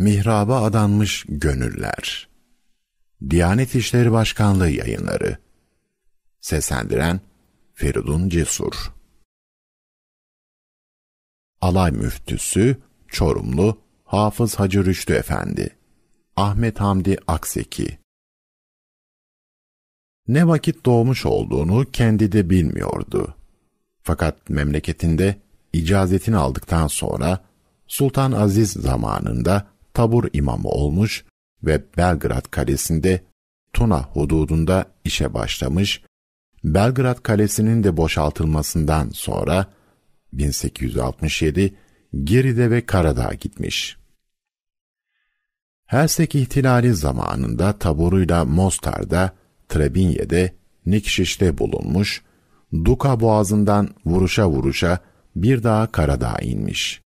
Mihraba Adanmış Gönüller Diyanet İşleri Başkanlığı Yayınları Seslendiren Feridun Cesur Alay Müftüsü Çorumlu Hafız Hacı Rüştü Efendi Ahmet Hamdi Akseki Ne vakit doğmuş olduğunu kendi de bilmiyordu. Fakat memleketinde icazetini aldıktan sonra Sultan Aziz zamanında tabur imamı olmuş ve Belgrad Kalesi'nde Tuna hududunda işe başlamış, Belgrad Kalesi'nin de boşaltılmasından sonra 1867 Geride ve Karadağ'a gitmiş. Hersek ihtilali zamanında taburuyla Mostar'da, Trebinye'de, Nikşiş'te bulunmuş, Duka boğazından vuruşa vuruşa bir daha Karadağ'a inmiş.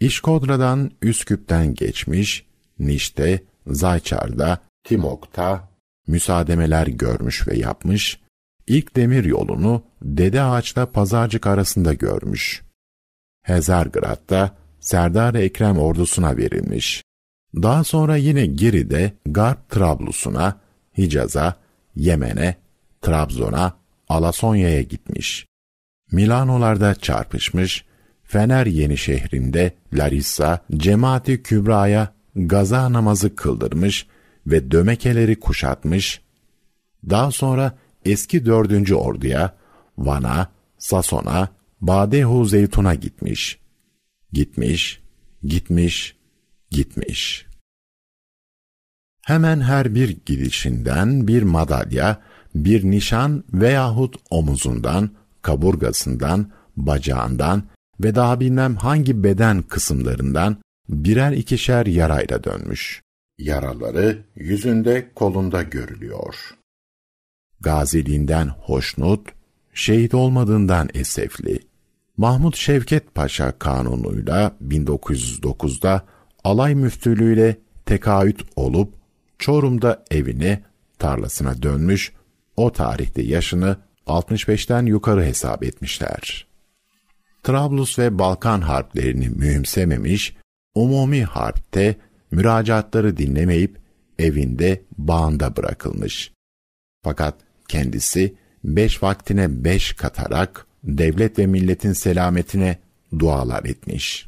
İşkodra'dan Üsküp'ten geçmiş, Niş'te, Zayçar'da, Timok'ta müsademeler görmüş ve yapmış, ilk demir yolunu Dede Ağaç'la Pazarcık arasında görmüş. Hezargrad'da Serdar Ekrem ordusuna verilmiş. Daha sonra yine Giri'de Garp Trablus'una, Hicaz'a, Yemen'e, Trabzon'a, Alasonya'ya gitmiş. Milanolarda çarpışmış, Fener yeni şehrinde Larissa cemaati Kübra'ya gaza namazı kıldırmış ve dömekeleri kuşatmış, daha sonra eski dördüncü orduya, Van'a, Sason'a, Badehu Zeytun'a gitmiş. Gitmiş, gitmiş, gitmiş. Hemen her bir gidişinden bir madalya, bir nişan veyahut omuzundan, kaburgasından, bacağından ve daha bilmem hangi beden kısımlarından birer ikişer yarayla dönmüş. Yaraları yüzünde kolunda görülüyor. Gaziliğinden hoşnut, şehit olmadığından esefli. Mahmud Şevket Paşa kanunuyla 1909'da alay müftülüğüyle tekaüt olup Çorum'da evine, tarlasına dönmüş, o tarihte yaşını 65'ten yukarı hesap etmişler. Trablus ve Balkan harplerini mühimsememiş, umumi harpte müracaatları dinlemeyip evinde bağında bırakılmış. Fakat kendisi beş vaktine beş katarak devlet ve milletin selametine dualar etmiş.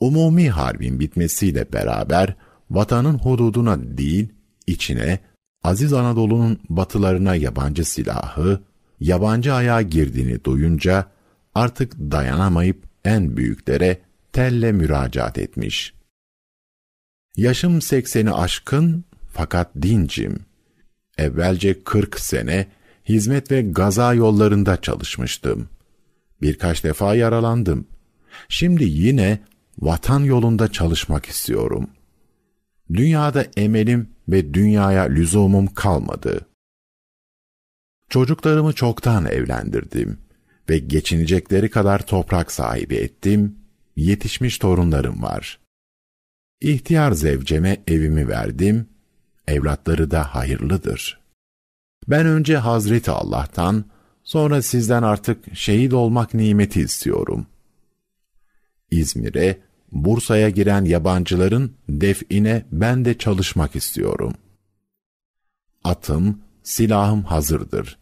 Umumi harbin bitmesiyle beraber vatanın hududuna değil içine Aziz Anadolu'nun batılarına yabancı silahı, yabancı ayağı girdiğini duyunca artık dayanamayıp en büyüklere telle müracaat etmiş. Yaşım sekseni aşkın fakat dincim. Evvelce kırk sene hizmet ve gaza yollarında çalışmıştım. Birkaç defa yaralandım. Şimdi yine vatan yolunda çalışmak istiyorum. Dünyada emelim ve dünyaya lüzumum kalmadı. Çocuklarımı çoktan evlendirdim ve geçinecekleri kadar toprak sahibi ettim, yetişmiş torunlarım var. İhtiyar zevceme evimi verdim, evlatları da hayırlıdır. Ben önce Hazreti Allah'tan, sonra sizden artık şehit olmak nimeti istiyorum. İzmir'e, Bursa'ya giren yabancıların define ben de çalışmak istiyorum. Atım, silahım hazırdır.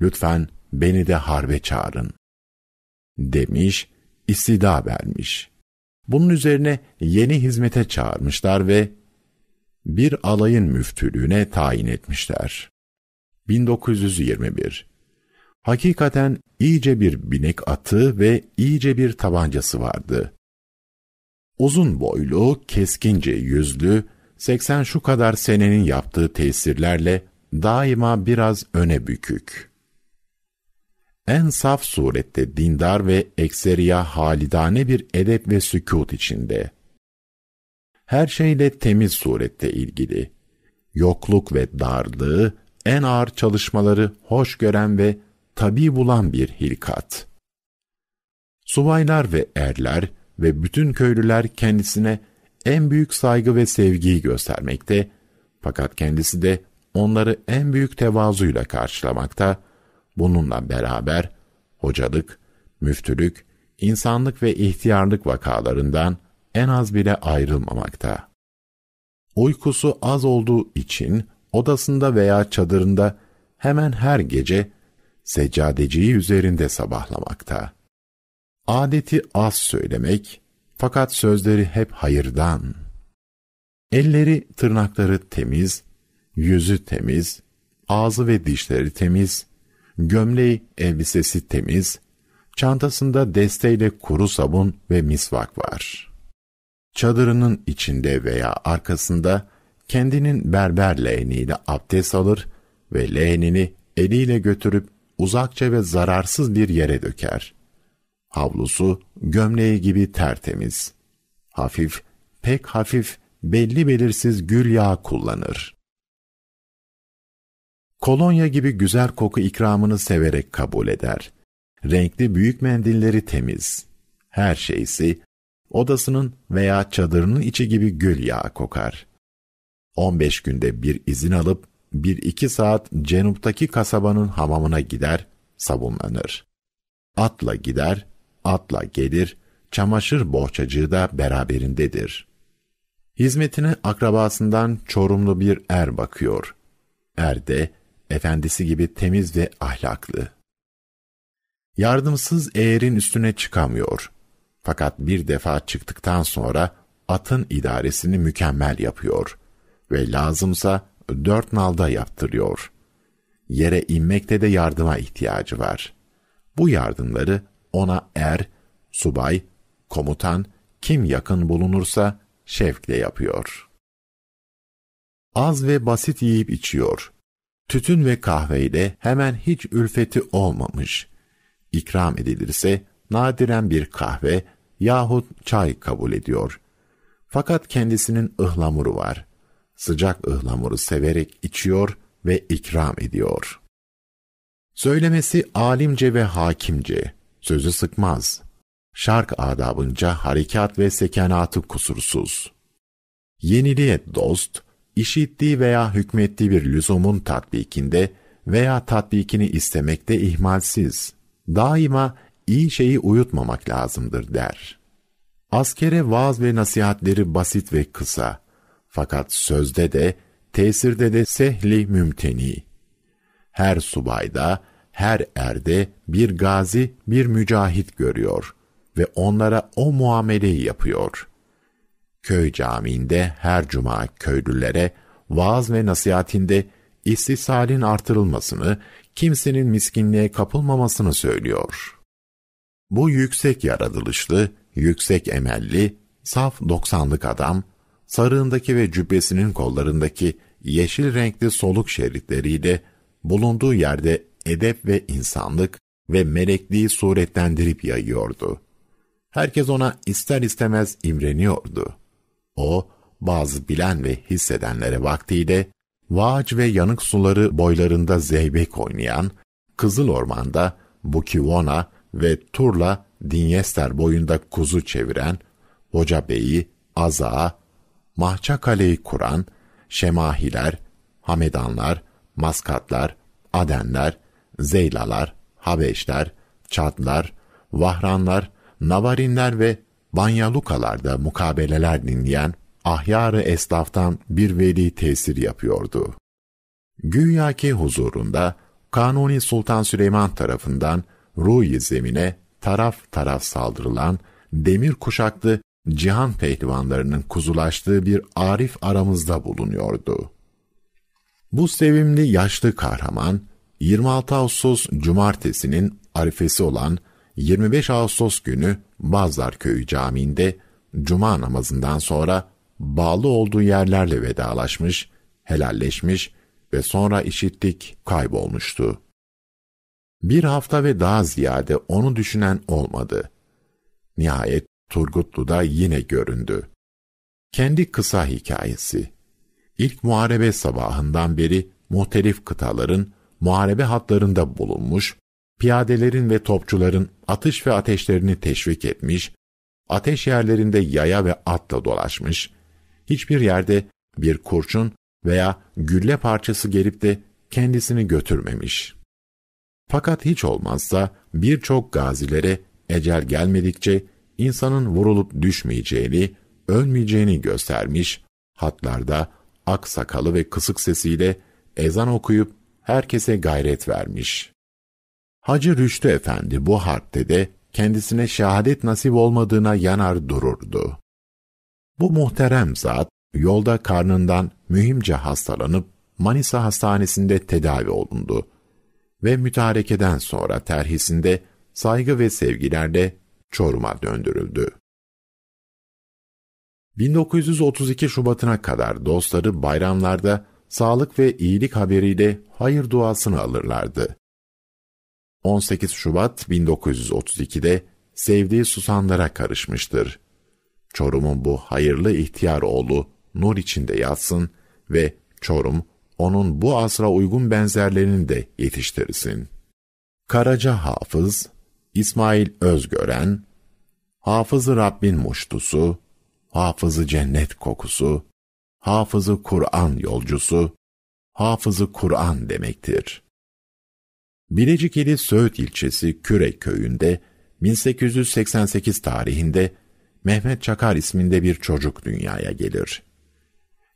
Lütfen beni de harbe çağırın. Demiş, istida vermiş. Bunun üzerine yeni hizmete çağırmışlar ve bir alayın müftülüğüne tayin etmişler. 1921 Hakikaten iyice bir binek atı ve iyice bir tabancası vardı. Uzun boylu, keskince yüzlü, 80 şu kadar senenin yaptığı tesirlerle daima biraz öne bükük en saf surette dindar ve ekseriya halidane bir edep ve sükût içinde. Her şeyle temiz surette ilgili. Yokluk ve darlığı, en ağır çalışmaları hoş gören ve tabi bulan bir hilkat. Subaylar ve erler ve bütün köylüler kendisine en büyük saygı ve sevgiyi göstermekte, fakat kendisi de onları en büyük tevazuyla karşılamakta, Bununla beraber hocalık, müftülük, insanlık ve ihtiyarlık vakalarından en az bile ayrılmamakta. Uykusu az olduğu için odasında veya çadırında hemen her gece seccadeciyi üzerinde sabahlamakta. Adeti az söylemek fakat sözleri hep hayırdan. Elleri, tırnakları temiz, yüzü temiz, ağzı ve dişleri temiz, Gömleği, elbisesi temiz, çantasında desteyle kuru sabun ve misvak var. Çadırının içinde veya arkasında kendinin berber leğeniyle abdest alır ve leğenini eliyle götürüp uzakça ve zararsız bir yere döker. Havlusu gömleği gibi tertemiz. Hafif, pek hafif, belli belirsiz gül yağı kullanır kolonya gibi güzel koku ikramını severek kabul eder. Renkli büyük mendilleri temiz. Her şeysi, odasının veya çadırının içi gibi gül yağı kokar. 15 günde bir izin alıp, bir iki saat cenuptaki kasabanın hamamına gider, sabunlanır. Atla gider, atla gelir, çamaşır bohçacığı da beraberindedir. Hizmetine akrabasından çorumlu bir er bakıyor. Er de, efendisi gibi temiz ve ahlaklı. Yardımsız eğerin üstüne çıkamıyor. Fakat bir defa çıktıktan sonra atın idaresini mükemmel yapıyor ve lazımsa dört nalda yaptırıyor. Yere inmekte de yardıma ihtiyacı var. Bu yardımları ona er, subay, komutan, kim yakın bulunursa şevkle yapıyor. Az ve basit yiyip içiyor. Tütün ve kahveyle hemen hiç ülfeti olmamış. İkram edilirse nadiren bir kahve yahut çay kabul ediyor. Fakat kendisinin ıhlamuru var. Sıcak ıhlamuru severek içiyor ve ikram ediyor. Söylemesi alimce ve hakimce, sözü sıkmaz. Şark adabınca harekat ve sekenatı kusursuz. Yeniliğe dost, işittiği veya hükmettiği bir lüzumun tatbikinde veya tatbikini istemekte ihmalsiz, daima iyi şeyi uyutmamak lazımdır der. Askere vaaz ve nasihatleri basit ve kısa, fakat sözde de, tesirde de sehli mümteni. Her subayda, her erde bir gazi, bir mücahit görüyor ve onlara o muameleyi yapıyor.'' köy camiinde her cuma köylülere vaaz ve nasihatinde istisalin artırılmasını, kimsenin miskinliğe kapılmamasını söylüyor. Bu yüksek yaratılışlı, yüksek emelli, saf doksanlık adam, sarığındaki ve cübbesinin kollarındaki yeşil renkli soluk şeritleriyle bulunduğu yerde edep ve insanlık ve melekliği suretlendirip yayıyordu. Herkes ona ister istemez imreniyordu. O, bazı bilen ve hissedenlere vaktiyle, Vaç ve yanık suları boylarında zeybek oynayan, Kızıl Orman'da Bukivona ve Turla Dinyester boyunda kuzu çeviren, Hoca Bey'i, Aza'a, Mahça Kale'yi kuran, Şemahiler, Hamedanlar, Maskatlar, Adenler, Zeylalar, Habeşler, Çadlar, Vahranlar, Navarinler ve banyalukalarda mukabeleler dinleyen ahyarı esnaftan bir veli tesir yapıyordu. Güya ki huzurunda Kanuni Sultan Süleyman tarafından Ruhi zemine taraf taraf saldırılan demir kuşaklı cihan pehlivanlarının kuzulaştığı bir arif aramızda bulunuyordu. Bu sevimli yaşlı kahraman, 26 Ağustos Cumartesi'nin arifesi olan 25 Ağustos günü Bazlar Köyü Camii'nde cuma namazından sonra bağlı olduğu yerlerle vedalaşmış, helalleşmiş ve sonra işittik kaybolmuştu. Bir hafta ve daha ziyade onu düşünen olmadı. Nihayet Turgutlu'da yine göründü. Kendi kısa hikayesi. İlk muharebe sabahından beri muhtelif kıtaların muharebe hatlarında bulunmuş, piyadelerin ve topçuların atış ve ateşlerini teşvik etmiş, ateş yerlerinde yaya ve atla dolaşmış, hiçbir yerde bir kurşun veya gülle parçası gelip de kendisini götürmemiş. Fakat hiç olmazsa birçok gazilere ecel gelmedikçe insanın vurulup düşmeyeceğini, ölmeyeceğini göstermiş, hatlarda ak sakalı ve kısık sesiyle ezan okuyup herkese gayret vermiş.'' Hacı Rüştü Efendi bu harpte de kendisine şehadet nasip olmadığına yanar dururdu. Bu muhterem zat yolda karnından mühimce hastalanıp Manisa Hastanesi'nde tedavi olundu ve mütarekeden sonra terhisinde saygı ve sevgilerle Çorum'a döndürüldü. 1932 Şubat'ına kadar dostları bayramlarda sağlık ve iyilik haberiyle hayır duasını alırlardı. 18 Şubat 1932'de sevdiği susanlara karışmıştır. Çorum'un bu hayırlı ihtiyar oğlu nur içinde yatsın ve Çorum onun bu asra uygun benzerlerini de yetiştirsin. Karaca Hafız, İsmail Özgören, Hafızı Rabbin muştusu, Hafızı cennet kokusu, Hafızı Kur'an yolcusu, Hafızı Kur'an demektir. Bilecik ili Söğüt ilçesi Küre köyünde 1888 tarihinde Mehmet Çakar isminde bir çocuk dünyaya gelir.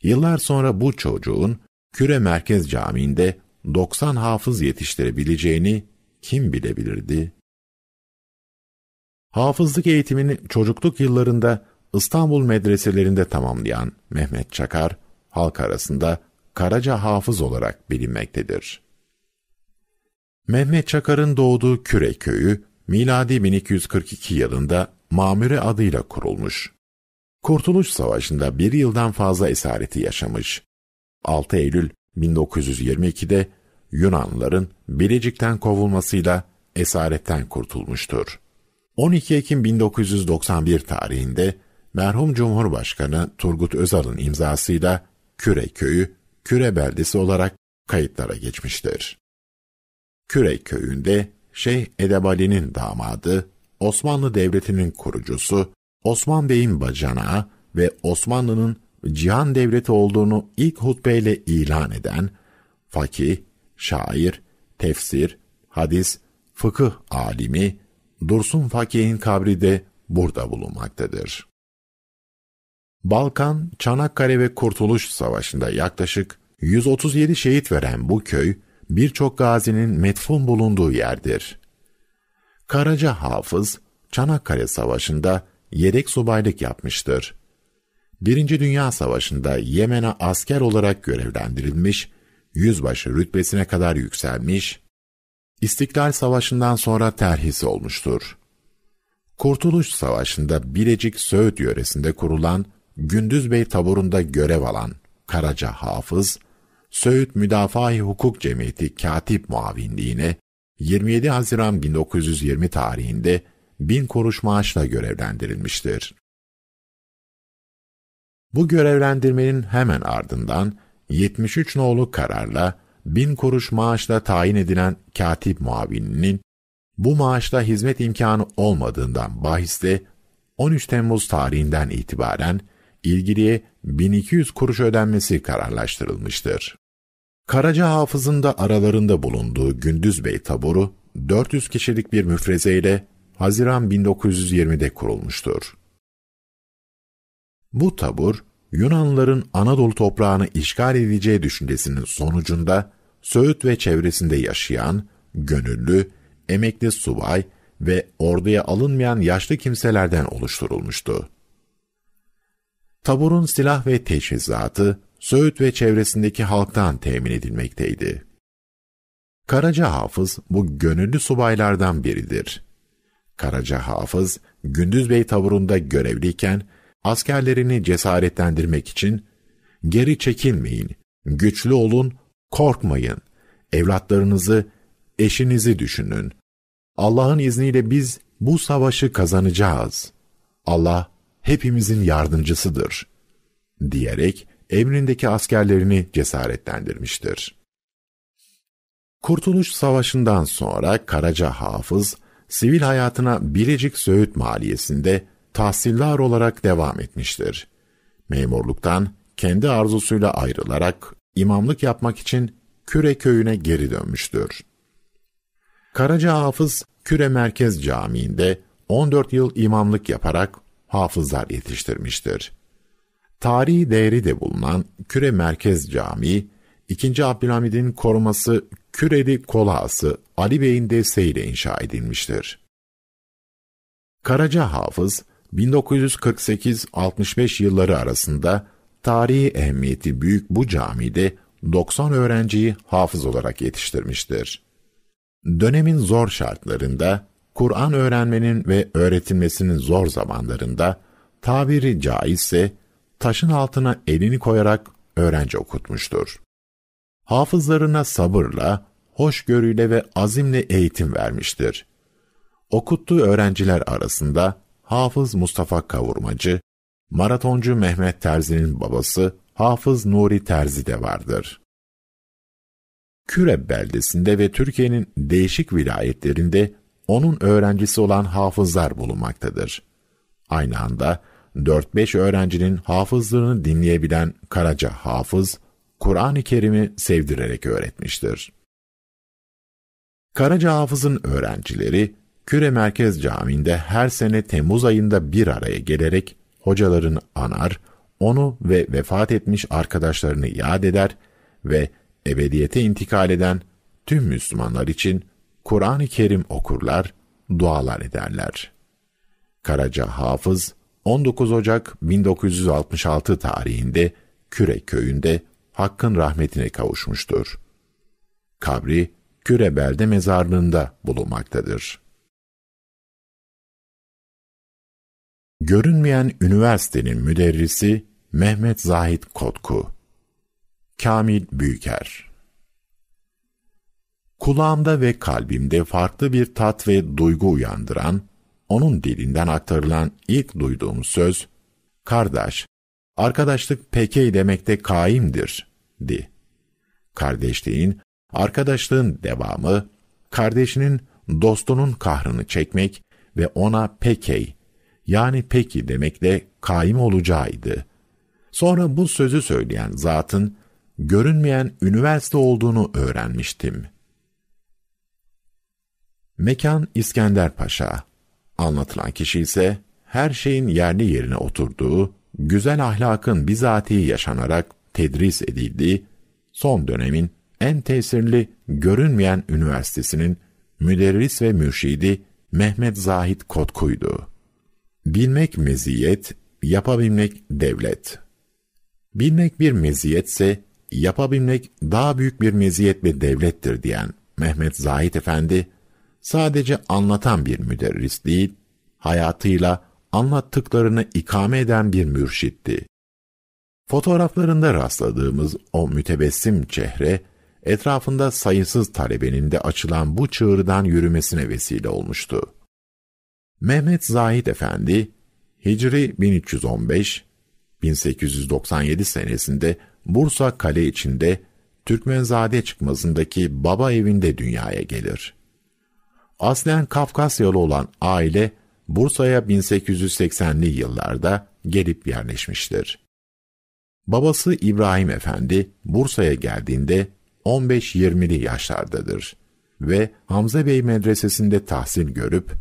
Yıllar sonra bu çocuğun Küre Merkez Camii'nde 90 hafız yetiştirebileceğini kim bilebilirdi? Hafızlık eğitimini çocukluk yıllarında İstanbul medreselerinde tamamlayan Mehmet Çakar, halk arasında Karaca Hafız olarak bilinmektedir. Mehmet Çakar'ın doğduğu Küre köyü, miladi 1242 yılında Mamure adıyla kurulmuş. Kurtuluş Savaşı'nda bir yıldan fazla esareti yaşamış. 6 Eylül 1922'de Yunanlıların Bilecik'ten kovulmasıyla esaretten kurtulmuştur. 12 Ekim 1991 tarihinde merhum Cumhurbaşkanı Turgut Özal'ın imzasıyla Küre köyü, Küre beldesi olarak kayıtlara geçmiştir. Kürek köyünde Şeyh Edebali'nin damadı, Osmanlı Devleti'nin kurucusu, Osman Bey'in bacanağı ve Osmanlı'nın cihan devleti olduğunu ilk hutbeyle ilan eden fakih, şair, tefsir, hadis, fıkıh alimi Dursun Fakih'in kabri de burada bulunmaktadır. Balkan, Çanakkale ve Kurtuluş Savaşı'nda yaklaşık 137 şehit veren bu köy, birçok gazinin metfun bulunduğu yerdir. Karaca Hafız, Çanakkale Savaşı'nda yedek subaylık yapmıştır. Birinci Dünya Savaşı'nda Yemen'e asker olarak görevlendirilmiş, yüzbaşı rütbesine kadar yükselmiş, İstiklal Savaşı'ndan sonra terhis olmuştur. Kurtuluş Savaşı'nda Bilecik Söğüt yöresinde kurulan Gündüz Bey taburunda görev alan Karaca Hafız, Söğüt Müdafaa-i Hukuk Cemiyeti Katip Muavinliğine 27 Haziran 1920 tarihinde bin kuruş maaşla görevlendirilmiştir. Bu görevlendirmenin hemen ardından 73 nolu kararla bin kuruş maaşla tayin edilen katip muavininin bu maaşla hizmet imkanı olmadığından bahiste 13 Temmuz tarihinden itibaren ilgiliye 1200 kuruş ödenmesi kararlaştırılmıştır. Karaca Hafız'ın da aralarında bulunduğu Gündüz Bey taburu, 400 kişilik bir müfrezeyle Haziran 1920'de kurulmuştur. Bu tabur, Yunanlıların Anadolu toprağını işgal edeceği düşüncesinin sonucunda Söğüt ve çevresinde yaşayan, gönüllü, emekli subay ve orduya alınmayan yaşlı kimselerden oluşturulmuştu. Taburun silah ve teçhizatı Söğüt ve çevresindeki halktan temin edilmekteydi. Karaca Hafız bu gönüllü subaylardan biridir. Karaca Hafız, Gündüz Bey taburunda görevliyken, askerlerini cesaretlendirmek için, geri çekilmeyin, güçlü olun, korkmayın, evlatlarınızı, eşinizi düşünün. Allah'ın izniyle biz bu savaşı kazanacağız. Allah hepimizin yardımcısıdır, diyerek emrindeki askerlerini cesaretlendirmiştir. Kurtuluş Savaşı'ndan sonra Karaca Hafız, sivil hayatına Bilecik Söğüt Maliyesi'nde tahsildar olarak devam etmiştir. Memurluktan kendi arzusuyla ayrılarak imamlık yapmak için Küre köyüne geri dönmüştür. Karaca Hafız, Küre Merkez Camii'nde 14 yıl imamlık yaparak hafızlar yetiştirmiştir. Tarihi değeri de bulunan Küre Merkez Camii, 2. Abdülhamid'in koruması Küreli Kolası Ali Bey'in desteğiyle inşa edilmiştir. Karaca Hafız, 1948-65 yılları arasında tarihi ehemmiyeti büyük bu camide 90 öğrenciyi hafız olarak yetiştirmiştir. Dönemin zor şartlarında, Kur'an öğrenmenin ve öğretilmesinin zor zamanlarında, tabiri caizse taşın altına elini koyarak öğrenci okutmuştur. Hafızlarına sabırla, hoşgörüyle ve azimle eğitim vermiştir. Okuttuğu öğrenciler arasında Hafız Mustafa Kavurmacı, maratoncu Mehmet Terzi'nin babası Hafız Nuri Terzi de vardır. Küreb beldesinde ve Türkiye'nin değişik vilayetlerinde onun öğrencisi olan hafızlar bulunmaktadır. Aynı anda 4-5 öğrencinin hafızlığını dinleyebilen Karaca Hafız, Kur'an-ı Kerim'i sevdirerek öğretmiştir. Karaca Hafız'ın öğrencileri, Küre Merkez Camii'nde her sene Temmuz ayında bir araya gelerek hocalarını anar, onu ve vefat etmiş arkadaşlarını yad eder ve ebediyete intikal eden tüm Müslümanlar için Kur'an-ı Kerim okurlar, dualar ederler. Karaca Hafız, 19 Ocak 1966 tarihinde Küre köyünde Hakk'ın rahmetine kavuşmuştur. Kabri Küre belde mezarlığında bulunmaktadır. Görünmeyen üniversitenin müderrisi Mehmet Zahit Kotku Kamil Büyüker Kulağımda ve kalbimde farklı bir tat ve duygu uyandıran onun dilinden aktarılan ilk duyduğum söz, ''Kardeş, arkadaşlık pekey demekte kaimdir.'' di. Kardeşliğin, arkadaşlığın devamı, kardeşinin dostunun kahrını çekmek ve ona pekey, yani peki demekle kaim olacağıydı. Sonra bu sözü söyleyen zatın, görünmeyen üniversite olduğunu öğrenmiştim. Mekan İskender Paşa Anlatılan kişi ise her şeyin yerli yerine oturduğu, güzel ahlakın bizatihi yaşanarak tedris edildiği, son dönemin en tesirli görünmeyen üniversitesinin müderris ve mürşidi Mehmet Zahit Kotku'ydu. Bilmek meziyet, yapabilmek devlet. Bilmek bir meziyetse, yapabilmek daha büyük bir meziyet ve devlettir diyen Mehmet Zahit Efendi, sadece anlatan bir müderris değil, hayatıyla anlattıklarını ikame eden bir mürşitti. Fotoğraflarında rastladığımız o mütebessim çehre, etrafında sayısız talebenin de açılan bu çığırdan yürümesine vesile olmuştu. Mehmet Zahid Efendi, Hicri 1315, 1897 senesinde Bursa Kale içinde Türkmenzade çıkmasındaki baba evinde dünyaya gelir. Aslen Kafkasyalı olan aile Bursa'ya 1880'li yıllarda gelip yerleşmiştir. Babası İbrahim Efendi Bursa'ya geldiğinde 15-20'li yaşlardadır ve Hamza Bey Medresesi'nde tahsil görüp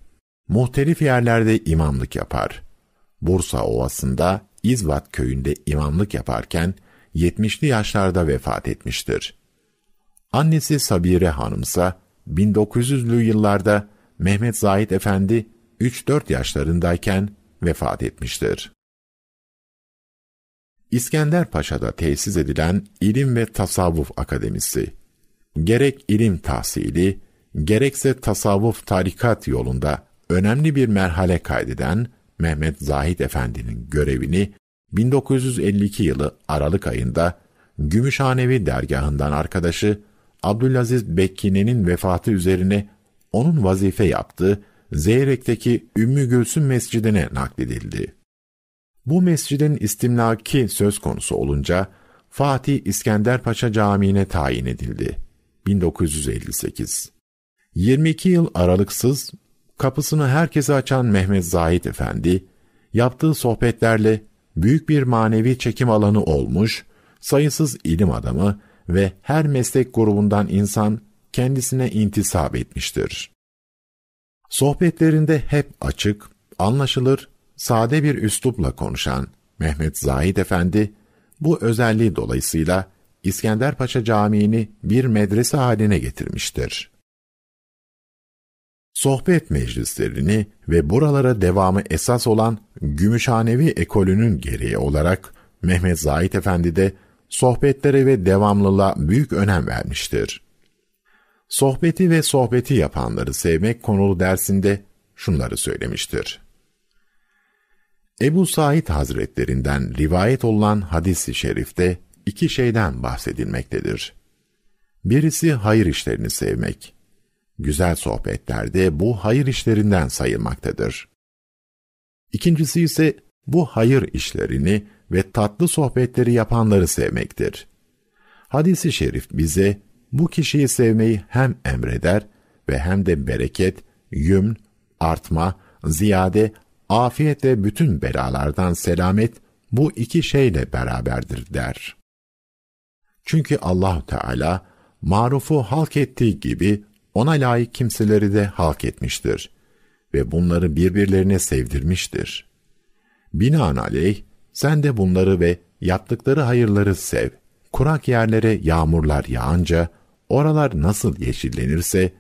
muhtelif yerlerde imamlık yapar. Bursa Ovası'nda İzvat köyünde imamlık yaparken 70'li yaşlarda vefat etmiştir. Annesi Sabire Hanımsa 1900'lü yıllarda Mehmet Zahit Efendi 3-4 yaşlarındayken vefat etmiştir. İskender Paşa'da tesis edilen İlim ve Tasavvuf Akademisi, gerek ilim tahsili, gerekse tasavvuf tarikat yolunda önemli bir merhale kaydeden Mehmet Zahit Efendi'nin görevini 1952 yılı Aralık ayında Gümüşhanevi dergahından arkadaşı Abdülaziz Bekkini'nin vefatı üzerine onun vazife yaptığı Zeyrek'teki Ümmü Gülsüm Mescidine nakledildi. Bu mescidin istimlaki söz konusu olunca Fatih İskender Paşa Camii'ne tayin edildi. 1958 22 yıl aralıksız kapısını herkese açan Mehmet Zahit Efendi, yaptığı sohbetlerle büyük bir manevi çekim alanı olmuş, sayısız ilim adamı, ve her meslek grubundan insan kendisine intisap etmiştir. Sohbetlerinde hep açık, anlaşılır, sade bir üslupla konuşan Mehmet Zahid Efendi, bu özelliği dolayısıyla İskender Paşa Camii'ni bir medrese haline getirmiştir. Sohbet meclislerini ve buralara devamı esas olan Gümüşhanevi ekolünün gereği olarak Mehmet Zahit Efendi de sohbetlere ve devamlılığa büyük önem vermiştir. Sohbeti ve sohbeti yapanları sevmek konulu dersinde şunları söylemiştir. Ebu Said Hazretlerinden rivayet olan hadis-i şerifte iki şeyden bahsedilmektedir. Birisi hayır işlerini sevmek. Güzel sohbetlerde bu hayır işlerinden sayılmaktadır. İkincisi ise bu hayır işlerini ve tatlı sohbetleri yapanları sevmektir. Hadis-i şerif bize bu kişiyi sevmeyi hem emreder ve hem de bereket, yümn, artma, ziyade, afiyet ve bütün belalardan selamet bu iki şeyle beraberdir der. Çünkü Allah Teala marufu halk ettiği gibi ona layık kimseleri de halk etmiştir ve bunları birbirlerine sevdirmiştir. Binaenaleyh sen de bunları ve yaptıkları hayırları sev. Kurak yerlere yağmurlar yağınca, oralar nasıl yeşillenirse,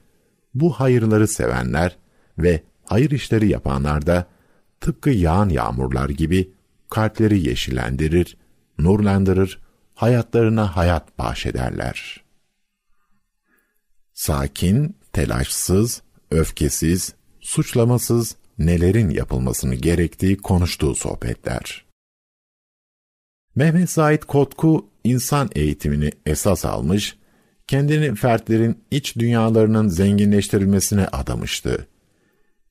bu hayırları sevenler ve hayır işleri yapanlar da, tıpkı yağan yağmurlar gibi kalpleri yeşillendirir, nurlandırır, hayatlarına hayat bahşederler. Sakin, telaşsız, öfkesiz, suçlamasız nelerin yapılmasını gerektiği konuştuğu sohbetler. Mehmet Said Kotku insan eğitimini esas almış, kendini fertlerin iç dünyalarının zenginleştirilmesine adamıştı.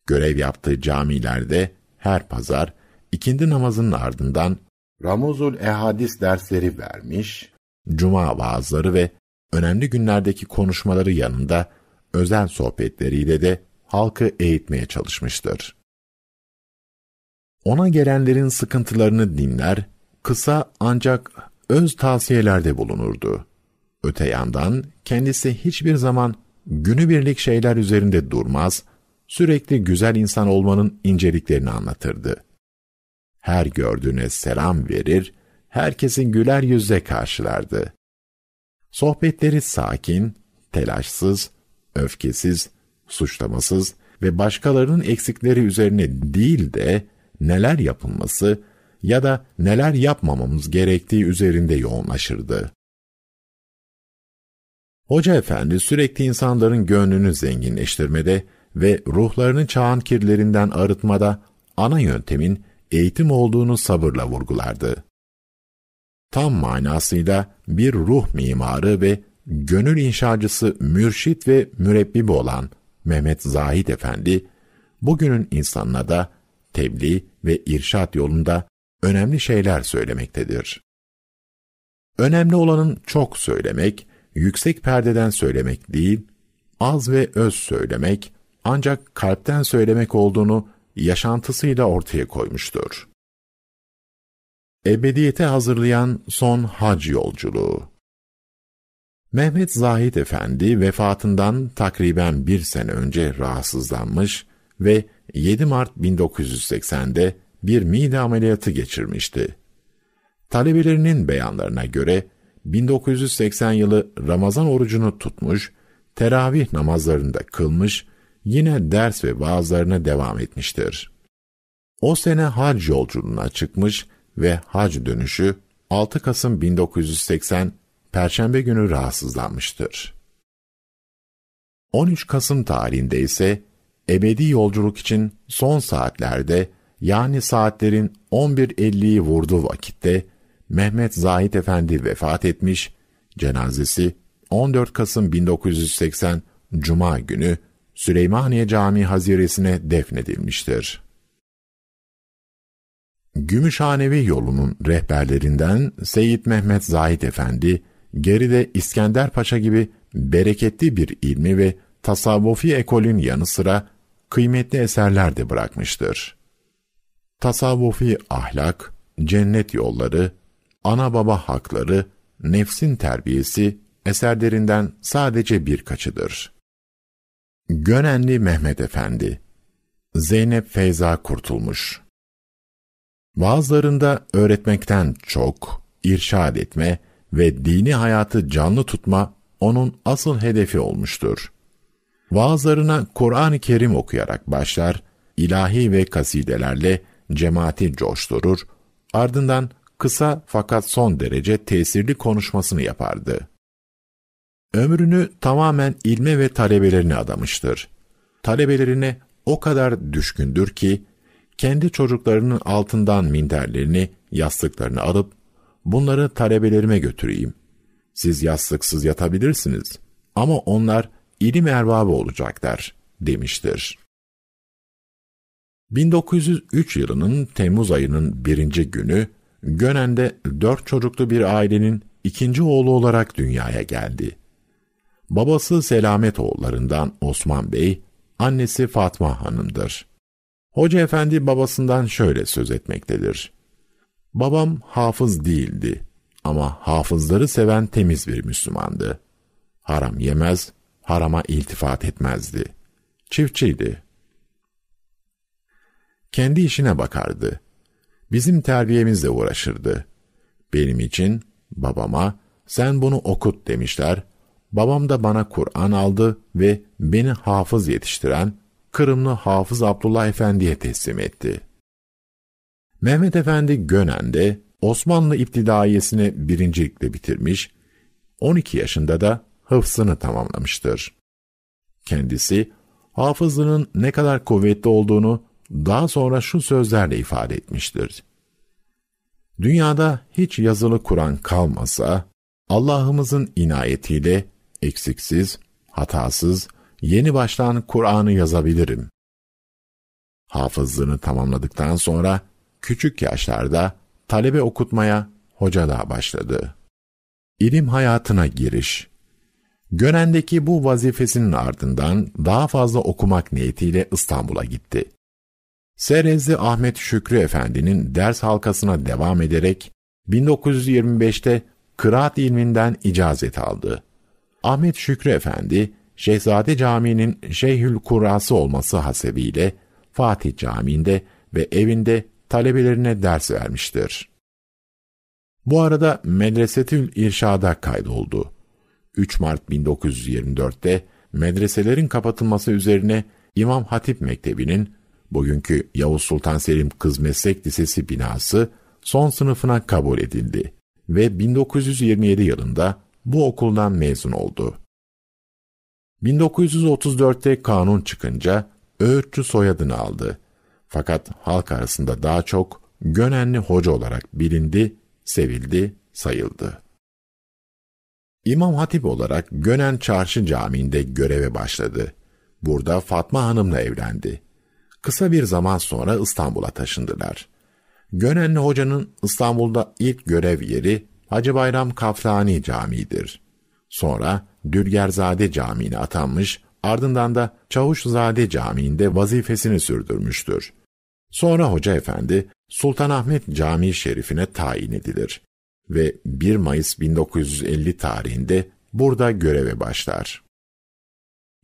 Görev yaptığı camilerde her pazar ikindi namazının ardından Ramuzul Ehadis dersleri vermiş, cuma vaazları ve önemli günlerdeki konuşmaları yanında özel sohbetleriyle de halkı eğitmeye çalışmıştır. Ona gelenlerin sıkıntılarını dinler kısa ancak öz tavsiyelerde bulunurdu. Öte yandan kendisi hiçbir zaman günübirlik şeyler üzerinde durmaz, sürekli güzel insan olmanın inceliklerini anlatırdı. Her gördüğüne selam verir, herkesin güler yüzle karşılardı. Sohbetleri sakin, telaşsız, öfkesiz, suçlamasız ve başkalarının eksikleri üzerine değil de neler yapılması, ya da neler yapmamamız gerektiği üzerinde yoğunlaşırdı. Hoca efendi sürekli insanların gönlünü zenginleştirmede ve ruhlarını çağın kirlerinden arıtmada ana yöntemin eğitim olduğunu sabırla vurgulardı. Tam manasıyla bir ruh mimarı ve gönül inşacısı mürşit ve mürebbibi olan Mehmet Zahid Efendi, bugünün insanına da tebliğ ve irşat yolunda önemli şeyler söylemektedir. Önemli olanın çok söylemek, yüksek perdeden söylemek değil, az ve öz söylemek, ancak kalpten söylemek olduğunu yaşantısıyla ortaya koymuştur. Ebediyete hazırlayan son hac yolculuğu Mehmet Zahid Efendi vefatından takriben bir sene önce rahatsızlanmış ve 7 Mart 1980'de bir mide ameliyatı geçirmişti. Talebelerinin beyanlarına göre 1980 yılı Ramazan orucunu tutmuş, teravih namazlarında kılmış, yine ders ve vaazlarına devam etmiştir. O sene hac yolculuğuna çıkmış ve hac dönüşü 6 Kasım 1980 Perşembe günü rahatsızlanmıştır. 13 Kasım tarihinde ise ebedi yolculuk için son saatlerde yani saatlerin 11.50'yi vurduğu vakitte Mehmet Zahit Efendi vefat etmiş, cenazesi 14 Kasım 1980 Cuma günü Süleymaniye Camii haziresine defnedilmiştir. Gümüşhanevi yolunun rehberlerinden Seyit Mehmet Zahit Efendi, geride İskender Paşa gibi bereketli bir ilmi ve tasavvufi ekolün yanı sıra kıymetli eserler de bırakmıştır tasavvufi ahlak, cennet yolları, ana baba hakları, nefsin terbiyesi eserlerinden sadece birkaçıdır. Gönenli Mehmet Efendi Zeynep Feyza Kurtulmuş Bazılarında öğretmekten çok, irşad etme ve dini hayatı canlı tutma onun asıl hedefi olmuştur. Vaazlarına Kur'an-ı Kerim okuyarak başlar, ilahi ve kasidelerle cemaati coşturur, ardından kısa fakat son derece tesirli konuşmasını yapardı. Ömrünü tamamen ilme ve talebelerine adamıştır. Talebelerine o kadar düşkündür ki, kendi çocuklarının altından minderlerini, yastıklarını alıp, bunları talebelerime götüreyim. Siz yastıksız yatabilirsiniz ama onlar ilim erbabı olacaklar, demiştir. 1903 yılının Temmuz ayının birinci günü Gönen'de dört çocuklu bir ailenin ikinci oğlu olarak dünyaya geldi. Babası Selamet oğullarından Osman Bey, annesi Fatma Hanım'dır. Hoca Efendi babasından şöyle söz etmektedir. Babam hafız değildi ama hafızları seven temiz bir Müslümandı. Haram yemez, harama iltifat etmezdi. Çiftçiydi, kendi işine bakardı. Bizim terbiyemizle uğraşırdı. Benim için babama sen bunu okut demişler. Babam da bana Kur'an aldı ve beni hafız yetiştiren Kırımlı Hafız Abdullah Efendi'ye teslim etti. Mehmet Efendi Gönen'de Osmanlı İptidaiyesini birincilikle bitirmiş, 12 yaşında da hıfzını tamamlamıştır. Kendisi, hafızlığının ne kadar kuvvetli olduğunu daha sonra şu sözlerle ifade etmiştir. Dünyada hiç yazılı Kur'an kalmasa, Allah'ımızın inayetiyle eksiksiz, hatasız, yeni baştan Kur'an'ı yazabilirim. Hafızlığını tamamladıktan sonra küçük yaşlarda talebe okutmaya hocalığa başladı. İlim hayatına giriş Gönen'deki bu vazifesinin ardından daha fazla okumak niyetiyle İstanbul'a gitti. Serenzi Ahmet Şükrü Efendi'nin ders halkasına devam ederek 1925'te kıraat ilminden icazet aldı. Ahmet Şükrü Efendi, Şehzade Camii'nin Şeyhül Kurası olması hasebiyle Fatih Camii'nde ve evinde talebelerine ders vermiştir. Bu arada Medresetül İrşad'a kaydoldu. 3 Mart 1924'te medreselerin kapatılması üzerine İmam Hatip Mektebi'nin bugünkü Yavuz Sultan Selim Kız Meslek Lisesi binası son sınıfına kabul edildi ve 1927 yılında bu okuldan mezun oldu. 1934'te kanun çıkınca Öğütçü soyadını aldı. Fakat halk arasında daha çok Gönenli Hoca olarak bilindi, sevildi, sayıldı. İmam Hatip olarak Gönen Çarşı Camii'nde göreve başladı. Burada Fatma Hanım'la evlendi Kısa bir zaman sonra İstanbul'a taşındılar. Gönenli Hoca'nın İstanbul'da ilk görev yeri Hacı Bayram Kafrani Camii'dir. Sonra Dülgerzade Camii'ne atanmış, ardından da Çavuşzade Camii'nde vazifesini sürdürmüştür. Sonra Hoca Efendi Sultanahmet Camii Şerifine tayin edilir ve 1 Mayıs 1950 tarihinde burada göreve başlar.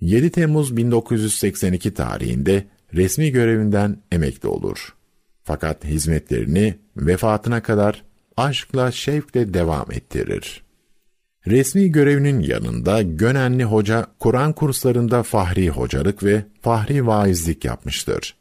7 Temmuz 1982 tarihinde resmi görevinden emekli olur. Fakat hizmetlerini vefatına kadar aşkla, şevkle devam ettirir. Resmi görevinin yanında Gönenli Hoca, Kur'an kurslarında fahri hocalık ve fahri vaizlik yapmıştır.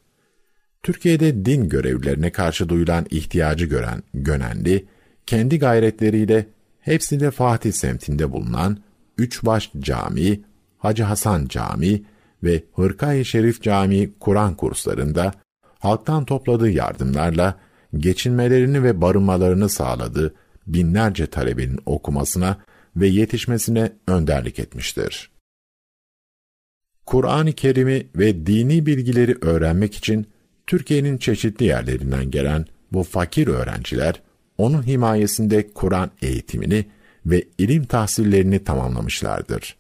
Türkiye'de din görevlerine karşı duyulan ihtiyacı gören Gönenli, kendi gayretleriyle hepsinde Fatih semtinde bulunan Üçbaş Camii, Hacı Hasan Camii ve Hırkay-ı Şerif Camii Kur'an kurslarında halktan topladığı yardımlarla geçinmelerini ve barınmalarını sağladı, binlerce talebenin okumasına ve yetişmesine önderlik etmiştir. Kur'an-ı Kerim'i ve dini bilgileri öğrenmek için Türkiye'nin çeşitli yerlerinden gelen bu fakir öğrenciler onun himayesinde Kur'an eğitimini ve ilim tahsillerini tamamlamışlardır.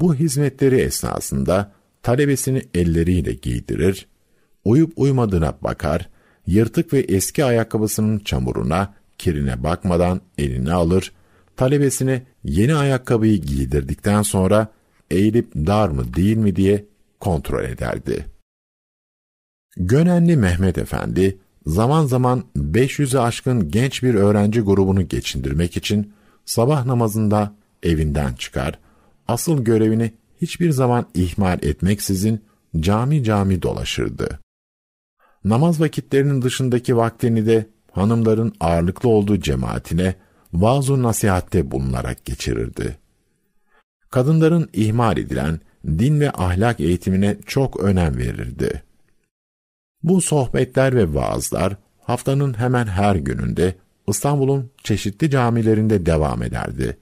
Bu hizmetleri esnasında talebesini elleriyle giydirir, uyup uymadığına bakar, yırtık ve eski ayakkabısının çamuruna, kirine bakmadan elini alır, talebesine yeni ayakkabıyı giydirdikten sonra eğilip dar mı değil mi diye kontrol ederdi. Gönenli Mehmet Efendi zaman zaman 500'ü aşkın genç bir öğrenci grubunu geçindirmek için sabah namazında evinden çıkar, asıl görevini hiçbir zaman ihmal etmeksizin cami cami dolaşırdı. Namaz vakitlerinin dışındaki vaktini de hanımların ağırlıklı olduğu cemaatine vaaz-u nasihatte bulunarak geçirirdi. Kadınların ihmal edilen din ve ahlak eğitimine çok önem verirdi. Bu sohbetler ve vaazlar haftanın hemen her gününde İstanbul'un çeşitli camilerinde devam ederdi.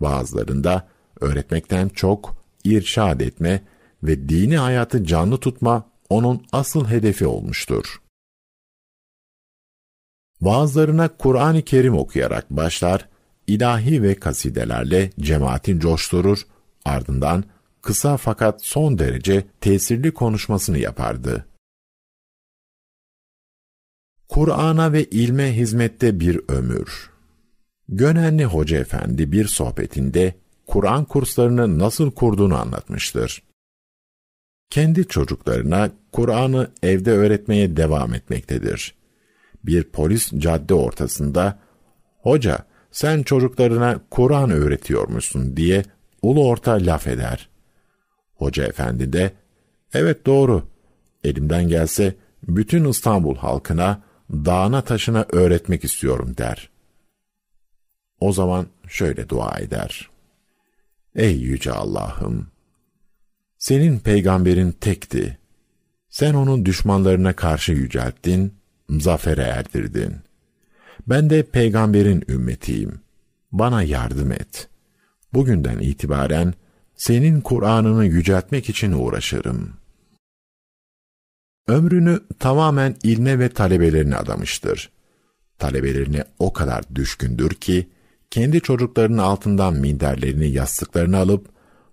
Vaazlarında öğretmekten çok irşad etme ve dini hayatı canlı tutma onun asıl hedefi olmuştur. Vaazlarına Kur'an-ı Kerim okuyarak başlar, ilahi ve kasidelerle cemaatin coşturur, ardından kısa fakat son derece tesirli konuşmasını yapardı. Kur'an'a ve ilme hizmette bir ömür. Gönenli Hoca Efendi bir sohbetinde Kur'an kurslarını nasıl kurduğunu anlatmıştır. Kendi çocuklarına Kur'an'ı evde öğretmeye devam etmektedir. Bir polis cadde ortasında, ''Hoca, sen çocuklarına Kur'an öğretiyormuşsun.'' diye ulu orta laf eder. Hoca efendi de, ''Evet doğru, elimden gelse bütün İstanbul halkına, dağına taşına öğretmek istiyorum.'' der. O zaman şöyle dua eder. Ey yüce Allah'ım! Senin peygamberin tekti. Sen onu düşmanlarına karşı yücelttin, zafere erdirdin. Ben de peygamberin ümmetiyim. Bana yardım et. Bugünden itibaren senin Kur'an'ını yüceltmek için uğraşırım. Ömrünü tamamen ilme ve talebelerine adamıştır. Talebelerine o kadar düşkündür ki, kendi çocuklarının altından minderlerini yastıklarını alıp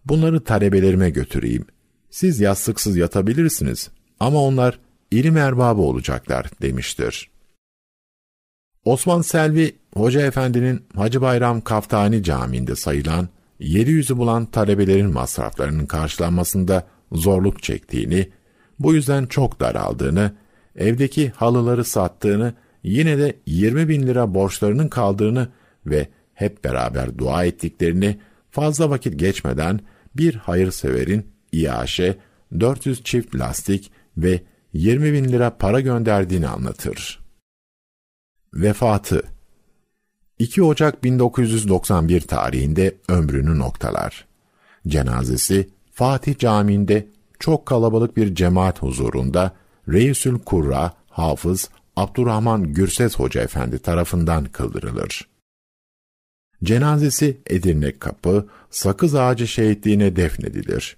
bunları talebelerime götüreyim. Siz yastıksız yatabilirsiniz ama onlar ilim erbabı olacaklar demiştir. Osman Selvi, Hoca Efendi'nin Hacı Bayram Kaftani Camii'nde sayılan 700'ü bulan talebelerin masraflarının karşılanmasında zorluk çektiğini, bu yüzden çok daraldığını, evdeki halıları sattığını, yine de 20 bin lira borçlarının kaldığını ve hep beraber dua ettiklerini fazla vakit geçmeden bir hayırseverin İAŞ'e 400 çift lastik ve 20 bin lira para gönderdiğini anlatır. Vefatı 2 Ocak 1991 tarihinde ömrünü noktalar. Cenazesi Fatih Camii'nde çok kalabalık bir cemaat huzurunda Reisül Kurra Hafız Abdurrahman Gürses Hoca Efendi tarafından kıldırılır. Cenazesi Edirne Kapı, Sakız Ağacı Şehitliğine defnedilir.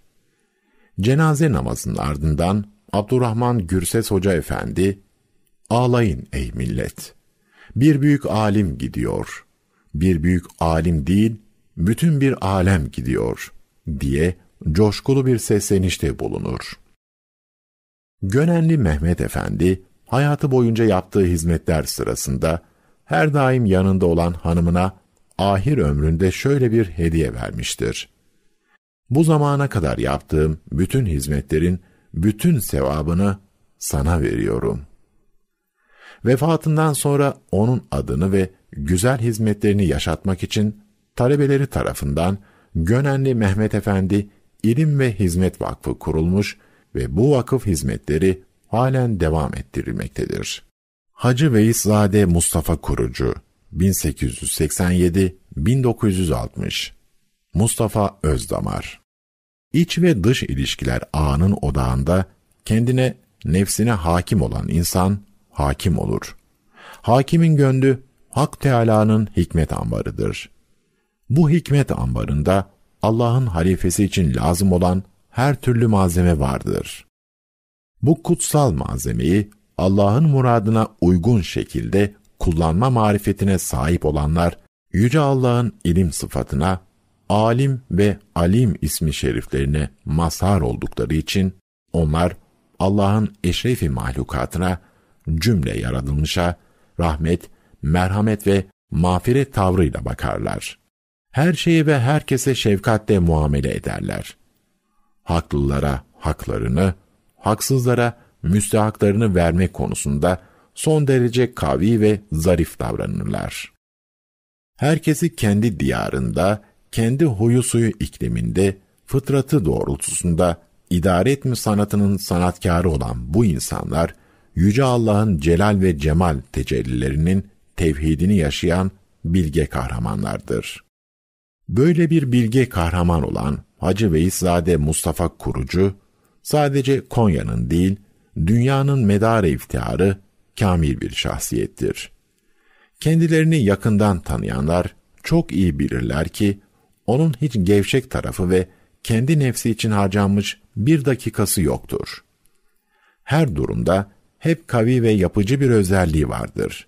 Cenaze namazının ardından Abdurrahman Gürses Hoca Efendi, Ağlayın ey millet! Bir büyük alim gidiyor. Bir büyük alim değil, bütün bir alem gidiyor diye coşkulu bir seslenişte bulunur. Gönenli Mehmet Efendi, hayatı boyunca yaptığı hizmetler sırasında her daim yanında olan hanımına ahir ömründe şöyle bir hediye vermiştir. Bu zamana kadar yaptığım bütün hizmetlerin bütün sevabını sana veriyorum. Vefatından sonra onun adını ve güzel hizmetlerini yaşatmak için talebeleri tarafından Gönenli Mehmet Efendi İlim ve Hizmet Vakfı kurulmuş ve bu vakıf hizmetleri halen devam ettirilmektedir. Hacı Veyszade Mustafa Kurucu 1887-1960 Mustafa Özdamar İç ve dış ilişkiler ağının odağında kendine, nefsine hakim olan insan hakim olur. Hakimin gönlü Hak Teala'nın hikmet ambarıdır. Bu hikmet ambarında Allah'ın halifesi için lazım olan her türlü malzeme vardır. Bu kutsal malzemeyi Allah'ın muradına uygun şekilde kullanma marifetine sahip olanlar yüce Allah'ın ilim sıfatına, alim ve alim ismi şeriflerine mazhar oldukları için onlar Allah'ın eşrefi mahlukatına, cümle yaratılmışa rahmet, merhamet ve mağfiret tavrıyla bakarlar. Her şeye ve herkese şefkatle muamele ederler. Haklılara haklarını, haksızlara müstehaklarını vermek konusunda son derece kavi ve zarif davranırlar. Herkesi kendi diyarında, kendi huyu suyu ikliminde, fıtratı doğrultusunda idare etme sanatının sanatkarı olan bu insanlar, Yüce Allah'ın celal ve cemal tecellilerinin tevhidini yaşayan bilge kahramanlardır. Böyle bir bilge kahraman olan Hacı Veyszade Mustafa Kurucu, sadece Konya'nın değil, dünyanın medarı iftiharı kamil bir şahsiyettir. Kendilerini yakından tanıyanlar çok iyi bilirler ki onun hiç gevşek tarafı ve kendi nefsi için harcanmış bir dakikası yoktur. Her durumda hep kavi ve yapıcı bir özelliği vardır.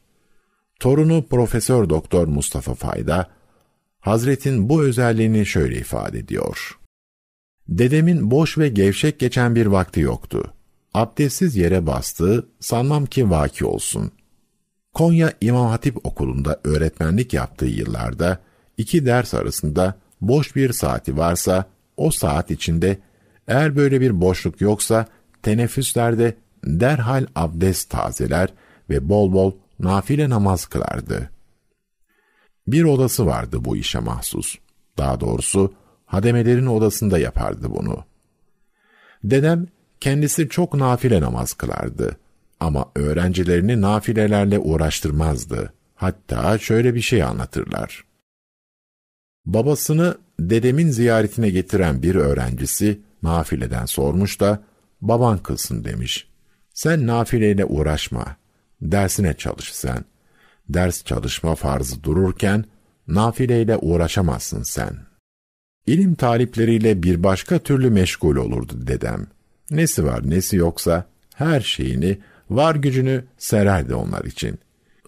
Torunu Profesör Doktor Mustafa Fayda, Hazretin bu özelliğini şöyle ifade ediyor. Dedemin boş ve gevşek geçen bir vakti yoktu abdestsiz yere bastığı sanmam ki vaki olsun. Konya İmam Hatip Okulu'nda öğretmenlik yaptığı yıllarda iki ders arasında boş bir saati varsa o saat içinde eğer böyle bir boşluk yoksa teneffüslerde derhal abdest tazeler ve bol bol nafile namaz kılardı. Bir odası vardı bu işe mahsus. Daha doğrusu hademelerin odasında yapardı bunu. Dedem Kendisi çok nafile namaz kılardı ama öğrencilerini nafilelerle uğraştırmazdı. Hatta şöyle bir şey anlatırlar. Babasını dedemin ziyaretine getiren bir öğrencisi nafileden sormuş da baban kılsın demiş. Sen nafileyle uğraşma, dersine çalış sen. Ders çalışma farzı dururken nafileyle uğraşamazsın sen. İlim talipleriyle bir başka türlü meşgul olurdu dedem.'' Nesi var nesi yoksa her şeyini, var gücünü sererdi onlar için.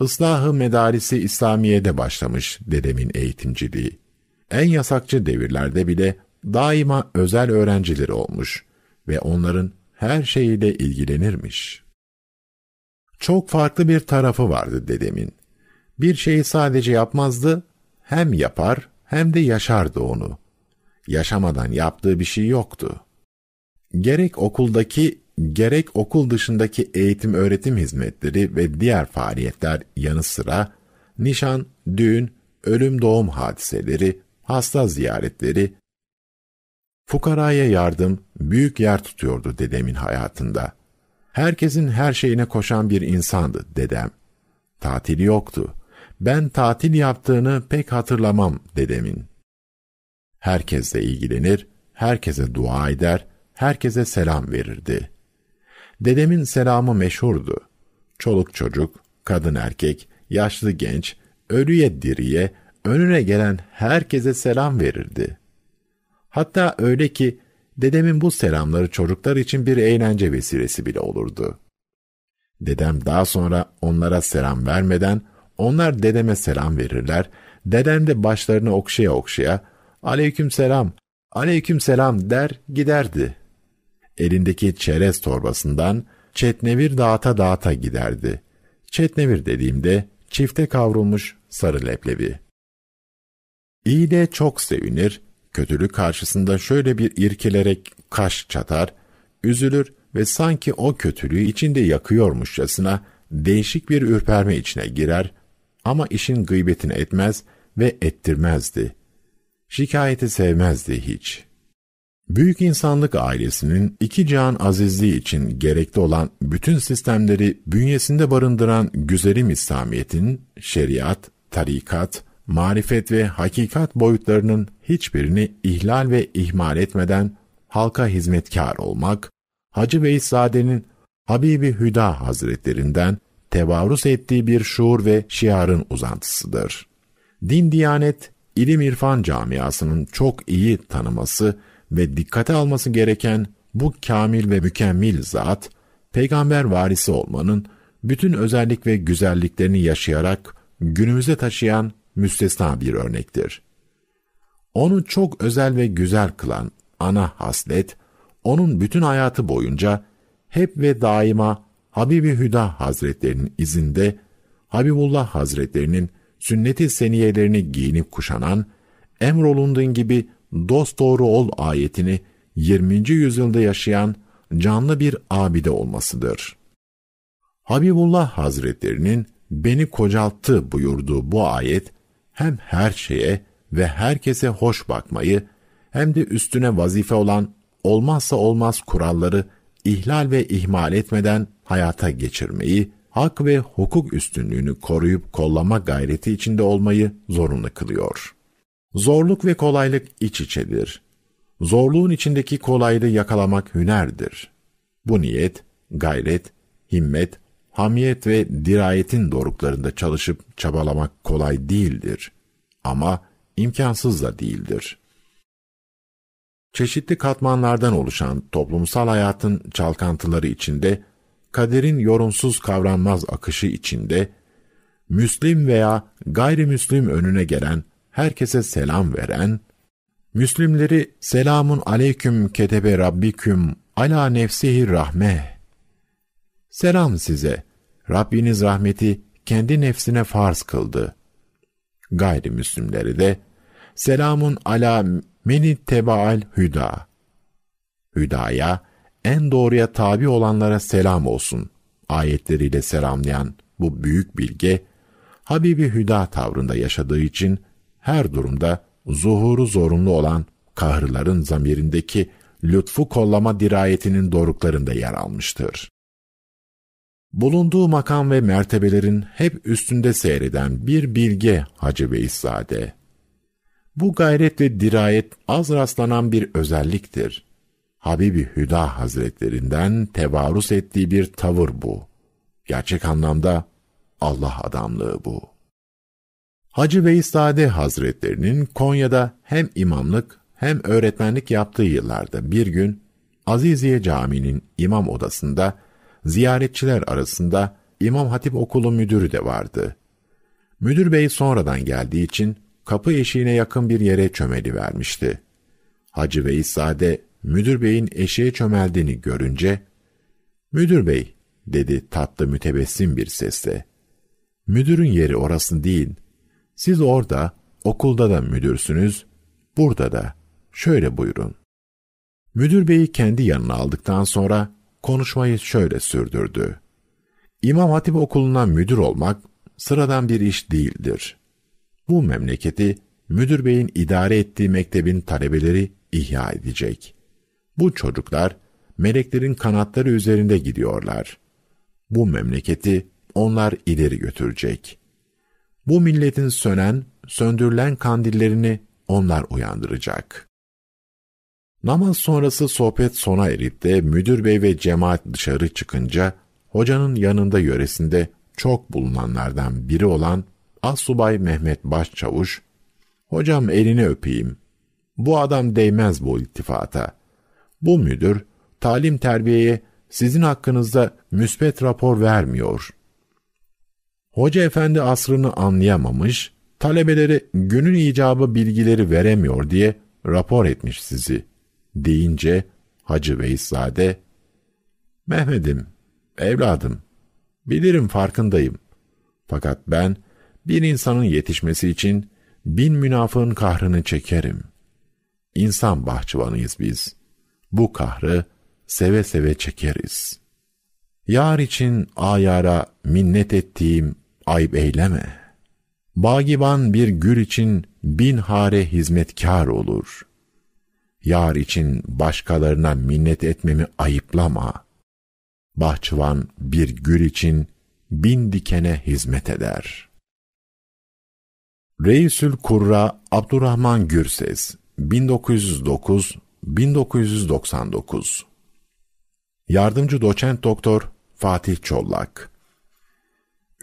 Islahı medarisi İslamiye'de başlamış dedemin eğitimciliği. En yasakçı devirlerde bile daima özel öğrencileri olmuş ve onların her şeyiyle ilgilenirmiş. Çok farklı bir tarafı vardı dedemin. Bir şeyi sadece yapmazdı, hem yapar hem de yaşardı onu. Yaşamadan yaptığı bir şey yoktu.'' gerek okuldaki gerek okul dışındaki eğitim öğretim hizmetleri ve diğer faaliyetler yanı sıra nişan, düğün, ölüm doğum hadiseleri, hasta ziyaretleri, fukaraya yardım büyük yer tutuyordu dedemin hayatında. Herkesin her şeyine koşan bir insandı dedem. Tatil yoktu. Ben tatil yaptığını pek hatırlamam dedemin. Herkesle ilgilenir, herkese dua eder, herkese selam verirdi. Dedemin selamı meşhurdu. Çoluk çocuk, kadın erkek, yaşlı genç, ölüye diriye, önüne gelen herkese selam verirdi. Hatta öyle ki dedemin bu selamları çocuklar için bir eğlence vesilesi bile olurdu. Dedem daha sonra onlara selam vermeden onlar dedeme selam verirler. Dedem de başlarını okşaya okşaya aleyküm selam, aleyküm selam der giderdi.'' elindeki çerez torbasından çetnevir dağıta dağıta giderdi. Çetnevir dediğimde çifte kavrulmuş sarı leblebi. İyi de çok sevinir, kötülük karşısında şöyle bir irkelerek kaş çatar, üzülür ve sanki o kötülüğü içinde yakıyormuşçasına değişik bir ürperme içine girer ama işin gıybetini etmez ve ettirmezdi. Şikayeti sevmezdi hiç.'' Büyük insanlık ailesinin iki can azizliği için gerekli olan bütün sistemleri bünyesinde barındıran güzelim İslamiyet'in şeriat, tarikat, marifet ve hakikat boyutlarının hiçbirini ihlal ve ihmal etmeden halka hizmetkar olmak, Hacı Beyzade'nin Habibi Hüda Hazretlerinden tevarüs ettiği bir şuur ve şiarın uzantısıdır. Din, diyanet, ilim irfan camiasının çok iyi tanıması ve dikkate alması gereken bu kamil ve mükemmel zat, peygamber varisi olmanın bütün özellik ve güzelliklerini yaşayarak günümüze taşıyan müstesna bir örnektir. Onu çok özel ve güzel kılan ana haslet, onun bütün hayatı boyunca hep ve daima Habibi Hüda Hazretlerinin izinde, Habibullah Hazretlerinin sünnet-i seniyelerini giyinip kuşanan, emrolundun gibi dost doğru ol ayetini 20. yüzyılda yaşayan canlı bir abide olmasıdır. Habibullah Hazretlerinin beni kocalttı buyurduğu bu ayet hem her şeye ve herkese hoş bakmayı hem de üstüne vazife olan olmazsa olmaz kuralları ihlal ve ihmal etmeden hayata geçirmeyi, hak ve hukuk üstünlüğünü koruyup kollama gayreti içinde olmayı zorunlu kılıyor.'' Zorluk ve kolaylık iç içedir. Zorluğun içindeki kolaylığı yakalamak hünerdir. Bu niyet, gayret, himmet, hamiyet ve dirayetin doruklarında çalışıp çabalamak kolay değildir. Ama imkansız da değildir. Çeşitli katmanlardan oluşan toplumsal hayatın çalkantıları içinde, kaderin yorumsuz kavranmaz akışı içinde, Müslim veya gayrimüslim önüne gelen herkese selam veren, Müslimleri selamun aleyküm ketebe rabbiküm ala nefsihi rahme. Selam size. Rabbiniz rahmeti kendi nefsine farz kıldı. Gayrimüslimleri de selamun ala meni tebaal hüda. Hüdaya, en doğruya tabi olanlara selam olsun. Ayetleriyle selamlayan bu büyük bilge, Habibi Hüda tavrında yaşadığı için her durumda zuhuru zorunlu olan kahrıların zamirindeki lütfu kollama dirayetinin doruklarında yer almıştır. Bulunduğu makam ve mertebelerin hep üstünde seyreden bir bilge Hacı Beyzade. Bu gayret ve dirayet az rastlanan bir özelliktir. Habibi Hüda Hazretlerinden tevarus ettiği bir tavır bu. Gerçek anlamda Allah adamlığı bu.'' Hacı Veysade Hazretlerinin Konya'da hem imamlık hem öğretmenlik yaptığı yıllarda bir gün Aziziye Camii'nin imam odasında ziyaretçiler arasında İmam Hatip Okulu müdürü de vardı. Müdür bey sonradan geldiği için kapı eşiğine yakın bir yere çömeli vermişti. Hacı Veysade müdür beyin eşeğe çömeldiğini görünce "Müdür bey," dedi tatlı mütebessim bir sesle. "Müdürün yeri orası değil." Siz orada, okulda da müdürsünüz, burada da. Şöyle buyurun. Müdür beyi kendi yanına aldıktan sonra konuşmayı şöyle sürdürdü. İmam Hatip okuluna müdür olmak sıradan bir iş değildir. Bu memleketi müdür beyin idare ettiği mektebin talebeleri ihya edecek. Bu çocuklar meleklerin kanatları üzerinde gidiyorlar. Bu memleketi onlar ileri götürecek. Bu milletin sönen, söndürülen kandillerini onlar uyandıracak. Namaz sonrası sohbet sona erip de müdür bey ve cemaat dışarı çıkınca hocanın yanında yöresinde çok bulunanlardan biri olan asubay Mehmet Başçavuş, ''Hocam elini öpeyim. Bu adam değmez bu ittifata. Bu müdür, talim terbiyeye sizin hakkınızda müspet rapor vermiyor.'' Hoca efendi asrını anlayamamış, talebeleri günün icabı bilgileri veremiyor diye rapor etmiş sizi. Deyince Hacı Beyzade, Mehmet'im, evladım, bilirim farkındayım. Fakat ben bir insanın yetişmesi için bin münafığın kahrını çekerim. İnsan bahçıvanıyız biz. Bu kahrı seve seve çekeriz. Yar için ayara minnet ettiğim ayıp eyleme. Bagiban bir gül için bin hare hizmetkar olur. Yar için başkalarına minnet etmemi ayıplama. Bahçıvan bir gül için bin dikene hizmet eder. Reisül Kurra Abdurrahman Gürses 1909-1999 Yardımcı Doçent Doktor Fatih Çollak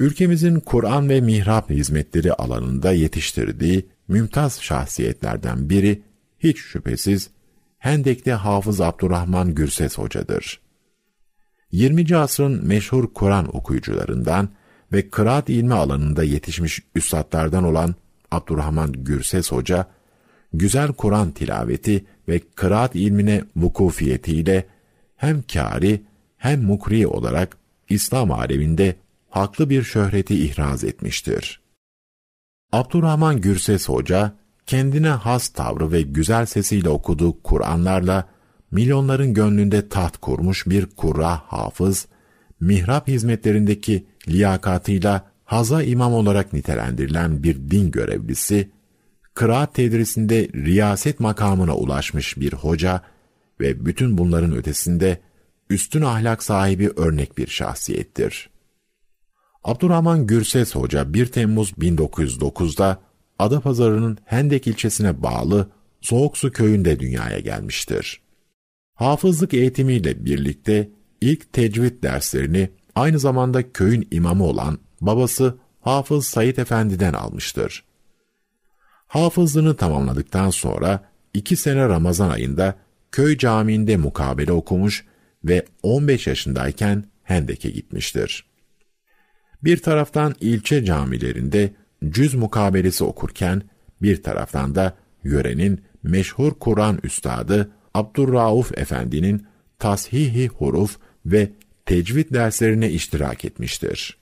Ülkemizin Kur'an ve mihrap hizmetleri alanında yetiştirdiği mümtaz şahsiyetlerden biri hiç şüphesiz Hendek'te Hafız Abdurrahman Gürses Hoca'dır. 20. asrın meşhur Kur'an okuyucularından ve kıraat ilmi alanında yetişmiş üstadlardan olan Abdurrahman Gürses Hoca, güzel Kur'an tilaveti ve kıraat ilmine vukufiyetiyle hem kâri hem mukri olarak İslam aleminde haklı bir şöhreti ihraz etmiştir. Abdurrahman Gürses Hoca, kendine has tavrı ve güzel sesiyle okuduğu Kur'anlarla milyonların gönlünde taht kurmuş bir kurra hafız, mihrap hizmetlerindeki liyakatıyla haza imam olarak nitelendirilen bir din görevlisi, kıraat tedrisinde riyaset makamına ulaşmış bir hoca ve bütün bunların ötesinde üstün ahlak sahibi örnek bir şahsiyettir. Abdurrahman Gürses Hoca 1 Temmuz 1909'da Adapazarı'nın Hendek ilçesine bağlı Soğuksu köyünde dünyaya gelmiştir. Hafızlık eğitimiyle birlikte ilk tecvid derslerini aynı zamanda köyün imamı olan babası Hafız Said Efendi'den almıştır. Hafızlığını tamamladıktan sonra iki sene Ramazan ayında köy camiinde mukabele okumuş ve 15 yaşındayken Hendek'e gitmiştir. Bir taraftan ilçe camilerinde cüz mukabelesi okurken, bir taraftan da yörenin meşhur Kur'an üstadı Abdurrauf Efendi'nin tashihi huruf ve tecvid derslerine iştirak etmiştir.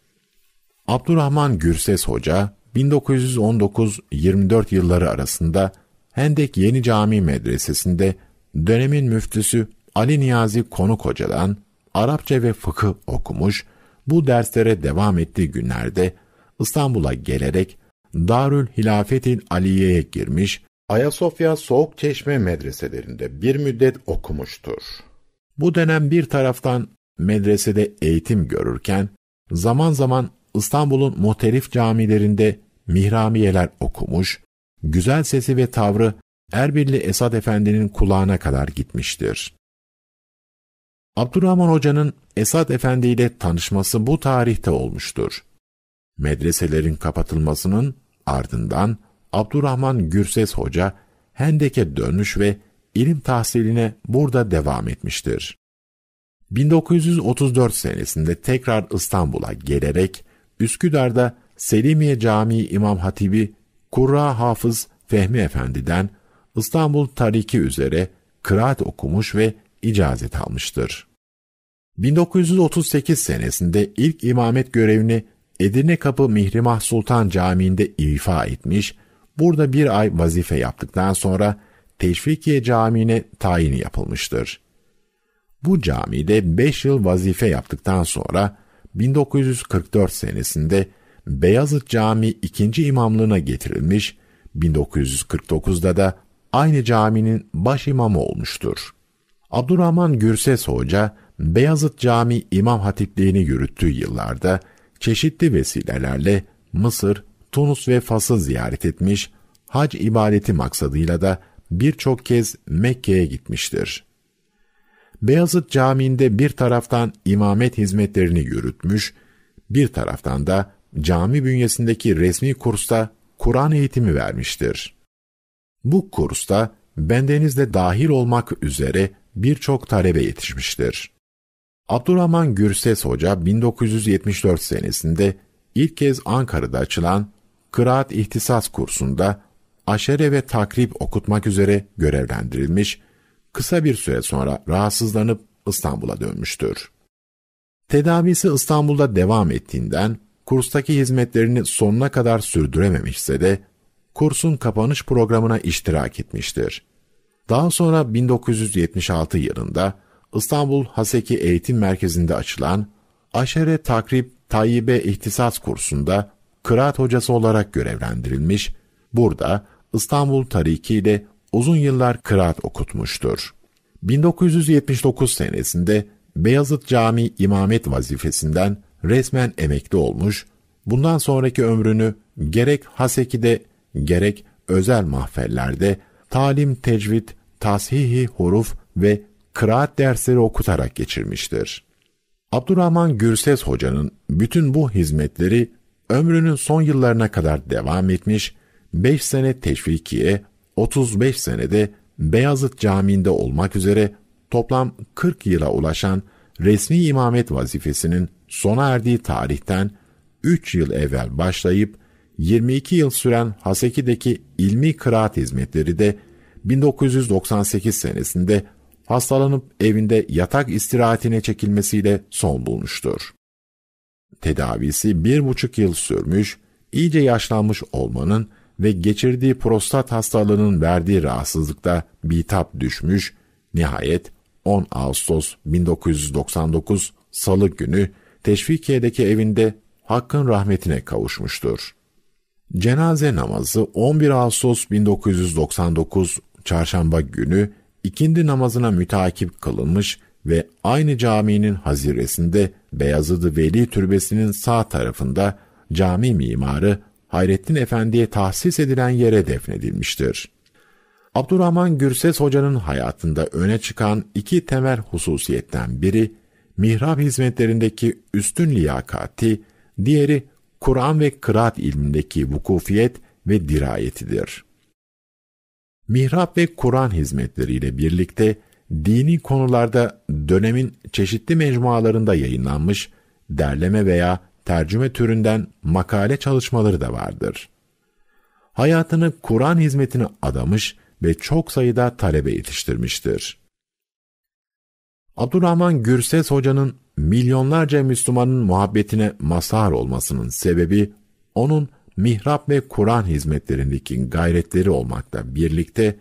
Abdurrahman Gürses Hoca 1919-24 yılları arasında Hendek Yeni Cami Medresesi'nde dönemin müftüsü Ali Niyazi Konuk Hoca'dan Arapça ve fıkıh okumuş bu derslere devam ettiği günlerde İstanbul'a gelerek Darül Hilafetin Aliye'ye girmiş, Ayasofya Soğuk Çeşme medreselerinde bir müddet okumuştur. Bu dönem bir taraftan medresede eğitim görürken, zaman zaman İstanbul'un muhtelif camilerinde mihramiyeler okumuş, güzel sesi ve tavrı Erbilli Esad Efendi'nin kulağına kadar gitmiştir. Abdurrahman Hoca'nın Esat Efendi ile tanışması bu tarihte olmuştur. Medreselerin kapatılmasının ardından Abdurrahman Gürses Hoca Hendek'e dönmüş ve ilim tahsiline burada devam etmiştir. 1934 senesinde tekrar İstanbul'a gelerek Üsküdar'da Selimiye Camii İmam Hatibi Kurra Hafız Fehmi Efendi'den İstanbul Tariki üzere kıraat okumuş ve icazet almıştır. 1938 senesinde ilk imamet görevini Edirne Kapı Mihrimah Sultan Camii'nde ifa etmiş, burada bir ay vazife yaptıktan sonra Teşvikiye Camii'ne tayini yapılmıştır. Bu camide 5 yıl vazife yaptıktan sonra 1944 senesinde Beyazıt Camii ikinci imamlığına getirilmiş, 1949'da da aynı caminin baş imamı olmuştur. Abdurrahman Gürses Hoca, Beyazıt Cami İmam Hatipliğini yürüttüğü yıllarda çeşitli vesilelerle Mısır, Tunus ve Fas'ı ziyaret etmiş, hac ibadeti maksadıyla da birçok kez Mekke'ye gitmiştir. Beyazıt Camii'nde bir taraftan imamet hizmetlerini yürütmüş, bir taraftan da cami bünyesindeki resmi kursta Kur'an eğitimi vermiştir. Bu kursta bendenizde dahil olmak üzere birçok talebe yetişmiştir. Abdurrahman Gürses Hoca 1974 senesinde ilk kez Ankara'da açılan Kıraat İhtisas kursunda aşere ve takrip okutmak üzere görevlendirilmiş, kısa bir süre sonra rahatsızlanıp İstanbul'a dönmüştür. Tedavisi İstanbul'da devam ettiğinden kurstaki hizmetlerini sonuna kadar sürdürememişse de kursun kapanış programına iştirak etmiştir. Daha sonra 1976 yılında İstanbul Haseki Eğitim Merkezi'nde açılan Aşere Takrib Tayyibe İhtisas kursunda kıraat hocası olarak görevlendirilmiş, burada İstanbul Tariki ile uzun yıllar kıraat okutmuştur. 1979 senesinde Beyazıt Camii imamet vazifesinden resmen emekli olmuş, bundan sonraki ömrünü gerek Haseki'de gerek özel mahfellerde talim, tecvid, tasihi huruf ve kıraat dersleri okutarak geçirmiştir. Abdurrahman Gürses Hoca'nın bütün bu hizmetleri ömrünün son yıllarına kadar devam etmiş, 5 sene teşvikiye, 35 senede Beyazıt Camii'nde olmak üzere toplam 40 yıla ulaşan resmi imamet vazifesinin sona erdiği tarihten 3 yıl evvel başlayıp 22 yıl süren Haseki'deki ilmi kıraat hizmetleri de 1998 senesinde hastalanıp evinde yatak istirahatine çekilmesiyle son bulmuştur. Tedavisi bir buçuk yıl sürmüş, iyice yaşlanmış olmanın ve geçirdiği prostat hastalığının verdiği rahatsızlıkta bitap düşmüş, nihayet 10 Ağustos 1999 Salı günü Teşvikiye'deki evinde Hakk'ın rahmetine kavuşmuştur. Cenaze namazı 11 Ağustos 1999 Çarşamba günü ikindi namazına mütakip kılınmış ve aynı caminin haziresinde Beyazıt Veli Türbesi'nin sağ tarafında cami mimarı Hayrettin Efendi'ye tahsis edilen yere defnedilmiştir. Abdurrahman Gürses Hoca'nın hayatında öne çıkan iki temel hususiyetten biri, mihrap hizmetlerindeki üstün liyakati, diğeri Kur'an ve kıraat ilmindeki vukufiyet ve dirayetidir mihrap ve Kur'an hizmetleriyle birlikte dini konularda dönemin çeşitli mecmualarında yayınlanmış derleme veya tercüme türünden makale çalışmaları da vardır. Hayatını Kur'an hizmetine adamış ve çok sayıda talebe yetiştirmiştir. Abdurrahman Gürses Hoca'nın milyonlarca Müslümanın muhabbetine mazhar olmasının sebebi onun mihrap ve Kur'an hizmetlerindeki gayretleri olmakla birlikte,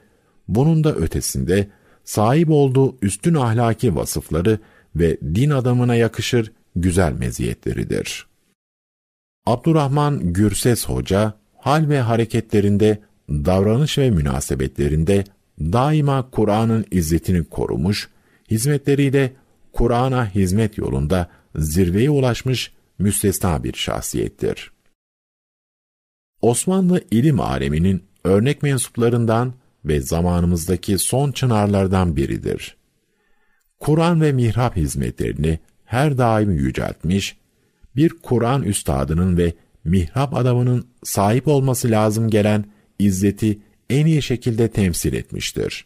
bunun da ötesinde sahip olduğu üstün ahlaki vasıfları ve din adamına yakışır güzel meziyetleridir. Abdurrahman Gürses Hoca, hal ve hareketlerinde, davranış ve münasebetlerinde daima Kur'an'ın izzetini korumuş, hizmetleriyle Kur'an'a hizmet yolunda zirveye ulaşmış müstesna bir şahsiyettir.'' Osmanlı ilim aleminin örnek mensuplarından ve zamanımızdaki son çınarlardan biridir. Kur'an ve mihrap hizmetlerini her daim yüceltmiş, bir Kur'an üstadının ve mihrap adamının sahip olması lazım gelen izzeti en iyi şekilde temsil etmiştir.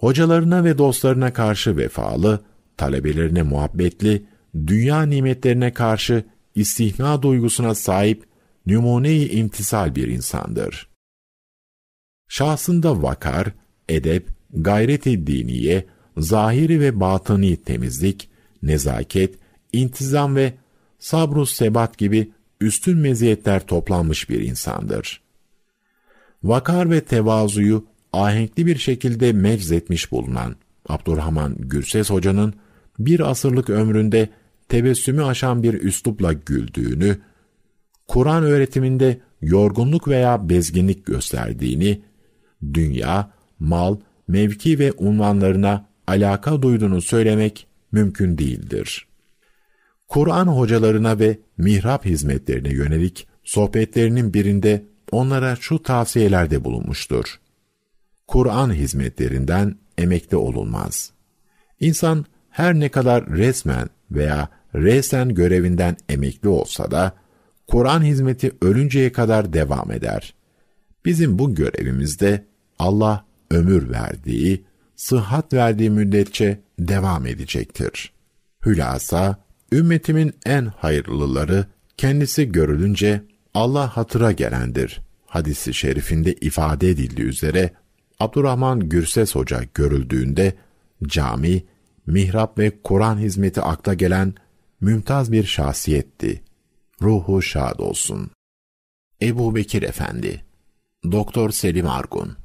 Hocalarına ve dostlarına karşı vefalı, talebelerine muhabbetli, dünya nimetlerine karşı istihna duygusuna sahip nümune-i imtisal bir insandır. Şahsında vakar, edep, gayret-i diniye, zahiri ve batıni temizlik, nezaket, intizam ve sabrus sebat gibi üstün meziyetler toplanmış bir insandır. Vakar ve tevazuyu ahenkli bir şekilde mecz etmiş bulunan Abdurrahman Gürses Hoca'nın bir asırlık ömründe tebessümü aşan bir üslupla güldüğünü Kur'an öğretiminde yorgunluk veya bezginlik gösterdiğini, dünya, mal, mevki ve unvanlarına alaka duyduğunu söylemek mümkün değildir. Kur'an hocalarına ve mihrap hizmetlerine yönelik sohbetlerinin birinde onlara şu tavsiyelerde bulunmuştur. Kur'an hizmetlerinden emekli olunmaz. İnsan her ne kadar resmen veya resen görevinden emekli olsa da, Kur'an hizmeti ölünceye kadar devam eder. Bizim bu görevimizde Allah ömür verdiği, sıhhat verdiği müddetçe devam edecektir. Hülasa, ümmetimin en hayırlıları kendisi görülünce Allah hatıra gelendir. Hadisi şerifinde ifade edildiği üzere Abdurrahman Gürses Hoca görüldüğünde cami, mihrap ve Kur'an hizmeti akla gelen mümtaz bir şahsiyetti. Ruhu şad olsun. Ebu Bekir Efendi Doktor Selim Argun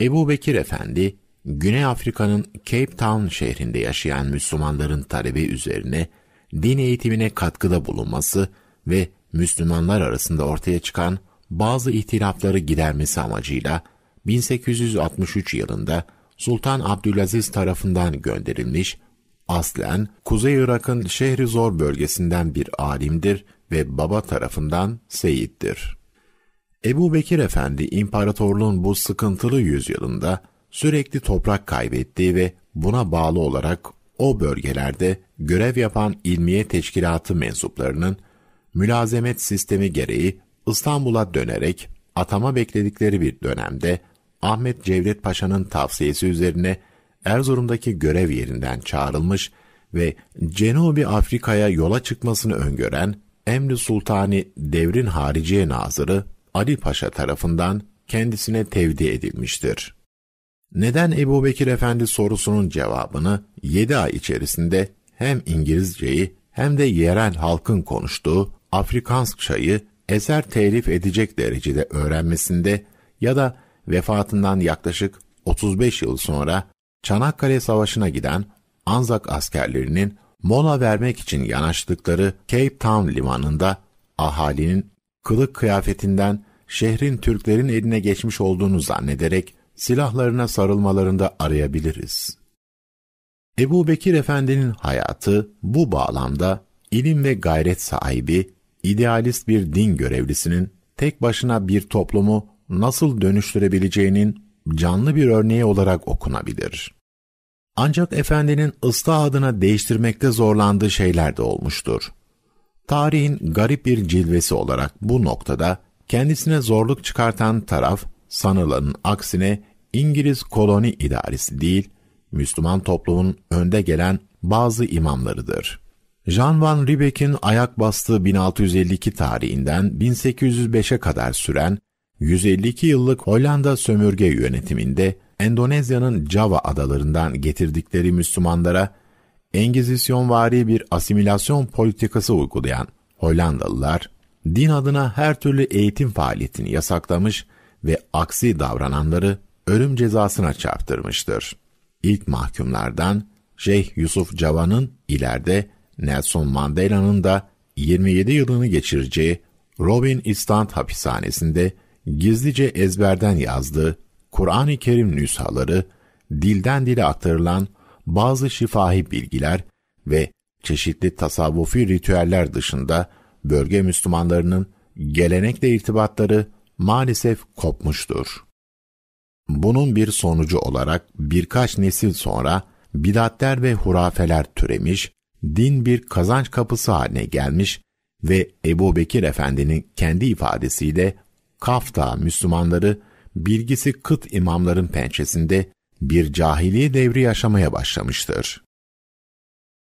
Ebu Bekir Efendi, Güney Afrika'nın Cape Town şehrinde yaşayan Müslümanların talebi üzerine din eğitimine katkıda bulunması ve Müslümanlar arasında ortaya çıkan bazı ihtilafları gidermesi amacıyla 1863 yılında Sultan Abdülaziz tarafından gönderilmiş Aslen Kuzey Irak'ın şehri zor bölgesinden bir alimdir ve baba tarafından Seyit'tir. Ebu Bekir Efendi imparatorluğun bu sıkıntılı yüzyılında sürekli toprak kaybettiği ve buna bağlı olarak o bölgelerde görev yapan ilmiye teşkilatı mensuplarının mülazemet sistemi gereği İstanbul'a dönerek atama bekledikleri bir dönemde Ahmet Cevdet Paşa'nın tavsiyesi üzerine Erzurum'daki görev yerinden çağrılmış ve Cenubi Afrika'ya yola çıkmasını öngören Emri Sultani devrin hariciye nazırı Ali Paşa tarafından kendisine tevdi edilmiştir. Neden Ebu Bekir Efendi sorusunun cevabını 7 ay içerisinde hem İngilizceyi hem de yerel halkın konuştuğu Afrikansçayı eser telif edecek derecede öğrenmesinde ya da vefatından yaklaşık 35 yıl sonra Çanakkale Savaşı'na giden Anzak askerlerinin mola vermek için yanaştıkları Cape Town limanında ahalinin kılık kıyafetinden şehrin Türklerin eline geçmiş olduğunu zannederek silahlarına sarılmalarında arayabiliriz. Ebu Bekir Efendi'nin hayatı bu bağlamda ilim ve gayret sahibi, idealist bir din görevlisinin tek başına bir toplumu nasıl dönüştürebileceğinin canlı bir örneği olarak okunabilir. Ancak efendinin ıslah adına değiştirmekte zorlandığı şeyler de olmuştur. Tarihin garip bir cilvesi olarak bu noktada kendisine zorluk çıkartan taraf sanılanın aksine İngiliz koloni idaresi değil, Müslüman toplumun önde gelen bazı imamlarıdır. Jean Van Riebeck'in ayak bastığı 1652 tarihinden 1805'e kadar süren 152 yıllık Hollanda sömürge yönetiminde Endonezya'nın Java adalarından getirdikleri Müslümanlara Engizisyonvari bir asimilasyon politikası uygulayan Hollandalılar, din adına her türlü eğitim faaliyetini yasaklamış ve aksi davrananları ölüm cezasına çarptırmıştır. İlk mahkumlardan Şeyh Yusuf Cavan'ın ileride Nelson Mandela'nın da 27 yılını geçireceği Robin Island hapishanesinde gizlice ezberden yazdığı Kur'an-ı Kerim nüshaları, dilden dile aktarılan bazı şifahi bilgiler ve çeşitli tasavvufi ritüeller dışında bölge Müslümanlarının gelenekle irtibatları maalesef kopmuştur. Bunun bir sonucu olarak birkaç nesil sonra bidatler ve hurafeler türemiş, din bir kazanç kapısı haline gelmiş ve Ebu Bekir Efendi'nin kendi ifadesiyle Kaf Müslümanları bilgisi kıt imamların pençesinde bir cahiliye devri yaşamaya başlamıştır.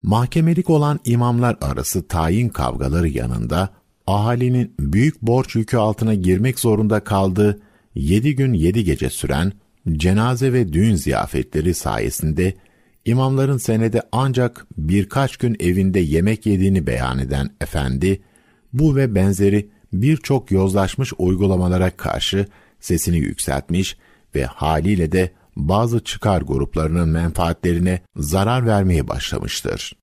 Mahkemelik olan imamlar arası tayin kavgaları yanında ahalinin büyük borç yükü altına girmek zorunda kaldığı 7 gün 7 gece süren cenaze ve düğün ziyafetleri sayesinde imamların senede ancak birkaç gün evinde yemek yediğini beyan eden efendi, bu ve benzeri birçok yozlaşmış uygulamalara karşı sesini yükseltmiş ve haliyle de bazı çıkar gruplarının menfaatlerine zarar vermeye başlamıştır.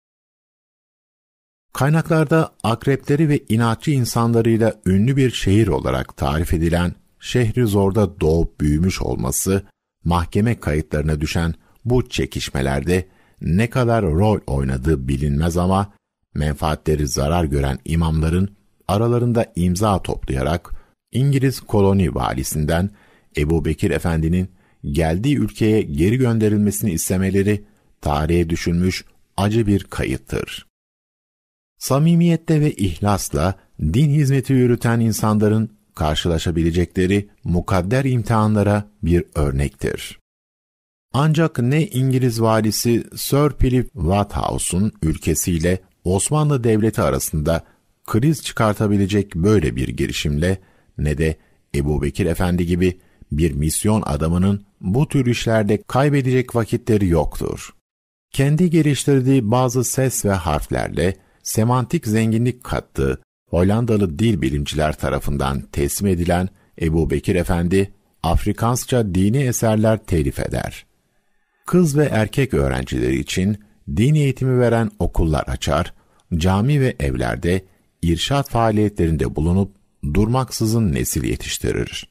Kaynaklarda akrepleri ve inatçı insanlarıyla ünlü bir şehir olarak tarif edilen şehri zorda doğup büyümüş olması, mahkeme kayıtlarına düşen bu çekişmelerde ne kadar rol oynadığı bilinmez ama menfaatleri zarar gören imamların aralarında imza toplayarak İngiliz koloni valisinden Ebu Bekir Efendi'nin geldiği ülkeye geri gönderilmesini istemeleri tarihe düşünmüş acı bir kayıttır. Samimiyette ve ihlasla din hizmeti yürüten insanların karşılaşabilecekleri mukadder imtihanlara bir örnektir. Ancak ne İngiliz valisi Sir Philip Wathouse'un ülkesiyle Osmanlı Devleti arasında kriz çıkartabilecek böyle bir girişimle ne de Ebu Bekir Efendi gibi bir misyon adamının bu tür işlerde kaybedecek vakitleri yoktur. Kendi geliştirdiği bazı ses ve harflerle semantik zenginlik kattığı Hollandalı dil bilimciler tarafından teslim edilen Ebu Bekir Efendi, Afrikansça dini eserler telif eder. Kız ve erkek öğrencileri için din eğitimi veren okullar açar, cami ve evlerde irşat faaliyetlerinde bulunup durmaksızın nesil yetiştirir.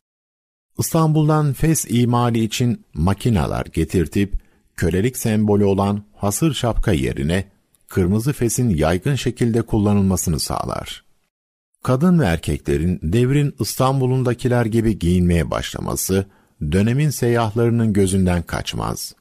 İstanbul'dan Fes imali için makinalar getirtip, kölelik sembolü olan hasır şapka yerine kırmızı fesin yaygın şekilde kullanılmasını sağlar. Kadın ve erkeklerin devrin İstanbul'undakiler gibi giyinmeye başlaması, dönemin seyyahlarının gözünden kaçmaz.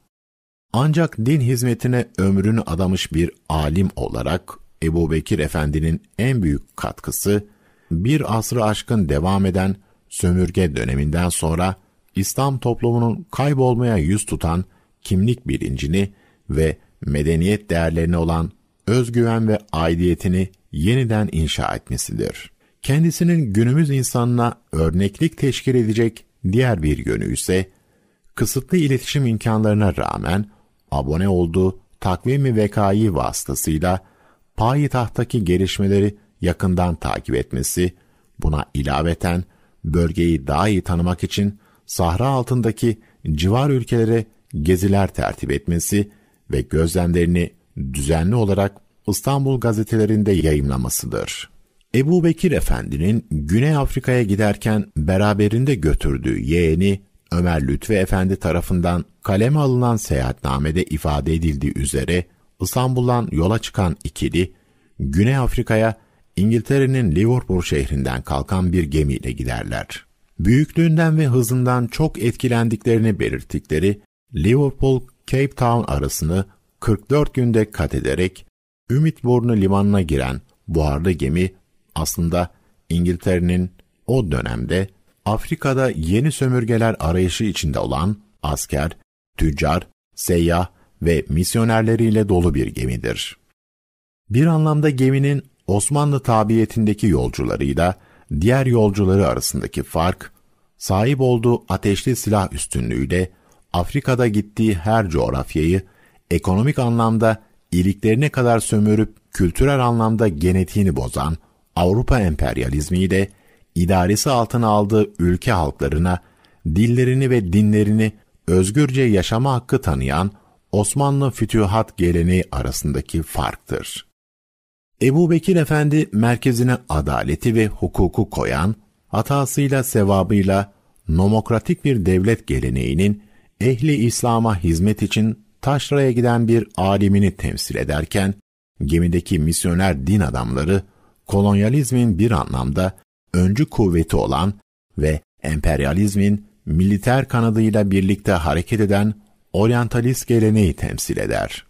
Ancak din hizmetine ömrünü adamış bir alim olarak Ebu Bekir Efendi'nin en büyük katkısı, bir asrı aşkın devam eden sömürge döneminden sonra İslam toplumunun kaybolmaya yüz tutan kimlik bilincini ve medeniyet değerlerine olan özgüven ve aidiyetini yeniden inşa etmesidir. Kendisinin günümüz insanına örneklik teşkil edecek diğer bir yönü ise, kısıtlı iletişim imkanlarına rağmen abone olduğu takvimi vekayı vasıtasıyla payitahttaki gelişmeleri yakından takip etmesi, buna ilaveten bölgeyi daha iyi tanımak için sahra altındaki civar ülkelere geziler tertip etmesi ve gözlemlerini düzenli olarak İstanbul gazetelerinde yayımlamasıdır. Ebu Bekir Efendi'nin Güney Afrika'ya giderken beraberinde götürdüğü yeğeni Ömer Lütfi Efendi tarafından kaleme alınan seyahatnamede ifade edildiği üzere İstanbul'dan yola çıkan ikili, Güney Afrika'ya İngiltere'nin Liverpool şehrinden kalkan bir gemiyle giderler. Büyüklüğünden ve hızından çok etkilendiklerini belirttikleri Liverpool-Cape Town arasını 44 günde kat ederek Ümitburnu limanına giren buharlı gemi aslında İngiltere'nin o dönemde Afrika'da yeni sömürgeler arayışı içinde olan asker, tüccar, seyyah ve misyonerleriyle dolu bir gemidir. Bir anlamda geminin Osmanlı tabiyetindeki yolcularıyla diğer yolcuları arasındaki fark, sahip olduğu ateşli silah üstünlüğüyle Afrika'da gittiği her coğrafyayı ekonomik anlamda iliklerine kadar sömürüp kültürel anlamda genetiğini bozan Avrupa emperyalizmiyle idaresi altına aldığı ülke halklarına dillerini ve dinlerini özgürce yaşama hakkı tanıyan Osmanlı-Fütühat geleneği arasındaki farktır. Ebu Bekir Efendi merkezine adaleti ve hukuku koyan, hatasıyla sevabıyla nomokratik bir devlet geleneğinin ehli İslam'a hizmet için taşraya giden bir alimini temsil ederken, gemideki misyoner din adamları, kolonyalizmin bir anlamda öncü kuvveti olan ve emperyalizmin militer kanadıyla birlikte hareket eden oryantalist geleneği temsil eder.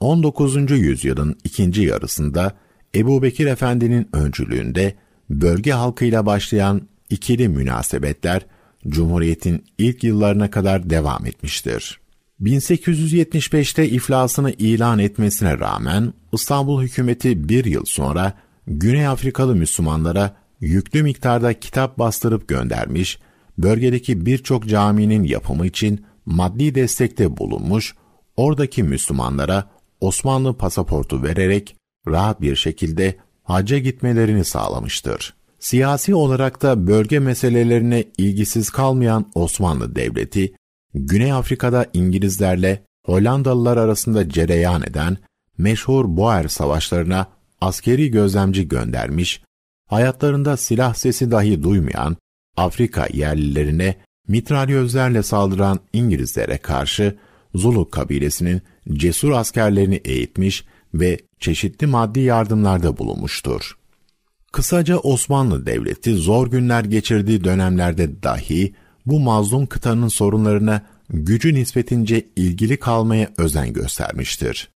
19. yüzyılın ikinci yarısında Ebu Bekir Efendi'nin öncülüğünde bölge halkıyla başlayan ikili münasebetler Cumhuriyet'in ilk yıllarına kadar devam etmiştir. 1875'te iflasını ilan etmesine rağmen İstanbul hükümeti bir yıl sonra Güney Afrikalı Müslümanlara yüklü miktarda kitap bastırıp göndermiş, bölgedeki birçok caminin yapımı için maddi destekte bulunmuş, oradaki Müslümanlara Osmanlı pasaportu vererek rahat bir şekilde hacca gitmelerini sağlamıştır. Siyasi olarak da bölge meselelerine ilgisiz kalmayan Osmanlı Devleti, Güney Afrika'da İngilizlerle Hollandalılar arasında cereyan eden meşhur Boer savaşlarına askeri gözlemci göndermiş, hayatlarında silah sesi dahi duymayan Afrika yerlilerine mitralyözlerle saldıran İngilizlere karşı Zulu kabilesinin cesur askerlerini eğitmiş ve çeşitli maddi yardımlarda bulunmuştur. Kısaca Osmanlı Devleti zor günler geçirdiği dönemlerde dahi bu mazlum kıtanın sorunlarına gücü nispetince ilgili kalmaya özen göstermiştir.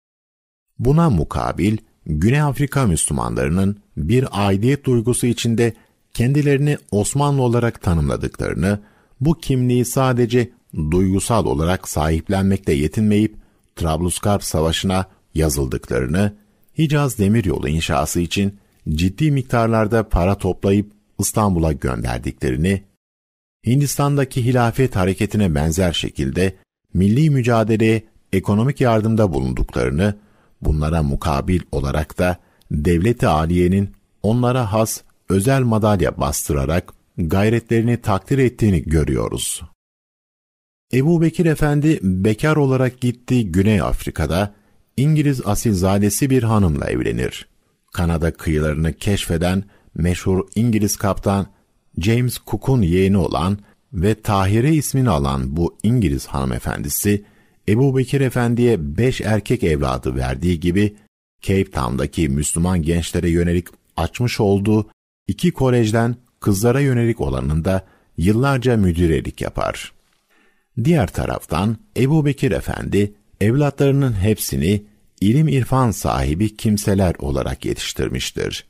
Buna mukabil Güney Afrika Müslümanlarının bir aidiyet duygusu içinde kendilerini Osmanlı olarak tanımladıklarını bu kimliği sadece duygusal olarak sahiplenmekle yetinmeyip Trablusgarp Savaşı'na yazıldıklarını, Hicaz Demiryolu inşası için ciddi miktarlarda para toplayıp İstanbul'a gönderdiklerini, Hindistan'daki hilafet hareketine benzer şekilde milli mücadeleye ekonomik yardımda bulunduklarını, bunlara mukabil olarak da devleti aliyenin onlara has özel madalya bastırarak gayretlerini takdir ettiğini görüyoruz. Ebu Bekir Efendi bekar olarak gittiği Güney Afrika'da İngiliz asilzadesi bir hanımla evlenir. Kanada kıyılarını keşfeden meşhur İngiliz kaptan James Cook'un yeğeni olan ve Tahire ismini alan bu İngiliz hanımefendisi, Ebu Bekir Efendi'ye beş erkek evladı verdiği gibi, Cape Town'daki Müslüman gençlere yönelik açmış olduğu iki kolejden kızlara yönelik olanında yıllarca müdürelik yapar. Diğer taraftan Ebu Bekir Efendi, evlatlarının hepsini ilim irfan sahibi kimseler olarak yetiştirmiştir.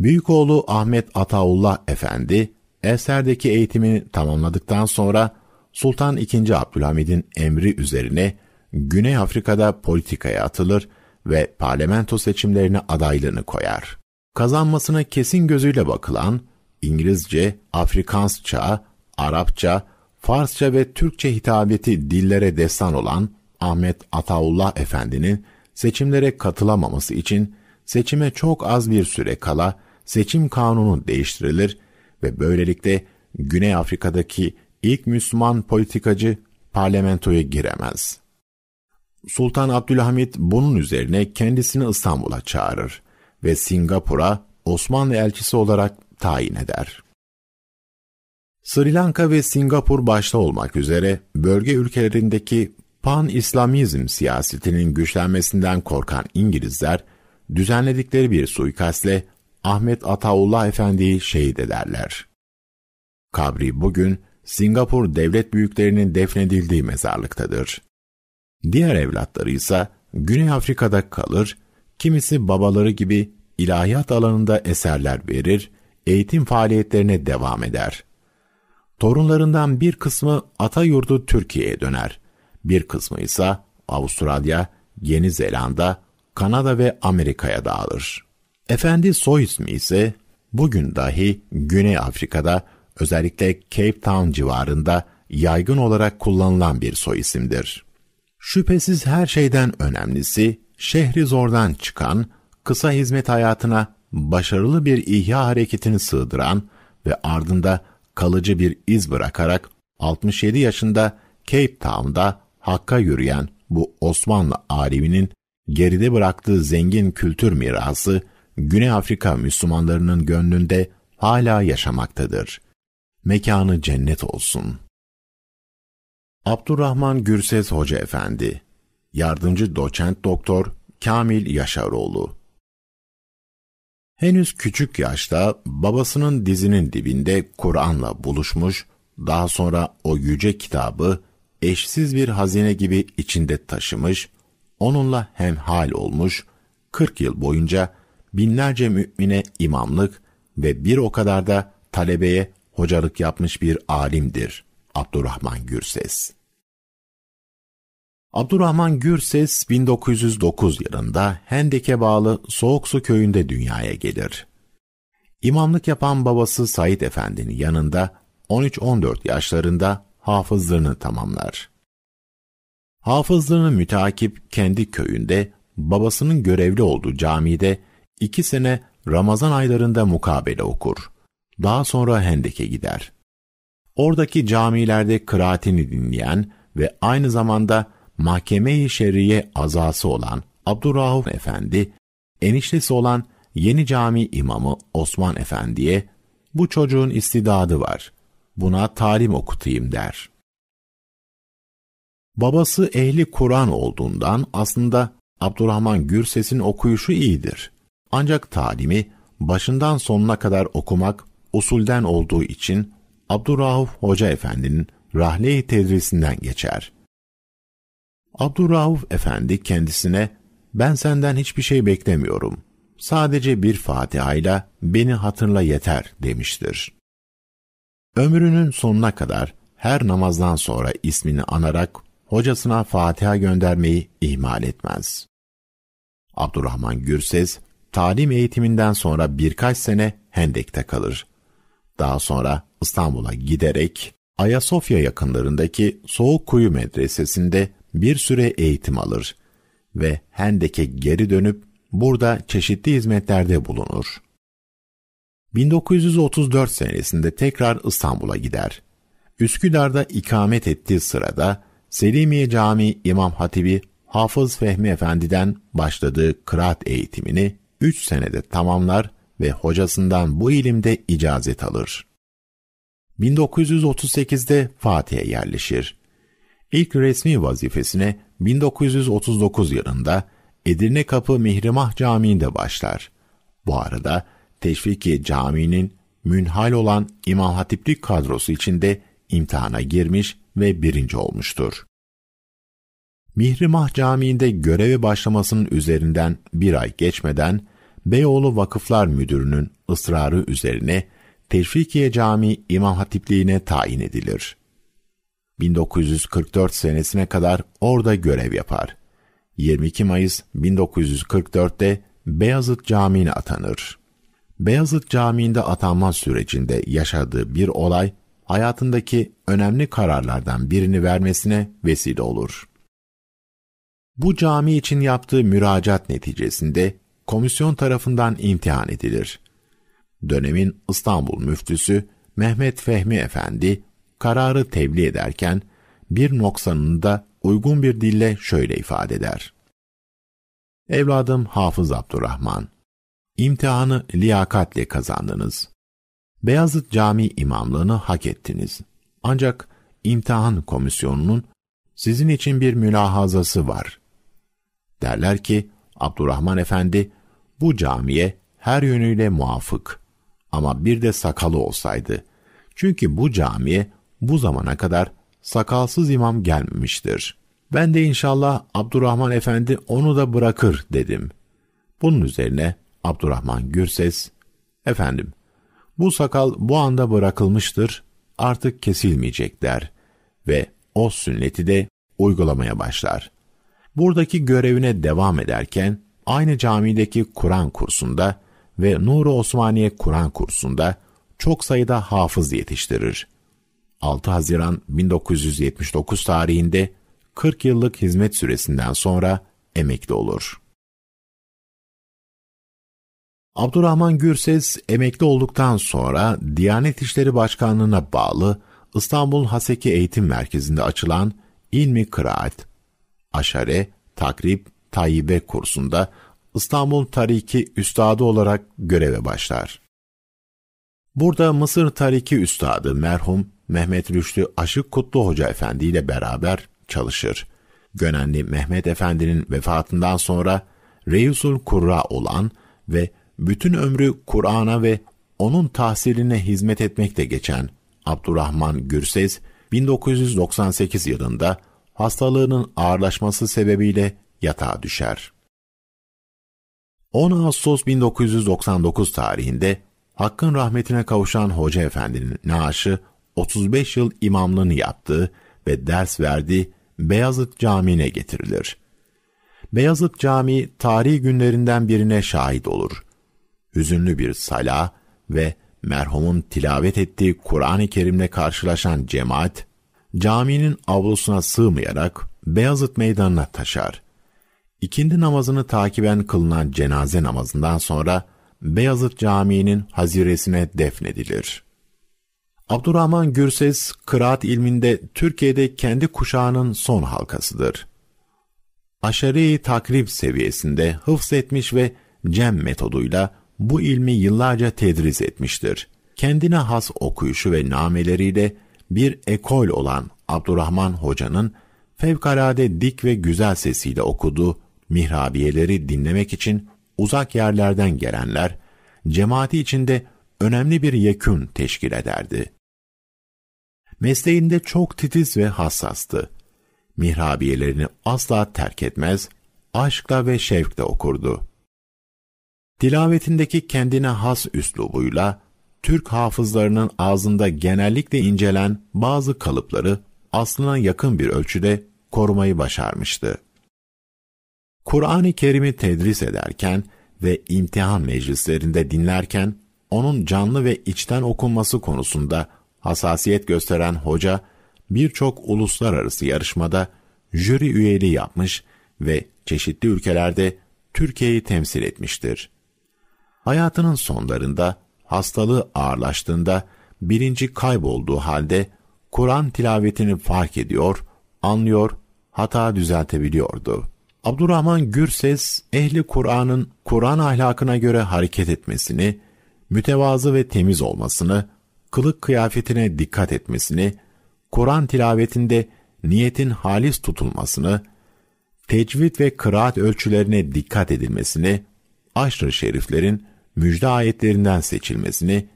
Büyük oğlu Ahmet Ataullah Efendi, eserdeki eğitimini tamamladıktan sonra Sultan II. Abdülhamid'in emri üzerine Güney Afrika'da politikaya atılır ve parlamento seçimlerine adaylığını koyar. Kazanmasına kesin gözüyle bakılan İngilizce, Afrikansça, Arapça, Farsça ve Türkçe hitabeti dillere destan olan Ahmet Ataullah Efendi'nin seçimlere katılamaması için seçime çok az bir süre kala seçim kanunu değiştirilir ve böylelikle Güney Afrika'daki ilk Müslüman politikacı parlamentoya giremez. Sultan Abdülhamit bunun üzerine kendisini İstanbul'a çağırır ve Singapur'a Osmanlı elçisi olarak tayin eder. Sri Lanka ve Singapur başta olmak üzere bölge ülkelerindeki pan-İslamizm siyasetinin güçlenmesinden korkan İngilizler, düzenledikleri bir suikastle Ahmet Ataullah Efendi'yi şehit ederler. Kabri bugün Singapur devlet büyüklerinin defnedildiği mezarlıktadır. Diğer evlatları ise Güney Afrika'da kalır, kimisi babaları gibi ilahiyat alanında eserler verir eğitim faaliyetlerine devam eder. Torunlarından bir kısmı ata yurdu Türkiye'ye döner. Bir kısmı ise Avustralya, Yeni Zelanda, Kanada ve Amerika'ya dağılır. Efendi soy ismi ise bugün dahi Güney Afrika'da özellikle Cape Town civarında yaygın olarak kullanılan bir soy isimdir. Şüphesiz her şeyden önemlisi şehri zordan çıkan, kısa hizmet hayatına başarılı bir ihya hareketini sığdıran ve ardında kalıcı bir iz bırakarak 67 yaşında Cape Town'da Hakk'a yürüyen bu Osmanlı aliminin geride bıraktığı zengin kültür mirası Güney Afrika Müslümanlarının gönlünde hala yaşamaktadır. Mekanı cennet olsun. Abdurrahman Gürses Hoca Efendi Yardımcı Doçent Doktor Kamil Yaşaroğlu Henüz küçük yaşta babasının dizinin dibinde Kur'an'la buluşmuş, daha sonra o yüce kitabı eşsiz bir hazine gibi içinde taşımış, onunla hemhal olmuş, 40 yıl boyunca binlerce mümine imamlık ve bir o kadar da talebeye hocalık yapmış bir alimdir Abdurrahman Gürses. Abdurrahman Gürses 1909 yılında Hendek'e bağlı Soğuksu köyünde dünyaya gelir. İmamlık yapan babası Said Efendi'nin yanında 13-14 yaşlarında hafızlığını tamamlar. Hafızlığını mütakip kendi köyünde babasının görevli olduğu camide iki sene Ramazan aylarında mukabele okur. Daha sonra Hendek'e gider. Oradaki camilerde kıraatini dinleyen ve aynı zamanda Mahkeme-i Şerriye azası olan Abdurrahuf Efendi, eniştesi olan yeni cami İmamı Osman Efendi'ye bu çocuğun istidadı var, buna talim okutayım der. Babası ehli Kur'an olduğundan aslında Abdurrahman Gürses'in okuyuşu iyidir. Ancak talimi başından sonuna kadar okumak usulden olduğu için Abdurrahuf Hoca Efendi'nin rahle-i tedrisinden geçer. Abdurrauf Efendi kendisine ben senden hiçbir şey beklemiyorum. Sadece bir Fatiha ile beni hatırla yeter demiştir. Ömrünün sonuna kadar her namazdan sonra ismini anarak hocasına Fatiha göndermeyi ihmal etmez. Abdurrahman Gürses, talim eğitiminden sonra birkaç sene Hendek'te kalır. Daha sonra İstanbul'a giderek Ayasofya yakınlarındaki Soğuk Kuyu Medresesi'nde bir süre eğitim alır ve Hendek'e geri dönüp burada çeşitli hizmetlerde bulunur. 1934 senesinde tekrar İstanbul'a gider. Üsküdar'da ikamet ettiği sırada Selimiye Camii İmam Hatibi Hafız Fehmi Efendi'den başladığı kıraat eğitimini 3 senede tamamlar ve hocasından bu ilimde icazet alır. 1938'de Fatih'e yerleşir İlk resmi vazifesine 1939 yılında Edirne Kapı Mihrimah Camii'nde başlar. Bu arada Teşviki Camii'nin münhal olan İmam Hatiplik kadrosu içinde imtihana girmiş ve birinci olmuştur. Mihrimah Camii'nde görevi başlamasının üzerinden bir ay geçmeden Beyoğlu Vakıflar Müdürü'nün ısrarı üzerine Teşvikiye Camii İmam Hatipliğine tayin edilir. 1944 senesine kadar orada görev yapar. 22 Mayıs 1944'te Beyazıt Camii'ne atanır. Beyazıt Camii'nde atanma sürecinde yaşadığı bir olay hayatındaki önemli kararlardan birini vermesine vesile olur. Bu cami için yaptığı müracaat neticesinde komisyon tarafından imtihan edilir. Dönemin İstanbul müftüsü Mehmet Fehmi Efendi kararı tebliğ ederken bir noksanını da uygun bir dille şöyle ifade eder. Evladım Hafız Abdurrahman, imtihanı liyakatle kazandınız. Beyazıt cami imamlığını hak ettiniz. Ancak imtihan komisyonunun sizin için bir mülahazası var. Derler ki, Abdurrahman Efendi, bu camiye her yönüyle muafık. Ama bir de sakalı olsaydı. Çünkü bu camiye bu zamana kadar sakalsız imam gelmemiştir. Ben de inşallah Abdurrahman Efendi onu da bırakır dedim. Bunun üzerine Abdurrahman Gürses, efendim bu sakal bu anda bırakılmıştır, artık kesilmeyecek der ve o sünneti de uygulamaya başlar. Buradaki görevine devam ederken aynı camideki Kur'an kursunda ve Nuru Osmaniye Kur'an kursunda çok sayıda hafız yetiştirir. 6 Haziran 1979 tarihinde 40 yıllık hizmet süresinden sonra emekli olur. Abdurrahman Gürses emekli olduktan sonra Diyanet İşleri Başkanlığı'na bağlı İstanbul Haseki Eğitim Merkezi'nde açılan İlmi Kıraat, Aşare, Takrib, Tayyibe kursunda İstanbul Tariki Üstadı olarak göreve başlar. Burada Mısır Tariki Üstadı merhum Mehmet Rüştü Aşık Kutlu Hoca Efendi ile beraber çalışır. Gönenli Mehmet Efendi'nin vefatından sonra Reyusul Kurra olan ve bütün ömrü Kur'an'a ve onun tahsiline hizmet etmekte geçen Abdurrahman Gürses 1998 yılında hastalığının ağırlaşması sebebiyle yatağa düşer. 10 Ağustos 1999 tarihinde Hakk'ın rahmetine kavuşan Hoca Efendi'nin naaşı 35 yıl imamlığını yaptı ve ders verdiği Beyazıt Camii'ne getirilir. Beyazıt Camii tarihi günlerinden birine şahit olur. Hüzünlü bir sala ve merhumun tilavet ettiği Kur'an-ı Kerim'le karşılaşan cemaat, caminin avlusuna sığmayarak Beyazıt Meydanı'na taşar. İkindi namazını takiben kılınan cenaze namazından sonra Beyazıt Camii'nin haziresine defnedilir. Abdurrahman Gürses, kıraat ilminde Türkiye'de kendi kuşağının son halkasıdır. Aşeri takrib seviyesinde hıfz etmiş ve cem metoduyla bu ilmi yıllarca tedris etmiştir. Kendine has okuyuşu ve nameleriyle bir ekol olan Abdurrahman Hoca'nın fevkalade dik ve güzel sesiyle okuduğu mihrabiyeleri dinlemek için uzak yerlerden gelenler, cemaati içinde önemli bir yekün teşkil ederdi. Mesleğinde çok titiz ve hassastı. Mihrabiyelerini asla terk etmez, aşkla ve şevkle okurdu. Tilavetindeki kendine has üslubuyla, Türk hafızlarının ağzında genellikle incelen bazı kalıpları aslına yakın bir ölçüde korumayı başarmıştı. Kur'an-ı Kerim'i tedris ederken ve imtihan meclislerinde dinlerken onun canlı ve içten okunması konusunda hassasiyet gösteren hoca birçok uluslararası yarışmada jüri üyeliği yapmış ve çeşitli ülkelerde Türkiye'yi temsil etmiştir. Hayatının sonlarında hastalığı ağırlaştığında birinci kaybolduğu halde Kur'an tilavetini fark ediyor, anlıyor, hata düzeltebiliyordu.'' Abdurrahman Gürses, ehli Kur'an'ın Kur'an ahlakına göre hareket etmesini, mütevazı ve temiz olmasını, kılık kıyafetine dikkat etmesini, Kur'an tilavetinde niyetin halis tutulmasını, tecvid ve kıraat ölçülerine dikkat edilmesini, aşırı şeriflerin müjde ayetlerinden seçilmesini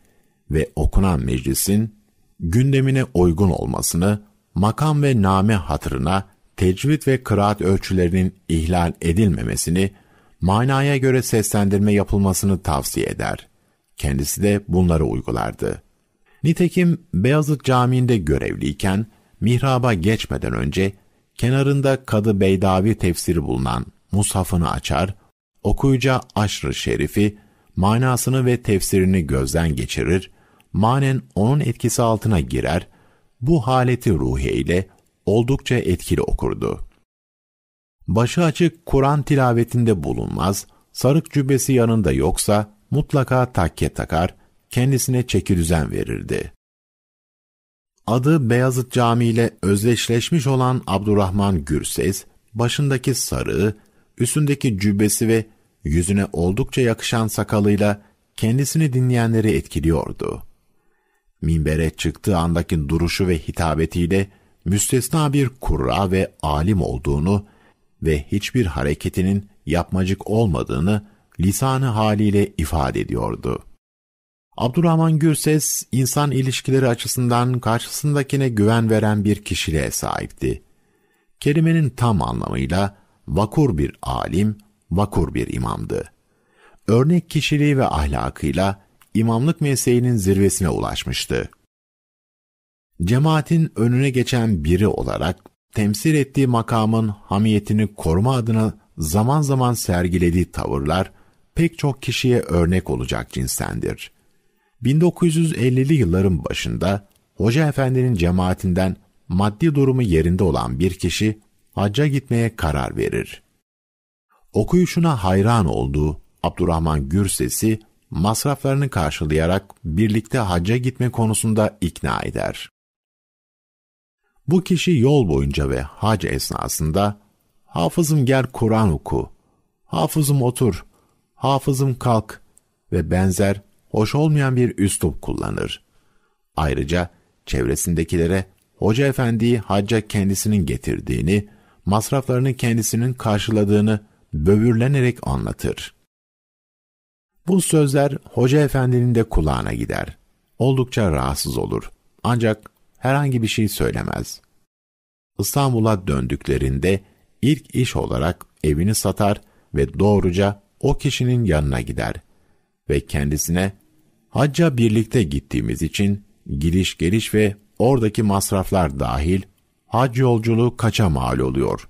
ve okunan meclisin gündemine uygun olmasını, makam ve name hatırına tecvid ve kıraat ölçülerinin ihlal edilmemesini, manaya göre seslendirme yapılmasını tavsiye eder. Kendisi de bunları uygulardı. Nitekim Beyazıt Camii'nde görevliyken mihraba geçmeden önce kenarında Kadı Beydavi tefsiri bulunan musafını açar, okuyuca aşrı şerifi, manasını ve tefsirini gözden geçirir, manen onun etkisi altına girer, bu haleti ruhiye ile oldukça etkili okurdu. Başı açık Kur'an tilavetinde bulunmaz, sarık cübbesi yanında yoksa mutlaka takke takar, kendisine düzen verirdi. Adı Beyazıt Camii ile özdeşleşmiş olan Abdurrahman Gürses, başındaki sarığı, üstündeki cübbesi ve yüzüne oldukça yakışan sakalıyla kendisini dinleyenleri etkiliyordu. Minbere çıktığı andaki duruşu ve hitabetiyle müstesna bir kurra ve alim olduğunu ve hiçbir hareketinin yapmacık olmadığını lisanı haliyle ifade ediyordu. Abdurrahman Gürses, insan ilişkileri açısından karşısındakine güven veren bir kişiliğe sahipti. Kelimenin tam anlamıyla vakur bir alim, vakur bir imamdı. Örnek kişiliği ve ahlakıyla imamlık mesleğinin zirvesine ulaşmıştı cemaatin önüne geçen biri olarak temsil ettiği makamın hamiyetini koruma adına zaman zaman sergilediği tavırlar pek çok kişiye örnek olacak cinstendir. 1950'li yılların başında Hoca Efendi'nin cemaatinden maddi durumu yerinde olan bir kişi hacca gitmeye karar verir. Okuyuşuna hayran olduğu Abdurrahman Gürses'i masraflarını karşılayarak birlikte hacca gitme konusunda ikna eder. Bu kişi yol boyunca ve hac esnasında hafızım gel Kur'an oku, hafızım otur, hafızım kalk ve benzer hoş olmayan bir üslup kullanır. Ayrıca çevresindekilere Hoca Efendi'yi hacca kendisinin getirdiğini, masraflarını kendisinin karşıladığını böbürlenerek anlatır. Bu sözler Hoca Efendi'nin de kulağına gider. Oldukça rahatsız olur. Ancak herhangi bir şey söylemez. İstanbul'a döndüklerinde ilk iş olarak evini satar ve doğruca o kişinin yanına gider ve kendisine hacca birlikte gittiğimiz için giriş geliş ve oradaki masraflar dahil hac yolculuğu kaça mal oluyor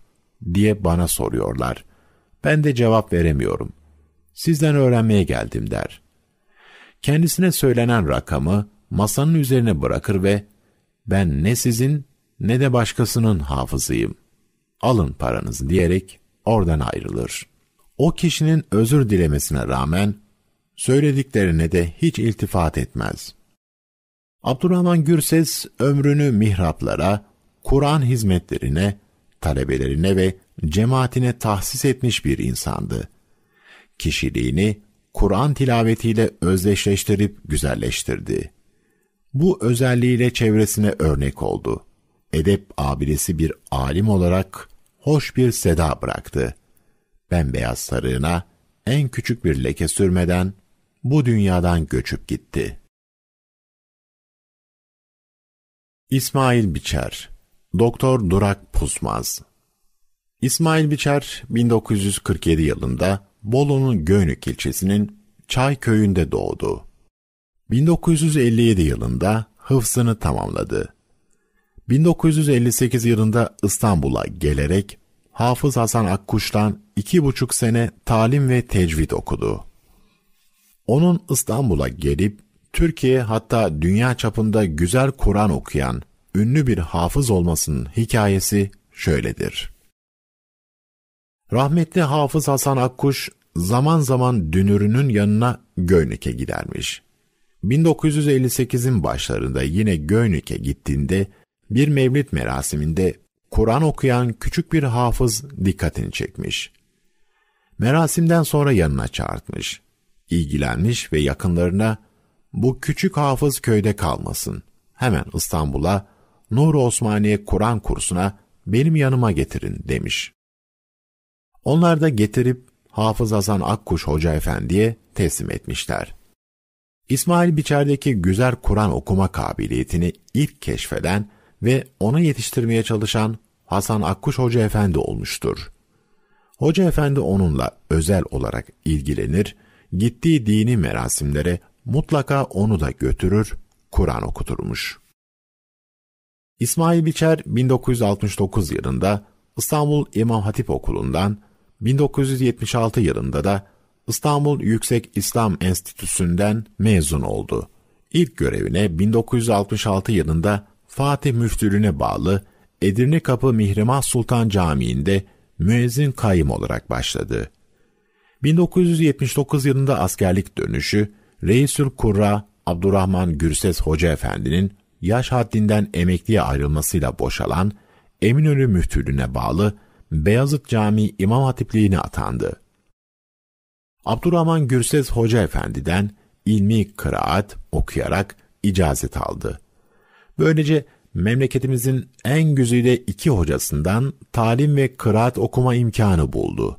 diye bana soruyorlar. Ben de cevap veremiyorum. Sizden öğrenmeye geldim der. Kendisine söylenen rakamı masanın üzerine bırakır ve ben ne sizin ne de başkasının hafızıyım. Alın paranızı diyerek oradan ayrılır. O kişinin özür dilemesine rağmen söylediklerine de hiç iltifat etmez. Abdurrahman Gürses ömrünü mihraplara, Kur'an hizmetlerine, talebelerine ve cemaatine tahsis etmiş bir insandı. Kişiliğini Kur'an tilavetiyle özdeşleştirip güzelleştirdi. Bu özelliğiyle çevresine örnek oldu. Edep abidesi bir alim olarak hoş bir seda bıraktı. Bembeyaz sarığına en küçük bir leke sürmeden bu dünyadan göçüp gitti. İsmail Biçer Doktor Durak Pusmaz İsmail Biçer 1947 yılında Bolu'nun Göynük ilçesinin Çay köyünde doğdu. 1957 yılında hıfzını tamamladı. 1958 yılında İstanbul'a gelerek Hafız Hasan Akkuş'tan iki buçuk sene talim ve tecvid okudu. Onun İstanbul'a gelip Türkiye hatta dünya çapında güzel Kur'an okuyan ünlü bir hafız olmasının hikayesi şöyledir. Rahmetli Hafız Hasan Akkuş zaman zaman dünürünün yanına Göynük'e gidermiş. 1958'in başlarında yine Göynük'e gittiğinde bir mevlid merasiminde Kur'an okuyan küçük bir hafız dikkatini çekmiş. Merasimden sonra yanına çağırtmış. ilgilenmiş ve yakınlarına bu küçük hafız köyde kalmasın. Hemen İstanbul'a Nur Osmaniye Kur'an kursuna benim yanıma getirin demiş. Onlar da getirip Hafız Hasan Akkuş Hoca Efendi'ye teslim etmişler. İsmail Biçer'deki güzel Kur'an okuma kabiliyetini ilk keşfeden ve onu yetiştirmeye çalışan Hasan Akkuş Hoca Efendi olmuştur. Hoca Efendi onunla özel olarak ilgilenir, gittiği dini merasimlere mutlaka onu da götürür, Kur'an okuturmuş. İsmail Biçer 1969 yılında İstanbul İmam Hatip Okulu'ndan, 1976 yılında da İstanbul Yüksek İslam Enstitüsü'nden mezun oldu. İlk görevine 1966 yılında Fatih Müftülüğü'ne bağlı Edirne Kapı Mihrimah Sultan Camii'nde müezzin kayım olarak başladı. 1979 yılında askerlik dönüşü Reisül Kurra Abdurrahman Gürses Hoca Efendi'nin yaş haddinden emekliye ayrılmasıyla boşalan Eminönü Müftülüğü'ne bağlı Beyazıt Camii İmam Hatipliğine atandı. Abdurrahman Gürses Hoca Efendi'den ilmi kıraat okuyarak icazet aldı. Böylece memleketimizin en güzide iki hocasından talim ve kıraat okuma imkanı buldu.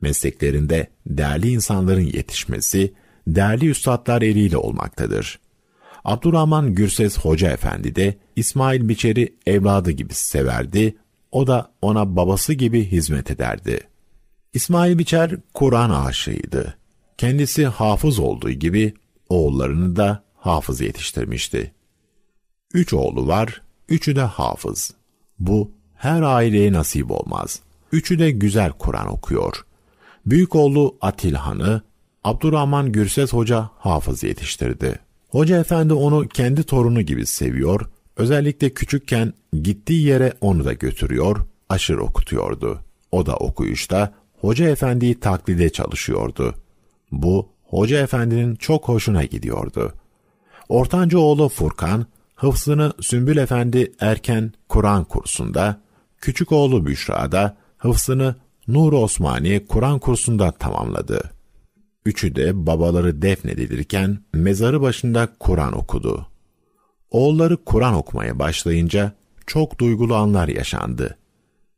Mesleklerinde değerli insanların yetişmesi, değerli üstadlar eliyle olmaktadır. Abdurrahman Gürses Hoca Efendi de İsmail Biçer'i evladı gibi severdi, o da ona babası gibi hizmet ederdi.'' İsmail Biçer Kur'an aşığıydı. Kendisi hafız olduğu gibi oğullarını da hafız yetiştirmişti. Üç oğlu var, üçü de hafız. Bu her aileye nasip olmaz. Üçü de güzel Kur'an okuyor. Büyük oğlu Atilhan'ı Abdurrahman Gürses Hoca hafız yetiştirdi. Hoca Efendi onu kendi torunu gibi seviyor, özellikle küçükken gittiği yere onu da götürüyor, aşır okutuyordu. O da okuyuşta Hoca Efendi'yi taklide çalışıyordu. Bu Hoca Efendi'nin çok hoşuna gidiyordu. Ortanca oğlu Furkan, hıfzını Sümbül Efendi erken Kur'an kursunda, küçük oğlu Büşra da hıfzını Nur Osmani Kur'an kursunda tamamladı. Üçü de babaları defnedilirken mezarı başında Kur'an okudu. Oğulları Kur'an okumaya başlayınca çok duygulu anlar yaşandı.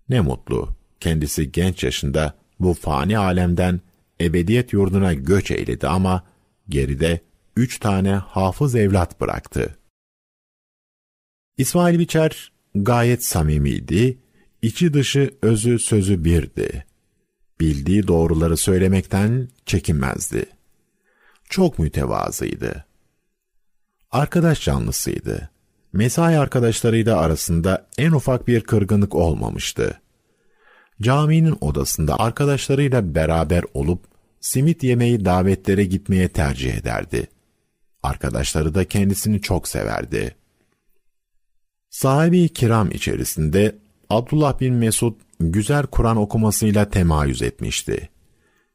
Ne mutlu kendisi genç yaşında bu fani alemden ebediyet yurduna göç eyledi ama geride üç tane hafız evlat bıraktı. İsmail Biçer gayet samimiydi, içi dışı özü sözü birdi. Bildiği doğruları söylemekten çekinmezdi. Çok mütevazıydı. Arkadaş canlısıydı. Mesai arkadaşlarıyla arasında en ufak bir kırgınlık olmamıştı caminin odasında arkadaşlarıyla beraber olup simit yemeği davetlere gitmeye tercih ederdi. Arkadaşları da kendisini çok severdi. Sahibi kiram içerisinde Abdullah bin Mesud güzel Kur'an okumasıyla temayüz etmişti.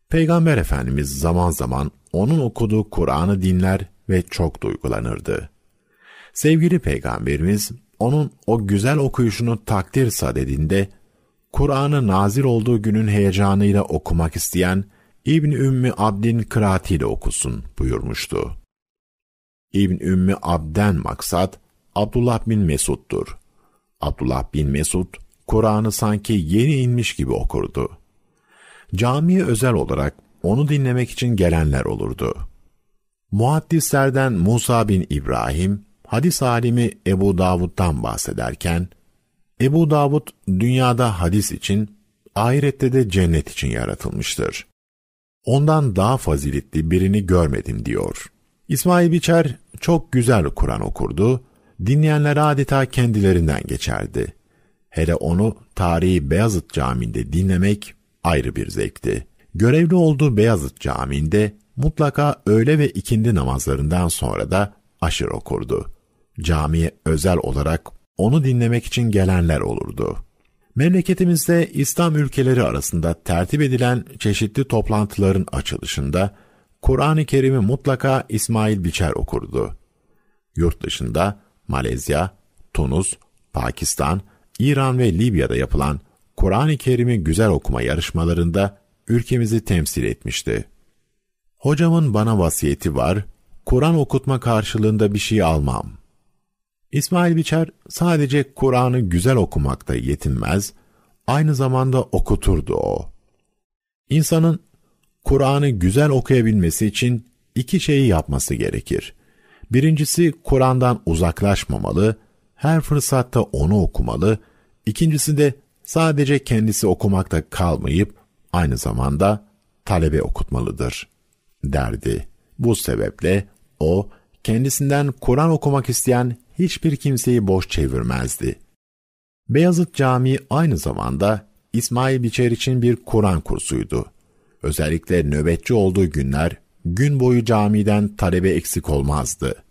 Peygamber Efendimiz zaman zaman onun okuduğu Kur'an'ı dinler ve çok duygulanırdı. Sevgili Peygamberimiz onun o güzel okuyuşunu takdir sadedinde Kur'an'ı nazil olduğu günün heyecanıyla okumak isteyen İbn Ümmü Abd'in ile okusun buyurmuştu. İbn Ümmü Abd'den maksat Abdullah bin Mesud'dur. Abdullah bin Mesud Kur'an'ı sanki yeni inmiş gibi okurdu. Camiye özel olarak onu dinlemek için gelenler olurdu. Muhaddislerden Musa bin İbrahim, hadis alimi Ebu Davud'dan bahsederken, Ebu Davud dünyada hadis için, ahirette de cennet için yaratılmıştır. Ondan daha faziletli birini görmedim diyor. İsmail Biçer çok güzel Kur'an okurdu, dinleyenler adeta kendilerinden geçerdi. Hele onu tarihi Beyazıt Camii'nde dinlemek ayrı bir zevkti. Görevli olduğu Beyazıt Camii'nde mutlaka öğle ve ikindi namazlarından sonra da aşır okurdu. Camiye özel olarak onu dinlemek için gelenler olurdu. Memleketimizde İslam ülkeleri arasında tertip edilen çeşitli toplantıların açılışında Kur'an-ı Kerim'i mutlaka İsmail Biçer okurdu. Yurt dışında Malezya, Tunus, Pakistan, İran ve Libya'da yapılan Kur'an-ı Kerim'i güzel okuma yarışmalarında ülkemizi temsil etmişti. Hocamın bana vasiyeti var, Kur'an okutma karşılığında bir şey almam.'' İsmail Biçer sadece Kur'an'ı güzel okumakta yetinmez, aynı zamanda okuturdu o. İnsanın Kur'an'ı güzel okuyabilmesi için iki şeyi yapması gerekir. Birincisi Kur'an'dan uzaklaşmamalı, her fırsatta onu okumalı. İkincisi de sadece kendisi okumakta kalmayıp aynı zamanda talebe okutmalıdır, derdi. Bu sebeple o, kendisinden Kur'an okumak isteyen hiçbir kimseyi boş çevirmezdi. Beyazıt Camii aynı zamanda İsmail Biçer için bir Kur'an kursuydu. Özellikle nöbetçi olduğu günler gün boyu camiden talebe eksik olmazdı.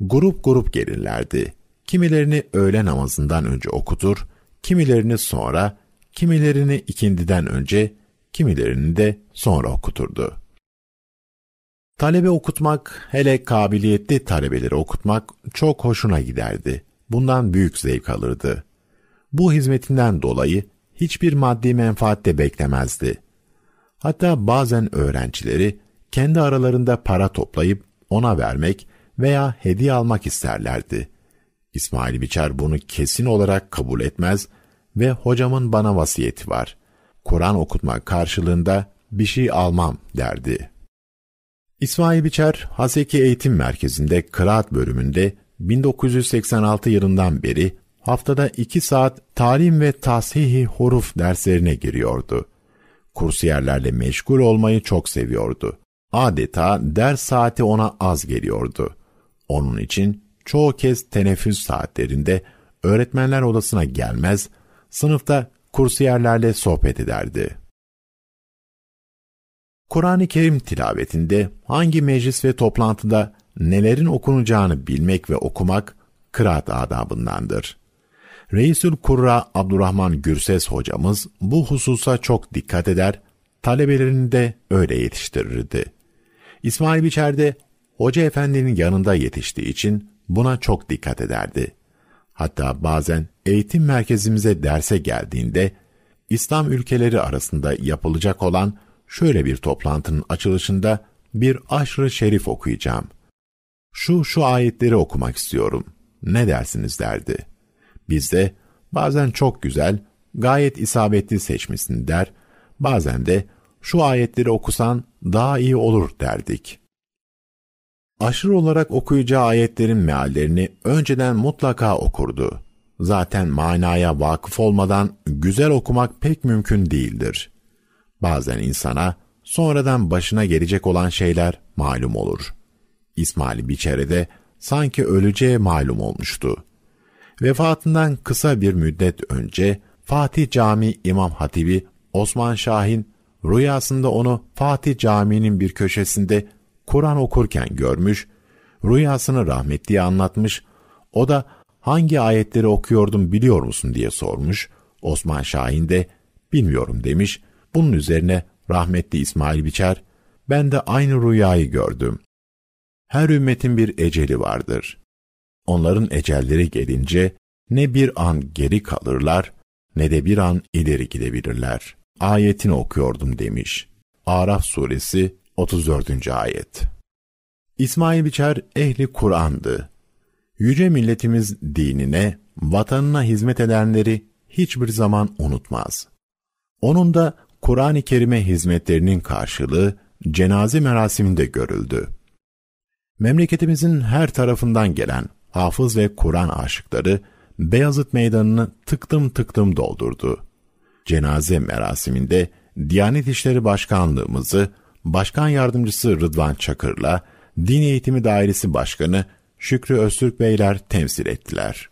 Grup grup gelirlerdi. Kimilerini öğle namazından önce okutur, kimilerini sonra, kimilerini ikindiden önce, kimilerini de sonra okuturdu.'' Talebe okutmak, hele kabiliyetli talebeleri okutmak çok hoşuna giderdi. Bundan büyük zevk alırdı. Bu hizmetinden dolayı hiçbir maddi menfaat de beklemezdi. Hatta bazen öğrencileri kendi aralarında para toplayıp ona vermek veya hediye almak isterlerdi. İsmail Biçer bunu kesin olarak kabul etmez ve hocamın bana vasiyeti var. Kur'an okutmak karşılığında bir şey almam derdi.'' İsmail Biçer, Haseki Eğitim Merkezi'nde kıraat bölümünde 1986 yılından beri haftada 2 saat talim ve tasihi huruf derslerine giriyordu. Kursiyerlerle meşgul olmayı çok seviyordu. Adeta ders saati ona az geliyordu. Onun için çoğu kez teneffüs saatlerinde öğretmenler odasına gelmez, sınıfta kursiyerlerle sohbet ederdi. Kur'an-ı Kerim tilavetinde hangi meclis ve toplantıda nelerin okunacağını bilmek ve okumak kıraat adabındandır. Reisül Kurra Abdurrahman Gürses hocamız bu hususa çok dikkat eder, talebelerini de öyle yetiştirirdi. İsmail Biçer de hoca efendinin yanında yetiştiği için buna çok dikkat ederdi. Hatta bazen eğitim merkezimize derse geldiğinde İslam ülkeleri arasında yapılacak olan şöyle bir toplantının açılışında bir aşrı şerif okuyacağım. Şu şu ayetleri okumak istiyorum. Ne dersiniz derdi. Biz de bazen çok güzel, gayet isabetli seçmişsin der, bazen de şu ayetleri okusan daha iyi olur derdik. Aşırı olarak okuyacağı ayetlerin meallerini önceden mutlaka okurdu. Zaten manaya vakıf olmadan güzel okumak pek mümkün değildir. Bazen insana sonradan başına gelecek olan şeyler malum olur. İsmail Biçere'de sanki öleceği malum olmuştu. Vefatından kısa bir müddet önce Fatih Camii İmam Hatibi Osman Şahin rüyasında onu Fatih Camii'nin bir köşesinde Kur'an okurken görmüş, rüyasını rahmetliye anlatmış, o da hangi ayetleri okuyordum biliyor musun diye sormuş, Osman Şahin de bilmiyorum demiş bunun üzerine rahmetli İsmail Biçer, ben de aynı rüyayı gördüm. Her ümmetin bir eceli vardır. Onların ecelleri gelince ne bir an geri kalırlar ne de bir an ileri gidebilirler. Ayetini okuyordum demiş. Araf suresi 34. ayet. İsmail Biçer ehli Kur'an'dı. Yüce milletimiz dinine, vatanına hizmet edenleri hiçbir zaman unutmaz. Onun da Kur'an-ı Kerim'e hizmetlerinin karşılığı cenaze merasiminde görüldü. Memleketimizin her tarafından gelen hafız ve Kur'an aşıkları Beyazıt Meydanı'nı tıktım tıktım doldurdu. Cenaze merasiminde Diyanet İşleri Başkanlığımızı Başkan Yardımcısı Rıdvan Çakır'la Din Eğitimi Dairesi Başkanı Şükrü Öztürk Beyler temsil ettiler.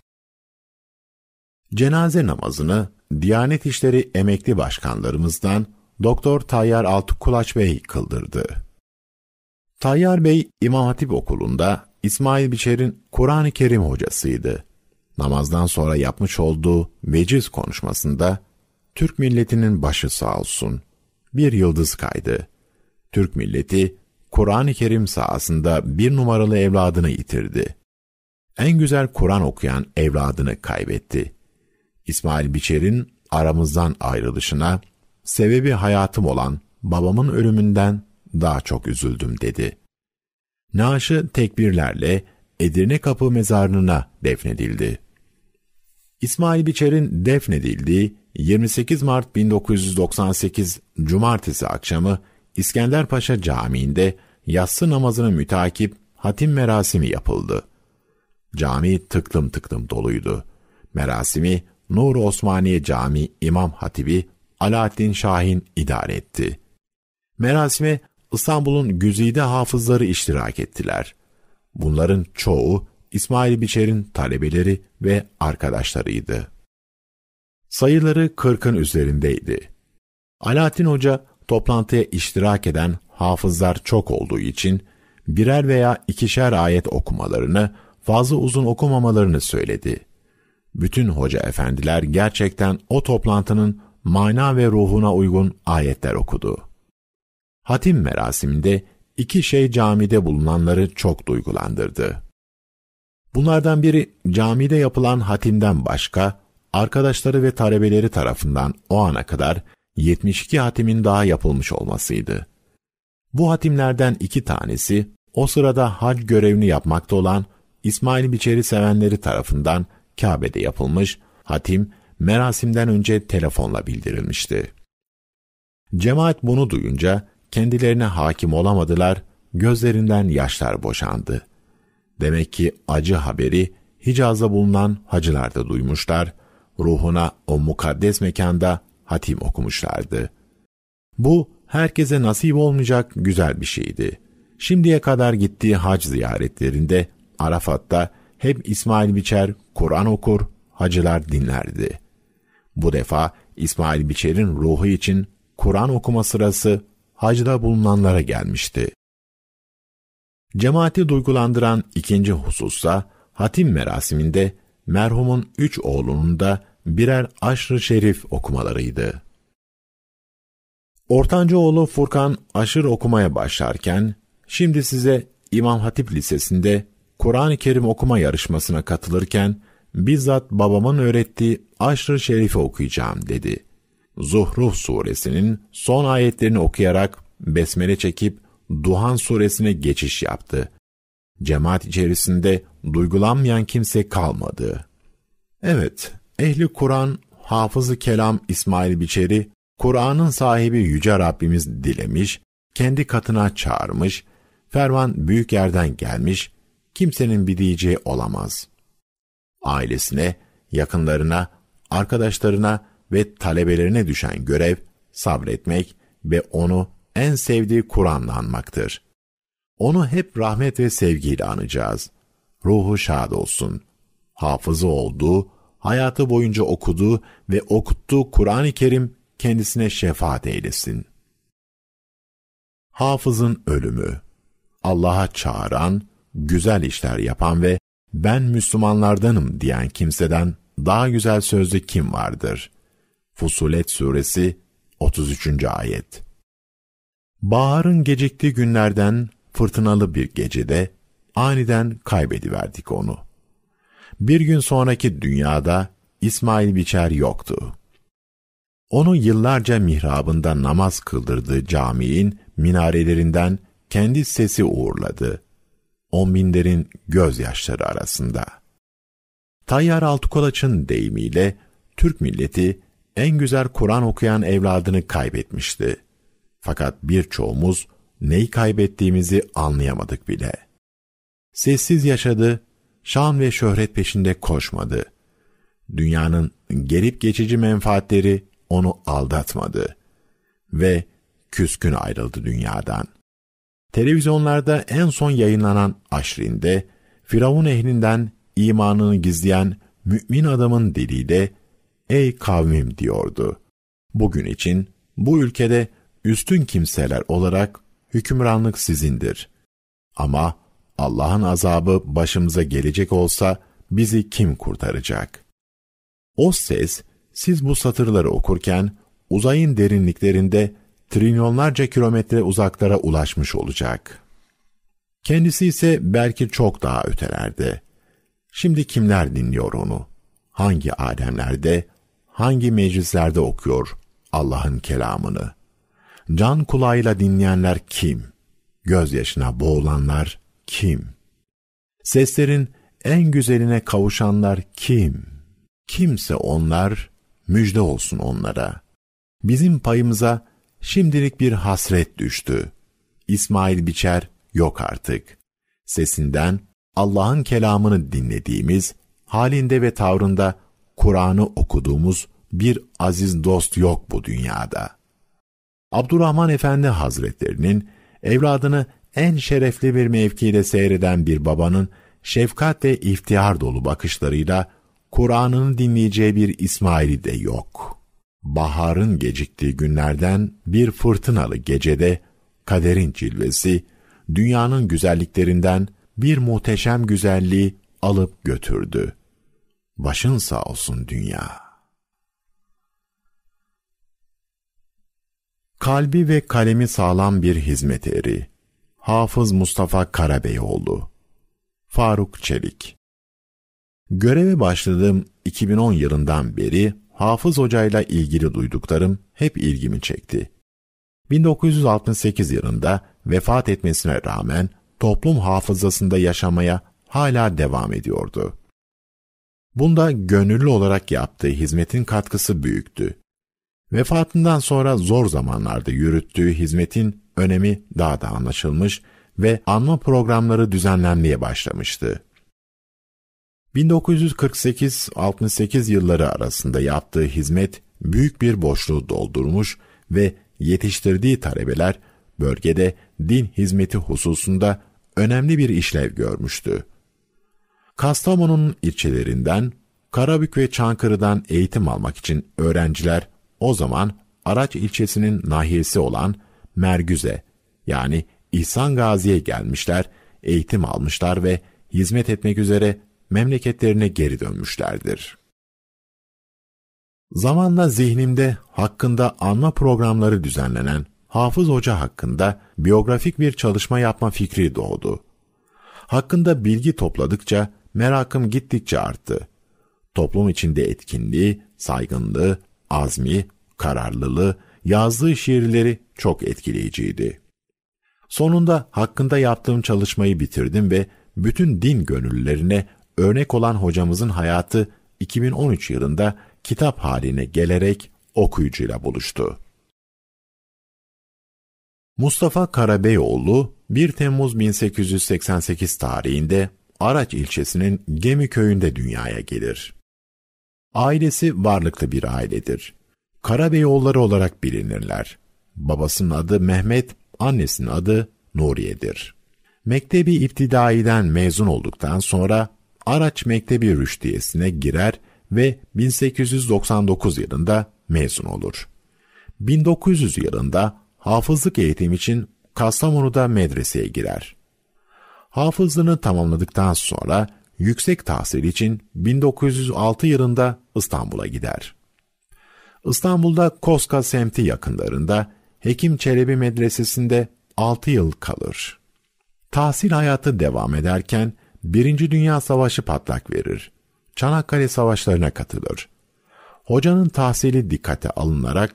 Cenaze namazını Diyanet İşleri emekli başkanlarımızdan Doktor Tayyar Altıkulaç Bey kıldırdı. Tayyar Bey İmam Hatip Okulu'nda İsmail Biçer'in Kur'an-ı Kerim hocasıydı. Namazdan sonra yapmış olduğu veciz konuşmasında Türk milletinin başı sağ olsun bir yıldız kaydı. Türk milleti Kur'an-ı Kerim sahasında bir numaralı evladını yitirdi. En güzel Kur'an okuyan evladını kaybetti. İsmail Biçer'in aramızdan ayrılışına sebebi hayatım olan babamın ölümünden daha çok üzüldüm dedi. Naaşı tekbirlerle Edirne Kapı mezarına defnedildi. İsmail Biçer'in defnedildiği 28 Mart 1998 Cumartesi akşamı İskenderpaşa Camii'nde yatsı namazını mütakip hatim merasimi yapıldı. Cami tıklım tıklım doluydu. Merasimi Nur Osmaniye Cami İmam Hatibi Alaaddin Şahin idare etti. Merasime İstanbul'un güzide hafızları iştirak ettiler. Bunların çoğu İsmail Biçer'in talebeleri ve arkadaşlarıydı. Sayıları kırkın üzerindeydi. Alaaddin Hoca toplantıya iştirak eden hafızlar çok olduğu için birer veya ikişer ayet okumalarını, fazla uzun okumamalarını söyledi.'' bütün hoca efendiler gerçekten o toplantının mana ve ruhuna uygun ayetler okudu. Hatim merasiminde iki şey camide bulunanları çok duygulandırdı. Bunlardan biri camide yapılan hatimden başka arkadaşları ve talebeleri tarafından o ana kadar 72 hatimin daha yapılmış olmasıydı. Bu hatimlerden iki tanesi o sırada hac görevini yapmakta olan İsmail Biçeri sevenleri tarafından Kabe'de yapılmış, hatim merasimden önce telefonla bildirilmişti. Cemaat bunu duyunca kendilerine hakim olamadılar, gözlerinden yaşlar boşandı. Demek ki acı haberi Hicaz'da bulunan hacılar da duymuşlar, ruhuna o mukaddes mekanda hatim okumuşlardı. Bu herkese nasip olmayacak güzel bir şeydi. Şimdiye kadar gittiği hac ziyaretlerinde Arafat'ta hep İsmail Biçer Kur'an okur, hacılar dinlerdi. Bu defa İsmail Biçer'in ruhu için Kur'an okuma sırası hacda bulunanlara gelmişti. Cemaati duygulandıran ikinci hususta hatim merasiminde merhumun üç oğlunun da birer aşrı şerif okumalarıydı. Ortanca oğlu Furkan aşır okumaya başlarken, şimdi size İmam Hatip Lisesi'nde Kur'an-ı Kerim okuma yarışmasına katılırken bizzat babamın öğrettiği Aşr-ı Şerif'i okuyacağım dedi. Zuhruf suresinin son ayetlerini okuyarak besmele çekip Duhan suresine geçiş yaptı. Cemaat içerisinde duygulanmayan kimse kalmadı. Evet, ehli Kur'an, hafızı kelam İsmail Biçeri, Kur'an'ın sahibi Yüce Rabbimiz dilemiş, kendi katına çağırmış, ferman büyük yerden gelmiş, kimsenin bileceği olamaz. Ailesine, yakınlarına, arkadaşlarına ve talebelerine düşen görev sabretmek ve onu en sevdiği Kur'an'la anmaktır. Onu hep rahmet ve sevgiyle anacağız. Ruhu şad olsun. Hafızı olduğu, hayatı boyunca okuduğu ve okuttuğu Kur'an-ı Kerim kendisine şefaat eylesin. Hafızın ölümü Allah'a çağıran, güzel işler yapan ve ben Müslümanlardanım diyen kimseden daha güzel sözlü kim vardır? Fusulet Suresi 33. Ayet Baharın geciktiği günlerden fırtınalı bir gecede aniden kaybediverdik onu. Bir gün sonraki dünyada İsmail Biçer yoktu. Onu yıllarca mihrabında namaz kıldırdığı camiin minarelerinden kendi sesi uğurladı on binlerin gözyaşları arasında. Tayyar Altıkolaç'ın deyimiyle Türk milleti en güzel Kur'an okuyan evladını kaybetmişti. Fakat birçoğumuz neyi kaybettiğimizi anlayamadık bile. Sessiz yaşadı, şan ve şöhret peşinde koşmadı. Dünyanın gelip geçici menfaatleri onu aldatmadı ve küskün ayrıldı dünyadan televizyonlarda en son yayınlanan aşrinde Firavun ehlinden imanını gizleyen mümin adamın diliyle ''Ey kavmim'' diyordu. Bugün için bu ülkede üstün kimseler olarak hükümranlık sizindir. Ama Allah'ın azabı başımıza gelecek olsa bizi kim kurtaracak? O ses, siz bu satırları okurken uzayın derinliklerinde trilyonlarca kilometre uzaklara ulaşmış olacak. Kendisi ise belki çok daha ötelerde. Şimdi kimler dinliyor onu? Hangi alemlerde, hangi meclislerde okuyor Allah'ın kelamını? Can kulağıyla dinleyenler kim? Gözyaşına boğulanlar kim? Seslerin en güzeline kavuşanlar kim? Kimse onlar, müjde olsun onlara. Bizim payımıza Şimdilik bir hasret düştü. İsmail Biçer yok artık. Sesinden Allah'ın kelamını dinlediğimiz, halinde ve tavrında Kur'an'ı okuduğumuz bir aziz dost yok bu dünyada. Abdurrahman Efendi Hazretlerinin evladını en şerefli bir mevkiyle seyreden bir babanın şefkat ve iftihar dolu bakışlarıyla Kur'an'ını dinleyeceği bir İsmail'i de yok.'' baharın geciktiği günlerden bir fırtınalı gecede kaderin cilvesi, dünyanın güzelliklerinden bir muhteşem güzelliği alıp götürdü. Başın sağ olsun dünya. Kalbi ve kalemi sağlam bir hizmet eri. Hafız Mustafa Karabeyoğlu. Faruk Çelik. Göreve başladığım 2010 yılından beri Hafız Hoca'yla ilgili duyduklarım hep ilgimi çekti. 1968 yılında vefat etmesine rağmen toplum hafızasında yaşamaya hala devam ediyordu. Bunda gönüllü olarak yaptığı hizmetin katkısı büyüktü. Vefatından sonra zor zamanlarda yürüttüğü hizmetin önemi daha da anlaşılmış ve anma programları düzenlenmeye başlamıştı. 1948-68 yılları arasında yaptığı hizmet büyük bir boşluğu doldurmuş ve yetiştirdiği talebeler bölgede din hizmeti hususunda önemli bir işlev görmüştü. Kastamonu'nun ilçelerinden, Karabük ve Çankırı'dan eğitim almak için öğrenciler o zaman Araç ilçesinin nahiyesi olan Mergüze yani İhsan Gazi'ye gelmişler, eğitim almışlar ve hizmet etmek üzere memleketlerine geri dönmüşlerdir. Zamanla zihnimde hakkında anma programları düzenlenen Hafız Hoca hakkında biyografik bir çalışma yapma fikri doğdu. Hakkında bilgi topladıkça merakım gittikçe arttı. Toplum içinde etkinliği, saygınlığı, azmi, kararlılığı, yazdığı şiirleri çok etkileyiciydi. Sonunda hakkında yaptığım çalışmayı bitirdim ve bütün din gönüllerine örnek olan hocamızın hayatı 2013 yılında kitap haline gelerek okuyucuyla buluştu. Mustafa Karabeyoğlu 1 Temmuz 1888 tarihinde Araç ilçesinin Gemi köyünde dünyaya gelir. Ailesi varlıklı bir ailedir. Karabeyoğulları olarak bilinirler. Babasının adı Mehmet, annesinin adı Nuriye'dir. Mektebi İptidai'den mezun olduktan sonra Araç Mektebi Rüştiyesi'ne girer ve 1899 yılında mezun olur. 1900 yılında hafızlık eğitim için Kastamonu'da medreseye girer. Hafızlığını tamamladıktan sonra yüksek tahsil için 1906 yılında İstanbul'a gider. İstanbul'da Koska semti yakınlarında Hekim Çelebi Medresesi'nde 6 yıl kalır. Tahsil hayatı devam ederken Birinci Dünya Savaşı patlak verir. Çanakkale Savaşlarına katılır. Hocanın tahsili dikkate alınarak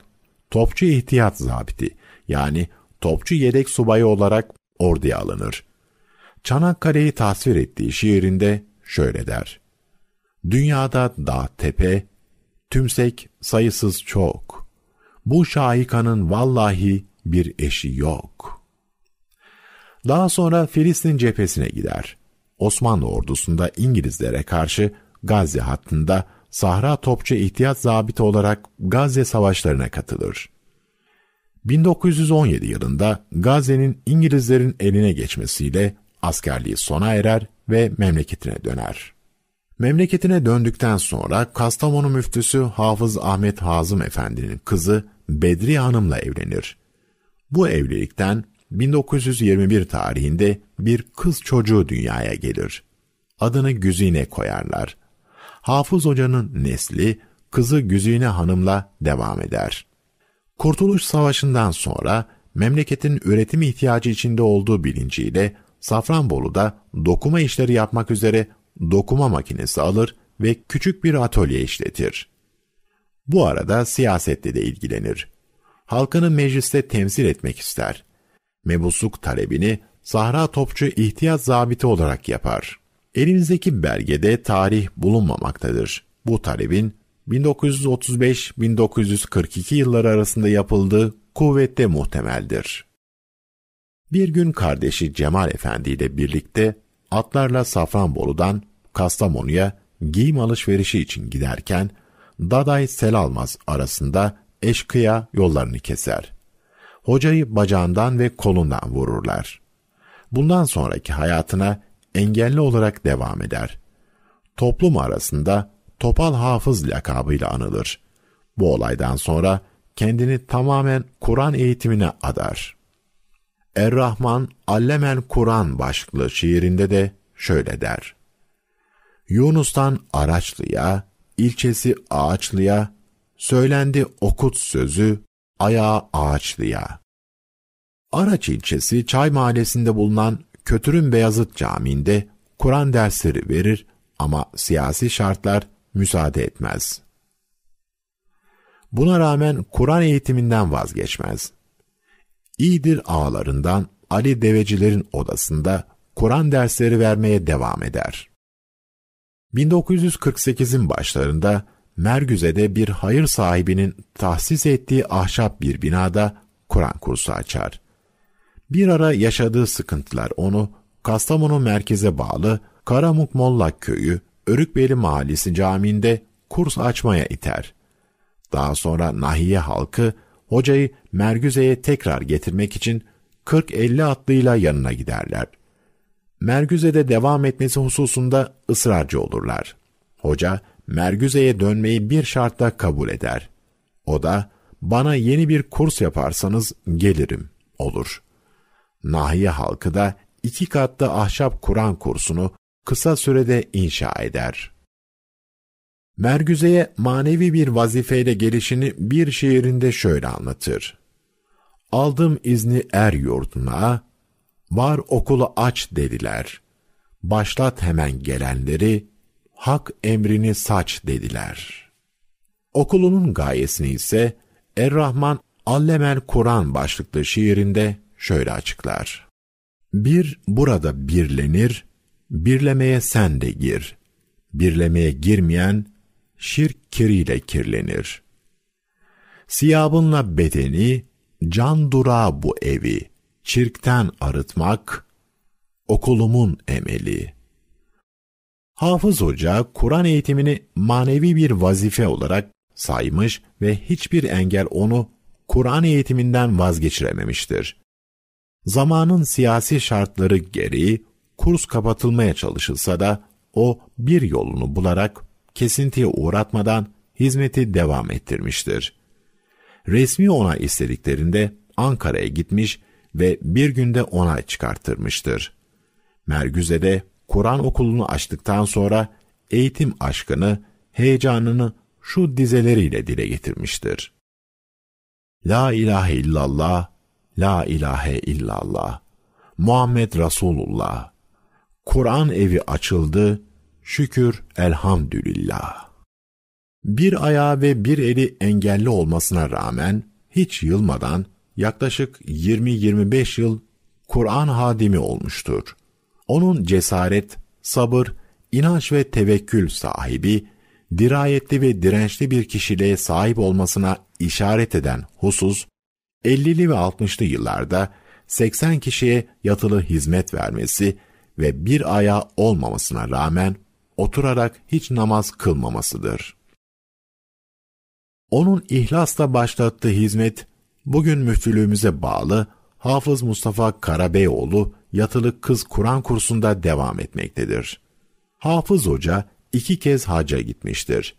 topçu ihtiyat zabiti yani topçu yedek subayı olarak orduya alınır. Çanakkale'yi tasvir ettiği şiirinde şöyle der. Dünyada dağ tepe, tümsek sayısız çok. Bu şahikanın vallahi bir eşi yok. Daha sonra Filistin cephesine gider. Osmanlı ordusunda İngilizlere karşı Gazze hattında Sahra Topçu İhtiyat Zabiti olarak Gazze savaşlarına katılır. 1917 yılında Gazze'nin İngilizlerin eline geçmesiyle askerliği sona erer ve memleketine döner. Memleketine döndükten sonra Kastamonu müftüsü Hafız Ahmet Hazım Efendi'nin kızı Bedri Hanım'la evlenir. Bu evlilikten 1921 tarihinde bir kız çocuğu dünyaya gelir. Adını Güzine koyarlar. Hafız Hoca'nın nesli kızı Güzine Hanım'la devam eder. Kurtuluş Savaşı'ndan sonra memleketin üretim ihtiyacı içinde olduğu bilinciyle Safranbolu'da dokuma işleri yapmak üzere dokuma makinesi alır ve küçük bir atölye işletir. Bu arada siyasette de ilgilenir. Halkını mecliste temsil etmek ister. Mebusluk talebini Zahra Topçu ihtiyat zabiti olarak yapar. Elimizdeki belgede tarih bulunmamaktadır. Bu talebin 1935-1942 yılları arasında yapıldığı kuvvette muhtemeldir. Bir gün kardeşi Cemal Efendi ile birlikte atlarla Safranbolu'dan Kastamonu'ya giyim alışverişi için giderken Daday Selalmaz arasında eşkıya yollarını keser. Hocayı bacağından ve kolundan vururlar bundan sonraki hayatına engelli olarak devam eder. Toplum arasında Topal Hafız lakabıyla anılır. Bu olaydan sonra kendini tamamen Kur'an eğitimine adar. Er-Rahman Allemel Kur'an başlıklı şiirinde de şöyle der. Yunus'tan Araçlı'ya, ilçesi Ağaçlı'ya, söylendi okut sözü ayağı Ağaçlı'ya. Araç ilçesi Çay Mahallesi'nde bulunan Kötürün Beyazıt Camii'nde Kur'an dersleri verir ama siyasi şartlar müsaade etmez. Buna rağmen Kur'an eğitiminden vazgeçmez. İyidir ağalarından Ali Deveciler'in odasında Kur'an dersleri vermeye devam eder. 1948'in başlarında Mergüze'de bir hayır sahibinin tahsis ettiği ahşap bir binada Kur'an kursu açar. Bir ara yaşadığı sıkıntılar onu Kastamonu merkeze bağlı Karamuk Mollak köyü Örükbeli Mahallesi camiinde kurs açmaya iter. Daha sonra nahiye halkı hocayı Mergüze'ye tekrar getirmek için 40-50 atlıyla yanına giderler. Mergüze'de devam etmesi hususunda ısrarcı olurlar. Hoca Mergüze'ye dönmeyi bir şartla kabul eder. O da bana yeni bir kurs yaparsanız gelirim olur.'' Nahiye halkı da iki katlı ahşap Kur'an kursunu kısa sürede inşa eder. Mergüze'ye manevi bir vazifeyle gelişini bir şiirinde şöyle anlatır. Aldım izni er yurduna, var okulu aç dediler. Başlat hemen gelenleri, hak emrini saç dediler. Okulunun gayesini ise Er-Rahman Allemel Kur'an başlıklı şiirinde şöyle açıklar. Bir burada birlenir, birlemeye sen de gir. Birlemeye girmeyen şirk kiriyle kirlenir. Siyabınla bedeni, can durağı bu evi, çirkten arıtmak, okulumun emeli. Hafız Hoca, Kur'an eğitimini manevi bir vazife olarak saymış ve hiçbir engel onu Kur'an eğitiminden vazgeçirememiştir. Zamanın siyasi şartları gereği kurs kapatılmaya çalışılsa da o bir yolunu bularak kesintiye uğratmadan hizmeti devam ettirmiştir. Resmi onay istediklerinde Ankara'ya gitmiş ve bir günde ona çıkarttırmıştır. Mergüze'de Kur'an okulunu açtıktan sonra eğitim aşkını, heyecanını şu dizeleriyle dile getirmiştir. La ilahe illallah La ilahe illallah. Muhammed Resulullah. Kur'an evi açıldı. Şükür elhamdülillah. Bir ayağı ve bir eli engelli olmasına rağmen hiç yılmadan yaklaşık 20-25 yıl Kur'an hadimi olmuştur. Onun cesaret, sabır, inanç ve tevekkül sahibi, dirayetli ve dirençli bir kişiliğe sahip olmasına işaret eden husus, 50'li ve 60'lı yıllarda 80 kişiye yatılı hizmet vermesi ve bir ayağı olmamasına rağmen oturarak hiç namaz kılmamasıdır. Onun ihlasla başlattığı hizmet bugün müftülüğümüze bağlı Hafız Mustafa Karabeyoğlu yatılı kız Kur'an kursunda devam etmektedir. Hafız Hoca iki kez hacca gitmiştir.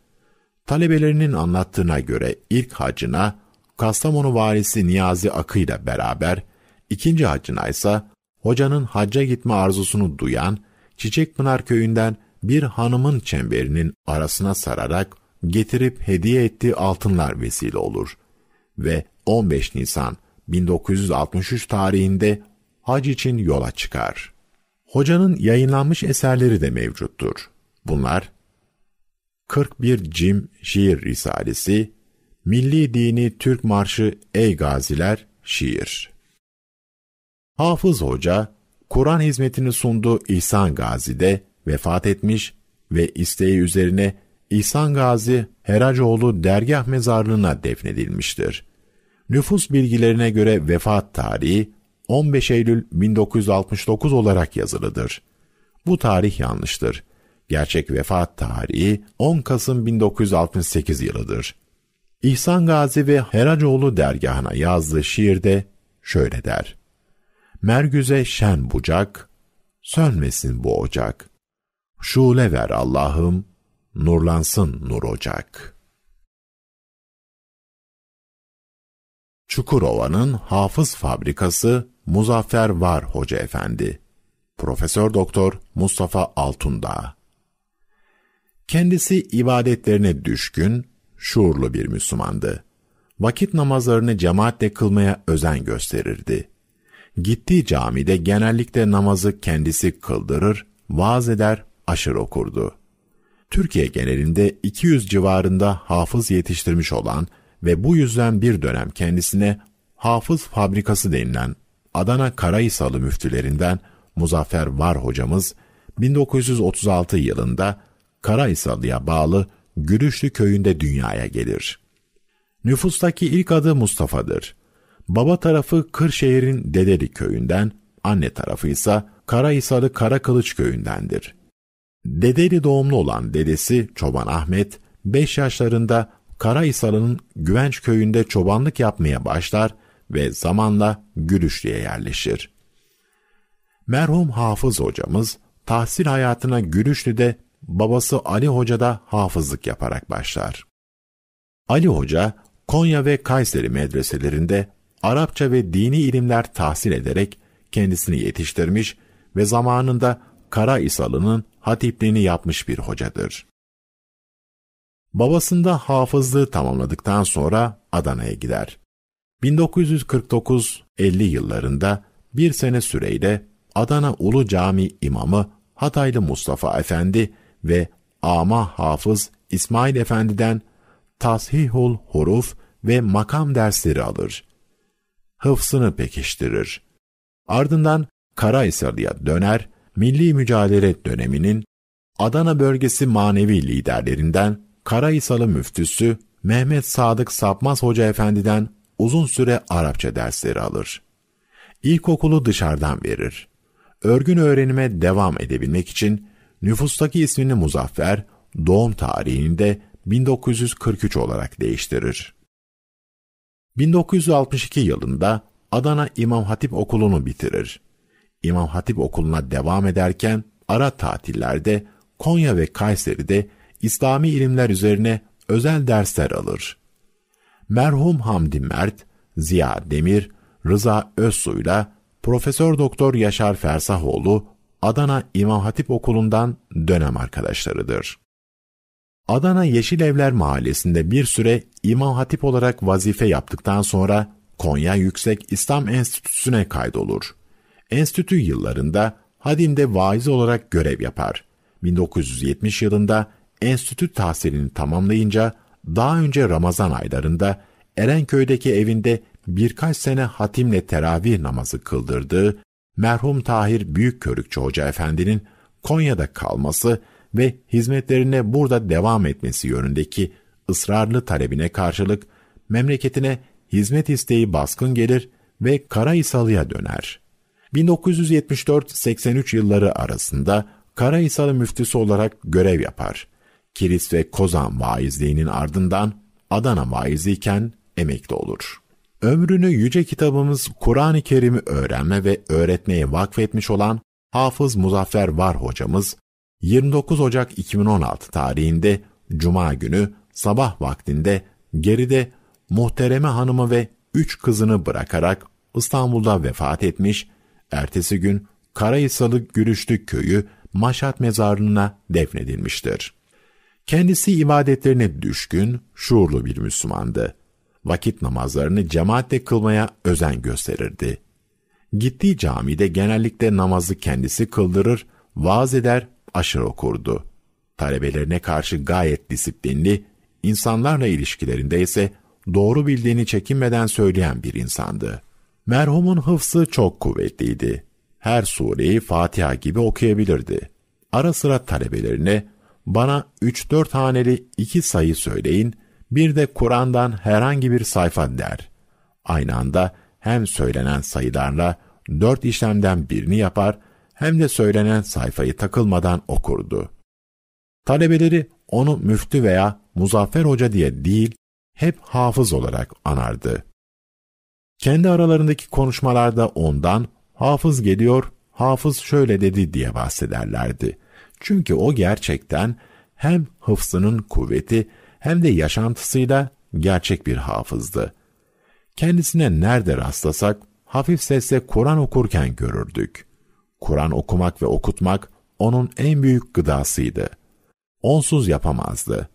Talebelerinin anlattığına göre ilk hacına Kastamonu valisi Niyazi Akı ile beraber ikinci hacına ise hocanın hacca gitme arzusunu duyan Çiçekpınar köyünden bir hanımın çemberinin arasına sararak getirip hediye ettiği altınlar vesile olur ve 15 Nisan 1963 tarihinde hac için yola çıkar. Hocanın yayınlanmış eserleri de mevcuttur. Bunlar 41 Cim Şiir Risalesi Milli Dini Türk Marşı Ey Gaziler şiir. Hafız Hoca, Kur'an hizmetini sunduğu İhsan Gazi'de vefat etmiş ve isteği üzerine İhsan Gazi Heracoğlu dergah mezarlığına defnedilmiştir. Nüfus bilgilerine göre vefat tarihi 15 Eylül 1969 olarak yazılıdır. Bu tarih yanlıştır. Gerçek vefat tarihi 10 Kasım 1968 yılıdır. İhsan Gazi ve Heracoğlu dergahına yazdığı şiirde şöyle der. Mergüze şen bucak, sönmesin bu ocak. Şule ver Allah'ım, nurlansın nur ocak. Çukurova'nın hafız fabrikası Muzaffer Var Hoca Efendi. Profesör Doktor Mustafa Altundağ. Kendisi ibadetlerine düşkün, şuurlu bir Müslümandı. Vakit namazlarını cemaatle kılmaya özen gösterirdi. Gittiği camide genellikle namazı kendisi kıldırır, vaaz eder, aşır okurdu. Türkiye genelinde 200 civarında hafız yetiştirmiş olan ve bu yüzden bir dönem kendisine hafız fabrikası denilen Adana Karahisalı müftülerinden Muzaffer Var hocamız 1936 yılında Karahisalı'ya bağlı Gürüşlü köyünde dünyaya gelir. Nüfustaki ilk adı Mustafa'dır. Baba tarafı Kırşehir'in Dedeli köyünden, anne tarafı ise Karahisar'ı Karakılıç köyündendir. Dedeli doğumlu olan dedesi Çoban Ahmet, 5 yaşlarında Karahisar'ın Güvenç köyünde çobanlık yapmaya başlar ve zamanla Gülüşlü'ye yerleşir. Merhum Hafız hocamız tahsil hayatına Gülüşlü'de babası Ali Hoca da hafızlık yaparak başlar. Ali Hoca, Konya ve Kayseri medreselerinde Arapça ve dini ilimler tahsil ederek kendisini yetiştirmiş ve zamanında Kara İsalı'nın hatipliğini yapmış bir hocadır. Babasında hafızlığı tamamladıktan sonra Adana'ya gider. 1949-50 yıllarında bir sene süreyle Adana Ulu Cami imamı Hataylı Mustafa Efendi ve ama hafız İsmail Efendi'den tashihul huruf ve makam dersleri alır. Hıfsını pekiştirir. Ardından Karahisarlı'ya döner, milli mücadele döneminin Adana bölgesi manevi liderlerinden Karahisalı müftüsü Mehmet Sadık Sapmaz Hoca Efendi'den uzun süre Arapça dersleri alır. İlkokulu dışarıdan verir. Örgün öğrenime devam edebilmek için Nüfustaki ismini Muzaffer, doğum tarihini de 1943 olarak değiştirir. 1962 yılında Adana İmam Hatip Okulu'nu bitirir. İmam Hatip Okulu'na devam ederken ara tatillerde Konya ve Kayseri'de İslami ilimler üzerine özel dersler alır. Merhum Hamdi Mert, Ziya Demir, Rıza Özsu'yla Profesör Doktor Yaşar Fersahoğlu Adana İmam Hatip Okulu'ndan dönem arkadaşlarıdır. Adana Yeşil Evler Mahallesi'nde bir süre İmam Hatip olarak vazife yaptıktan sonra Konya Yüksek İslam Enstitüsü'ne kaydolur. Enstitü yıllarında Hadim'de vaiz olarak görev yapar. 1970 yılında enstitü tahsilini tamamlayınca daha önce Ramazan aylarında Erenköy'deki evinde birkaç sene hatimle teravih namazı kıldırdığı merhum Tahir Büyükkörükçü Hoca Efendi'nin Konya'da kalması ve hizmetlerine burada devam etmesi yönündeki ısrarlı talebine karşılık memleketine hizmet isteği baskın gelir ve Karahisalı'ya döner. 1974-83 yılları arasında Karahisalı müftüsü olarak görev yapar. Kilis ve Kozan vaizliğinin ardından Adana vaiziyken emekli olur ömrünü yüce kitabımız Kur'an-ı Kerim'i öğrenme ve öğretmeye vakfetmiş olan Hafız Muzaffer Var hocamız 29 Ocak 2016 tarihinde Cuma günü sabah vaktinde geride muhtereme hanımı ve üç kızını bırakarak İstanbul'da vefat etmiş, ertesi gün Karahisalı Gülüşlük köyü Maşat mezarlığına defnedilmiştir. Kendisi ibadetlerine düşkün, şuurlu bir Müslümandı vakit namazlarını cemaatle kılmaya özen gösterirdi. Gittiği camide genellikle namazı kendisi kıldırır, vaaz eder, aşırı okurdu. Talebelerine karşı gayet disiplinli, insanlarla ilişkilerinde ise doğru bildiğini çekinmeden söyleyen bir insandı. Merhumun hıfzı çok kuvvetliydi. Her sureyi Fatiha gibi okuyabilirdi. Ara sıra talebelerine, bana 3-4 haneli iki sayı söyleyin, bir de Kur'an'dan herhangi bir sayfa der. Aynı anda hem söylenen sayılarla dört işlemden birini yapar hem de söylenen sayfayı takılmadan okurdu. Talebeleri onu müftü veya Muzaffer Hoca diye değil, hep hafız olarak anardı. Kendi aralarındaki konuşmalarda ondan hafız geliyor, hafız şöyle dedi diye bahsederlerdi. Çünkü o gerçekten hem hıfzının kuvveti hem de yaşantısıyla gerçek bir hafızdı. Kendisine nerede rastlasak hafif sesle Kur'an okurken görürdük. Kur'an okumak ve okutmak onun en büyük gıdasıydı. Onsuz yapamazdı.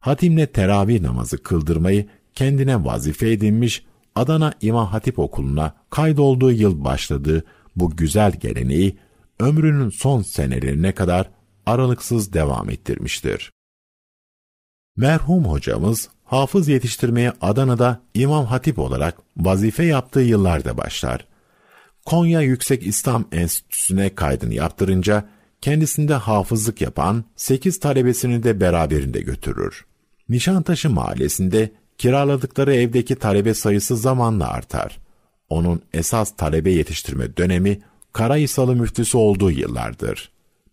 Hatimle teravih namazı kıldırmayı kendine vazife edinmiş, Adana İmam Hatip Okulu'na kaydolduğu yıl başladığı bu güzel geleneği ömrünün son senelerine kadar aralıksız devam ettirmiştir. Merhum hocamız hafız yetiştirmeye Adana'da İmam Hatip olarak vazife yaptığı yıllarda başlar. Konya Yüksek İslam Enstitüsü'ne kaydını yaptırınca kendisinde hafızlık yapan 8 talebesini de beraberinde götürür. Nişantaşı mahallesinde kiraladıkları evdeki talebe sayısı zamanla artar. Onun esas talebe yetiştirme dönemi Karahisalı müftüsü olduğu yıllardır.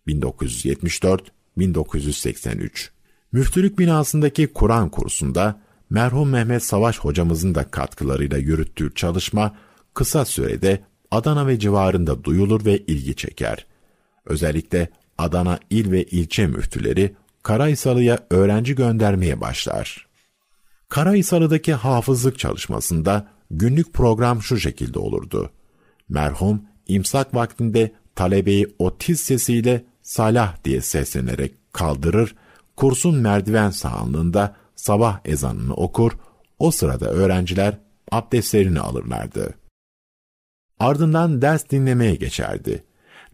1974-1983 Müftülük binasındaki Kur'an kursunda merhum Mehmet Savaş hocamızın da katkılarıyla yürüttüğü çalışma kısa sürede Adana ve civarında duyulur ve ilgi çeker. Özellikle Adana il ve ilçe müftüleri Karahisalı'ya öğrenci göndermeye başlar. Karahisalı'daki hafızlık çalışmasında günlük program şu şekilde olurdu. Merhum imsak vaktinde talebeyi otiz sesiyle salah diye seslenerek kaldırır kursun merdiven sahanlığında sabah ezanını okur, o sırada öğrenciler abdestlerini alırlardı. Ardından ders dinlemeye geçerdi.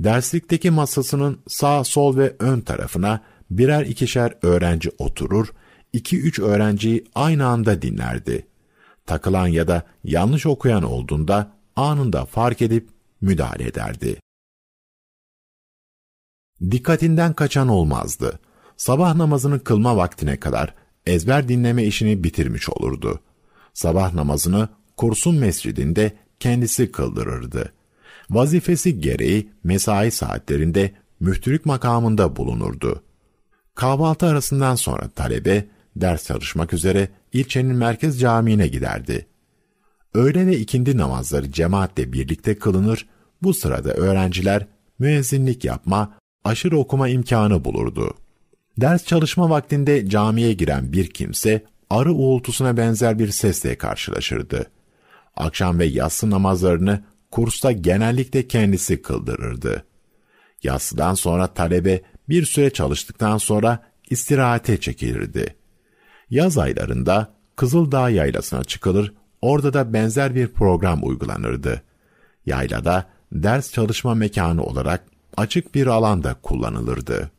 Derslikteki masasının sağ, sol ve ön tarafına birer ikişer öğrenci oturur, iki üç öğrenciyi aynı anda dinlerdi. Takılan ya da yanlış okuyan olduğunda anında fark edip müdahale ederdi. Dikkatinden kaçan olmazdı sabah namazını kılma vaktine kadar ezber dinleme işini bitirmiş olurdu. Sabah namazını Kursun Mescidinde kendisi kıldırırdı. Vazifesi gereği mesai saatlerinde mühtürük makamında bulunurdu. Kahvaltı arasından sonra talebe ders çalışmak üzere ilçenin merkez camiine giderdi. Öğle ve ikindi namazları cemaatle birlikte kılınır, bu sırada öğrenciler müezzinlik yapma, aşırı okuma imkanı bulurdu.'' Ders çalışma vaktinde camiye giren bir kimse arı uğultusuna benzer bir sesle karşılaşırdı. Akşam ve yatsı namazlarını kursta genellikle kendisi kıldırırdı. Yatsıdan sonra talebe bir süre çalıştıktan sonra istirahate çekilirdi. Yaz aylarında Kızıldağ yaylasına çıkılır, orada da benzer bir program uygulanırdı. Yaylada ders çalışma mekanı olarak açık bir alanda kullanılırdı.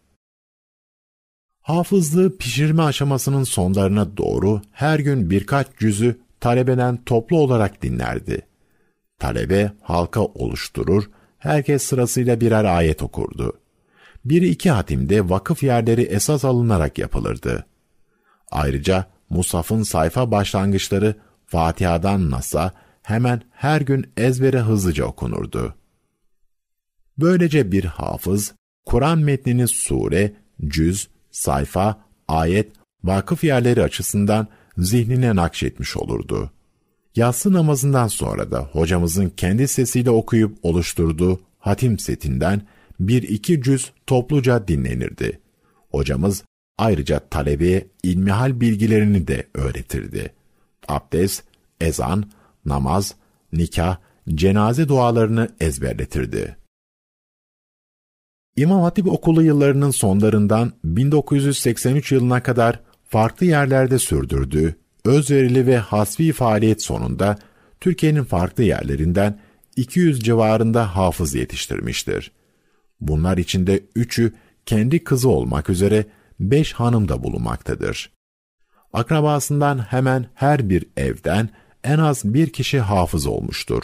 Hafızlığı pişirme aşamasının sonlarına doğru her gün birkaç cüzü talebeden toplu olarak dinlerdi. Talebe halka oluşturur, herkes sırasıyla birer ayet okurdu. Bir iki hatimde vakıf yerleri esas alınarak yapılırdı. Ayrıca Musaf'ın sayfa başlangıçları Fatiha'dan Nas'a hemen her gün ezbere hızlıca okunurdu. Böylece bir hafız, Kur'an metnini sure, cüz sayfa, ayet, vakıf yerleri açısından zihnine nakşetmiş olurdu. Yatsı namazından sonra da hocamızın kendi sesiyle okuyup oluşturduğu hatim setinden bir iki cüz topluca dinlenirdi. Hocamız ayrıca talebeye ilmihal bilgilerini de öğretirdi. Abdest, ezan, namaz, nikah, cenaze dualarını ezberletirdi. İmam Hatip Okulu yıllarının sonlarından 1983 yılına kadar farklı yerlerde sürdürdüğü özverili ve hasvi faaliyet sonunda Türkiye'nin farklı yerlerinden 200 civarında hafız yetiştirmiştir. Bunlar içinde üçü kendi kızı olmak üzere 5 hanım da bulunmaktadır. Akrabasından hemen her bir evden en az bir kişi hafız olmuştur.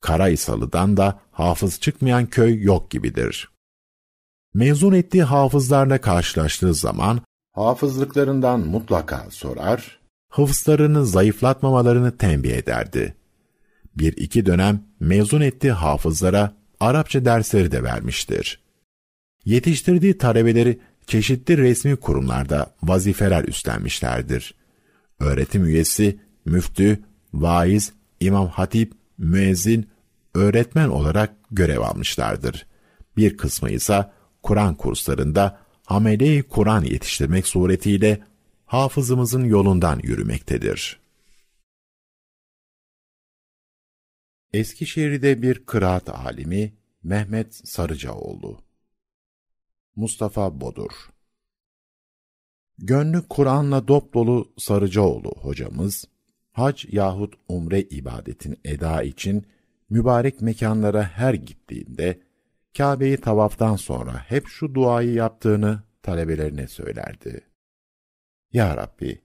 Karaisalı'dan da hafız çıkmayan köy yok gibidir.'' mezun ettiği hafızlarla karşılaştığı zaman hafızlıklarından mutlaka sorar, hıfzlarını zayıflatmamalarını tembih ederdi. Bir iki dönem mezun ettiği hafızlara Arapça dersleri de vermiştir. Yetiştirdiği talebeleri çeşitli resmi kurumlarda vazifeler üstlenmişlerdir. Öğretim üyesi, müftü, vaiz, imam hatip, müezzin, öğretmen olarak görev almışlardır. Bir kısmı ise Kur'an kurslarında hamele-i Kur'an yetiştirmek suretiyle hafızımızın yolundan yürümektedir. Eskişehir'de bir kıraat alimi Mehmet Sarıcaoğlu Mustafa Bodur Gönlü Kur'an'la dop dolu Sarıcaoğlu hocamız, hac yahut umre ibadetin eda için mübarek mekanlara her gittiğinde Kabe'yi tavaftan sonra hep şu duayı yaptığını talebelerine söylerdi. Ya Rabbi,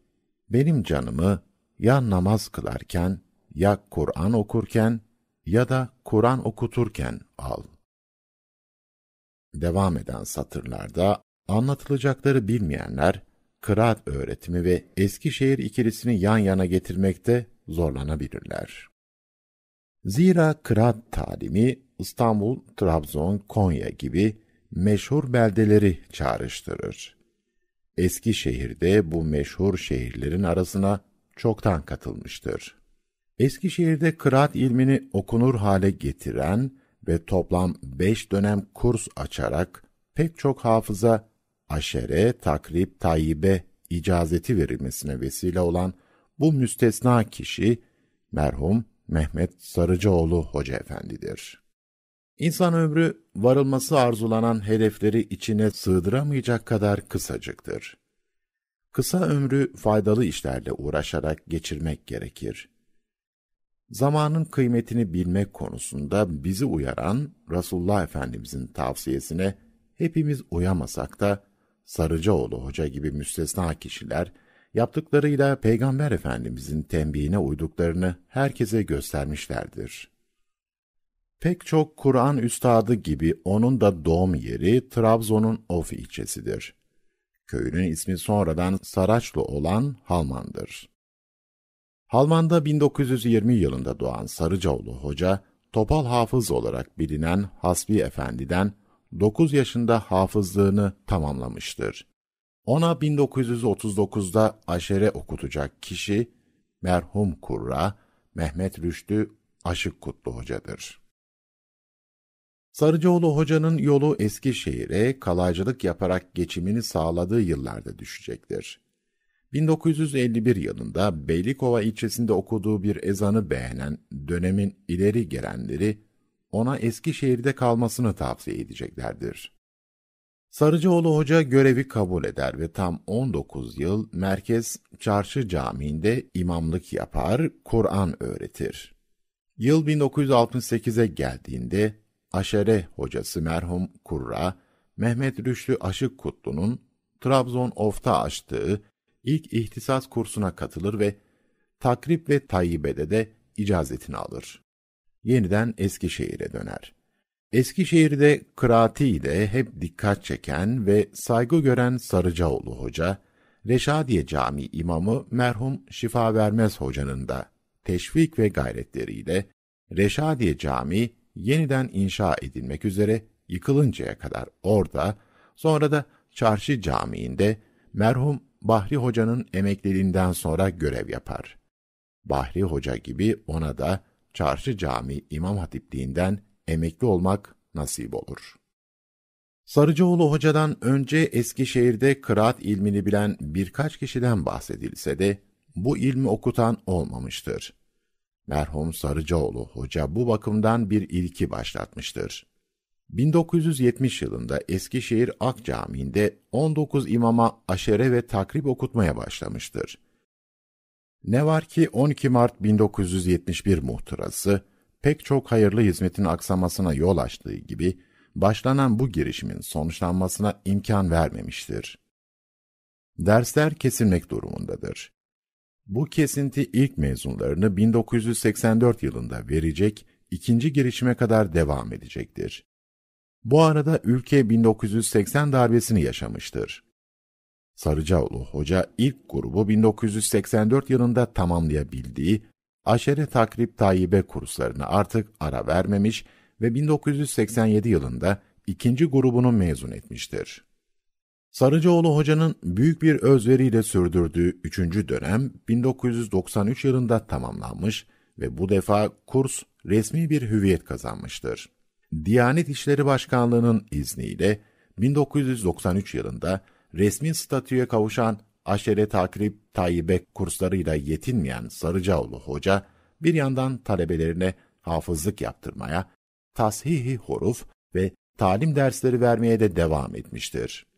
benim canımı ya namaz kılarken, ya Kur'an okurken ya da Kur'an okuturken al. Devam eden satırlarda anlatılacakları bilmeyenler, kıraat öğretimi ve Eskişehir ikilisini yan yana getirmekte zorlanabilirler. Zira kıraat talimi İstanbul, Trabzon, Konya gibi meşhur beldeleri çağrıştırır. Eski şehirde bu meşhur şehirlerin arasına çoktan katılmıştır. Eskişehir'de kıraat ilmini okunur hale getiren ve toplam beş dönem kurs açarak pek çok hafıza aşere, takrib, tayibe, icazeti verilmesine vesile olan bu müstesna kişi merhum Mehmet Sarıcıoğlu Hoca Efendi'dir. İnsan ömrü varılması arzulanan hedefleri içine sığdıramayacak kadar kısacıktır. Kısa ömrü faydalı işlerle uğraşarak geçirmek gerekir. Zamanın kıymetini bilmek konusunda bizi uyaran Resulullah Efendimizin tavsiyesine hepimiz uyamasak da Sarıcaoğlu Hoca gibi müstesna kişiler yaptıklarıyla Peygamber Efendimizin tembihine uyduklarını herkese göstermişlerdir. Pek çok Kur'an üstadı gibi onun da doğum yeri Trabzon'un Of ilçesidir. Köyünün ismi sonradan Saraçlı olan Halman'dır. Halman'da 1920 yılında doğan Sarıcaoğlu Hoca, Topal Hafız olarak bilinen Hasbi Efendi'den 9 yaşında hafızlığını tamamlamıştır. Ona 1939'da aşere okutacak kişi merhum Kurra, Mehmet Rüştü Aşık Kutlu Hoca'dır. Sarıcıoğlu Hoca'nın yolu Eskişehir'e kalaycılık yaparak geçimini sağladığı yıllarda düşecektir. 1951 yılında Beylikova ilçesinde okuduğu bir ezanı beğenen dönemin ileri gelenleri ona Eskişehir'de kalmasını tavsiye edeceklerdir. Sarıcıoğlu Hoca görevi kabul eder ve tam 19 yıl Merkez Çarşı Camii'nde imamlık yapar, Kur'an öğretir. Yıl 1968'e geldiğinde aşere hocası merhum Kurra, Mehmet Rüştü Aşık Kutlu'nun Trabzon Of'ta açtığı ilk ihtisas kursuna katılır ve Takrip ve Tayyibe'de de icazetini alır. Yeniden Eskişehir'e döner. Eskişehir'de kıraati ile hep dikkat çeken ve saygı gören Sarıcaoğlu Hoca, Reşadiye Camii imamı merhum Şifa Vermez Hoca'nın da teşvik ve gayretleriyle Reşadiye Camii yeniden inşa edilmek üzere yıkılıncaya kadar orada, sonra da Çarşı Camii'nde merhum Bahri Hoca'nın emekliliğinden sonra görev yapar. Bahri Hoca gibi ona da Çarşı Camii İmam Hatipliğinden emekli olmak nasip olur. Sarıcıoğlu Hoca'dan önce Eskişehir'de kıraat ilmini bilen birkaç kişiden bahsedilse de bu ilmi okutan olmamıştır merhum Sarıcıoğlu Hoca bu bakımdan bir ilki başlatmıştır. 1970 yılında Eskişehir Ak Camii'nde 19 imama aşere ve takrib okutmaya başlamıştır. Ne var ki 12 Mart 1971 muhtırası, pek çok hayırlı hizmetin aksamasına yol açtığı gibi, başlanan bu girişimin sonuçlanmasına imkan vermemiştir. Dersler kesilmek durumundadır. Bu kesinti ilk mezunlarını 1984 yılında verecek, ikinci girişime kadar devam edecektir. Bu arada ülke 1980 darbesini yaşamıştır. Sarıcaoğlu Hoca ilk grubu 1984 yılında tamamlayabildiği aşere takrip tayibe kurslarını artık ara vermemiş ve 1987 yılında ikinci grubunu mezun etmiştir. Sarıcıoğlu Hoca'nın büyük bir özveriyle sürdürdüğü 3. dönem 1993 yılında tamamlanmış ve bu defa kurs resmi bir hüviyet kazanmıştır. Diyanet İşleri Başkanlığı'nın izniyle 1993 yılında resmi statüye kavuşan aşere takrip tayyibe kurslarıyla yetinmeyen Sarıcaoğlu Hoca, bir yandan talebelerine hafızlık yaptırmaya, tasihi huruf ve talim dersleri vermeye de devam etmiştir.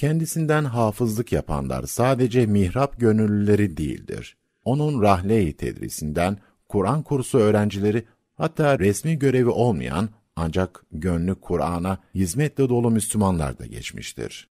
Kendisinden hafızlık yapanlar sadece mihrap gönüllüleri değildir. Onun rahle-i tedrisinden Kur'an kursu öğrencileri hatta resmi görevi olmayan ancak gönlü Kur'an'a hizmetle dolu Müslümanlar da geçmiştir.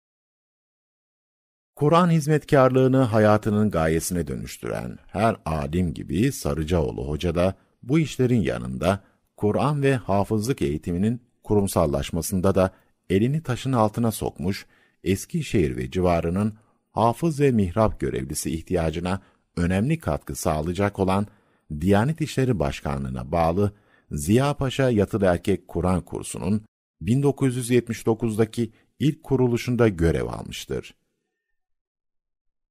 Kur'an hizmetkarlığını hayatının gayesine dönüştüren her alim gibi Sarıcaoğlu Hoca da bu işlerin yanında Kur'an ve hafızlık eğitiminin kurumsallaşmasında da elini taşın altına sokmuş Eskişehir ve civarının hafız ve mihrap görevlisi ihtiyacına önemli katkı sağlayacak olan Diyanet İşleri Başkanlığı'na bağlı Ziya Paşa Yatılı Erkek Kur'an Kursu'nun 1979'daki ilk kuruluşunda görev almıştır.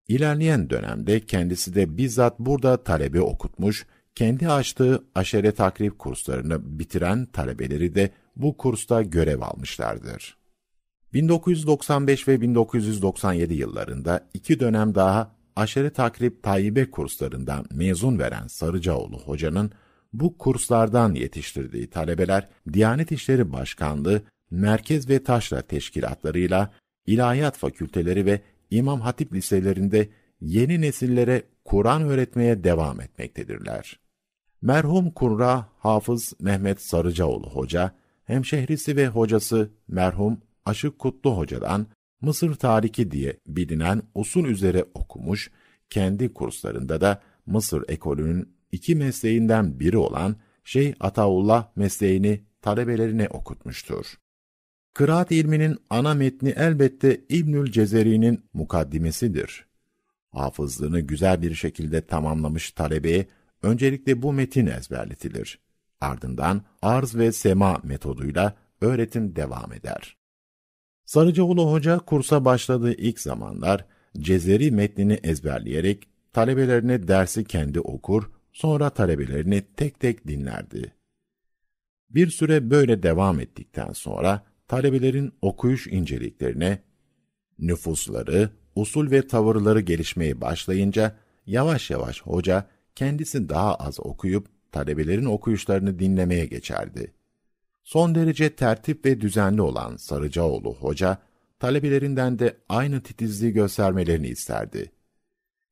İlerleyen dönemde kendisi de bizzat burada talebe okutmuş, kendi açtığı aşere takrib kurslarını bitiren talebeleri de bu kursta görev almışlardır. 1995 ve 1997 yıllarında iki dönem daha aşırı takrip tayibe kurslarından mezun veren Sarıcaoğlu hocanın bu kurslardan yetiştirdiği talebeler Diyanet İşleri Başkanlığı, Merkez ve Taşra teşkilatlarıyla İlahiyat fakülteleri ve İmam Hatip liselerinde yeni nesillere Kur'an öğretmeye devam etmektedirler. Merhum Kurra Hafız Mehmet Sarıcaoğlu Hoca, hemşehrisi ve hocası merhum Aşık Kutlu Hoca'dan Mısır Tarihi diye bilinen usul üzere okumuş, kendi kurslarında da Mısır ekolünün iki mesleğinden biri olan Şeyh Ataullah mesleğini talebelerine okutmuştur. Kıraat ilminin ana metni elbette İbnül Cezeri'nin mukaddimesidir. Hafızlığını güzel bir şekilde tamamlamış talebeye öncelikle bu metin ezberletilir. Ardından arz ve sema metoduyla öğretim devam eder. Sarıcıoğlu Hoca kursa başladığı ilk zamanlar Cezeri metnini ezberleyerek talebelerine dersi kendi okur, sonra talebelerini tek tek dinlerdi. Bir süre böyle devam ettikten sonra talebelerin okuyuş inceliklerine, nüfusları, usul ve tavırları gelişmeye başlayınca yavaş yavaş hoca kendisi daha az okuyup talebelerin okuyuşlarını dinlemeye geçerdi. Son derece tertip ve düzenli olan Sarıcaoğlu Hoca, talebelerinden de aynı titizliği göstermelerini isterdi.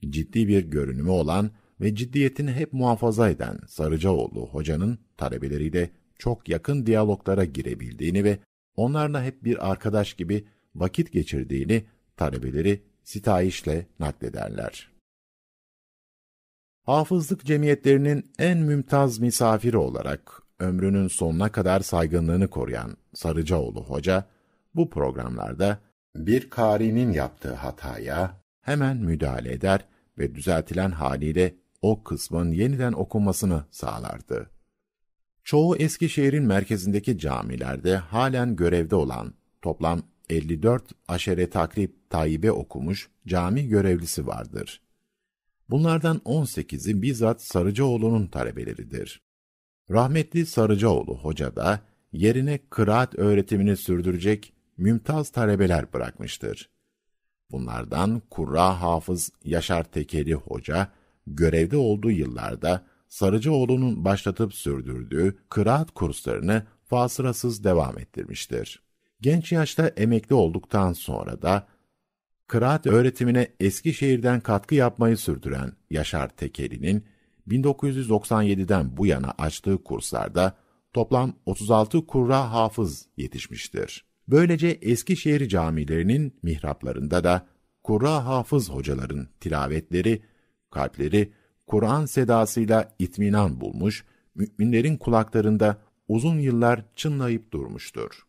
Ciddi bir görünümü olan ve ciddiyetini hep muhafaza eden Sarıcaoğlu Hoca'nın talebeleriyle çok yakın diyaloglara girebildiğini ve onlarla hep bir arkadaş gibi vakit geçirdiğini talebeleri sitayişle naklederler. Hafızlık cemiyetlerinin en mümtaz misafiri olarak ömrünün sonuna kadar saygınlığını koruyan Sarıcaoğlu Hoca, bu programlarda bir karinin yaptığı hataya hemen müdahale eder ve düzeltilen haliyle o kısmın yeniden okunmasını sağlardı. Çoğu eski şehrin merkezindeki camilerde halen görevde olan toplam 54 aşere takrib Tayyip'e okumuş cami görevlisi vardır. Bunlardan 18'i bizzat Sarıcıoğlu'nun talebeleridir. Rahmetli Sarıcaoğlu Hoca da yerine kıraat öğretimini sürdürecek mümtaz talebeler bırakmıştır. Bunlardan Kurra Hafız Yaşar Tekeli Hoca, görevde olduğu yıllarda Sarıcıoğlu'nun başlatıp sürdürdüğü kıraat kurslarını fasırasız devam ettirmiştir. Genç yaşta emekli olduktan sonra da kıraat öğretimine Eskişehir'den katkı yapmayı sürdüren Yaşar Tekeli'nin 1997'den bu yana açtığı kurslarda toplam 36 kurra hafız yetişmiştir. Böylece Eskişehir camilerinin mihraplarında da kurra hafız hocaların tilavetleri, kalpleri Kur'an sedasıyla itminan bulmuş, müminlerin kulaklarında uzun yıllar çınlayıp durmuştur.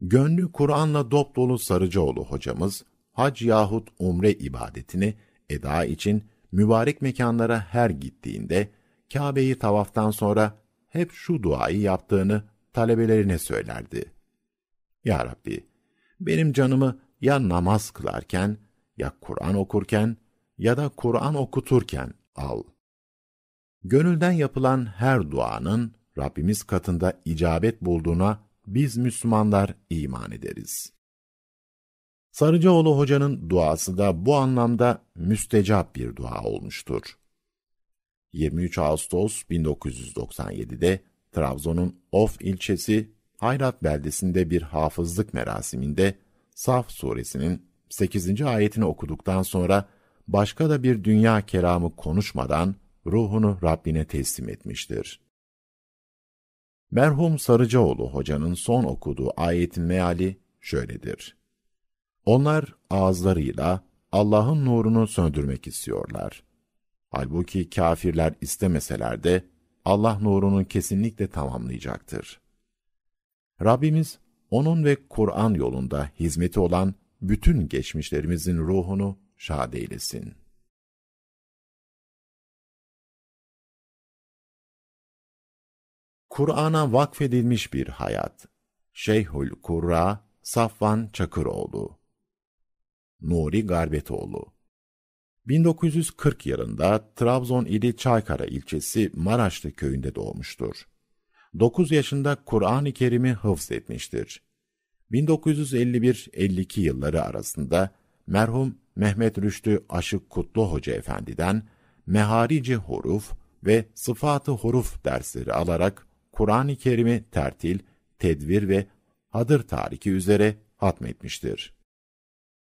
Gönlü Kur'an'la dop dolu Sarıcıoğlu hocamız, hac yahut umre ibadetini eda için mübarek mekanlara her gittiğinde kabe’yi tavaftan sonra hep şu duayı yaptığını talebelerine söylerdi. Ya Rabbi, benim canımı ya namaz kılarken, ya Kur'an okurken, ya da Kur'an okuturken al. Gönülden yapılan her duanın Rabbimiz katında icabet bulduğuna biz Müslümanlar iman ederiz. Sarıcıoğlu Hoca'nın duası da bu anlamda müstecap bir dua olmuştur. 23 Ağustos 1997'de Trabzon'un Of ilçesi Hayrat beldesinde bir hafızlık merasiminde Saf suresinin 8. ayetini okuduktan sonra başka da bir dünya kelamı konuşmadan ruhunu Rabbine teslim etmiştir. Merhum Sarıcıoğlu hocanın son okuduğu ayetin meali şöyledir. Onlar ağızlarıyla Allah'ın nurunu söndürmek istiyorlar. Halbuki kafirler istemeseler de Allah nurunu kesinlikle tamamlayacaktır. Rabbimiz onun ve Kur'an yolunda hizmeti olan bütün geçmişlerimizin ruhunu şad eylesin. Kur'an'a vakfedilmiş bir hayat. Şeyhül Kurra Safvan Çakıroğlu Nuri Garbetoğlu. 1940 yılında Trabzon ili Çaykara ilçesi Maraşlı köyünde doğmuştur. 9 yaşında Kur'an-ı Kerim'i hıfz etmiştir. 1951-52 yılları arasında merhum Mehmet Rüştü Aşık Kutlu Hoca Efendi'den meharici huruf ve sıfatı huruf dersleri alarak Kur'an-ı Kerim'i tertil, tedvir ve hadır tariki üzere hatmetmiştir.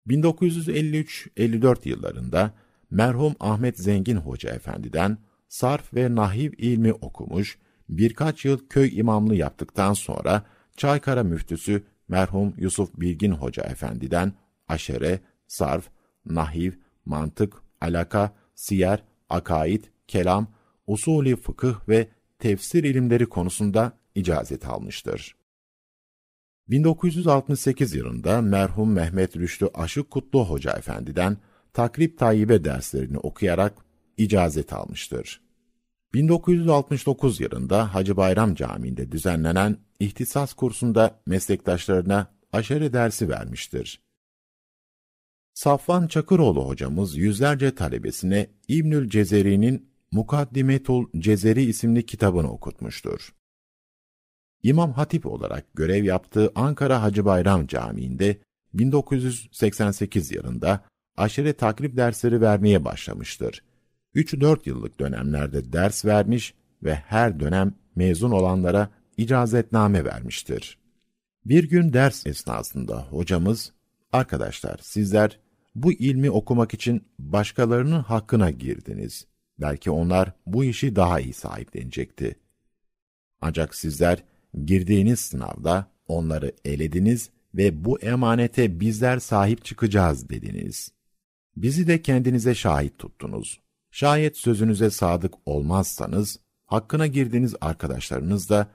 1953-54 yıllarında merhum Ahmet Zengin Hoca Efendi'den sarf ve nahiv ilmi okumuş, birkaç yıl köy imamlığı yaptıktan sonra Çaykara müftüsü merhum Yusuf Bilgin Hoca Efendi'den aşere, sarf, nahiv, mantık, alaka, siyer, akaid, kelam, usulü fıkıh ve tefsir ilimleri konusunda icazet almıştır. 1968 yılında merhum Mehmet Rüştü Aşık Kutlu Hoca Efendi'den takrib tayyibe derslerini okuyarak icazet almıştır. 1969 yılında Hacı Bayram Camii'nde düzenlenen ihtisas kursunda meslektaşlarına aşere dersi vermiştir. Safvan Çakıroğlu hocamız yüzlerce talebesine İbnül Cezeri'nin Mukaddimetul Cezeri isimli kitabını okutmuştur. İmam Hatip olarak görev yaptığı Ankara Hacı Bayram Camii'nde 1988 yılında aşire takrib dersleri vermeye başlamıştır. 3-4 yıllık dönemlerde ders vermiş ve her dönem mezun olanlara icazetname vermiştir. Bir gün ders esnasında hocamız, arkadaşlar sizler bu ilmi okumak için başkalarının hakkına girdiniz. Belki onlar bu işi daha iyi sahiplenecekti. Ancak sizler Girdiğiniz sınavda onları elediniz ve bu emanete bizler sahip çıkacağız dediniz. Bizi de kendinize şahit tuttunuz. Şayet sözünüze sadık olmazsanız, hakkına girdiğiniz arkadaşlarınız da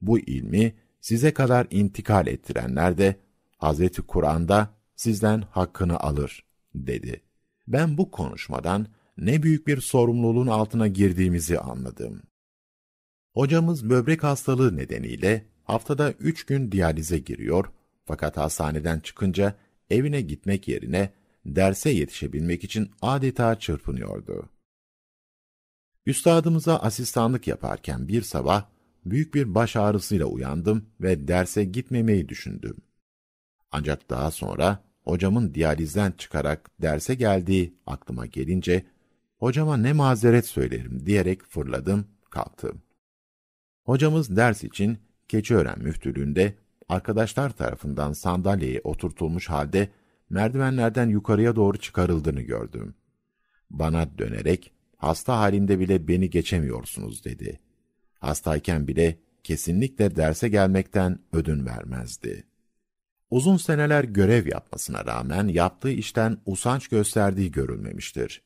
bu ilmi size kadar intikal ettirenler de Hz. Kur'an'da sizden hakkını alır, dedi. Ben bu konuşmadan ne büyük bir sorumluluğun altına girdiğimizi anladım. Hocamız böbrek hastalığı nedeniyle haftada 3 gün diyalize giriyor fakat hastaneden çıkınca evine gitmek yerine derse yetişebilmek için adeta çırpınıyordu. Üstadımıza asistanlık yaparken bir sabah büyük bir baş ağrısıyla uyandım ve derse gitmemeyi düşündüm. Ancak daha sonra hocamın diyalizden çıkarak derse geldiği aklıma gelince hocama ne mazeret söylerim diyerek fırladım, kalktım. Hocamız ders için Keçiören Müftülüğü'nde arkadaşlar tarafından sandalyeye oturtulmuş halde merdivenlerden yukarıya doğru çıkarıldığını gördüm. Bana dönerek hasta halinde bile beni geçemiyorsunuz dedi. Hastayken bile kesinlikle derse gelmekten ödün vermezdi. Uzun seneler görev yapmasına rağmen yaptığı işten usanç gösterdiği görülmemiştir.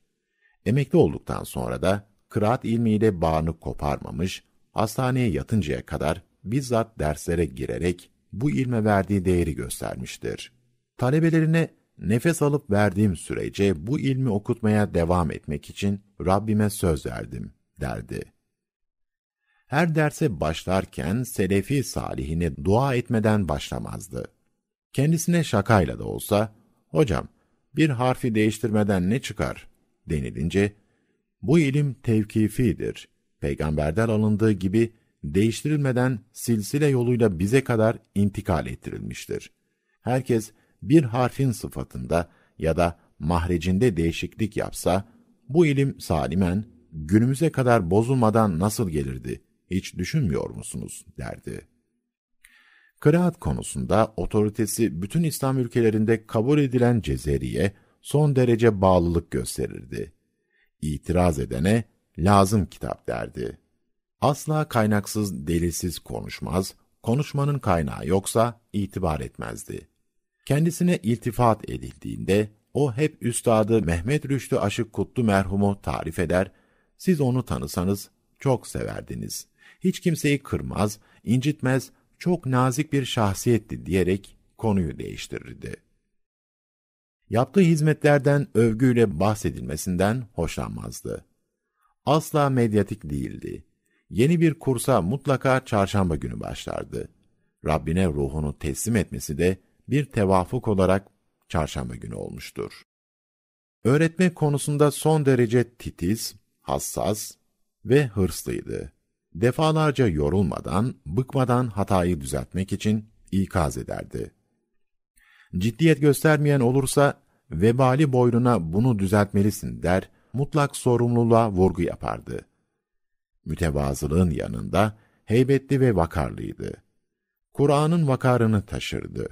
Emekli olduktan sonra da kıraat ilmiyle bağını koparmamış, hastaneye yatıncaya kadar bizzat derslere girerek bu ilme verdiği değeri göstermiştir. Talebelerine nefes alıp verdiğim sürece bu ilmi okutmaya devam etmek için Rabbime söz verdim derdi. Her derse başlarken selefi salihine dua etmeden başlamazdı. Kendisine şakayla da olsa, hocam bir harfi değiştirmeden ne çıkar denilince, bu ilim tevkifidir, peygamberden alındığı gibi değiştirilmeden silsile yoluyla bize kadar intikal ettirilmiştir. Herkes bir harfin sıfatında ya da mahrecinde değişiklik yapsa, bu ilim salimen, günümüze kadar bozulmadan nasıl gelirdi, hiç düşünmüyor musunuz, derdi. Kıraat konusunda otoritesi bütün İslam ülkelerinde kabul edilen Cezeri'ye son derece bağlılık gösterirdi. İtiraz edene lazım kitap derdi. Asla kaynaksız, delilsiz konuşmaz, konuşmanın kaynağı yoksa itibar etmezdi. Kendisine iltifat edildiğinde o hep üstadı Mehmet Rüştü Aşık Kutlu merhumu tarif eder, siz onu tanısanız çok severdiniz. Hiç kimseyi kırmaz, incitmez, çok nazik bir şahsiyetti diyerek konuyu değiştirirdi. Yaptığı hizmetlerden övgüyle bahsedilmesinden hoşlanmazdı asla medyatik değildi. Yeni bir kursa mutlaka çarşamba günü başlardı. Rabbine ruhunu teslim etmesi de bir tevafuk olarak çarşamba günü olmuştur. Öğretme konusunda son derece titiz, hassas ve hırslıydı. Defalarca yorulmadan, bıkmadan hatayı düzeltmek için ikaz ederdi. Ciddiyet göstermeyen olursa vebali boynuna bunu düzeltmelisin der mutlak sorumluluğa vurgu yapardı. Mütevazılığın yanında heybetli ve vakarlıydı. Kur'an'ın vakarını taşırdı.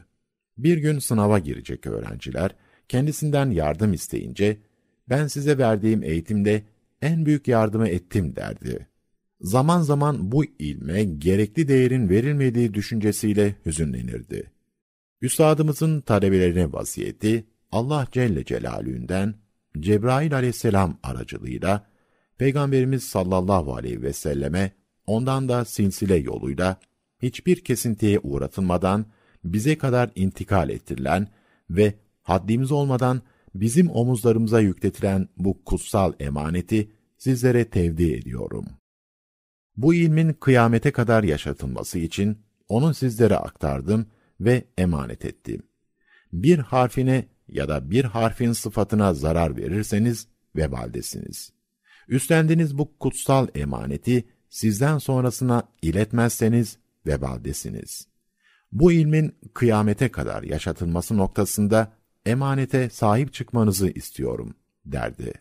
Bir gün sınava girecek öğrenciler kendisinden yardım isteyince ben size verdiğim eğitimde en büyük yardımı ettim derdi. Zaman zaman bu ilme gerekli değerin verilmediği düşüncesiyle hüzünlenirdi. Üstadımızın talebelerine vaziyeti Allah Celle Celalü'nden. Cebrail aleyhisselam aracılığıyla Peygamberimiz sallallahu aleyhi ve selleme ondan da sinsile yoluyla hiçbir kesintiye uğratılmadan bize kadar intikal ettirilen ve haddimiz olmadan bizim omuzlarımıza yükletilen bu kutsal emaneti sizlere tevdi ediyorum. Bu ilmin kıyamete kadar yaşatılması için onu sizlere aktardım ve emanet ettim. Bir harfine ya da bir harfin sıfatına zarar verirseniz vebaldesiniz. Üstlendiğiniz bu kutsal emaneti sizden sonrasına iletmezseniz vebaldesiniz. Bu ilmin kıyamete kadar yaşatılması noktasında emanete sahip çıkmanızı istiyorum, derdi.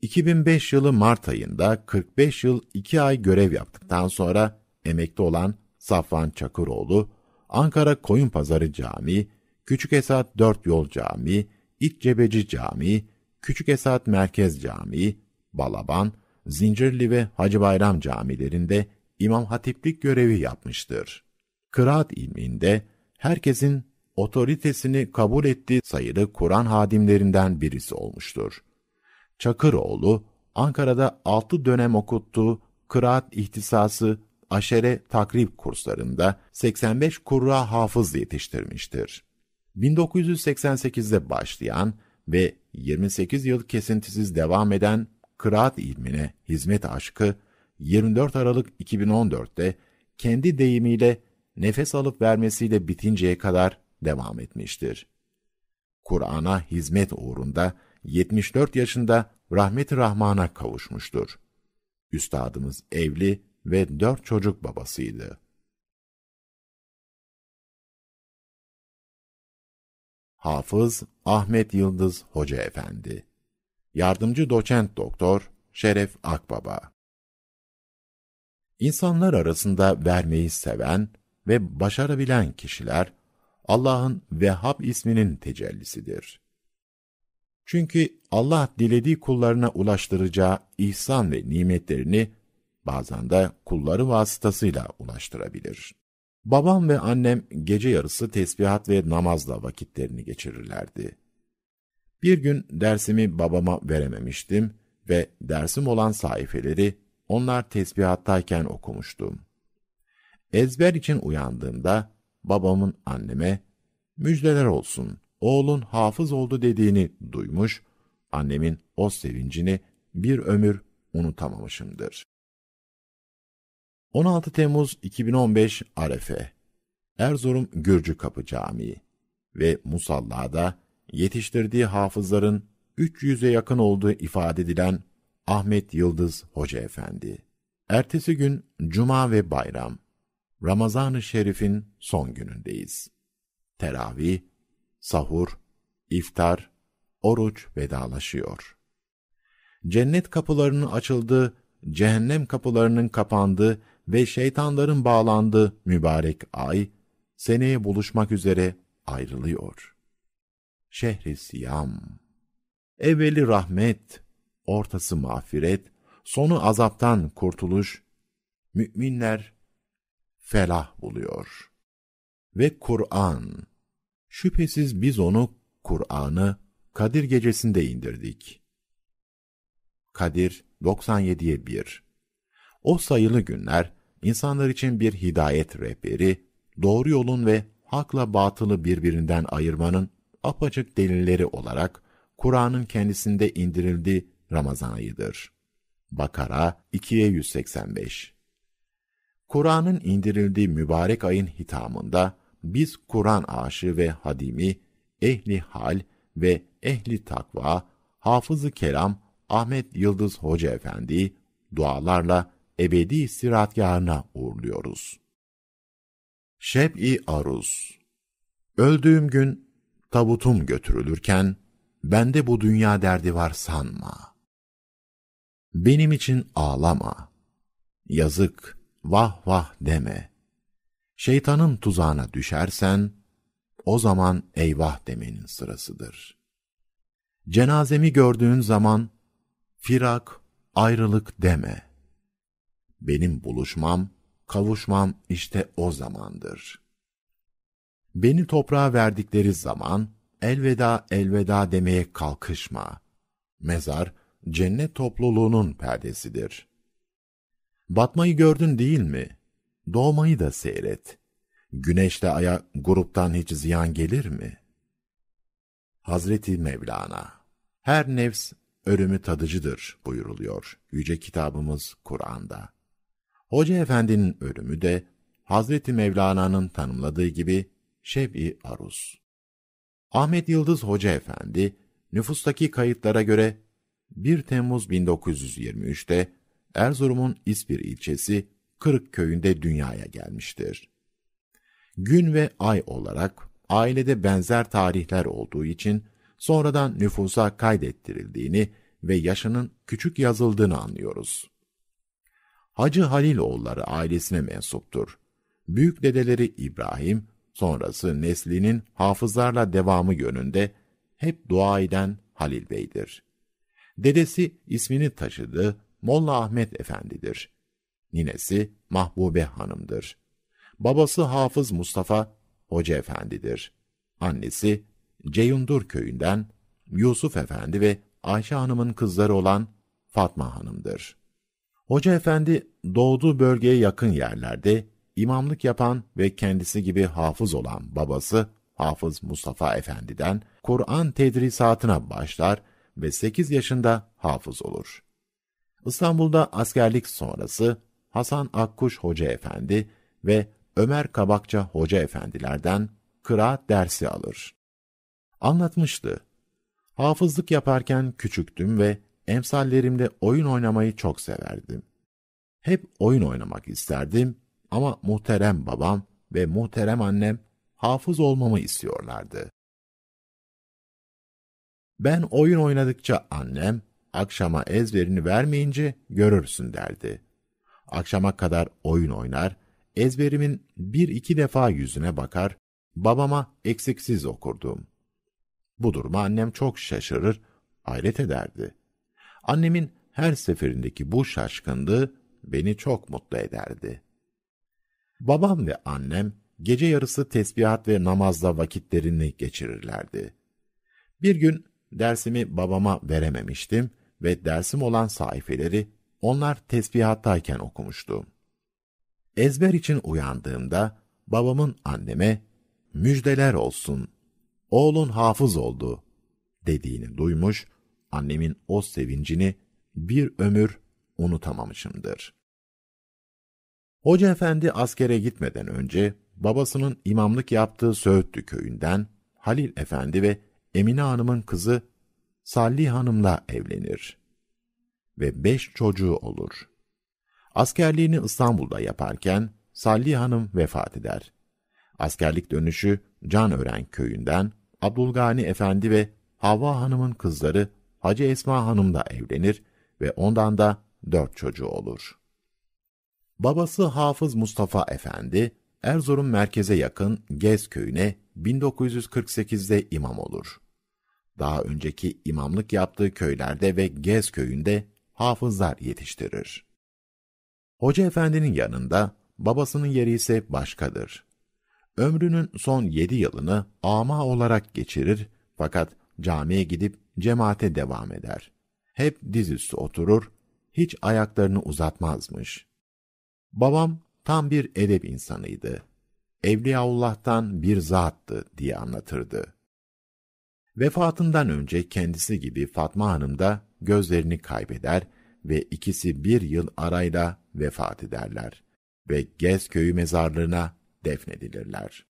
2005 yılı Mart ayında 45 yıl 2 ay görev yaptıktan sonra emekli olan Safvan Çakıroğlu, Ankara Koyunpazarı Camii Küçük Esat Dört Yol Camii, İç Cebeci Camii, Küçük Esat Merkez Camii, Balaban, Zincirli ve Hacı Bayram camilerinde imam hatiplik görevi yapmıştır. Kıraat ilminde herkesin otoritesini kabul ettiği sayılı Kur'an hadimlerinden birisi olmuştur. Çakıroğlu, Ankara'da altı dönem okuttuğu kıraat ihtisası aşere takrib kurslarında 85 kurra hafız yetiştirmiştir. 1988'de başlayan ve 28 yıl kesintisiz devam eden kıraat ilmine hizmet aşkı 24 Aralık 2014'te kendi deyimiyle nefes alıp vermesiyle bitinceye kadar devam etmiştir. Kur'an'a hizmet uğrunda 74 yaşında rahmet rahmana kavuşmuştur. Üstadımız evli ve dört çocuk babasıydı. Hafız Ahmet Yıldız Hoca Efendi Yardımcı Doçent Doktor Şeref Akbaba İnsanlar arasında vermeyi seven ve başarabilen kişiler, Allah'ın Vehhab isminin tecellisidir. Çünkü Allah dilediği kullarına ulaştıracağı ihsan ve nimetlerini bazen de kulları vasıtasıyla ulaştırabilir. Babam ve annem gece yarısı tesbihat ve namazla vakitlerini geçirirlerdi. Bir gün dersimi babama verememiştim ve dersim olan sayfeleri onlar tesbihattayken okumuştum. Ezber için uyandığımda babamın anneme müjdeler olsun oğlun hafız oldu dediğini duymuş, annemin o sevincini bir ömür unutamamışımdır. 16 Temmuz 2015 Arefe Erzurum Gürcü Kapı Camii ve Musalla'da yetiştirdiği hafızların 300'e yakın olduğu ifade edilen Ahmet Yıldız Hoca Efendi. Ertesi gün Cuma ve bayram. Ramazan-ı Şerif'in son günündeyiz. Teravih, sahur, iftar, oruç vedalaşıyor. Cennet kapılarının açıldığı, cehennem kapılarının kapandığı ve şeytanların bağlandığı mübarek ay, seneye buluşmak üzere ayrılıyor. Şehri Siyam Evveli rahmet, ortası mağfiret, sonu azaptan kurtuluş, müminler felah buluyor. Ve Kur'an, şüphesiz biz onu, Kur'an'ı Kadir gecesinde indirdik. Kadir 97'ye 1 O sayılı günler, insanlar için bir hidayet rehberi, doğru yolun ve hakla batılı birbirinden ayırmanın apaçık delilleri olarak Kur'an'ın kendisinde indirildiği Ramazan ayıdır. Bakara 2'ye 185 Kur'an'ın indirildiği mübarek ayın hitamında biz Kur'an aşığı ve hadimi, ehli hal ve ehli takva, hafızı kelam Ahmet Yıldız Hoca Efendi dualarla ebedi istirahatgahına uğurluyoruz. Şeb-i Aruz Öldüğüm gün tabutum götürülürken, bende bu dünya derdi var sanma. Benim için ağlama. Yazık, vah vah deme. Şeytanın tuzağına düşersen, o zaman eyvah demenin sırasıdır. Cenazemi gördüğün zaman, firak, ayrılık deme benim buluşmam, kavuşmam işte o zamandır. Beni toprağa verdikleri zaman, elveda elveda demeye kalkışma. Mezar, cennet topluluğunun perdesidir. Batmayı gördün değil mi? Doğmayı da seyret. Güneşle aya gruptan hiç ziyan gelir mi? Hazreti Mevlana Her nefs ölümü tadıcıdır buyuruluyor yüce kitabımız Kur'an'da. Hoca Efendi'nin ölümü de Hazreti Mevlana'nın tanımladığı gibi şev'i aruz. Ahmet Yıldız Hoca Efendi, nüfustaki kayıtlara göre 1 Temmuz 1923'te Erzurum'un İspir ilçesi Kırık köyünde dünyaya gelmiştir. Gün ve ay olarak ailede benzer tarihler olduğu için sonradan nüfusa kaydettirildiğini ve yaşının küçük yazıldığını anlıyoruz. Hacı Haliloğulları ailesine mensuptur. Büyük dedeleri İbrahim, sonrası neslinin hafızlarla devamı yönünde hep dua eden Halil Bey'dir. Dedesi ismini taşıdığı Molla Ahmet Efendi'dir. Ninesi Mahbube Hanım'dır. Babası Hafız Mustafa Hoca Efendi'dir. Annesi Ceyundur köyünden Yusuf Efendi ve Ayşe Hanım'ın kızları olan Fatma Hanım'dır. Hoca efendi doğduğu bölgeye yakın yerlerde imamlık yapan ve kendisi gibi hafız olan babası Hafız Mustafa Efendi'den Kur'an tedrisatına başlar ve 8 yaşında hafız olur. İstanbul'da askerlik sonrası Hasan Akkuş Hoca Efendi ve Ömer Kabakça Hoca Efendilerden kıraat dersi alır. Anlatmıştı. Hafızlık yaparken küçüktüm ve emsallerimle oyun oynamayı çok severdim. Hep oyun oynamak isterdim ama muhterem babam ve muhterem annem hafız olmamı istiyorlardı. Ben oyun oynadıkça annem akşama ezberini vermeyince görürsün derdi. Akşama kadar oyun oynar, ezberimin bir iki defa yüzüne bakar, babama eksiksiz okurdum. Bu duruma annem çok şaşırır, hayret ederdi. Annemin her seferindeki bu şaşkınlığı beni çok mutlu ederdi. Babam ve annem gece yarısı tesbihat ve namazla vakitlerini geçirirlerdi. Bir gün dersimi babama verememiştim ve dersim olan sayfeleri onlar tesbihattayken okumuştu. Ezber için uyandığımda babamın anneme müjdeler olsun, oğlun hafız oldu dediğini duymuş annemin o sevincini bir ömür unutamamışımdır. Hoca efendi askere gitmeden önce babasının imamlık yaptığı Söğütlü köyünden Halil efendi ve Emine hanımın kızı Salli hanımla evlenir ve beş çocuğu olur. Askerliğini İstanbul'da yaparken Salli hanım vefat eder. Askerlik dönüşü Canören köyünden Abdülgani efendi ve Havva hanımın kızları Hacı Esma Hanım da evlenir ve ondan da dört çocuğu olur. Babası Hafız Mustafa Efendi, Erzurum merkeze yakın Gez köyüne 1948'de imam olur. Daha önceki imamlık yaptığı köylerde ve Gez köyünde hafızlar yetiştirir. Hoca Efendi'nin yanında babasının yeri ise başkadır. Ömrünün son yedi yılını ama olarak geçirir fakat camiye gidip cemaate devam eder. Hep dizüstü oturur, hiç ayaklarını uzatmazmış. Babam tam bir edep insanıydı. Evliyaullah'tan bir zattı diye anlatırdı. Vefatından önce kendisi gibi Fatma Hanım da gözlerini kaybeder ve ikisi bir yıl arayla vefat ederler ve Gez köyü mezarlığına defnedilirler.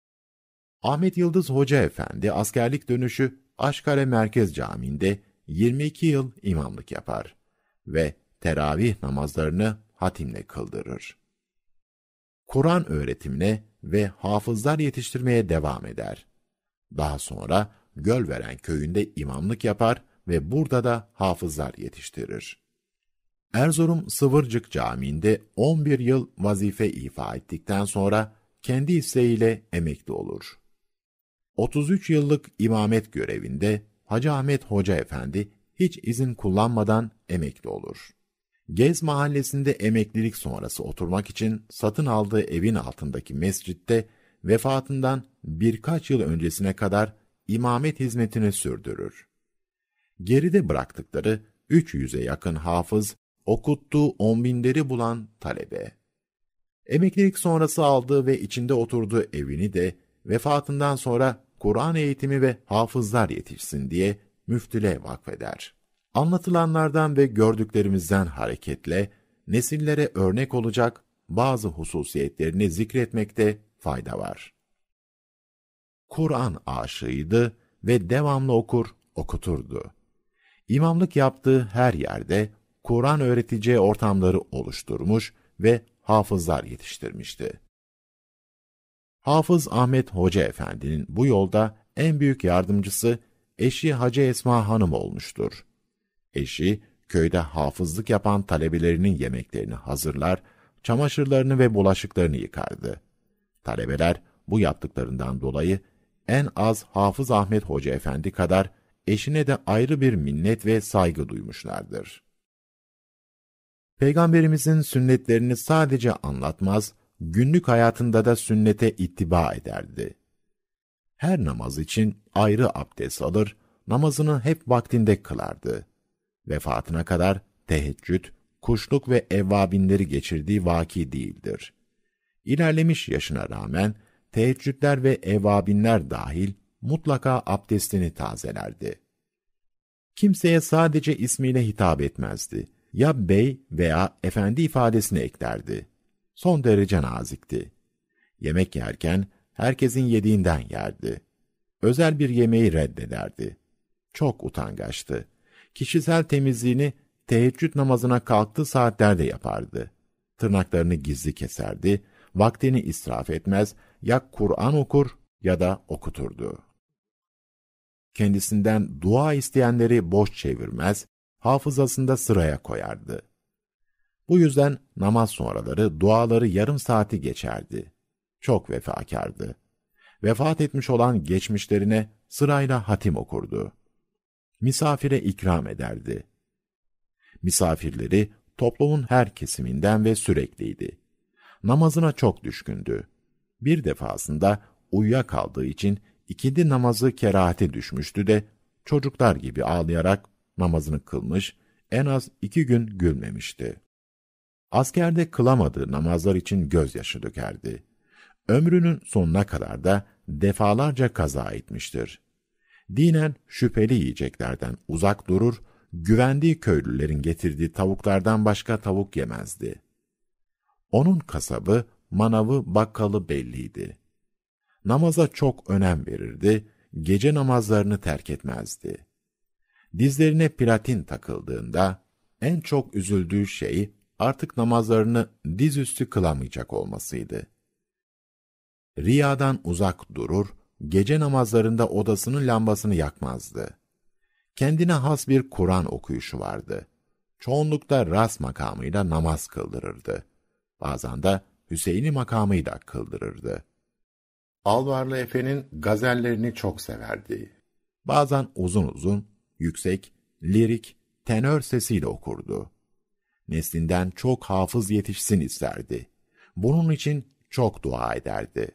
Ahmet Yıldız Hoca Efendi askerlik dönüşü Aşkale Merkez Camii'nde 22 yıl imamlık yapar ve teravih namazlarını hatimle kıldırır. Kur'an öğretimine ve hafızlar yetiştirmeye devam eder. Daha sonra Gölveren köyünde imamlık yapar ve burada da hafızlar yetiştirir. Erzurum Sıvırcık Camii'nde 11 yıl vazife ifa ettikten sonra kendi isteğiyle emekli olur. 33 yıllık imamet görevinde Hacı Ahmet Hoca Efendi hiç izin kullanmadan emekli olur. Gez mahallesinde emeklilik sonrası oturmak için satın aldığı evin altındaki mescitte vefatından birkaç yıl öncesine kadar imamet hizmetini sürdürür. Geride bıraktıkları 300'e yakın hafız, okuttuğu on binleri bulan talebe. Emeklilik sonrası aldığı ve içinde oturduğu evini de vefatından sonra Kur'an eğitimi ve hafızlar yetişsin diye müftüle vakfeder. Anlatılanlardan ve gördüklerimizden hareketle nesillere örnek olacak bazı hususiyetlerini zikretmekte fayda var. Kur'an aşığıydı ve devamlı okur, okuturdu. İmamlık yaptığı her yerde Kur'an öğreteceği ortamları oluşturmuş ve hafızlar yetiştirmişti. Hafız Ahmet Hoca Efendi'nin bu yolda en büyük yardımcısı eşi Hacı Esma Hanım olmuştur. Eşi, köyde hafızlık yapan talebelerinin yemeklerini hazırlar, çamaşırlarını ve bulaşıklarını yıkardı. Talebeler bu yaptıklarından dolayı en az Hafız Ahmet Hoca Efendi kadar eşine de ayrı bir minnet ve saygı duymuşlardır. Peygamberimizin sünnetlerini sadece anlatmaz, günlük hayatında da sünnete ittiba ederdi. Her namaz için ayrı abdest alır, namazını hep vaktinde kılardı. Vefatına kadar teheccüd, kuşluk ve evvabinleri geçirdiği vaki değildir. İlerlemiş yaşına rağmen teheccüdler ve evvabinler dahil mutlaka abdestini tazelerdi. Kimseye sadece ismiyle hitap etmezdi. Ya bey veya efendi ifadesini eklerdi son derece nazikti. Yemek yerken herkesin yediğinden yerdi. Özel bir yemeği reddederdi. Çok utangaçtı. Kişisel temizliğini teheccüd namazına kalktığı saatlerde yapardı. Tırnaklarını gizli keserdi, vaktini israf etmez, ya Kur'an okur ya da okuturdu. Kendisinden dua isteyenleri boş çevirmez, hafızasında sıraya koyardı. Bu yüzden namaz sonraları duaları yarım saati geçerdi. Çok vefakardı. Vefat etmiş olan geçmişlerine sırayla hatim okurdu. Misafire ikram ederdi. Misafirleri toplumun her kesiminden ve sürekliydi. Namazına çok düşkündü. Bir defasında uyuyakaldığı için ikindi namazı kerahate düşmüştü de çocuklar gibi ağlayarak namazını kılmış, en az iki gün gülmemişti. Askerde kılamadığı namazlar için gözyaşı dökerdi. Ömrünün sonuna kadar da defalarca kaza etmiştir. Dinen şüpheli yiyeceklerden uzak durur, güvendiği köylülerin getirdiği tavuklardan başka tavuk yemezdi. Onun kasabı, manavı, bakkalı belliydi. Namaza çok önem verirdi, gece namazlarını terk etmezdi. Dizlerine platin takıldığında en çok üzüldüğü şey artık namazlarını dizüstü kılamayacak olmasıydı. Riyadan uzak durur, gece namazlarında odasının lambasını yakmazdı. Kendine has bir Kur'an okuyuşu vardı. Çoğunlukla ras makamıyla namaz kıldırırdı. Bazen de Hüseyin'i makamıyla kıldırırdı. Alvarlı Efe'nin gazellerini çok severdi. Bazen uzun uzun, yüksek, lirik, tenör sesiyle okurdu neslinden çok hafız yetişsin isterdi. Bunun için çok dua ederdi.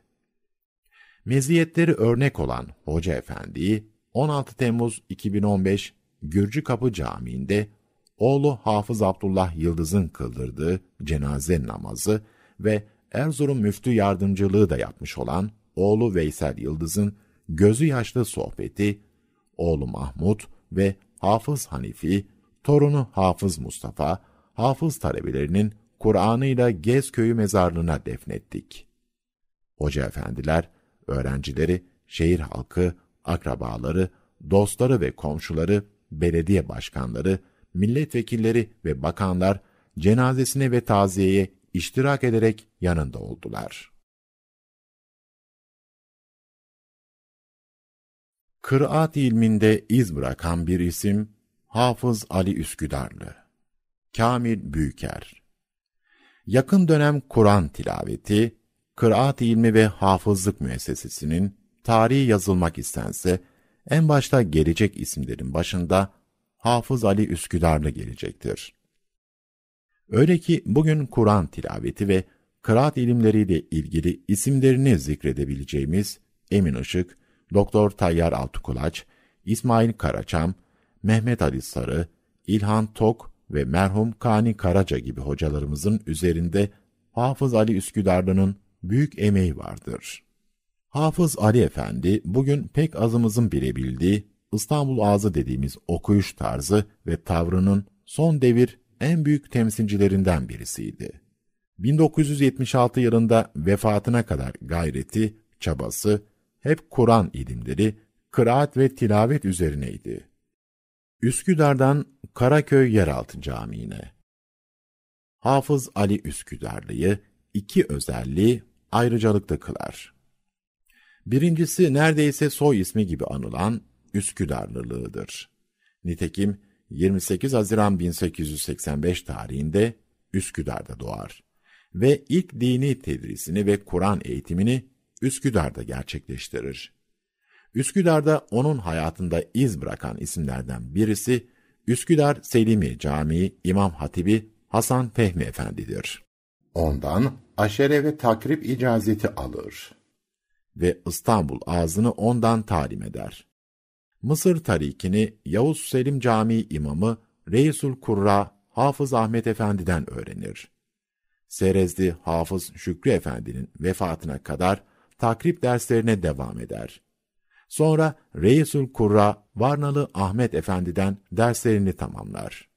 Meziyetleri örnek olan Hoca Efendi'yi 16 Temmuz 2015 Gürcü Kapı Camii'nde oğlu Hafız Abdullah Yıldız'ın kıldırdığı cenaze namazı ve Erzurum müftü yardımcılığı da yapmış olan oğlu Veysel Yıldız'ın gözü yaşlı sohbeti, oğlu Mahmut ve Hafız Hanifi, torunu Hafız Mustafa, hafız talebelerinin Kur'an'ıyla Gezköy'ü mezarlığına defnettik. Hoca efendiler, öğrencileri, şehir halkı, akrabaları, dostları ve komşuları, belediye başkanları, milletvekilleri ve bakanlar cenazesine ve taziyeye iştirak ederek yanında oldular. Kıraat ilminde iz bırakan bir isim Hafız Ali Üsküdarlı. Kamil Büyüker Yakın dönem Kur'an tilaveti, Kıraat İlmi ve Hafızlık Müessesesi'nin tarihi yazılmak istense, en başta gelecek isimlerin başında Hafız Ali Üsküdar'la gelecektir. Öyle ki bugün Kur'an tilaveti ve kıraat ilimleriyle ilgili isimlerini zikredebileceğimiz Emin Işık, Doktor Tayyar Altıkulaç, İsmail Karaçam, Mehmet Ali Sarı, İlhan Tok ve merhum Kani Karaca gibi hocalarımızın üzerinde Hafız Ali Üsküdarlı'nın büyük emeği vardır. Hafız Ali Efendi bugün pek azımızın bilebildiği İstanbul ağzı dediğimiz okuyuş tarzı ve tavrının son devir en büyük temsilcilerinden birisiydi. 1976 yılında vefatına kadar gayreti, çabası hep Kur'an ilimleri, kıraat ve tilavet üzerineydi. Üsküdar'dan Karaköy Yeraltı Camii'ne. Hafız Ali Üsküdarlı'yı iki özelliği ayrıcalıkta kılar. Birincisi neredeyse soy ismi gibi anılan Üsküdarlılığıdır. Nitekim 28 Haziran 1885 tarihinde Üsküdar'da doğar ve ilk dini tedrisini ve Kur'an eğitimini Üsküdar'da gerçekleştirir. Üsküdar'da onun hayatında iz bırakan isimlerden birisi Üsküdar Selimi Camii İmam Hatibi Hasan Fehmi Efendi'dir. Ondan aşere ve takrip icazeti alır ve İstanbul ağzını ondan talim eder. Mısır tarikini Yavuz Selim Camii imamı Reisul Kurra Hafız Ahmet Efendi'den öğrenir. Serezli Hafız Şükrü Efendi'nin vefatına kadar takrip derslerine devam eder. Sonra Reisül Kurra Varnalı Ahmet Efendi'den derslerini tamamlar.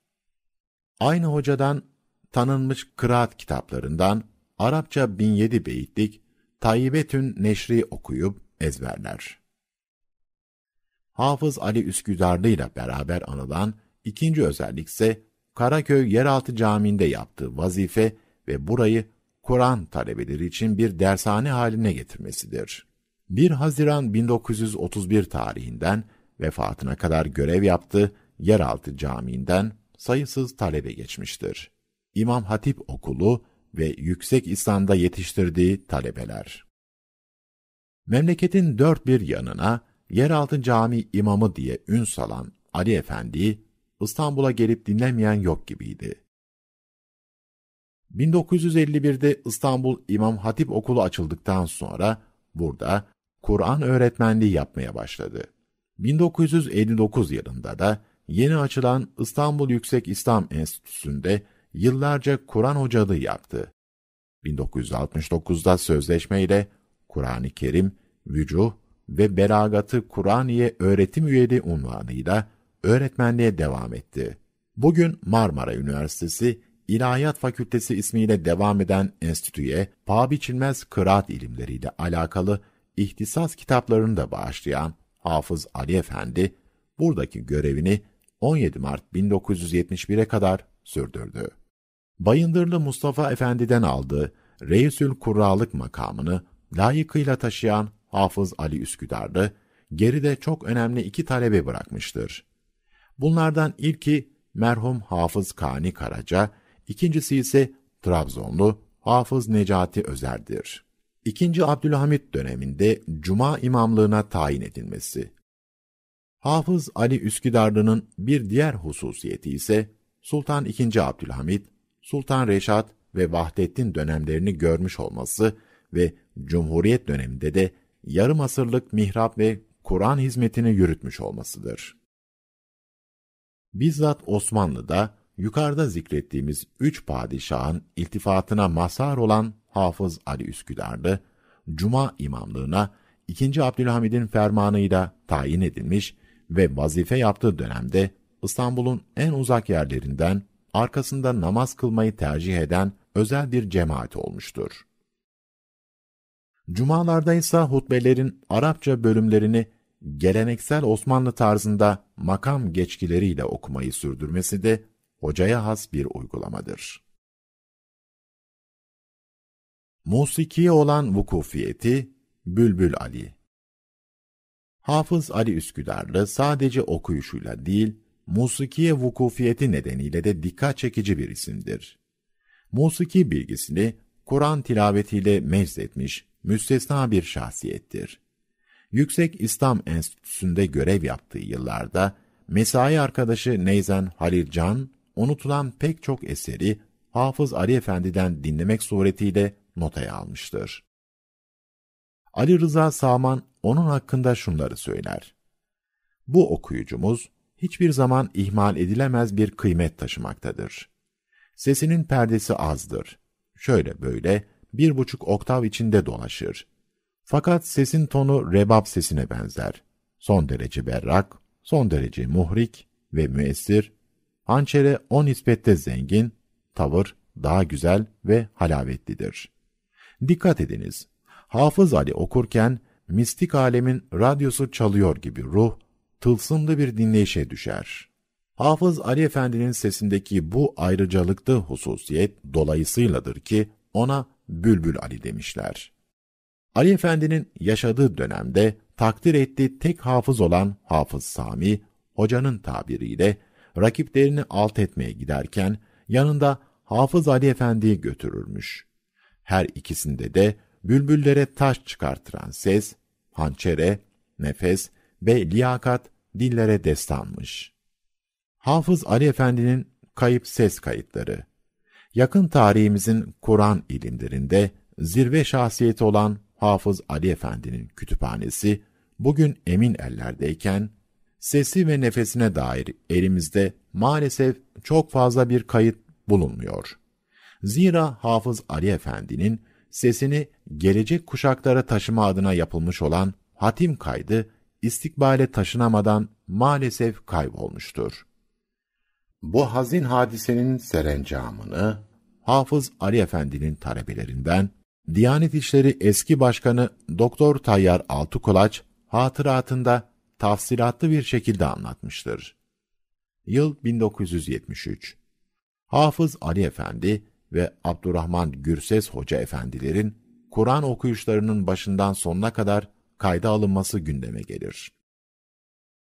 Aynı hocadan tanınmış kıraat kitaplarından Arapça 1007 beyitlik Tayyibetün Neşri okuyup ezberler. Hafız Ali Üsküdarlı ile beraber anılan ikinci özellik ise Karaköy Yeraltı Camii'nde yaptığı vazife ve burayı Kur'an talebeleri için bir dershane haline getirmesidir. 1 Haziran 1931 tarihinden vefatına kadar görev yaptı, yeraltı camiinden sayısız talebe geçmiştir. İmam Hatip Okulu ve Yüksek İslam'da yetiştirdiği talebeler. Memleketin dört bir yanına yeraltı cami imamı diye ün salan Ali Efendi, İstanbul'a gelip dinlemeyen yok gibiydi. 1951'de İstanbul İmam Hatip Okulu açıldıktan sonra burada Kur'an öğretmenliği yapmaya başladı. 1959 yılında da yeni açılan İstanbul Yüksek İslam Enstitüsü'nde yıllarca Kur'an hocalığı yaptı. 1969'da sözleşmeyle Kur'an-ı Kerim, Vücuh ve Beragatı Kur'aniye öğretim üyeli unvanıyla öğretmenliğe devam etti. Bugün Marmara Üniversitesi İlahiyat Fakültesi ismiyle devam eden enstitüye paha biçilmez kıraat ilimleriyle alakalı ihtisas kitaplarını da bağışlayan Hafız Ali Efendi, buradaki görevini 17 Mart 1971'e kadar sürdürdü. Bayındırlı Mustafa Efendi'den aldığı Reisül Kurralık makamını layıkıyla taşıyan Hafız Ali Üsküdarlı, geride çok önemli iki talebe bırakmıştır. Bunlardan ilki merhum Hafız Kani Karaca, ikincisi ise Trabzonlu Hafız Necati Özer'dir. 2. Abdülhamit döneminde Cuma imamlığına tayin edilmesi. Hafız Ali Üsküdarlı'nın bir diğer hususiyeti ise Sultan II. Abdülhamit, Sultan Reşat ve Vahdettin dönemlerini görmüş olması ve Cumhuriyet döneminde de yarım asırlık mihrap ve Kur'an hizmetini yürütmüş olmasıdır. Bizzat Osmanlı'da yukarıda zikrettiğimiz üç padişahın iltifatına mazhar olan Hafız Ali Üsküdar'dı. Cuma imamlığına 2. Abdülhamid'in fermanıyla tayin edilmiş ve vazife yaptığı dönemde İstanbul'un en uzak yerlerinden arkasında namaz kılmayı tercih eden özel bir cemaat olmuştur. Cumalarda ise hutbelerin Arapça bölümlerini geleneksel Osmanlı tarzında makam geçkileriyle okumayı sürdürmesi de hocaya has bir uygulamadır. Musikiye olan vukufiyeti Bülbül Ali Hafız Ali Üsküdarlı sadece okuyuşuyla değil, musikiye vukufiyeti nedeniyle de dikkat çekici bir isimdir. Musiki bilgisini Kur'an tilavetiyle meczetmiş müstesna bir şahsiyettir. Yüksek İslam Enstitüsü'nde görev yaptığı yıllarda mesai arkadaşı Neyzen Halil Can, unutulan pek çok eseri Hafız Ali Efendi'den dinlemek suretiyle notaya almıştır. Ali Rıza Saman onun hakkında şunları söyler. Bu okuyucumuz hiçbir zaman ihmal edilemez bir kıymet taşımaktadır. Sesinin perdesi azdır. Şöyle böyle bir buçuk oktav içinde dolaşır. Fakat sesin tonu rebab sesine benzer. Son derece berrak, son derece muhrik ve müessir, hançere o nispette zengin, tavır daha güzel ve halavetlidir.'' Dikkat ediniz. Hafız Ali okurken mistik alemin radyosu çalıyor gibi ruh tılsımlı bir dinleyişe düşer. Hafız Ali Efendi'nin sesindeki bu ayrıcalıklı hususiyet dolayısıyladır ki ona Bülbül Ali demişler. Ali Efendi'nin yaşadığı dönemde takdir ettiği tek hafız olan Hafız Sami, hocanın tabiriyle rakiplerini alt etmeye giderken yanında Hafız Ali Efendi'yi götürürmüş. Her ikisinde de bülbüllere taş çıkartıran ses, hançere, nefes ve liyakat dillere destanmış. Hafız Ali Efendi'nin kayıp ses kayıtları. Yakın tarihimizin Kur'an ilimlerinde zirve şahsiyeti olan Hafız Ali Efendi'nin kütüphanesi bugün emin ellerdeyken sesi ve nefesine dair elimizde maalesef çok fazla bir kayıt bulunmuyor. Zira Hafız Ali Efendi'nin sesini gelecek kuşaklara taşıma adına yapılmış olan hatim kaydı, istikbale taşınamadan maalesef kaybolmuştur. Bu hazin hadisenin serencamını, Hafız Ali Efendi'nin talebelerinden, Diyanet İşleri eski başkanı Doktor Tayyar Altıkolaç, hatıratında tafsilatlı bir şekilde anlatmıştır. Yıl 1973 Hafız Ali Efendi, ve Abdurrahman Gürses Hoca efendilerin Kur'an okuyuşlarının başından sonuna kadar kayda alınması gündeme gelir.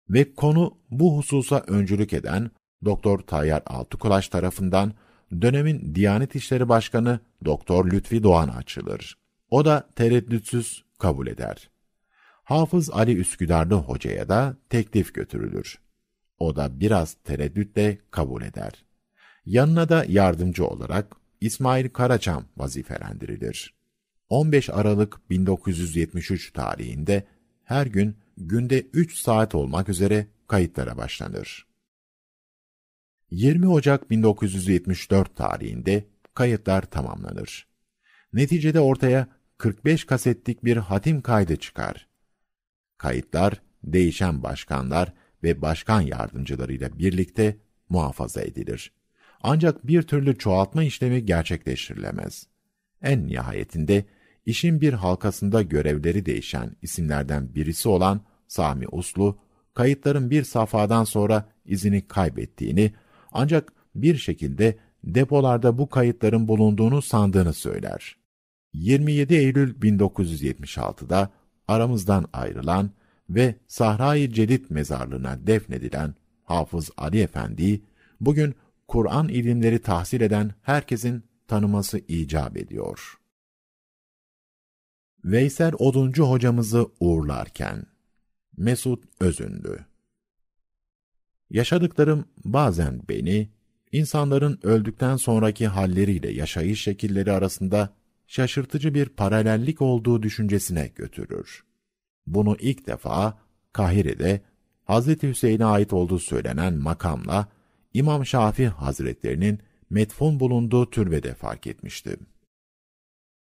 Ve konu bu hususa öncülük eden Doktor Tayyar Altıkulaş tarafından dönemin Diyanet İşleri Başkanı Doktor Lütfi Doğan açılır. O da tereddütsüz kabul eder. Hafız Ali Üsküdarlı hocaya da teklif götürülür. O da biraz tereddütle kabul eder. Yanına da yardımcı olarak İsmail Karaçam vazifelendirilir. 15 Aralık 1973 tarihinde her gün günde 3 saat olmak üzere kayıtlara başlanır. 20 Ocak 1974 tarihinde kayıtlar tamamlanır. Neticede ortaya 45 kasetlik bir hatim kaydı çıkar. Kayıtlar değişen başkanlar ve başkan yardımcılarıyla birlikte muhafaza edilir. Ancak bir türlü çoğaltma işlemi gerçekleştirilemez. En nihayetinde işin bir halkasında görevleri değişen isimlerden birisi olan Sami Uslu, kayıtların bir safhadan sonra izini kaybettiğini ancak bir şekilde depolarda bu kayıtların bulunduğunu sandığını söyler. 27 Eylül 1976'da aramızdan ayrılan ve Sahra-i Cedid mezarlığına defnedilen Hafız Ali Efendi, bugün Kur'an ilimleri tahsil eden herkesin tanıması icap ediyor. Veysel Oduncu hocamızı uğurlarken Mesut Özündü Yaşadıklarım bazen beni, insanların öldükten sonraki halleriyle yaşayış şekilleri arasında şaşırtıcı bir paralellik olduğu düşüncesine götürür. Bunu ilk defa Kahire'de Hz. Hüseyin'e ait olduğu söylenen makamla İmam Şafii Hazretlerinin metfun bulunduğu türbede fark etmişti.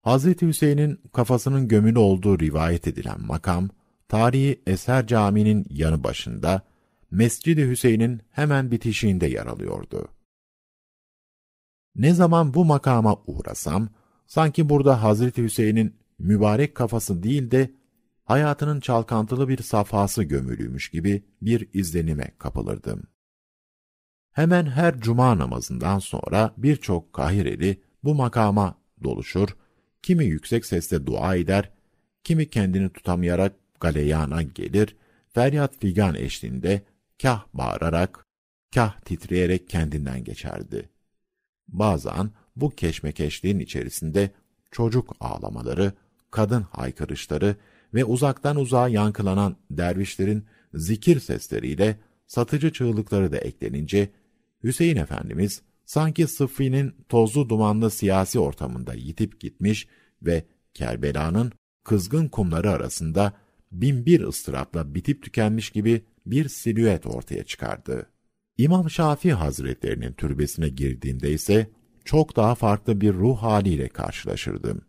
Hazreti Hüseyin'in kafasının gömülü olduğu rivayet edilen makam, tarihi Eser Camii'nin yanı başında, Mescid-i Hüseyin'in hemen bitişiğinde yer alıyordu. Ne zaman bu makama uğrasam, sanki burada Hazreti Hüseyin'in mübarek kafası değil de hayatının çalkantılı bir safhası gömülüymüş gibi bir izlenime kapılırdım. Hemen her cuma namazından sonra birçok Kahireli bu makama doluşur, kimi yüksek sesle dua eder, kimi kendini tutamayarak galeyana gelir, feryat figan eşliğinde kah bağırarak, kah titreyerek kendinden geçerdi. Bazen bu keşmekeşliğin içerisinde çocuk ağlamaları, kadın haykırışları ve uzaktan uzağa yankılanan dervişlerin zikir sesleriyle satıcı çığlıkları da eklenince Hüseyin Efendimiz sanki Sıffi'nin tozlu dumanlı siyasi ortamında yitip gitmiş ve Kerbela'nın kızgın kumları arasında binbir ıstırapla bitip tükenmiş gibi bir silüet ortaya çıkardı. İmam Şafii Hazretlerinin türbesine girdiğimde ise çok daha farklı bir ruh haliyle karşılaşırdım.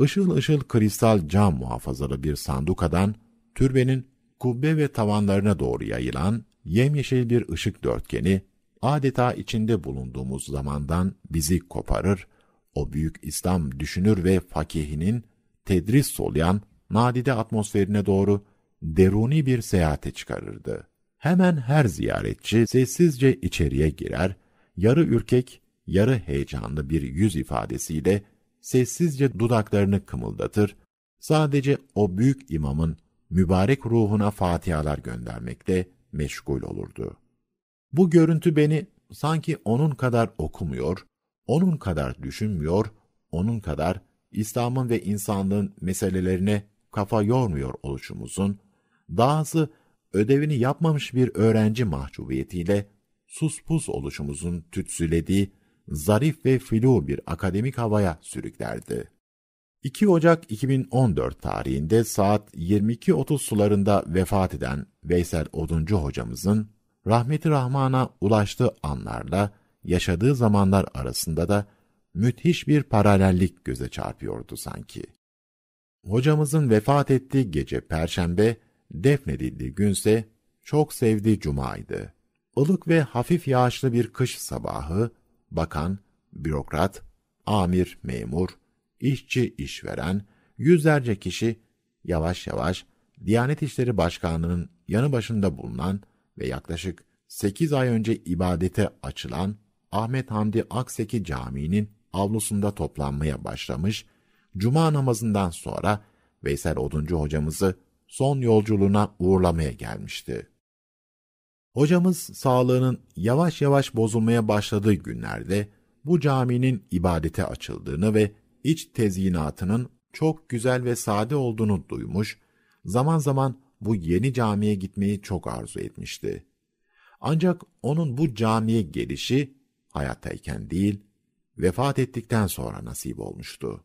Işıl ışıl kristal cam muhafazalı bir sandukadan türbenin kubbe ve tavanlarına doğru yayılan yemyeşil bir ışık dörtgeni adeta içinde bulunduğumuz zamandan bizi koparır, o büyük İslam düşünür ve fakihinin tedris soluyan nadide atmosferine doğru deruni bir seyahate çıkarırdı. Hemen her ziyaretçi sessizce içeriye girer, yarı ürkek, yarı heyecanlı bir yüz ifadesiyle sessizce dudaklarını kımıldatır, sadece o büyük imamın mübarek ruhuna fatihalar göndermekte meşgul olurdu. Bu görüntü beni sanki onun kadar okumuyor, onun kadar düşünmüyor, onun kadar İslam'ın ve insanlığın meselelerine kafa yormuyor oluşumuzun, dahası ödevini yapmamış bir öğrenci mahcubiyetiyle suspus oluşumuzun tütsülediği zarif ve filu bir akademik havaya sürüklerdi. 2 Ocak 2014 tarihinde saat 22.30 sularında vefat eden Veysel Oduncu hocamızın rahmeti rahmana ulaştığı anlarla yaşadığı zamanlar arasında da müthiş bir paralellik göze çarpıyordu sanki. Hocamızın vefat ettiği gece perşembe, defnedildiği günse çok sevdiği cumaydı. Ilık ve hafif yağışlı bir kış sabahı, bakan, bürokrat, amir, memur, işçi, işveren, yüzlerce kişi yavaş yavaş Diyanet İşleri Başkanlığı'nın yanı başında bulunan ve yaklaşık 8 ay önce ibadete açılan Ahmet Hamdi Akseki Camii'nin avlusunda toplanmaya başlamış, cuma namazından sonra Veysel Oduncu hocamızı son yolculuğuna uğurlamaya gelmişti. Hocamız sağlığının yavaş yavaş bozulmaya başladığı günlerde bu caminin ibadete açıldığını ve iç tezyinatının çok güzel ve sade olduğunu duymuş, zaman zaman bu yeni camiye gitmeyi çok arzu etmişti. Ancak onun bu camiye gelişi hayattayken değil, vefat ettikten sonra nasip olmuştu.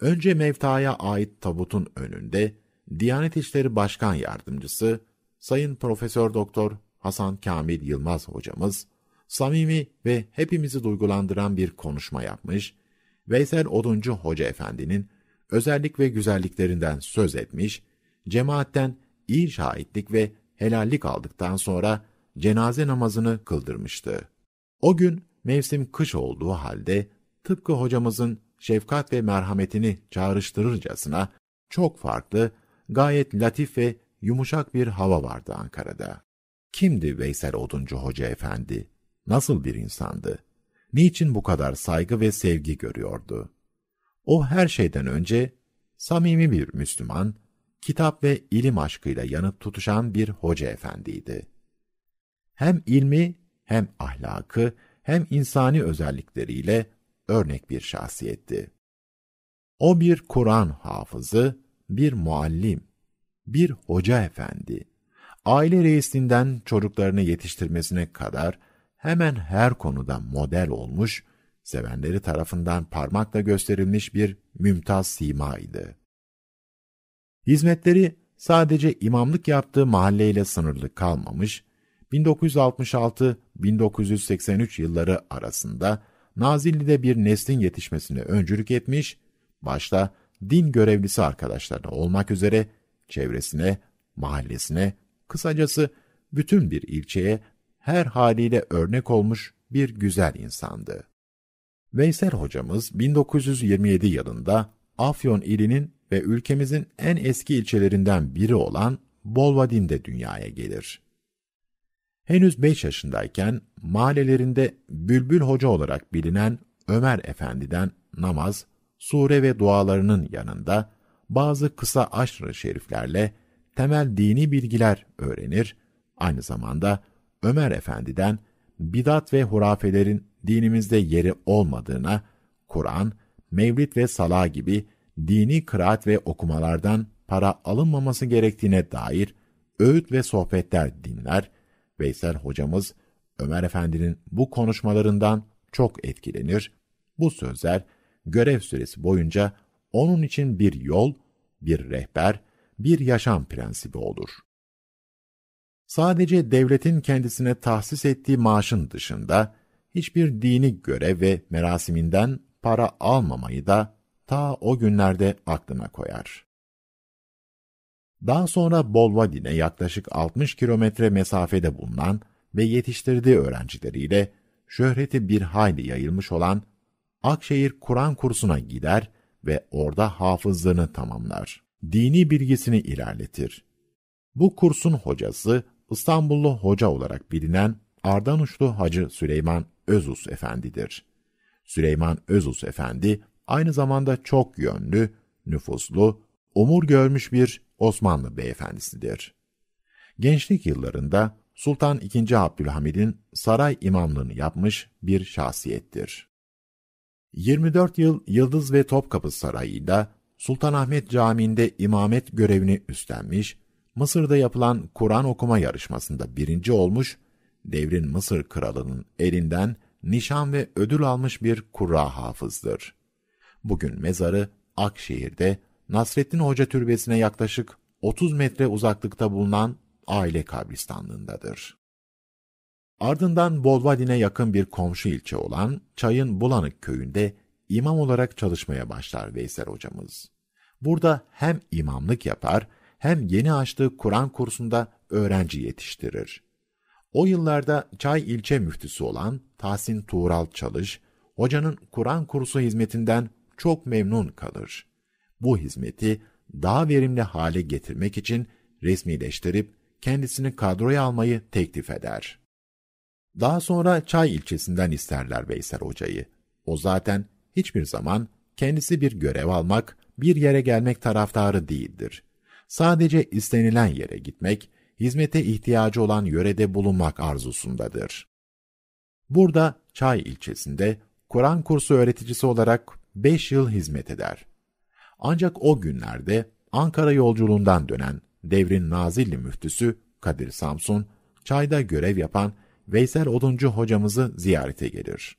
Önce mevtaya ait tabutun önünde Diyanet İşleri Başkan Yardımcısı Sayın Profesör Doktor Hasan Kamil Yılmaz hocamız samimi ve hepimizi duygulandıran bir konuşma yapmış, Veysel Oduncu Hoca Efendi'nin özellik ve güzelliklerinden söz etmiş cemaatten iyi şahitlik ve helallik aldıktan sonra cenaze namazını kıldırmıştı. O gün mevsim kış olduğu halde tıpkı hocamızın şefkat ve merhametini çağrıştırırcasına çok farklı, gayet latif ve yumuşak bir hava vardı Ankara'da. Kimdi Veysel Oduncu Hoca Efendi? Nasıl bir insandı? Niçin bu kadar saygı ve sevgi görüyordu? O her şeyden önce samimi bir Müslüman, kitap ve ilim aşkıyla yanıp tutuşan bir hoca efendiydi. Hem ilmi, hem ahlakı, hem insani özellikleriyle örnek bir şahsiyetti. O bir Kur'an hafızı, bir muallim, bir hoca efendi. Aile reisinden çocuklarını yetiştirmesine kadar hemen her konuda model olmuş, sevenleri tarafından parmakla gösterilmiş bir mümtaz simaydı. Hizmetleri sadece imamlık yaptığı mahalleyle sınırlı kalmamış, 1966-1983 yılları arasında Nazilli'de bir neslin yetişmesine öncülük etmiş, başta din görevlisi arkadaşlarına olmak üzere çevresine, mahallesine, kısacası bütün bir ilçeye her haliyle örnek olmuş bir güzel insandı. Veysel hocamız 1927 yılında Afyon ilinin ve ülkemizin en eski ilçelerinden biri olan Bolvadin'de dünyaya gelir. Henüz 5 yaşındayken mahallelerinde Bülbül Hoca olarak bilinen Ömer Efendi'den namaz, sure ve dualarının yanında bazı kısa aşrı şeriflerle temel dini bilgiler öğrenir, aynı zamanda Ömer Efendi'den bidat ve hurafelerin dinimizde yeri olmadığına, Kur'an, mevlid ve sala gibi dini kıraat ve okumalardan para alınmaması gerektiğine dair öğüt ve sohbetler dinler, Veysel hocamız Ömer Efendi'nin bu konuşmalarından çok etkilenir. Bu sözler görev süresi boyunca onun için bir yol, bir rehber, bir yaşam prensibi olur. Sadece devletin kendisine tahsis ettiği maaşın dışında hiçbir dini görev ve merasiminden para almamayı da ta o günlerde aklına koyar. Daha sonra Bolvadin'e yaklaşık 60 kilometre mesafede bulunan ve yetiştirdiği öğrencileriyle şöhreti bir hayli yayılmış olan Akşehir Kur'an kursuna gider ve orada hafızlığını tamamlar. Dini bilgisini ilerletir. Bu kursun hocası İstanbullu hoca olarak bilinen Ardanuşlu Hacı Süleyman Özus Efendi'dir. Süleyman Özus Efendi aynı zamanda çok yönlü, nüfuslu, umur görmüş bir Osmanlı beyefendisidir. Gençlik yıllarında Sultan II. Abdülhamid'in saray imamlığını yapmış bir şahsiyettir. 24 yıl Yıldız ve Topkapı sarayında Sultanahmet Camii'nde imamet görevini üstlenmiş, Mısır'da yapılan Kur'an okuma yarışmasında birinci olmuş, devrin Mısır kralının elinden nişan ve ödül almış bir kurra hafızdır. Bugün mezarı Akşehir'de Nasrettin Hoca Türbesi'ne yaklaşık 30 metre uzaklıkta bulunan aile kabristanlığındadır. Ardından Bolvadin'e yakın bir komşu ilçe olan Çay'ın Bulanık köyünde imam olarak çalışmaya başlar Veysel hocamız. Burada hem imamlık yapar hem yeni açtığı Kur'an kursunda öğrenci yetiştirir. O yıllarda Çay ilçe müftüsü olan Tahsin Tuğral Çalış, hocanın Kur'an kursu hizmetinden çok memnun kalır. Bu hizmeti daha verimli hale getirmek için resmileştirip kendisini kadroya almayı teklif eder. Daha sonra Çay ilçesinden isterler Veysel Hoca'yı. O zaten hiçbir zaman kendisi bir görev almak, bir yere gelmek taraftarı değildir. Sadece istenilen yere gitmek, hizmete ihtiyacı olan yörede bulunmak arzusundadır. Burada Çay ilçesinde Kur'an kursu öğreticisi olarak 5 yıl hizmet eder. Ancak o günlerde Ankara yolculuğundan dönen devrin Nazilli müftüsü Kadir Samsun, çayda görev yapan Veysel Oduncu hocamızı ziyarete gelir.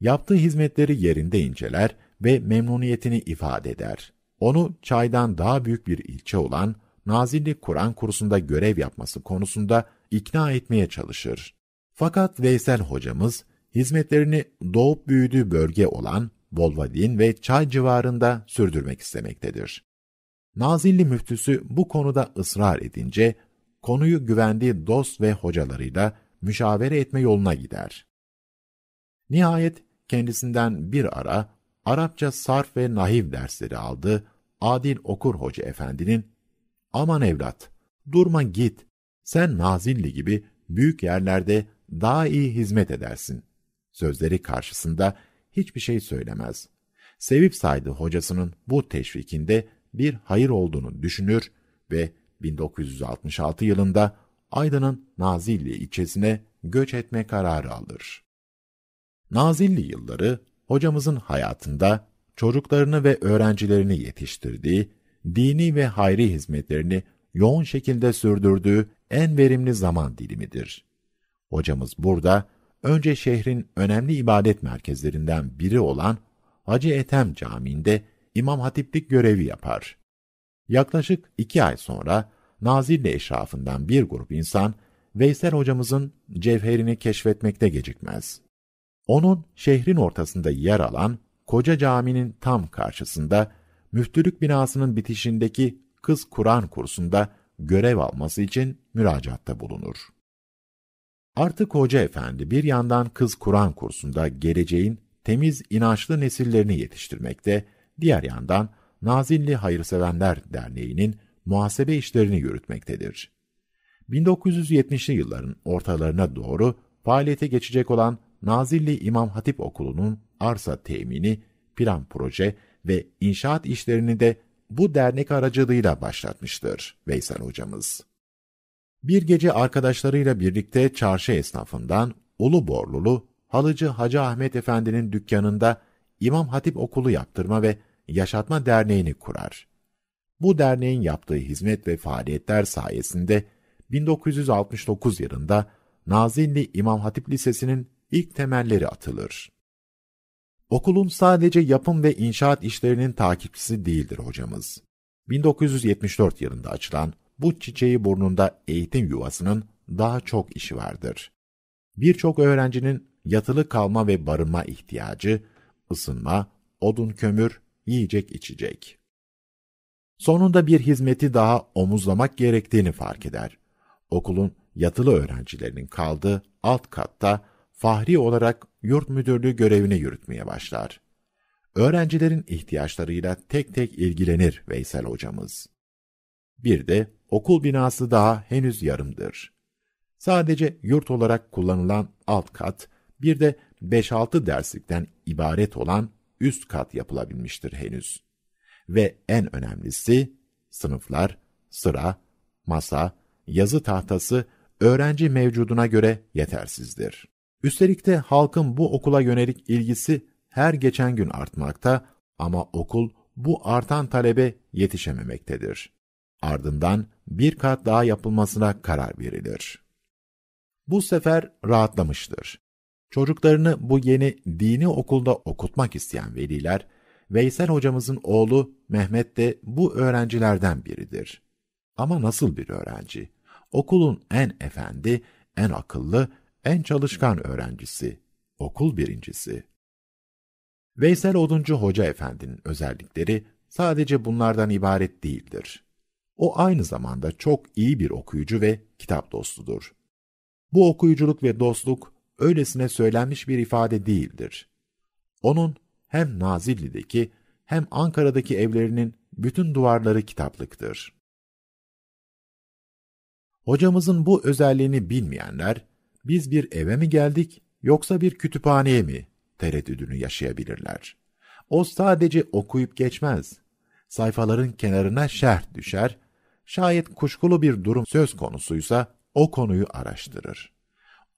Yaptığı hizmetleri yerinde inceler ve memnuniyetini ifade eder. Onu çaydan daha büyük bir ilçe olan Nazilli Kur'an kursunda görev yapması konusunda ikna etmeye çalışır. Fakat Veysel hocamız hizmetlerini doğup büyüdüğü bölge olan Volvadin ve Çay civarında sürdürmek istemektedir. Nazilli müftüsü bu konuda ısrar edince, konuyu güvendiği dost ve hocalarıyla müşavere etme yoluna gider. Nihayet kendisinden bir ara Arapça sarf ve nahiv dersleri aldı. Adil Okur Hoca Efendi'nin, aman evlat, durma git, sen Nazilli gibi büyük yerlerde daha iyi hizmet edersin. Sözleri karşısında hiçbir şey söylemez. Sevip saydığı hocasının bu teşvikinde bir hayır olduğunu düşünür ve 1966 yılında Aydın'ın Nazilli ilçesine göç etme kararı alır. Nazilli yılları hocamızın hayatında çocuklarını ve öğrencilerini yetiştirdiği, dini ve hayri hizmetlerini yoğun şekilde sürdürdüğü en verimli zaman dilimidir. Hocamız burada önce şehrin önemli ibadet merkezlerinden biri olan Hacı Ethem Camii'nde İmam hatiplik görevi yapar. Yaklaşık iki ay sonra Nazilli eşrafından bir grup insan, Veysel hocamızın cevherini keşfetmekte gecikmez. Onun şehrin ortasında yer alan koca caminin tam karşısında, müftülük binasının bitişindeki Kız Kur'an kursunda görev alması için müracaatta bulunur. Artık Hoca Efendi bir yandan kız Kur'an kursunda geleceğin temiz inançlı nesillerini yetiştirmekte, diğer yandan Nazilli Hayırsevenler Derneği'nin muhasebe işlerini yürütmektedir. 1970'li yılların ortalarına doğru faaliyete geçecek olan Nazilli İmam Hatip Okulu'nun arsa temini, plan proje ve inşaat işlerini de bu dernek aracılığıyla başlatmıştır Veysel hocamız. Bir gece arkadaşlarıyla birlikte çarşı esnafından Ulu Borlulu Halıcı Hacı Ahmet Efendi'nin dükkanında İmam Hatip Okulu Yaptırma ve Yaşatma Derneği'ni kurar. Bu derneğin yaptığı hizmet ve faaliyetler sayesinde 1969 yılında Nazilli İmam Hatip Lisesi'nin ilk temelleri atılır. Okulun sadece yapım ve inşaat işlerinin takipçisi değildir hocamız. 1974 yılında açılan bu çiçeği burnunda eğitim yuvasının daha çok işi vardır. Birçok öğrencinin yatılı kalma ve barınma ihtiyacı, ısınma, odun kömür, yiyecek içecek. Sonunda bir hizmeti daha omuzlamak gerektiğini fark eder. Okulun yatılı öğrencilerinin kaldığı alt katta fahri olarak yurt müdürlüğü görevini yürütmeye başlar. Öğrencilerin ihtiyaçlarıyla tek tek ilgilenir Veysel hocamız. Bir de okul binası daha henüz yarımdır. Sadece yurt olarak kullanılan alt kat, bir de 5-6 derslikten ibaret olan üst kat yapılabilmiştir henüz. Ve en önemlisi sınıflar, sıra, masa, yazı tahtası öğrenci mevcuduna göre yetersizdir. Üstelik de halkın bu okula yönelik ilgisi her geçen gün artmakta ama okul bu artan talebe yetişememektedir. Ardından bir kat daha yapılmasına karar verilir. Bu sefer rahatlamıştır. Çocuklarını bu yeni dini okulda okutmak isteyen veliler, Veysel hocamızın oğlu Mehmet de bu öğrencilerden biridir. Ama nasıl bir öğrenci? Okulun en efendi, en akıllı, en çalışkan öğrencisi, okul birincisi. Veysel Oduncu Hoca Efendi'nin özellikleri sadece bunlardan ibaret değildir. O aynı zamanda çok iyi bir okuyucu ve kitap dostudur. Bu okuyuculuk ve dostluk öylesine söylenmiş bir ifade değildir. Onun hem Nazilli'deki hem Ankara'daki evlerinin bütün duvarları kitaplıktır. Hocamızın bu özelliğini bilmeyenler, biz bir eve mi geldik yoksa bir kütüphaneye mi tereddüdünü yaşayabilirler. O sadece okuyup geçmez. Sayfaların kenarına şerh düşer Şayet kuşkulu bir durum söz konusuysa o konuyu araştırır.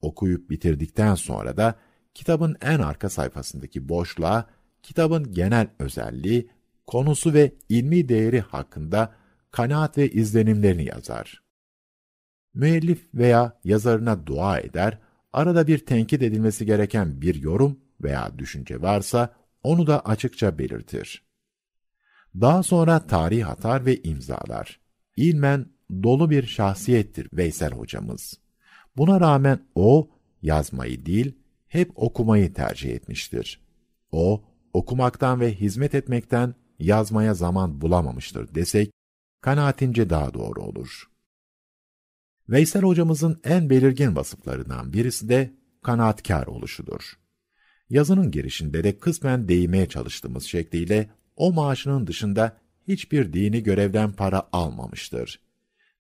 Okuyup bitirdikten sonra da kitabın en arka sayfasındaki boşluğa kitabın genel özelliği, konusu ve ilmi değeri hakkında kanaat ve izlenimlerini yazar. Müellif veya yazarına dua eder, arada bir tenkit edilmesi gereken bir yorum veya düşünce varsa onu da açıkça belirtir. Daha sonra tarih atar ve imzalar ilmen dolu bir şahsiyettir Veysel hocamız. Buna rağmen o yazmayı değil, hep okumayı tercih etmiştir. O okumaktan ve hizmet etmekten yazmaya zaman bulamamıştır desek kanaatince daha doğru olur. Veysel hocamızın en belirgin vasıflarından birisi de kanaatkar oluşudur. Yazının girişinde de kısmen değmeye çalıştığımız şekliyle o maaşının dışında hiçbir dini görevden para almamıştır.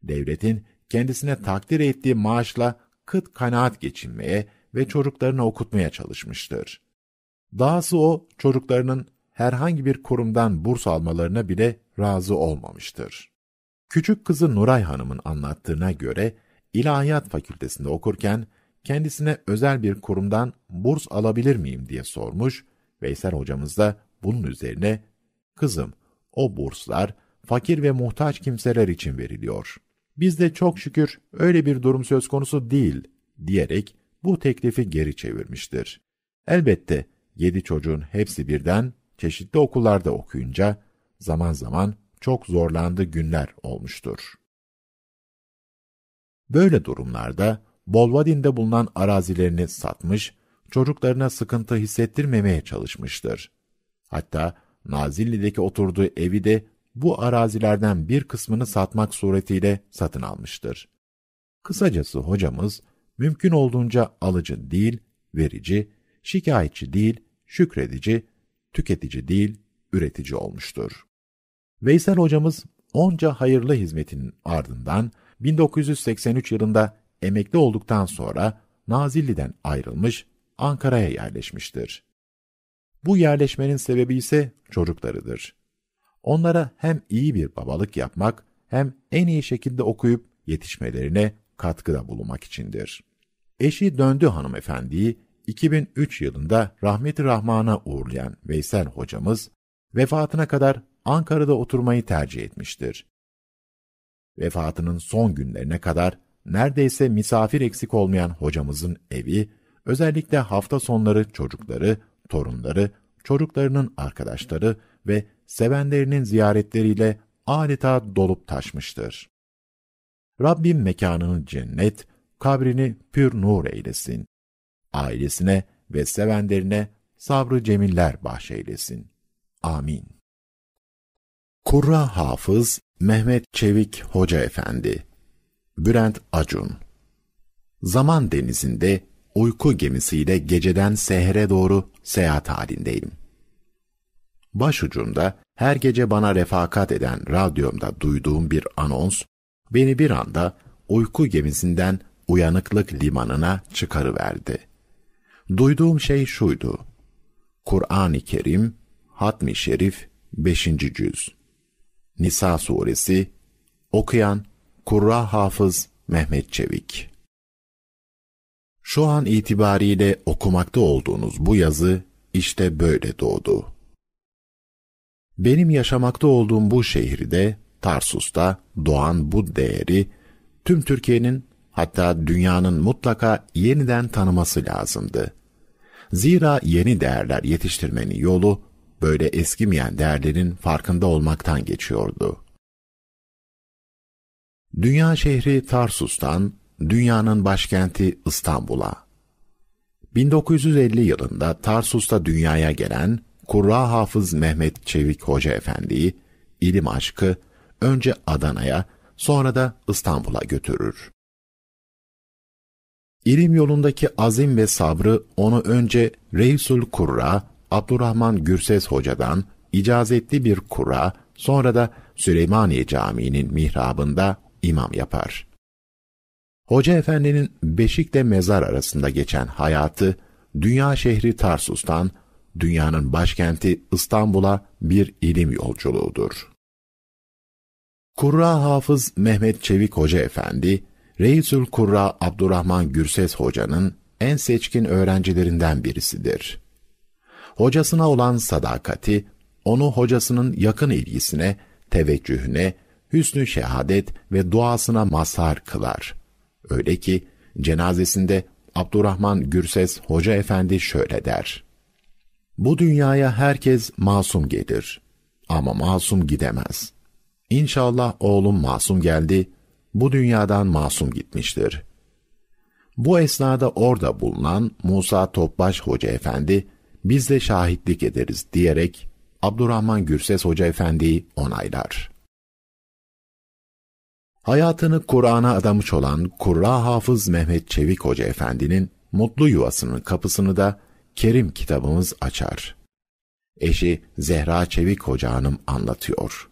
Devletin kendisine takdir ettiği maaşla kıt kanaat geçinmeye ve çocuklarını okutmaya çalışmıştır. Dahası o çocuklarının herhangi bir kurumdan burs almalarına bile razı olmamıştır. Küçük kızı Nuray Hanım'ın anlattığına göre İlahiyat Fakültesinde okurken kendisine özel bir kurumdan burs alabilir miyim diye sormuş. Veysel hocamız da bunun üzerine "Kızım, o burslar fakir ve muhtaç kimseler için veriliyor. Bizde çok şükür öyle bir durum söz konusu değil diyerek bu teklifi geri çevirmiştir. Elbette yedi çocuğun hepsi birden çeşitli okullarda okuyunca zaman zaman çok zorlandığı günler olmuştur. Böyle durumlarda Bolvadin'de bulunan arazilerini satmış, çocuklarına sıkıntı hissettirmemeye çalışmıştır. Hatta Nazilli'deki oturduğu evi de bu arazilerden bir kısmını satmak suretiyle satın almıştır. Kısacası hocamız, mümkün olduğunca alıcı değil, verici, şikayetçi değil, şükredici, tüketici değil, üretici olmuştur. Veysel hocamız onca hayırlı hizmetinin ardından 1983 yılında emekli olduktan sonra Nazilli'den ayrılmış, Ankara'ya yerleşmiştir. Bu yerleşmenin sebebi ise çocuklarıdır. Onlara hem iyi bir babalık yapmak hem en iyi şekilde okuyup yetişmelerine katkıda bulunmak içindir. Eşi döndü hanımefendiyi 2003 yılında rahmeti rahmana uğurlayan Veysel hocamız vefatına kadar Ankara'da oturmayı tercih etmiştir. Vefatının son günlerine kadar neredeyse misafir eksik olmayan hocamızın evi, özellikle hafta sonları çocukları torunları, çocuklarının arkadaşları ve sevenlerinin ziyaretleriyle adeta dolup taşmıştır. Rabbim mekanını cennet, kabrini pür nur eylesin. Ailesine ve sevenlerine sabrı cemiller bahşeylesin. Amin. Kurra Hafız Mehmet Çevik Hoca Efendi Bülent Acun Zaman denizinde uyku gemisiyle geceden sehre doğru seyahat halindeyim. Başucumda her gece bana refakat eden radyomda duyduğum bir anons, beni bir anda uyku gemisinden uyanıklık limanına çıkarıverdi. Duyduğum şey şuydu. Kur'an-ı Kerim, Hatmi Şerif 5. Cüz Nisa Suresi Okuyan Kurra Hafız Mehmet Çevik şu an itibariyle okumakta olduğunuz bu yazı işte böyle doğdu. Benim yaşamakta olduğum bu şehirde, Tarsus'ta doğan bu değeri tüm Türkiye'nin hatta dünyanın mutlaka yeniden tanıması lazımdı. Zira yeni değerler yetiştirmenin yolu böyle eskimeyen değerlerin farkında olmaktan geçiyordu. Dünya şehri Tarsus'tan dünyanın başkenti İstanbul'a. 1950 yılında Tarsus'ta dünyaya gelen Kurra Hafız Mehmet Çevik Hoca Efendi'yi ilim aşkı önce Adana'ya sonra da İstanbul'a götürür. İlim yolundaki azim ve sabrı onu önce Reisul Kurra, Abdurrahman Gürses Hoca'dan icazetli bir kura, sonra da Süleymaniye Camii'nin mihrabında imam yapar. Hoca Efendi'nin beşikle mezar arasında geçen hayatı, dünya şehri Tarsus'tan, dünyanın başkenti İstanbul'a bir ilim yolculuğudur. Kurra Hafız Mehmet Çevik Hoca Efendi, Reisül Kurra Abdurrahman Gürses Hoca'nın en seçkin öğrencilerinden birisidir. Hocasına olan sadakati, onu hocasının yakın ilgisine, teveccühüne, hüsnü şehadet ve duasına mazhar kılar. Öyle ki cenazesinde Abdurrahman Gürses Hoca Efendi şöyle der. Bu dünyaya herkes masum gelir ama masum gidemez. İnşallah oğlum masum geldi, bu dünyadan masum gitmiştir. Bu esnada orada bulunan Musa Topbaş Hoca Efendi, biz de şahitlik ederiz diyerek Abdurrahman Gürses Hoca Efendi'yi onaylar. Hayatını Kur'an'a adamış olan Kurra Hafız Mehmet Çevik Hoca Efendi'nin mutlu yuvasının kapısını da Kerim kitabımız açar. Eşi Zehra Çevik Hoca Hanım anlatıyor.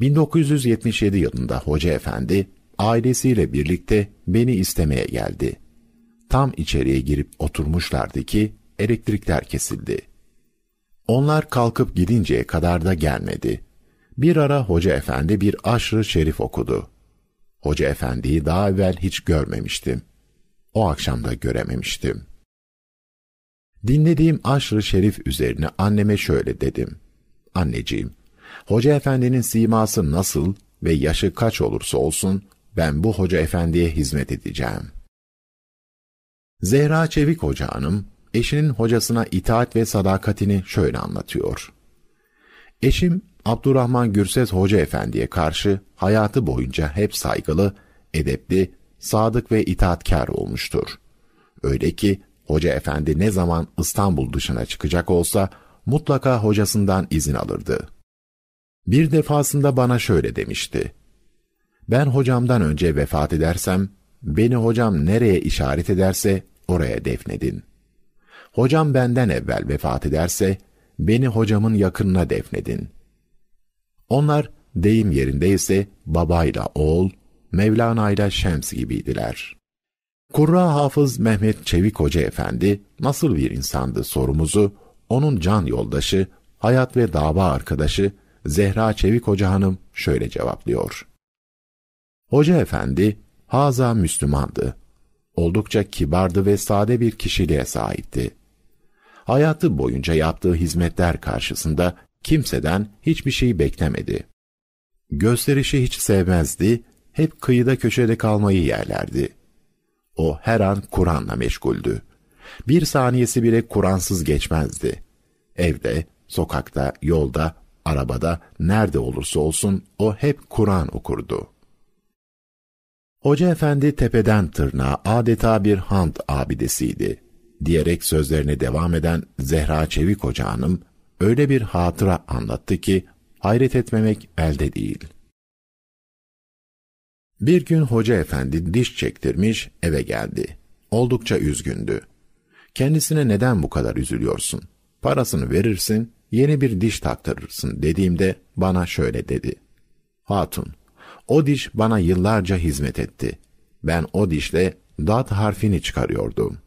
1977 yılında Hoca Efendi ailesiyle birlikte beni istemeye geldi. Tam içeriye girip oturmuşlardı ki elektrikler kesildi. Onlar kalkıp gidinceye kadar da gelmedi. Bir ara Hoca Efendi bir aşrı şerif okudu. Hoca Efendi'yi daha evvel hiç görmemiştim. O akşam da görememiştim. Dinlediğim aşrı şerif üzerine anneme şöyle dedim. Anneciğim, Hoca Efendi'nin siması nasıl ve yaşı kaç olursa olsun ben bu Hoca Efendi'ye hizmet edeceğim. Zehra Çevik Hoca Hanım, eşinin hocasına itaat ve sadakatini şöyle anlatıyor. Eşim Abdurrahman Gürses Hoca Efendi'ye karşı hayatı boyunca hep saygılı, edepli, sadık ve itaatkar olmuştur. Öyle ki Hoca Efendi ne zaman İstanbul dışına çıkacak olsa mutlaka hocasından izin alırdı. Bir defasında bana şöyle demişti. Ben hocamdan önce vefat edersem, beni hocam nereye işaret ederse oraya defnedin. Hocam benden evvel vefat ederse, beni hocamın yakınına defnedin. Onlar deyim yerindeyse babayla oğul, Mevlana ile Şems gibiydiler. Kurra Hafız Mehmet Çevik Hoca Efendi nasıl bir insandı sorumuzu onun can yoldaşı, hayat ve dava arkadaşı Zehra Çevik Hoca Hanım şöyle cevaplıyor. Hoca Efendi haza Müslümandı. Oldukça kibardı ve sade bir kişiliğe sahipti. Hayatı boyunca yaptığı hizmetler karşısında Kimseden hiçbir şey beklemedi. Gösterişi hiç sevmezdi, hep kıyıda köşede kalmayı yerlerdi. O her an Kur'an'la meşguldü. Bir saniyesi bile Kur'ansız geçmezdi. Evde, sokakta, yolda, arabada, nerede olursa olsun o hep Kur'an okurdu. Hoca efendi tepeden tırnağa adeta bir hand abidesiydi diyerek sözlerine devam eden Zehra Çevik Hoca Hanım, öyle bir hatıra anlattı ki hayret etmemek elde değil. Bir gün hoca efendi diş çektirmiş eve geldi. Oldukça üzgündü. Kendisine neden bu kadar üzülüyorsun? Parasını verirsin, yeni bir diş taktırırsın dediğimde bana şöyle dedi. Hatun, o diş bana yıllarca hizmet etti. Ben o dişle dat harfini çıkarıyordum.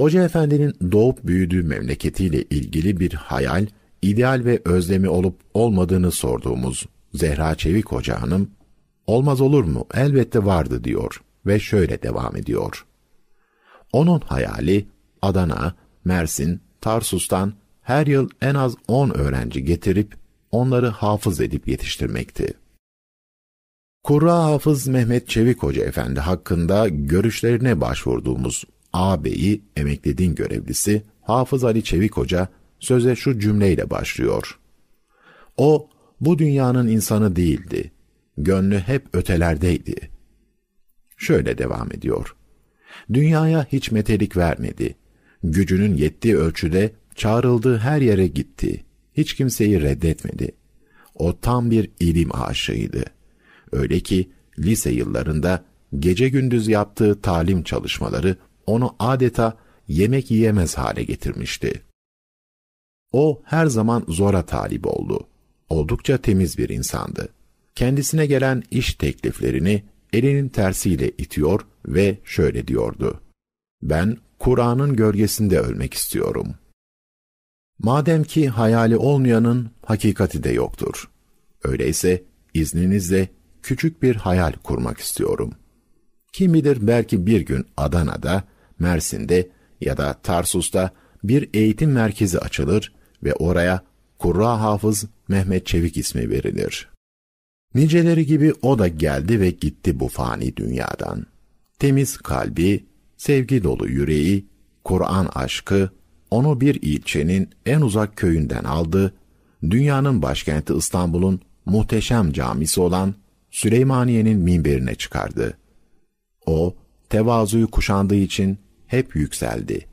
Hoca Efendi'nin doğup büyüdüğü memleketiyle ilgili bir hayal, ideal ve özlemi olup olmadığını sorduğumuz Zehra Çevik Hoca Hanım, olmaz olur mu elbette vardı diyor ve şöyle devam ediyor. Onun hayali Adana, Mersin, Tarsus'tan her yıl en az 10 öğrenci getirip onları hafız edip yetiştirmekti. Kurra Hafız Mehmet Çevik Hoca Efendi hakkında görüşlerine başvurduğumuz ağabeyi emekli din görevlisi Hafız Ali Çevik Hoca söze şu cümleyle başlıyor. O bu dünyanın insanı değildi. Gönlü hep ötelerdeydi. Şöyle devam ediyor. Dünyaya hiç metelik vermedi. Gücünün yettiği ölçüde çağrıldığı her yere gitti. Hiç kimseyi reddetmedi. O tam bir ilim aşığıydı. Öyle ki lise yıllarında gece gündüz yaptığı talim çalışmaları onu adeta yemek yiyemez hale getirmişti. O her zaman zora talip oldu. Oldukça temiz bir insandı. Kendisine gelen iş tekliflerini elinin tersiyle itiyor ve şöyle diyordu. Ben Kur'an'ın gölgesinde ölmek istiyorum. Madem ki hayali olmayanın hakikati de yoktur. Öyleyse izninizle küçük bir hayal kurmak istiyorum. Kim bilir belki bir gün Adana'da, Mersin'de ya da Tarsus'ta bir eğitim merkezi açılır ve oraya Kurra Hafız Mehmet Çevik ismi verilir. Niceleri gibi o da geldi ve gitti bu fani dünyadan. Temiz kalbi, sevgi dolu yüreği, Kur'an aşkı onu bir ilçenin en uzak köyünden aldı, dünyanın başkenti İstanbul'un muhteşem camisi olan Süleymaniye'nin minberine çıkardı. O, tevazuyu kuşandığı için hep yükseldi.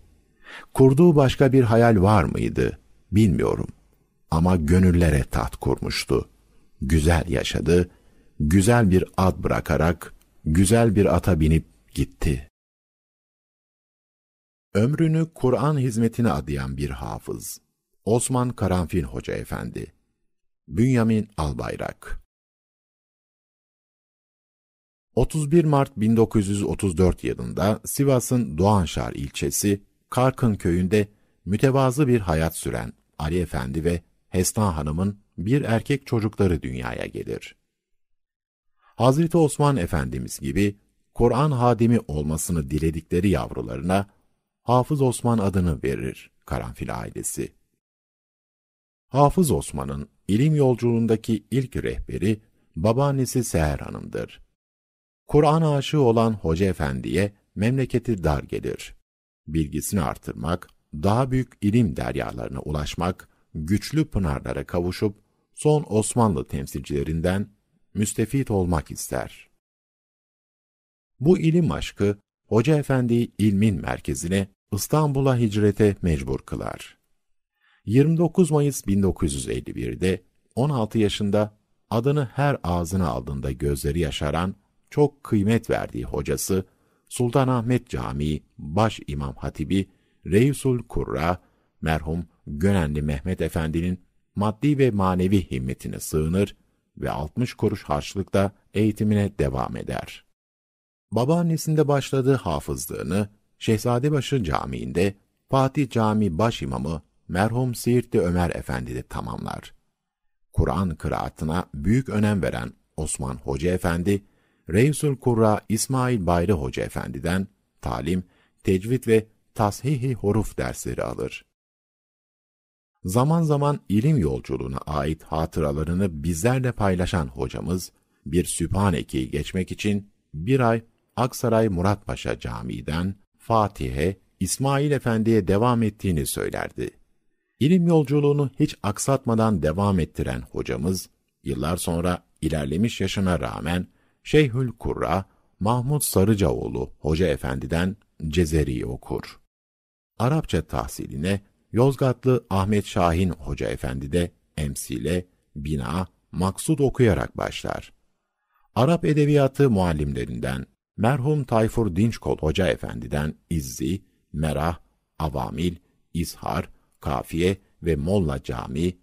Kurduğu başka bir hayal var mıydı bilmiyorum. Ama gönüllere tat kurmuştu. Güzel yaşadı, güzel bir ad bırakarak, güzel bir ata binip gitti. Ömrünü Kur'an hizmetine adayan bir hafız. Osman Karanfil Hoca Efendi Bünyamin Albayrak 31 Mart 1934 yılında Sivas'ın Doğanşar ilçesi Karkın köyünde mütevazı bir hayat süren Ali Efendi ve Hesna Hanım'ın bir erkek çocukları dünyaya gelir. Hazreti Osman Efendimiz gibi Kur'an hadimi olmasını diledikleri yavrularına Hafız Osman adını verir Karanfil ailesi. Hafız Osman'ın ilim yolculuğundaki ilk rehberi babaannesi Seher Hanım'dır. Kur'an aşığı olan Hoca Efendi'ye memleketi dar gelir. Bilgisini artırmak, daha büyük ilim deryalarına ulaşmak, güçlü pınarlara kavuşup son Osmanlı temsilcilerinden müstefit olmak ister. Bu ilim aşkı Hoca Efendi'yi ilmin merkezine İstanbul'a hicrete mecbur kılar. 29 Mayıs 1951'de 16 yaşında adını her ağzına aldığında gözleri yaşaran çok kıymet verdiği hocası Sultanahmet Camii Baş İmam Hatibi Reysul Kurra merhum Gönenli Mehmet Efendi'nin maddi ve manevi himmetine sığınır ve 60 kuruş harçlıkta eğitimine devam eder. Babaannesinde başladığı hafızlığını Şehzadebaşı Camii'nde Fatih Camii Baş İmamı merhum Siirtli Ömer Efendi de tamamlar. Kur'an kıraatına büyük önem veren Osman Hoca Efendi, Reysul Kurra İsmail Bayrı Hoca Efendi'den talim, tecvid ve tashihi huruf dersleri alır. Zaman zaman ilim yolculuğuna ait hatıralarını bizlerle paylaşan hocamız, bir Sübhaneke'yi geçmek için bir ay Aksaray Muratpaşa Camii'den Fatih'e, İsmail Efendi'ye devam ettiğini söylerdi. İlim yolculuğunu hiç aksatmadan devam ettiren hocamız, yıllar sonra ilerlemiş yaşına rağmen Şeyhül Kurra, Mahmud Sarıcaoğlu Hoca Efendi'den Cezeri'yi okur. Arapça tahsiline Yozgatlı Ahmet Şahin Hoca Efendi de emsile, bina, maksud okuyarak başlar. Arap edebiyatı muallimlerinden merhum Tayfur Dinçkol Hoca Efendi'den İzzi, Merah, Avamil, İzhar, Kafiye ve Molla Cami,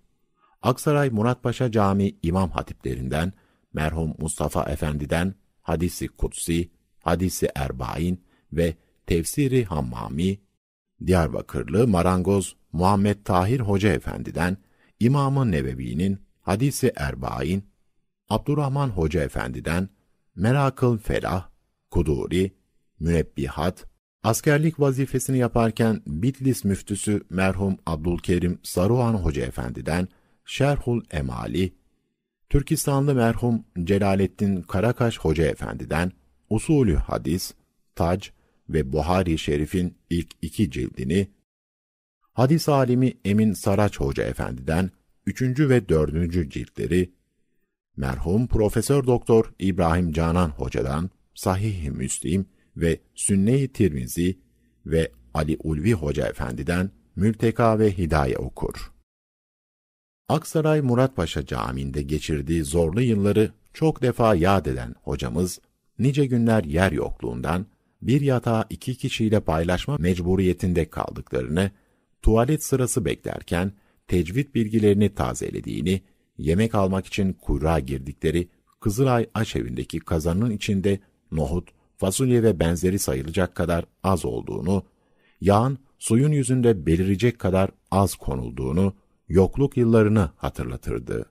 Aksaray Muratpaşa Cami İmam Hatiplerinden merhum Mustafa Efendi'den hadisi kutsi, hadisi erbain ve tefsiri hammami, Diyarbakırlı marangoz Muhammed Tahir Hoca Efendi'den İmam-ı Nebevi'nin hadisi erbain, Abdurrahman Hoca Efendi'den Merakıl Felah, Kuduri, Münebbihat, askerlik vazifesini yaparken Bitlis müftüsü merhum Abdülkerim Saruhan Hoca Efendi'den Şerhul Emali, Türkistanlı merhum Celaleddin Karakaş Hoca Efendi'den usulü hadis, tac ve Buhari Şerif'in ilk iki cildini, hadis alimi Emin Saraç Hoca Efendi'den üçüncü ve dördüncü ciltleri, merhum Profesör Doktor İbrahim Canan Hoca'dan Sahih-i Müslim ve Sünne-i Tirmizi ve Ali Ulvi Hoca Efendi'den Mülteka ve Hidaye okur. Aksaray Muratpaşa Camii'nde geçirdiği zorlu yılları çok defa yad eden hocamız, nice günler yer yokluğundan bir yatağı iki kişiyle paylaşma mecburiyetinde kaldıklarını, tuvalet sırası beklerken tecvid bilgilerini tazelediğini, yemek almak için kuyruğa girdikleri Kızılay Aşevi'ndeki kazanın içinde nohut, fasulye ve benzeri sayılacak kadar az olduğunu, yağın suyun yüzünde belirecek kadar az konulduğunu, yokluk yıllarını hatırlatırdı.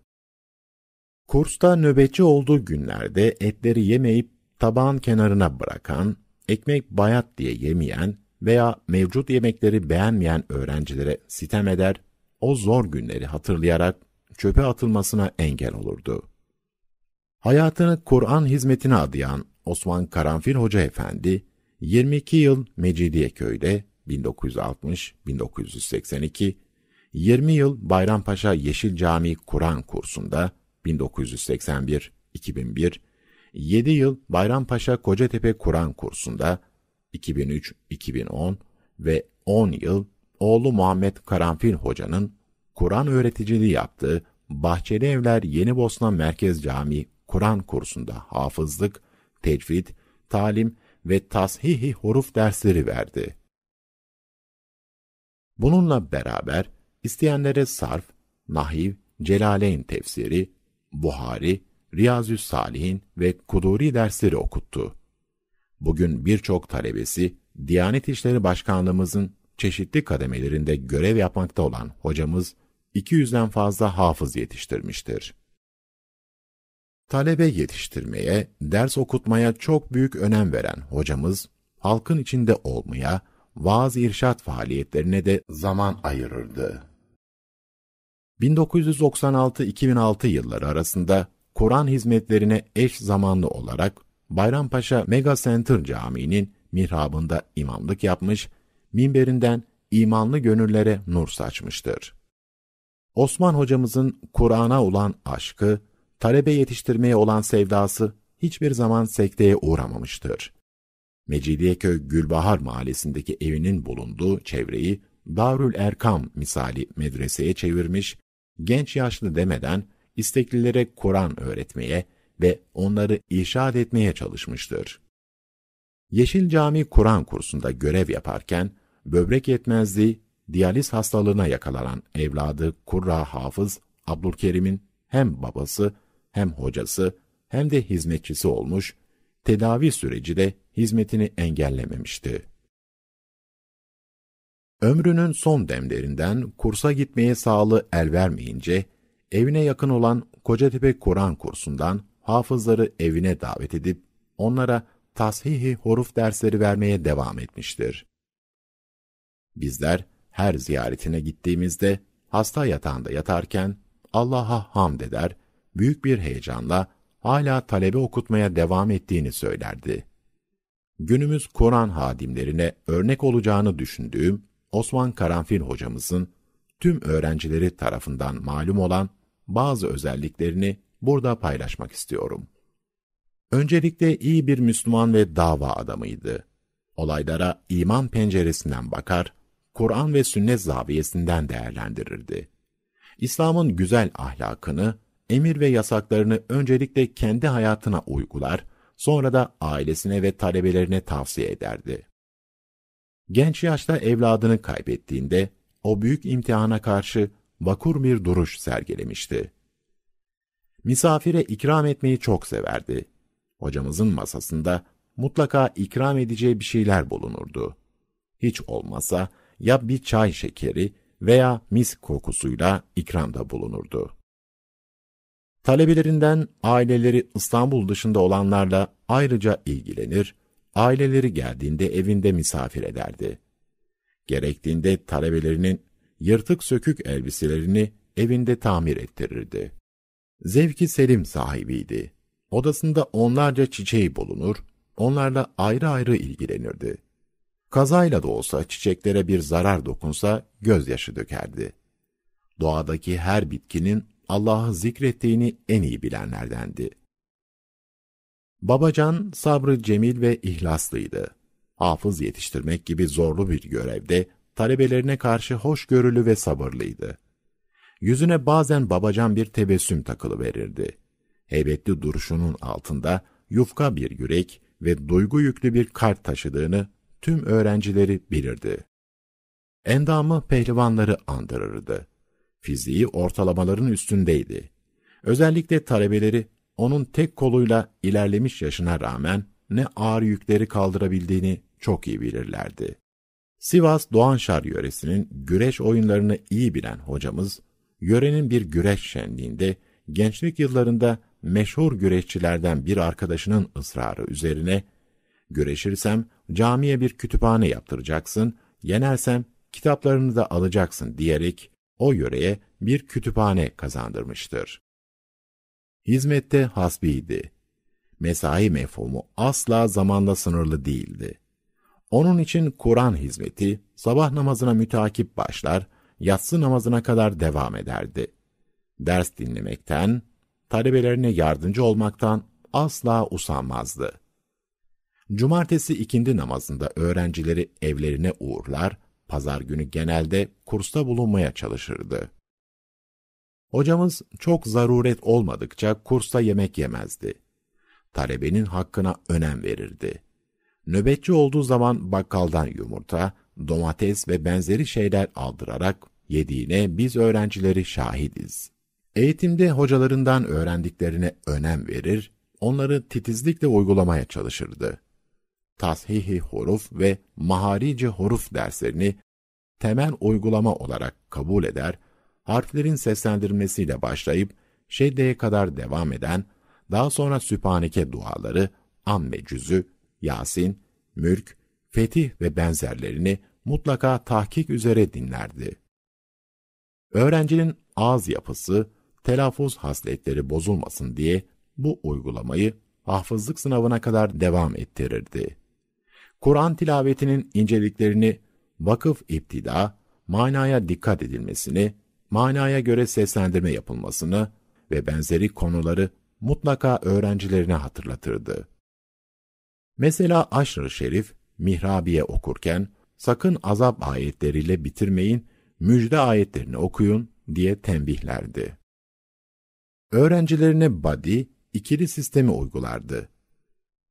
Kursta nöbetçi olduğu günlerde etleri yemeyip tabağın kenarına bırakan, ekmek bayat diye yemeyen veya mevcut yemekleri beğenmeyen öğrencilere sitem eder, o zor günleri hatırlayarak çöpe atılmasına engel olurdu. Hayatını Kur'an hizmetine adayan Osman Karanfil Hoca Efendi, 22 yıl Mecidiyeköy'de 1960-1982 20 yıl Bayrampaşa Yeşil Cami Kur'an kursunda 1981-2001, 7 yıl Bayrampaşa Kocatepe Kur'an kursunda 2003-2010 ve 10 yıl oğlu Muhammed Karanfil Hoca'nın Kur'an öğreticiliği yaptığı Bahçeli Evler Yeni Bosna Merkez Camii Kur'an kursunda hafızlık, tecvid, talim ve tashihi horuf dersleri verdi. Bununla beraber İsteyenlere Sarf, Nahiv, Celaleyn tefsiri, Buhari, Riyazü Salihin ve Kuduri dersleri okuttu. Bugün birçok talebesi, Diyanet İşleri Başkanlığımızın çeşitli kademelerinde görev yapmakta olan hocamız, 200'den fazla hafız yetiştirmiştir. Talebe yetiştirmeye, ders okutmaya çok büyük önem veren hocamız, halkın içinde olmaya, vaaz irşat faaliyetlerine de zaman ayırırdı. 1996-2006 yılları arasında Kur'an hizmetlerine eş zamanlı olarak Bayrampaşa Mega Center Camii'nin mihrabında imamlık yapmış, minberinden imanlı gönüllere nur saçmıştır. Osman hocamızın Kur'an'a olan aşkı, talebe yetiştirmeye olan sevdası hiçbir zaman sekteye uğramamıştır. Mecidiyeköy Gülbahar Mahallesi'ndeki evinin bulunduğu çevreyi Darül Erkam misali medreseye çevirmiş, genç yaşlı demeden isteklilere Kur'an öğretmeye ve onları irşad etmeye çalışmıştır. Yeşil Cami Kur'an kursunda görev yaparken böbrek yetmezliği, diyaliz hastalığına yakalanan evladı Kurra Hafız Abdülkerim'in hem babası hem hocası hem de hizmetçisi olmuş, tedavi süreci de hizmetini engellememişti. Ömrünün son demlerinden kursa gitmeye sağlığı el vermeyince, evine yakın olan Kocatepe Kur'an kursundan hafızları evine davet edip onlara tashihi horuf dersleri vermeye devam etmiştir. Bizler her ziyaretine gittiğimizde hasta yatağında yatarken Allah'a hamd eder, büyük bir heyecanla hala talebe okutmaya devam ettiğini söylerdi. Günümüz Kur'an hadimlerine örnek olacağını düşündüğüm Osman Karanfil hocamızın tüm öğrencileri tarafından malum olan bazı özelliklerini burada paylaşmak istiyorum. Öncelikle iyi bir Müslüman ve dava adamıydı. Olaylara iman penceresinden bakar, Kur'an ve sünnet zaviyesinden değerlendirirdi. İslam'ın güzel ahlakını, emir ve yasaklarını öncelikle kendi hayatına uygular, sonra da ailesine ve talebelerine tavsiye ederdi genç yaşta evladını kaybettiğinde o büyük imtihana karşı vakur bir duruş sergilemişti. Misafire ikram etmeyi çok severdi. Hocamızın masasında mutlaka ikram edeceği bir şeyler bulunurdu. Hiç olmasa ya bir çay şekeri veya mis kokusuyla ikramda bulunurdu. Talebelerinden aileleri İstanbul dışında olanlarla ayrıca ilgilenir, aileleri geldiğinde evinde misafir ederdi. Gerektiğinde talebelerinin yırtık sökük elbiselerini evinde tamir ettirirdi. Zevki selim sahibiydi. Odasında onlarca çiçeği bulunur, onlarla ayrı ayrı ilgilenirdi. Kazayla da olsa çiçeklere bir zarar dokunsa gözyaşı dökerdi. Doğadaki her bitkinin Allah'ı zikrettiğini en iyi bilenlerdendi.'' Babacan sabrı cemil ve ihlaslıydı. Hafız yetiştirmek gibi zorlu bir görevde talebelerine karşı hoşgörülü ve sabırlıydı. Yüzüne bazen babacan bir tebessüm takılı verirdi. Heybetli duruşunun altında yufka bir yürek ve duygu yüklü bir kalp taşıdığını tüm öğrencileri bilirdi. Endamı pehlivanları andırırdı. Fiziği ortalamaların üstündeydi. Özellikle talebeleri onun tek koluyla ilerlemiş yaşına rağmen ne ağır yükleri kaldırabildiğini çok iyi bilirlerdi. Sivas Doğanşar yöresinin güreş oyunlarını iyi bilen hocamız, yörenin bir güreş şenliğinde gençlik yıllarında meşhur güreşçilerden bir arkadaşının ısrarı üzerine güreşirsem camiye bir kütüphane yaptıracaksın, yenersem kitaplarını da alacaksın diyerek o yöreye bir kütüphane kazandırmıştır. Hizmette hasbiydi. Mesai mefhumu asla zamanla sınırlı değildi. Onun için Kur'an hizmeti sabah namazına mütakip başlar, yatsı namazına kadar devam ederdi. Ders dinlemekten, talebelerine yardımcı olmaktan asla usanmazdı. Cumartesi ikindi namazında öğrencileri evlerine uğurlar, pazar günü genelde kursta bulunmaya çalışırdı. Hocamız çok zaruret olmadıkça kursta yemek yemezdi. Talebenin hakkına önem verirdi. Nöbetçi olduğu zaman bakkaldan yumurta, domates ve benzeri şeyler aldırarak yediğine biz öğrencileri şahidiz. Eğitimde hocalarından öğrendiklerine önem verir, onları titizlikle uygulamaya çalışırdı. Tashihi huruf ve maharici huruf derslerini temel uygulama olarak kabul eder harflerin seslendirmesiyle başlayıp şeddeye kadar devam eden, daha sonra süphaneke duaları, amme cüzü, Yasin, Mülk, Fetih ve benzerlerini mutlaka tahkik üzere dinlerdi. Öğrencinin ağız yapısı, telaffuz hasletleri bozulmasın diye bu uygulamayı hafızlık sınavına kadar devam ettirirdi. Kur'an tilavetinin inceliklerini vakıf iptida, manaya dikkat edilmesini manaya göre seslendirme yapılmasını ve benzeri konuları mutlaka öğrencilerine hatırlatırdı. Mesela Aşr-ı Şerif, Mihrabiye okurken, sakın azap ayetleriyle bitirmeyin, müjde ayetlerini okuyun diye tembihlerdi. Öğrencilerine badi, ikili sistemi uygulardı.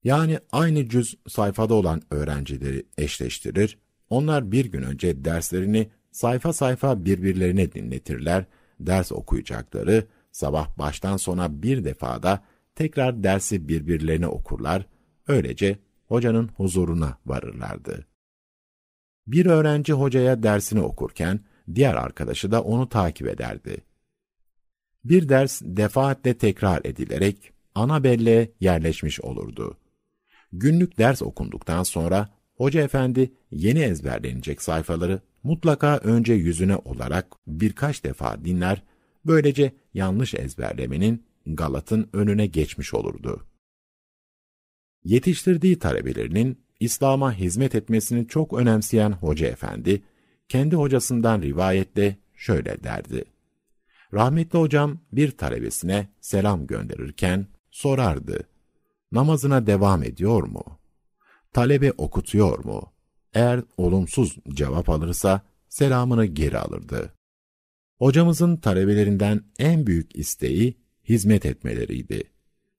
Yani aynı cüz sayfada olan öğrencileri eşleştirir, onlar bir gün önce derslerini Sayfa sayfa birbirlerine dinletirler, ders okuyacakları sabah baştan sona bir defada tekrar dersi birbirlerine okurlar, öylece hocanın huzuruna varırlardı. Bir öğrenci hocaya dersini okurken, diğer arkadaşı da onu takip ederdi. Bir ders defaatle tekrar edilerek ana belleğe yerleşmiş olurdu. Günlük ders okunduktan sonra hoca efendi yeni ezberlenecek sayfaları mutlaka önce yüzüne olarak birkaç defa dinler, böylece yanlış ezberlemenin Galat'ın önüne geçmiş olurdu. Yetiştirdiği talebelerinin İslam'a hizmet etmesini çok önemseyen hoca efendi, kendi hocasından rivayetle şöyle derdi. Rahmetli hocam bir talebesine selam gönderirken sorardı. Namazına devam ediyor mu? Talebe okutuyor mu? Eğer olumsuz cevap alırsa selamını geri alırdı. Hocamızın talebelerinden en büyük isteği hizmet etmeleriydi.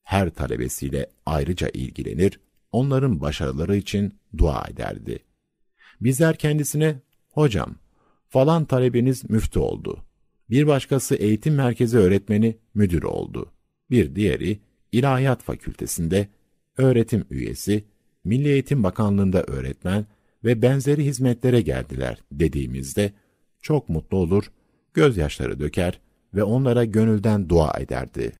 Her talebesiyle ayrıca ilgilenir, onların başarıları için dua ederdi. Bizler kendisine, hocam, falan talebeniz müftü oldu. Bir başkası eğitim merkezi öğretmeni müdür oldu. Bir diğeri ilahiyat fakültesinde öğretim üyesi, Milli Eğitim Bakanlığı'nda öğretmen ve benzeri hizmetlere geldiler dediğimizde çok mutlu olur, gözyaşları döker ve onlara gönülden dua ederdi.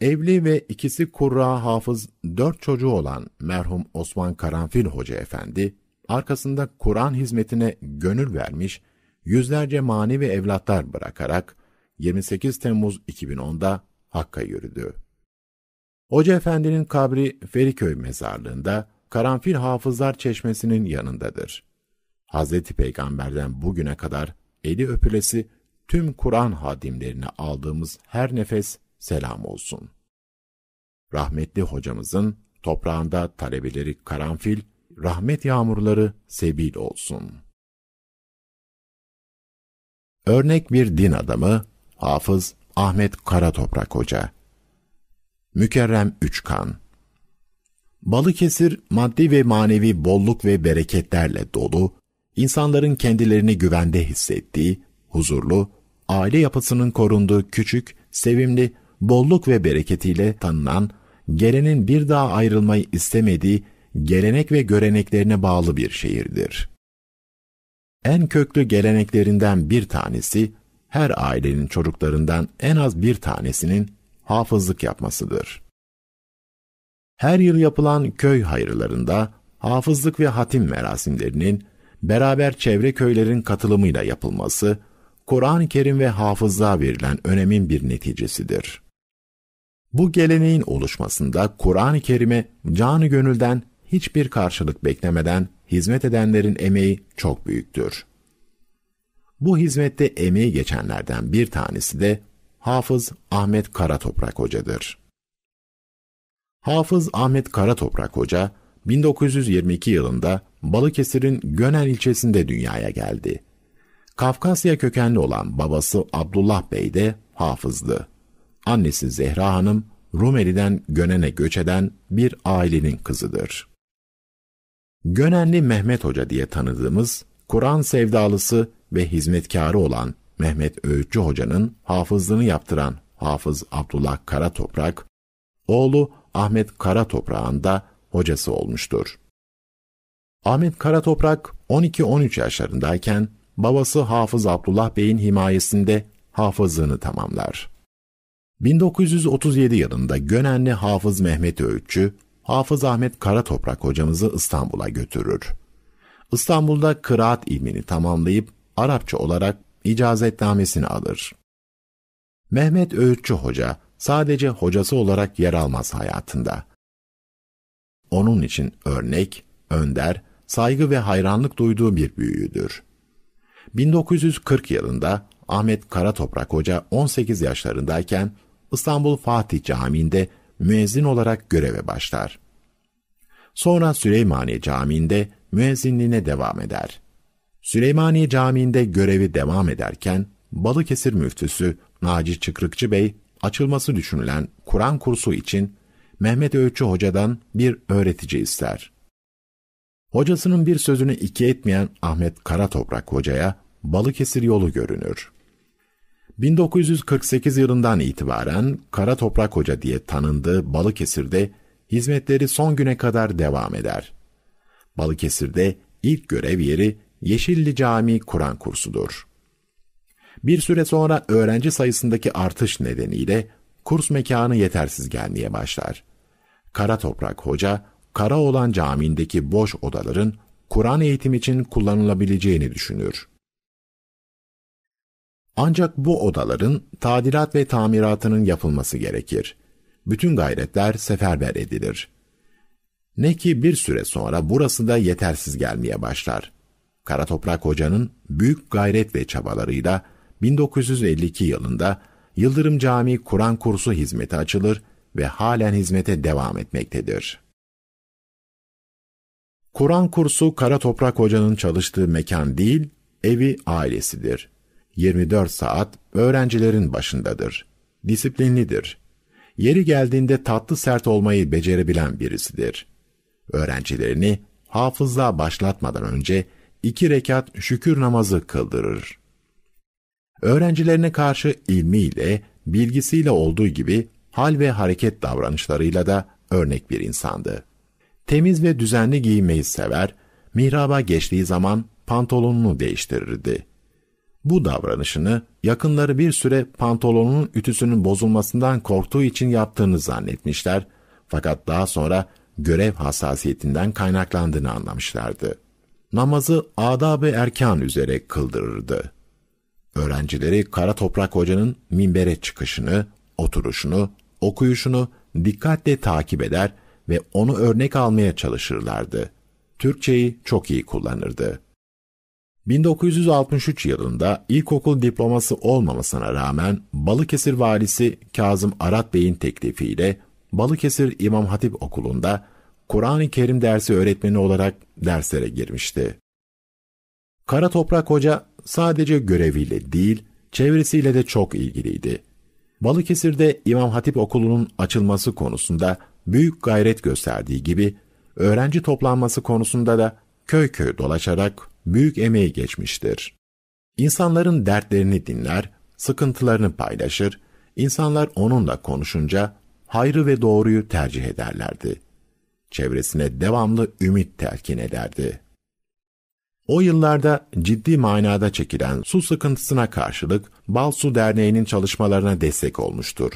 Evli ve ikisi kurra hafız dört çocuğu olan merhum Osman Karanfil Hoca Efendi, arkasında Kur'an hizmetine gönül vermiş, yüzlerce manevi evlatlar bırakarak 28 Temmuz 2010'da Hakk'a yürüdü. Hoca Efendi'nin kabri Feriköy mezarlığında Karanfil Hafızlar Çeşmesi'nin yanındadır. Hz. Peygamber'den bugüne kadar eli öpülesi tüm Kur'an hadimlerine aldığımız her nefes selam olsun. Rahmetli hocamızın toprağında talebeleri karanfil, rahmet yağmurları sebil olsun. Örnek bir din adamı Hafız Ahmet Karatoprak Hoca Mükerrem Üçkan Balıkesir maddi ve manevi bolluk ve bereketlerle dolu, insanların kendilerini güvende hissettiği, huzurlu, aile yapısının korunduğu küçük, sevimli, bolluk ve bereketiyle tanınan, gelenin bir daha ayrılmayı istemediği, gelenek ve göreneklerine bağlı bir şehirdir. En köklü geleneklerinden bir tanesi, her ailenin çocuklarından en az bir tanesinin hafızlık yapmasıdır her yıl yapılan köy hayırlarında hafızlık ve hatim merasimlerinin beraber çevre köylerin katılımıyla yapılması, Kur'an-ı Kerim ve hafızlığa verilen önemin bir neticesidir. Bu geleneğin oluşmasında Kur'an-ı Kerim'e canı gönülden hiçbir karşılık beklemeden hizmet edenlerin emeği çok büyüktür. Bu hizmette emeği geçenlerden bir tanesi de Hafız Ahmet Karatoprak Hoca'dır. Hafız Ahmet Karatoprak Hoca 1922 yılında Balıkesir'in Gönel ilçesinde dünyaya geldi. Kafkasya kökenli olan babası Abdullah Bey de hafızdı. Annesi Zehra Hanım Rumeli'den Gönen'e göç eden bir ailenin kızıdır. Gönenli Mehmet Hoca diye tanıdığımız Kur'an sevdalısı ve hizmetkarı olan Mehmet Öğütçü Hoca'nın hafızlığını yaptıran Hafız Abdullah Karatoprak, oğlu Ahmet Karatoprak'ın da hocası olmuştur. Ahmet Karatoprak 12-13 yaşlarındayken babası Hafız Abdullah Bey'in himayesinde hafızlığını tamamlar. 1937 yılında Gönenli Hafız Mehmet Öğütçü, Hafız Ahmet Karatoprak hocamızı İstanbul'a götürür. İstanbul'da kıraat ilmini tamamlayıp Arapça olarak icazetnamesini alır. Mehmet Öğütçü Hoca, sadece hocası olarak yer almaz hayatında. Onun için örnek, önder, saygı ve hayranlık duyduğu bir büyüğüdür. 1940 yılında Ahmet Karatoprak Hoca 18 yaşlarındayken İstanbul Fatih Camii'nde müezzin olarak göreve başlar. Sonra Süleymaniye Camii'nde müezzinliğine devam eder. Süleymaniye Camii'nde görevi devam ederken Balıkesir müftüsü Naci Çıkrıkçı Bey açılması düşünülen Kur'an kursu için Mehmet Öğütçü Hoca'dan bir öğretici ister. Hocasının bir sözünü iki etmeyen Ahmet Karatoprak Hoca'ya Balıkesir yolu görünür. 1948 yılından itibaren Kara Toprak Hoca diye tanındığı Balıkesir'de hizmetleri son güne kadar devam eder. Balıkesir'de ilk görev yeri Yeşilli Camii Kur'an kursudur. Bir süre sonra öğrenci sayısındaki artış nedeniyle kurs mekanı yetersiz gelmeye başlar. Kara Toprak Hoca, kara olan Camii'ndeki boş odaların Kur'an eğitim için kullanılabileceğini düşünür. Ancak bu odaların tadilat ve tamiratının yapılması gerekir. Bütün gayretler seferber edilir. Ne ki bir süre sonra burası da yetersiz gelmeye başlar. Kara Toprak Hoca'nın büyük gayret ve çabalarıyla 1952 yılında Yıldırım Camii Kur'an kursu hizmeti açılır ve halen hizmete devam etmektedir. Kur'an kursu Kara Toprak Hoca'nın çalıştığı mekan değil, evi ailesidir. 24 saat öğrencilerin başındadır. Disiplinlidir. Yeri geldiğinde tatlı sert olmayı becerebilen birisidir. Öğrencilerini hafızlığa başlatmadan önce iki rekat şükür namazı kıldırır öğrencilerine karşı ilmiyle, bilgisiyle olduğu gibi hal ve hareket davranışlarıyla da örnek bir insandı. Temiz ve düzenli giyinmeyi sever, mihraba geçtiği zaman pantolonunu değiştirirdi. Bu davranışını yakınları bir süre pantolonunun ütüsünün bozulmasından korktuğu için yaptığını zannetmişler fakat daha sonra görev hassasiyetinden kaynaklandığını anlamışlardı. Namazı adab-ı erkan üzere kıldırırdı. Öğrencileri Kara Toprak Hoca'nın minbere çıkışını, oturuşunu, okuyuşunu dikkatle takip eder ve onu örnek almaya çalışırlardı. Türkçeyi çok iyi kullanırdı. 1963 yılında ilkokul diploması olmamasına rağmen Balıkesir valisi Kazım Arat Bey'in teklifiyle Balıkesir İmam Hatip Okulu'nda Kur'an-ı Kerim dersi öğretmeni olarak derslere girmişti. Kara Toprak Hoca sadece göreviyle değil, çevresiyle de çok ilgiliydi. Balıkesir'de İmam Hatip Okulu'nun açılması konusunda büyük gayret gösterdiği gibi, öğrenci toplanması konusunda da köy köy dolaşarak büyük emeği geçmiştir. İnsanların dertlerini dinler, sıkıntılarını paylaşır, insanlar onunla konuşunca hayrı ve doğruyu tercih ederlerdi. Çevresine devamlı ümit telkin ederdi.'' O yıllarda ciddi manada çekilen su sıkıntısına karşılık Bal Su Derneği'nin çalışmalarına destek olmuştur.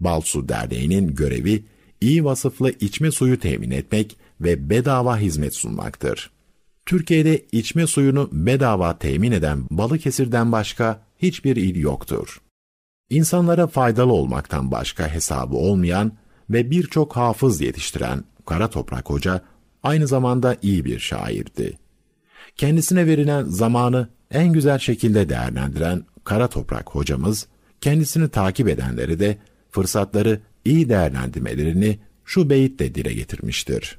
Bal Su Derneği'nin görevi iyi vasıflı içme suyu temin etmek ve bedava hizmet sunmaktır. Türkiye'de içme suyunu bedava temin eden Balıkesir'den başka hiçbir il yoktur. İnsanlara faydalı olmaktan başka hesabı olmayan ve birçok hafız yetiştiren Kara Toprak Hoca aynı zamanda iyi bir şairdi. Kendisine verilen zamanı en güzel şekilde değerlendiren Kara Toprak hocamız, kendisini takip edenleri de fırsatları iyi değerlendirmelerini şu beyitle dile getirmiştir.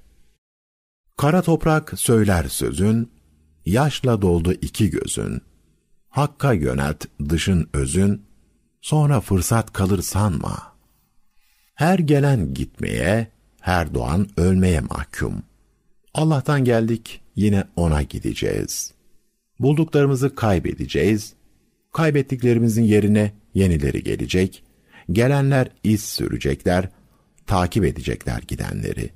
Kara toprak söyler sözün, yaşla doldu iki gözün. Hakka yönelt dışın özün, sonra fırsat kalır sanma. Her gelen gitmeye, her doğan ölmeye mahkum.'' Allah'tan geldik, yine ona gideceğiz. Bulduklarımızı kaybedeceğiz. Kaybettiklerimizin yerine yenileri gelecek. Gelenler iz sürecekler, takip edecekler gidenleri.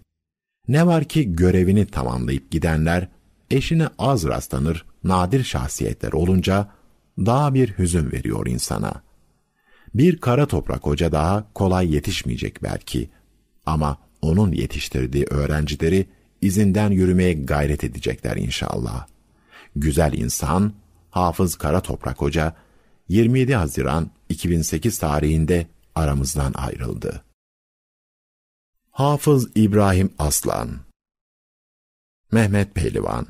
Ne var ki görevini tamamlayıp gidenler eşine az rastlanır, nadir şahsiyetler olunca daha bir hüzün veriyor insana. Bir kara toprak hoca daha kolay yetişmeyecek belki ama onun yetiştirdiği öğrencileri izinden yürümeye gayret edecekler inşallah. Güzel insan Hafız Kara Toprak Hoca 27 Haziran 2008 tarihinde aramızdan ayrıldı. Hafız İbrahim Aslan Mehmet Pehlivan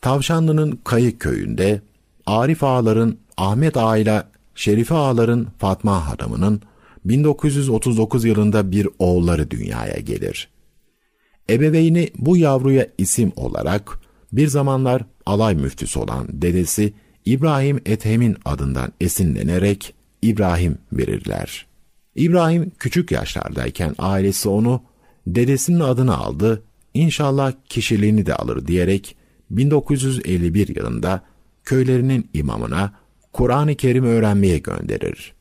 Tavşanlı'nın Kayık köyünde Arif Ağalar'ın Ahmet Ağa Şerife Ağalar'ın Fatma Hanım'ının 1939 yılında bir oğulları dünyaya gelir. Ebeveyni bu yavruya isim olarak bir zamanlar alay müftüsü olan dedesi İbrahim Ethem'in adından esinlenerek İbrahim verirler. İbrahim küçük yaşlardayken ailesi onu dedesinin adını aldı, inşallah kişiliğini de alır diyerek 1951 yılında köylerinin imamına Kur'an-ı Kerim öğrenmeye gönderir.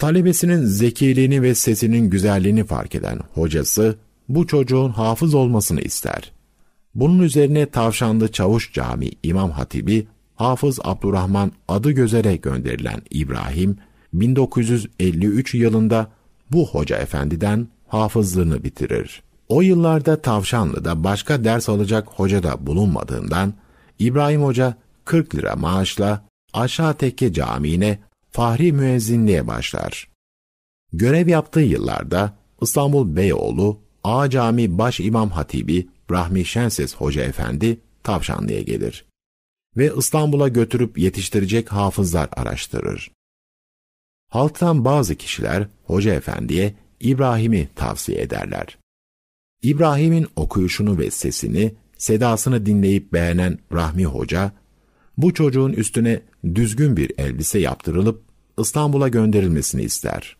Talebesinin zekiliğini ve sesinin güzelliğini fark eden hocası bu çocuğun hafız olmasını ister. Bunun üzerine Tavşanlı Çavuş Cami İmam Hatibi Hafız Abdurrahman adı gözere gönderilen İbrahim 1953 yılında bu hoca efendiden hafızlığını bitirir. O yıllarda Tavşanlı'da başka ders alacak hoca da bulunmadığından İbrahim Hoca 40 lira maaşla Aşağı Tekke Camii'ne fahri müezzinliğe başlar. Görev yaptığı yıllarda İstanbul Beyoğlu A Cami Baş İmam Hatibi Rahmi Şenses Hoca Efendi Tavşanlı'ya gelir ve İstanbul'a götürüp yetiştirecek hafızlar araştırır. Halktan bazı kişiler Hoca Efendi'ye İbrahim'i tavsiye ederler. İbrahim'in okuyuşunu ve sesini, sedasını dinleyip beğenen Rahmi Hoca, bu çocuğun üstüne düzgün bir elbise yaptırılıp İstanbul'a gönderilmesini ister.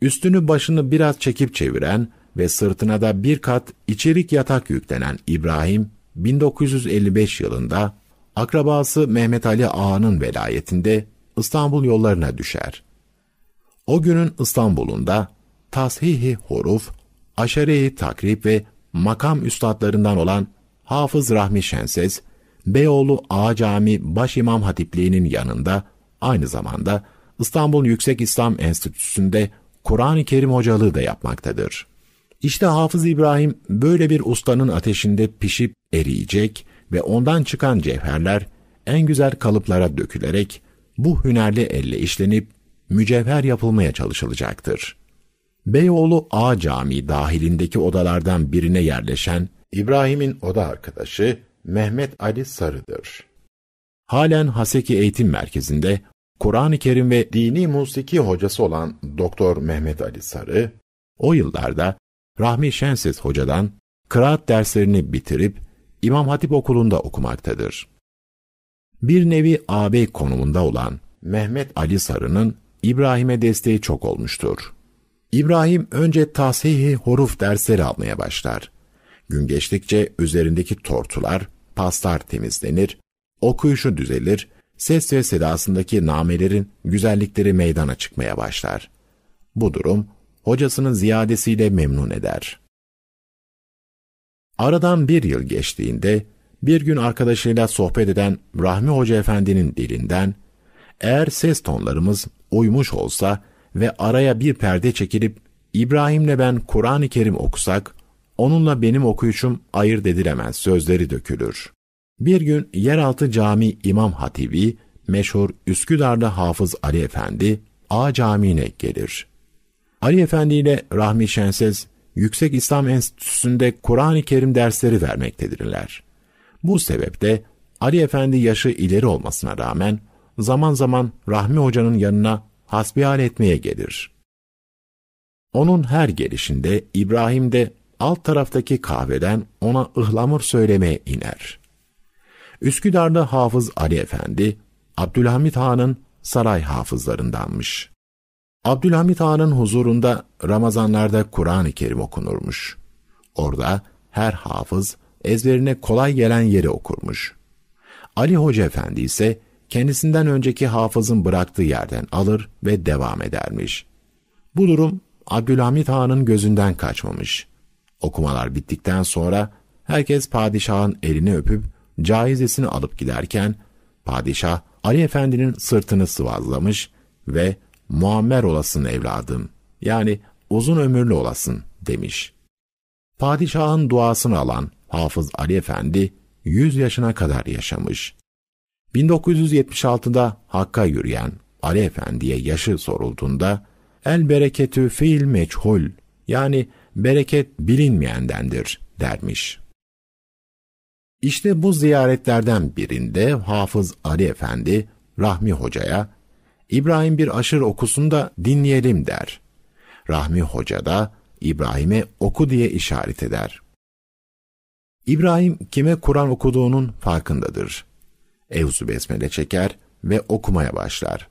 Üstünü başını biraz çekip çeviren ve sırtına da bir kat içerik yatak yüklenen İbrahim, 1955 yılında akrabası Mehmet Ali Ağa'nın velayetinde İstanbul yollarına düşer. O günün İstanbul'unda Tasihi Horuf, aşareyi i ve makam üstadlarından olan Hafız Rahmi Şenses, Beyoğlu Ağa Cami Baş İmam Hatipliğinin yanında aynı zamanda İstanbul Yüksek İslam Enstitüsü'nde Kur'an-ı Kerim hocalığı da yapmaktadır. İşte Hafız İbrahim böyle bir ustanın ateşinde pişip eriyecek ve ondan çıkan cevherler en güzel kalıplara dökülerek bu hünerli elle işlenip mücevher yapılmaya çalışılacaktır. Beyoğlu A Camii dahilindeki odalardan birine yerleşen İbrahim'in oda arkadaşı Mehmet Ali Sarı'dır. Halen Haseki Eğitim Merkezi'nde Kur'an-ı Kerim ve dini musiki hocası olan Doktor Mehmet Ali Sarı, o yıllarda Rahmi Şensiz hocadan kıraat derslerini bitirip İmam Hatip Okulu'nda okumaktadır. Bir nevi ağabey konumunda olan Mehmet Ali Sarı'nın İbrahim'e desteği çok olmuştur. İbrahim önce tasihi horuf dersleri almaya başlar. Gün geçtikçe üzerindeki tortular, paslar temizlenir, okuyuşu düzelir, ses ve sedasındaki namelerin güzellikleri meydana çıkmaya başlar. Bu durum hocasının ziyadesiyle memnun eder. Aradan bir yıl geçtiğinde bir gün arkadaşıyla sohbet eden Rahmi Hoca Efendi'nin dilinden eğer ses tonlarımız uymuş olsa ve araya bir perde çekilip İbrahim'le ben Kur'an-ı Kerim okusak, onunla benim okuyuşum ayırt edilemez sözleri dökülür. Bir gün yeraltı cami İmam Hatibi, meşhur Üsküdar'da Hafız Ali Efendi, A Camii'ne gelir. Ali Efendi ile Rahmi Şenses, Yüksek İslam Enstitüsü'nde Kur'an-ı Kerim dersleri vermektedirler. Bu sebeple Ali Efendi yaşı ileri olmasına rağmen zaman zaman Rahmi Hoca'nın yanına hasbihal etmeye gelir. Onun her gelişinde İbrahim de alt taraftaki kahveden ona ıhlamur söylemeye iner. Üsküdar'da Hafız Ali Efendi, Abdülhamit Han'ın saray hafızlarındanmış. Abdülhamit Han'ın huzurunda Ramazanlarda Kur'an-ı Kerim okunurmuş. Orada her hafız ezberine kolay gelen yeri okurmuş. Ali Hoca Efendi ise kendisinden önceki hafızın bıraktığı yerden alır ve devam edermiş. Bu durum Abdülhamit Han'ın gözünden kaçmamış. Okumalar bittikten sonra herkes padişahın elini öpüp caizesini alıp giderken padişah Ali Efendi'nin sırtını sıvazlamış ve muammer olasın evladım, yani uzun ömürlü olasın demiş. Padişahın duasını alan Hafız Ali Efendi 100 yaşına kadar yaşamış. 1976'da Hakk'a yürüyen Ali Efendi'ye yaşı sorulduğunda el bereketü fiil meçhul yani bereket bilinmeyendendir dermiş. İşte bu ziyaretlerden birinde Hafız Ali Efendi Rahmi Hoca'ya İbrahim bir aşır okusun da dinleyelim der. Rahmi Hoca da İbrahim'e oku diye işaret eder. İbrahim kime Kur'an okuduğunun farkındadır. Evzu besmele çeker ve okumaya başlar.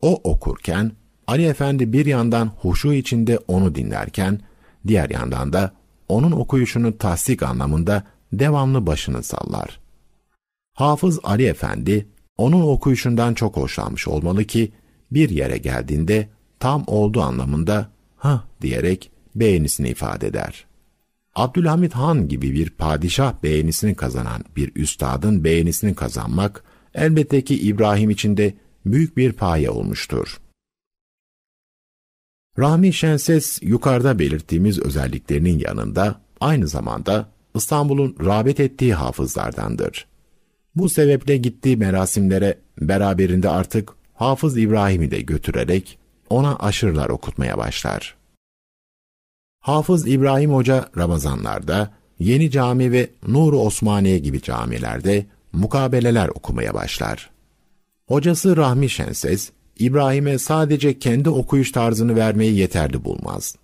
O okurken Ali Efendi bir yandan huşu içinde onu dinlerken diğer yandan da onun okuyuşunu tasdik anlamında devamlı başını sallar. Hafız Ali Efendi onun okuyuşundan çok hoşlanmış olmalı ki bir yere geldiğinde tam oldu anlamında ha diyerek beğenisini ifade eder. Abdülhamid Han gibi bir padişah beğenisini kazanan bir üstadın beğenisini kazanmak elbette ki İbrahim için de büyük bir paye olmuştur. Rahmi Şenses yukarıda belirttiğimiz özelliklerinin yanında aynı zamanda İstanbul'un rağbet ettiği hafızlardandır. Bu sebeple gittiği merasimlere beraberinde artık Hafız İbrahim'i de götürerek ona aşırlar okutmaya başlar. Hafız İbrahim Hoca Ramazanlarda Yeni Cami ve Nuru Osmaniye gibi camilerde mukabeleler okumaya başlar. Hocası Rahmi Şenses, İbrahim'e sadece kendi okuyuş tarzını vermeyi yeterli bulmaz.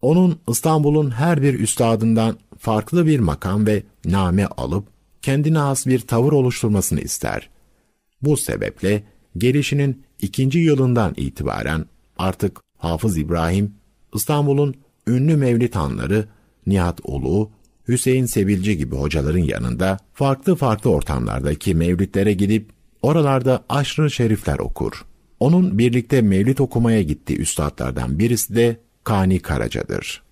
Onun İstanbul'un her bir üstadından farklı bir makam ve name alıp kendine has bir tavır oluşturmasını ister. Bu sebeple gelişinin ikinci yılından itibaren artık Hafız İbrahim, İstanbul'un ünlü mevlit hanları Nihat Ulu, Hüseyin Sebilci gibi hocaların yanında farklı farklı ortamlardaki mevlitlere gidip oralarda aşrı şerifler okur. Onun birlikte mevlit okumaya gittiği üstadlardan birisi de Kani Karaca'dır.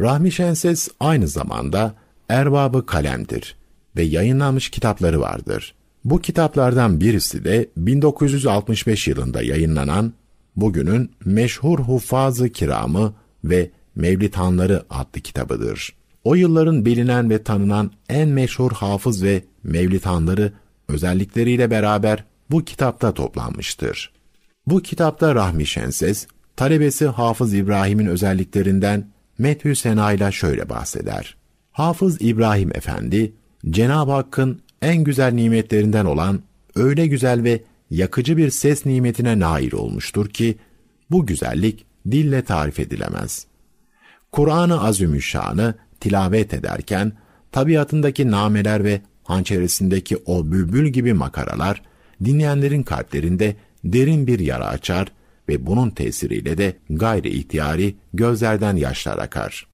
Rahmi Şenses aynı zamanda erbabı kalemdir ve yayınlanmış kitapları vardır. Bu kitaplardan birisi de 1965 yılında yayınlanan bugünün meşhur Hufazı Kiramı ve Mevlid Hanları adlı kitabıdır. O yılların bilinen ve tanınan en meşhur hafız ve Mevlid Hanları özellikleriyle beraber bu kitapta toplanmıştır. Bu kitapta Rahmi Şenses, talebesi Hafız İbrahim'in özelliklerinden Methü Sena ile şöyle bahseder. Hafız İbrahim Efendi, Cenab-ı Hakk'ın en güzel nimetlerinden olan öyle güzel ve yakıcı bir ses nimetine nail olmuştur ki bu güzellik dille tarif edilemez. Kur'an-ı Azimüşşan'ı tilavet ederken tabiatındaki nameler ve hançeresindeki o bülbül gibi makaralar dinleyenlerin kalplerinde derin bir yara açar ve bunun tesiriyle de gayri ihtiyari gözlerden yaşlar akar.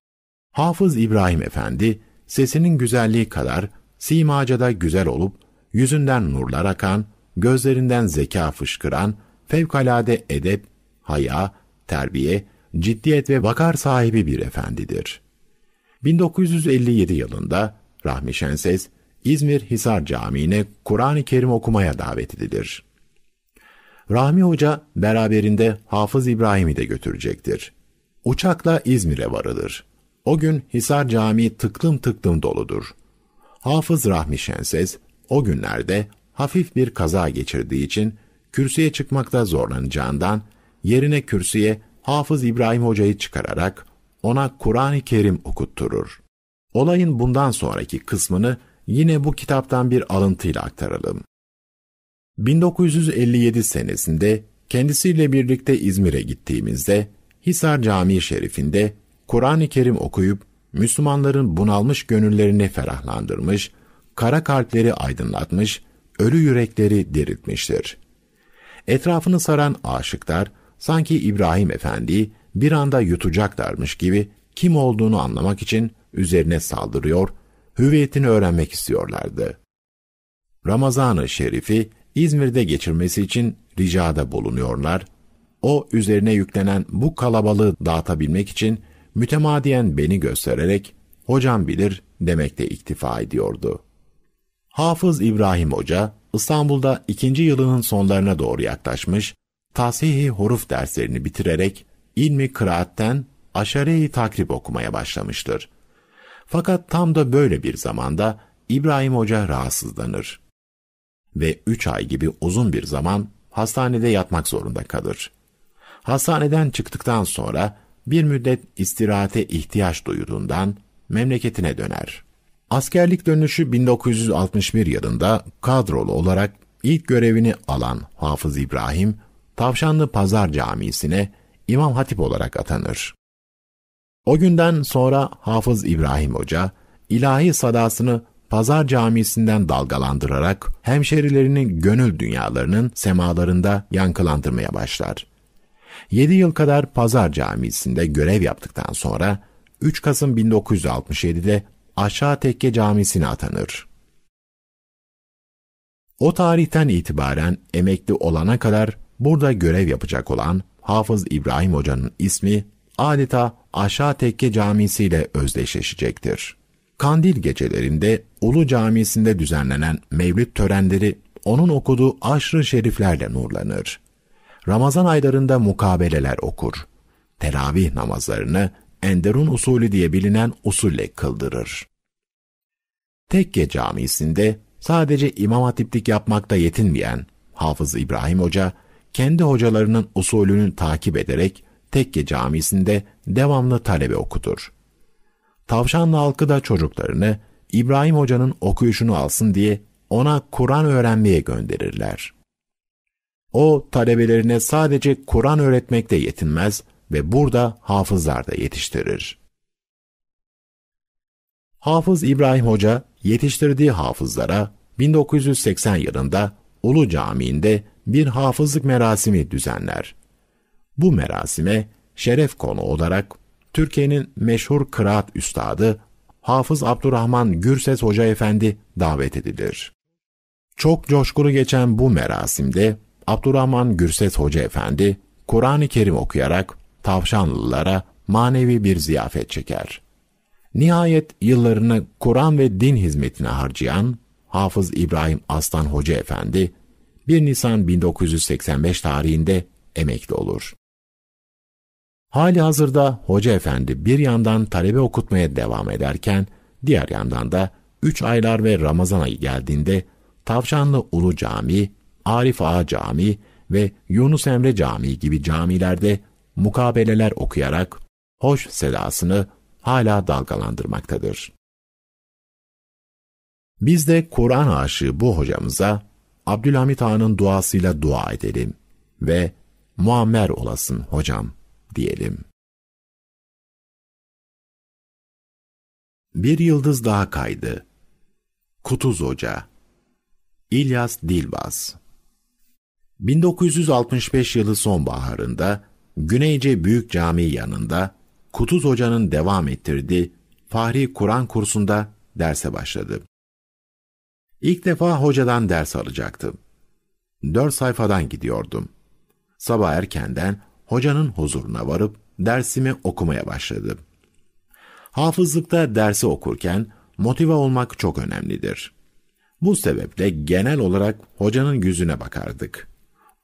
Hafız İbrahim Efendi Sesinin güzelliği kadar simaca da güzel olup, yüzünden nurlar akan, gözlerinden zeka fışkıran, fevkalade edep, haya, terbiye, ciddiyet ve vakar sahibi bir efendidir. 1957 yılında Rahmi Şenses, İzmir Hisar Camii'ne Kur'an-ı Kerim okumaya davet edilir. Rahmi Hoca beraberinde Hafız İbrahim'i de götürecektir. Uçakla İzmir'e varılır. O gün Hisar Camii tıklım tıklım doludur. Hafız Rahmi şensez o günlerde hafif bir kaza geçirdiği için kürsüye çıkmakta zorlanacağından yerine kürsüye Hafız İbrahim Hoca'yı çıkararak ona Kur'an-ı Kerim okutturur. Olayın bundan sonraki kısmını yine bu kitaptan bir alıntıyla aktaralım. 1957 senesinde kendisiyle birlikte İzmir'e gittiğimizde Hisar Camii Şerifinde Kur'an-ı Kerim okuyup Müslümanların bunalmış gönüllerini ferahlandırmış, kara kalpleri aydınlatmış, ölü yürekleri diriltmiştir. Etrafını saran aşıklar sanki İbrahim Efendi'yi bir anda yutacaklarmış gibi kim olduğunu anlamak için üzerine saldırıyor, hüviyetini öğrenmek istiyorlardı. Ramazan-ı Şerif'i İzmir'de geçirmesi için ricada bulunuyorlar. O üzerine yüklenen bu kalabalığı dağıtabilmek için mütemadiyen beni göstererek hocam bilir demekte iktifa ediyordu. Hafız İbrahim Hoca İstanbul'da ikinci yılının sonlarına doğru yaklaşmış, tasihi huruf derslerini bitirerek ilmi kıraatten aşare takrib okumaya başlamıştır. Fakat tam da böyle bir zamanda İbrahim Hoca rahatsızlanır ve üç ay gibi uzun bir zaman hastanede yatmak zorunda kalır. Hastaneden çıktıktan sonra bir müddet istirahate ihtiyaç duyduğundan memleketine döner. Askerlik dönüşü 1961 yılında kadrolu olarak ilk görevini alan Hafız İbrahim, Tavşanlı Pazar Camisi'ne İmam Hatip olarak atanır. O günden sonra Hafız İbrahim Hoca, ilahi sadasını Pazar Camisi'nden dalgalandırarak hemşerilerinin gönül dünyalarının semalarında yankılandırmaya başlar. 7 yıl kadar Pazar Camisi'nde görev yaptıktan sonra 3 Kasım 1967'de Aşağı Tekke Camisi'ne atanır. O tarihten itibaren emekli olana kadar burada görev yapacak olan Hafız İbrahim Hoca'nın ismi adeta Aşağı Tekke Camisi ile özdeşleşecektir. Kandil gecelerinde Ulu Camisi'nde düzenlenen mevlüt törenleri onun okuduğu aşrı şeriflerle nurlanır. Ramazan aylarında mukabeleler okur. Teravih namazlarını Enderun usulü diye bilinen usulle kıldırır. Tekke camisinde sadece imam hatiplik yapmakta yetinmeyen Hafız İbrahim Hoca, kendi hocalarının usulünü takip ederek Tekke camisinde devamlı talebe okutur. Tavşanlı halkı da çocuklarını İbrahim Hoca'nın okuyuşunu alsın diye ona Kur'an öğrenmeye gönderirler. O talebelerine sadece Kur'an öğretmekle yetinmez ve burada hafızlar da yetiştirir. Hafız İbrahim Hoca yetiştirdiği hafızlara 1980 yılında Ulu Camii'nde bir hafızlık merasimi düzenler. Bu merasime şeref konu olarak Türkiye'nin meşhur kıraat üstadı Hafız Abdurrahman Gürses Hoca Efendi davet edilir. Çok coşkulu geçen bu merasimde Abdurrahman Gürses Hoca Efendi, Kur'an-ı Kerim okuyarak tavşanlılara manevi bir ziyafet çeker. Nihayet yıllarını Kur'an ve din hizmetine harcayan Hafız İbrahim Aslan Hoca Efendi, 1 Nisan 1985 tarihinde emekli olur. Hali hazırda Hoca Efendi bir yandan talebe okutmaya devam ederken, diğer yandan da 3 aylar ve Ramazan ayı geldiğinde Tavşanlı Ulu Camii Arif Ağa Camii ve Yunus Emre Camii gibi camilerde mukabeleler okuyarak hoş sedasını hala dalgalandırmaktadır. Biz de Kur'an aşığı bu hocamıza Abdülhamit Ağanın duasıyla dua edelim ve muammer olasın hocam diyelim. Bir yıldız daha kaydı. Kutuz Hoca İlyas Dilbaz 1965 yılı sonbaharında Güneyce Büyük Camii yanında Kutuz Hoca'nın devam ettirdiği Fahri Kur'an kursunda derse başladı. İlk defa hocadan ders alacaktım. Dört sayfadan gidiyordum. Sabah erkenden hocanın huzuruna varıp dersimi okumaya başladım. Hafızlıkta dersi okurken motive olmak çok önemlidir. Bu sebeple genel olarak hocanın yüzüne bakardık.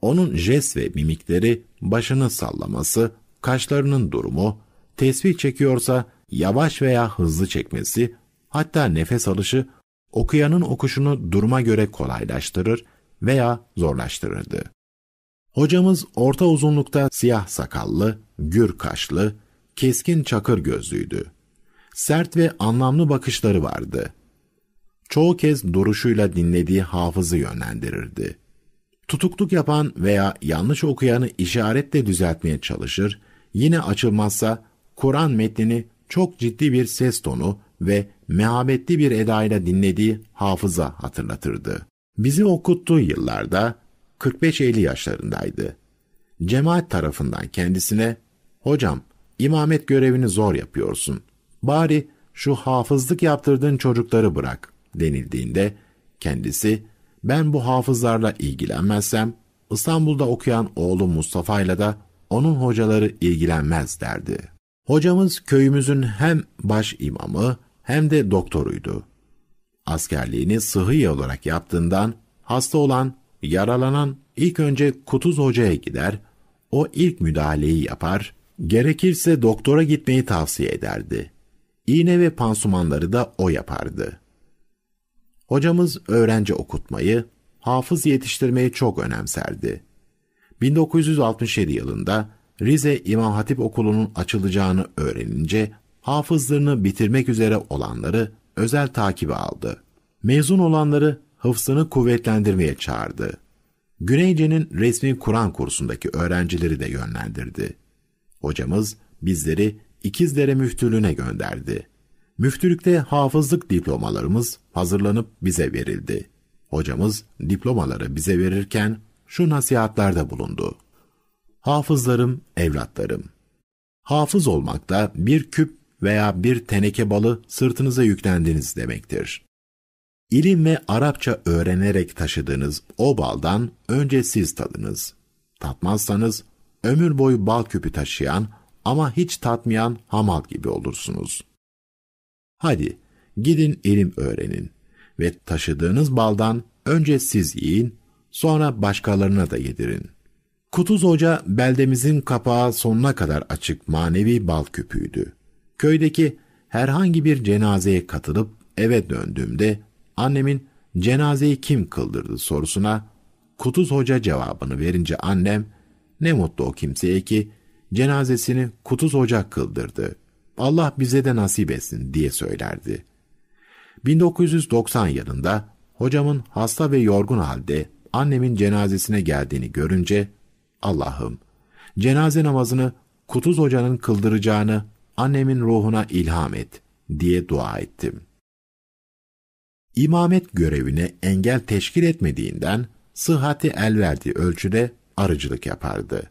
Onun jest ve mimikleri, başını sallaması, kaşlarının durumu, tesbih çekiyorsa yavaş veya hızlı çekmesi, hatta nefes alışı okuyanın okuşunu duruma göre kolaylaştırır veya zorlaştırırdı. Hocamız orta uzunlukta siyah sakallı, gür kaşlı, keskin çakır gözlüydü. Sert ve anlamlı bakışları vardı. Çoğu kez duruşuyla dinlediği hafızı yönlendirirdi. Tutukluk yapan veya yanlış okuyanı işaretle düzeltmeye çalışır, yine açılmazsa Kur'an metnini çok ciddi bir ses tonu ve mehabetli bir edayla dinlediği hafıza hatırlatırdı. Bizi okuttuğu yıllarda 45-50 yaşlarındaydı. Cemaat tarafından kendisine, ''Hocam, imamet görevini zor yapıyorsun. Bari şu hafızlık yaptırdığın çocukları bırak.'' denildiğinde kendisi ben bu hafızlarla ilgilenmezsem İstanbul'da okuyan oğlu ile de onun hocaları ilgilenmez derdi. Hocamız köyümüzün hem baş imamı hem de doktoruydu. Askerliğini sıhhiye olarak yaptığından hasta olan, yaralanan ilk önce Kutuz Hoca'ya gider, o ilk müdahaleyi yapar, gerekirse doktora gitmeyi tavsiye ederdi. İğne ve pansumanları da o yapardı. Hocamız öğrenci okutmayı, hafız yetiştirmeyi çok önemserdi. 1967 yılında Rize İmam Hatip Okulu'nun açılacağını öğrenince hafızlarını bitirmek üzere olanları özel takibe aldı. Mezun olanları hıfzını kuvvetlendirmeye çağırdı. Güneyce'nin resmi Kur'an kursundaki öğrencileri de yönlendirdi. Hocamız bizleri İkizdere Müftülüğü'ne gönderdi. Müftülükte hafızlık diplomalarımız hazırlanıp bize verildi. Hocamız diplomaları bize verirken şu nasihatlerde bulundu. Hafızlarım, evlatlarım. Hafız olmak da bir küp veya bir teneke balı sırtınıza yüklendiniz demektir. İlim ve Arapça öğrenerek taşıdığınız o baldan önce siz tadınız. Tatmazsanız ömür boyu bal küpü taşıyan ama hiç tatmayan hamal gibi olursunuz.'' Hadi gidin ilim öğrenin ve taşıdığınız baldan önce siz yiyin, sonra başkalarına da yedirin. Kutuz Hoca beldemizin kapağı sonuna kadar açık manevi bal küpüydü. Köydeki herhangi bir cenazeye katılıp eve döndüğümde annemin cenazeyi kim kıldırdı sorusuna Kutuz Hoca cevabını verince annem ne mutlu o kimseye ki cenazesini Kutuz Hoca kıldırdı Allah bize de nasip etsin diye söylerdi. 1990 yılında hocamın hasta ve yorgun halde annemin cenazesine geldiğini görünce Allah'ım cenaze namazını Kutuz Hoca'nın kıldıracağını annemin ruhuna ilham et diye dua ettim. İmamet görevine engel teşkil etmediğinden sıhhati el verdiği ölçüde arıcılık yapardı.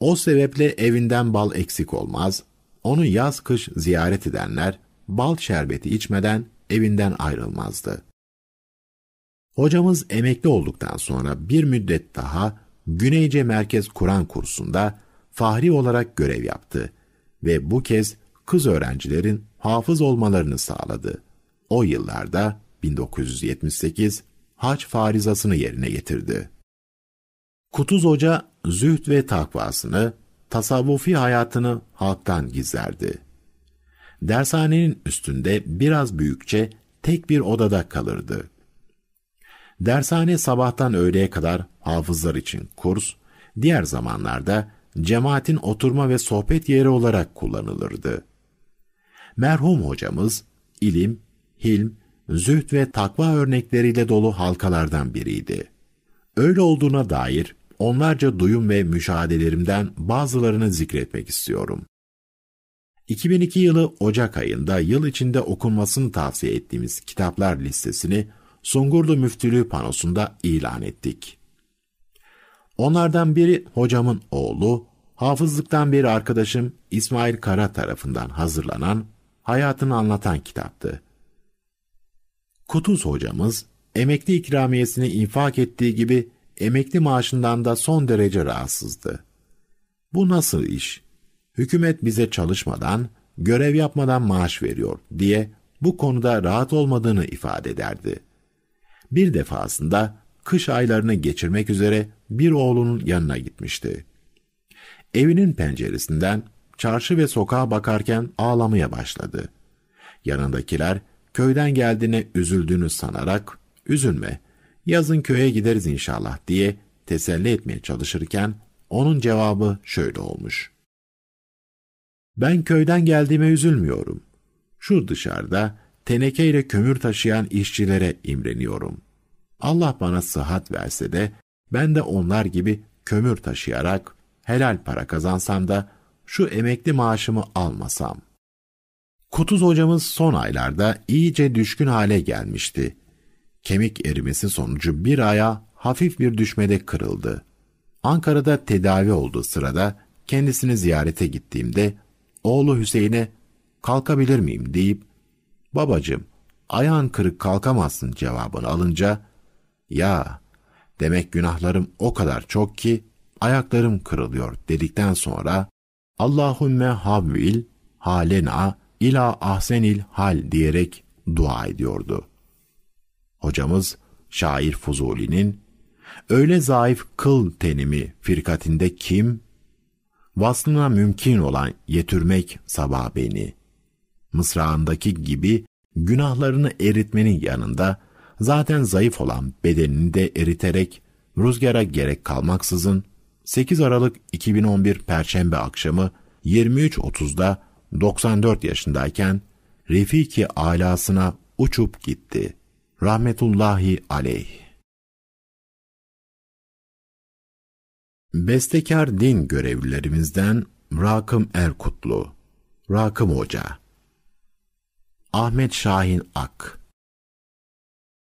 O sebeple evinden bal eksik olmaz, onu yaz kış ziyaret edenler bal şerbeti içmeden evinden ayrılmazdı. Hocamız emekli olduktan sonra bir müddet daha Güneyce Merkez Kur'an kursunda fahri olarak görev yaptı ve bu kez kız öğrencilerin hafız olmalarını sağladı. O yıllarda 1978 Haç farizasını yerine getirdi. Kutuz Hoca zühd ve takvasını tasavvufi hayatını halktan gizlerdi. Dershanenin üstünde biraz büyükçe tek bir odada kalırdı. Dershane sabahtan öğleye kadar hafızlar için kurs, diğer zamanlarda cemaatin oturma ve sohbet yeri olarak kullanılırdı. Merhum hocamız ilim, hilm, züht ve takva örnekleriyle dolu halkalardan biriydi. Öyle olduğuna dair onlarca duyum ve müşahedelerimden bazılarını zikretmek istiyorum. 2002 yılı Ocak ayında yıl içinde okunmasını tavsiye ettiğimiz kitaplar listesini Sungurlu Müftülüğü panosunda ilan ettik. Onlardan biri hocamın oğlu, hafızlıktan bir arkadaşım İsmail Kara tarafından hazırlanan Hayatını Anlatan kitaptı. Kutuz hocamız emekli ikramiyesini infak ettiği gibi emekli maaşından da son derece rahatsızdı. Bu nasıl iş? Hükümet bize çalışmadan, görev yapmadan maaş veriyor diye bu konuda rahat olmadığını ifade ederdi. Bir defasında kış aylarını geçirmek üzere bir oğlunun yanına gitmişti. Evinin penceresinden çarşı ve sokağa bakarken ağlamaya başladı. Yanındakiler köyden geldiğine üzüldüğünü sanarak, üzülme, yazın köye gideriz inşallah diye teselli etmeye çalışırken onun cevabı şöyle olmuş. Ben köyden geldiğime üzülmüyorum. Şu dışarıda tenekeyle kömür taşıyan işçilere imreniyorum. Allah bana sıhhat verse de ben de onlar gibi kömür taşıyarak helal para kazansam da şu emekli maaşımı almasam. Kutuz hocamız son aylarda iyice düşkün hale gelmişti kemik erimesi sonucu bir aya hafif bir düşmede kırıldı. Ankara'da tedavi olduğu sırada kendisini ziyarete gittiğimde oğlu Hüseyin'e kalkabilir miyim deyip babacım ayağın kırık kalkamazsın cevabını alınca ya demek günahlarım o kadar çok ki ayaklarım kırılıyor dedikten sonra Allahümme havvil halena ila ahsenil hal diyerek dua ediyordu. Hocamız şair Fuzuli'nin öyle zayıf kıl tenimi firkatinde kim? Vaslına mümkün olan yetürmek sabah beni. Mısrağındaki gibi günahlarını eritmenin yanında zaten zayıf olan bedenini de eriterek rüzgara gerek kalmaksızın 8 Aralık 2011 Perşembe akşamı 23.30'da 94 yaşındayken Refiki alasına uçup gitti.'' rahmetullahi aleyh. Bestekar din görevlilerimizden Rakım Erkutlu, Rakım Hoca, Ahmet Şahin Ak.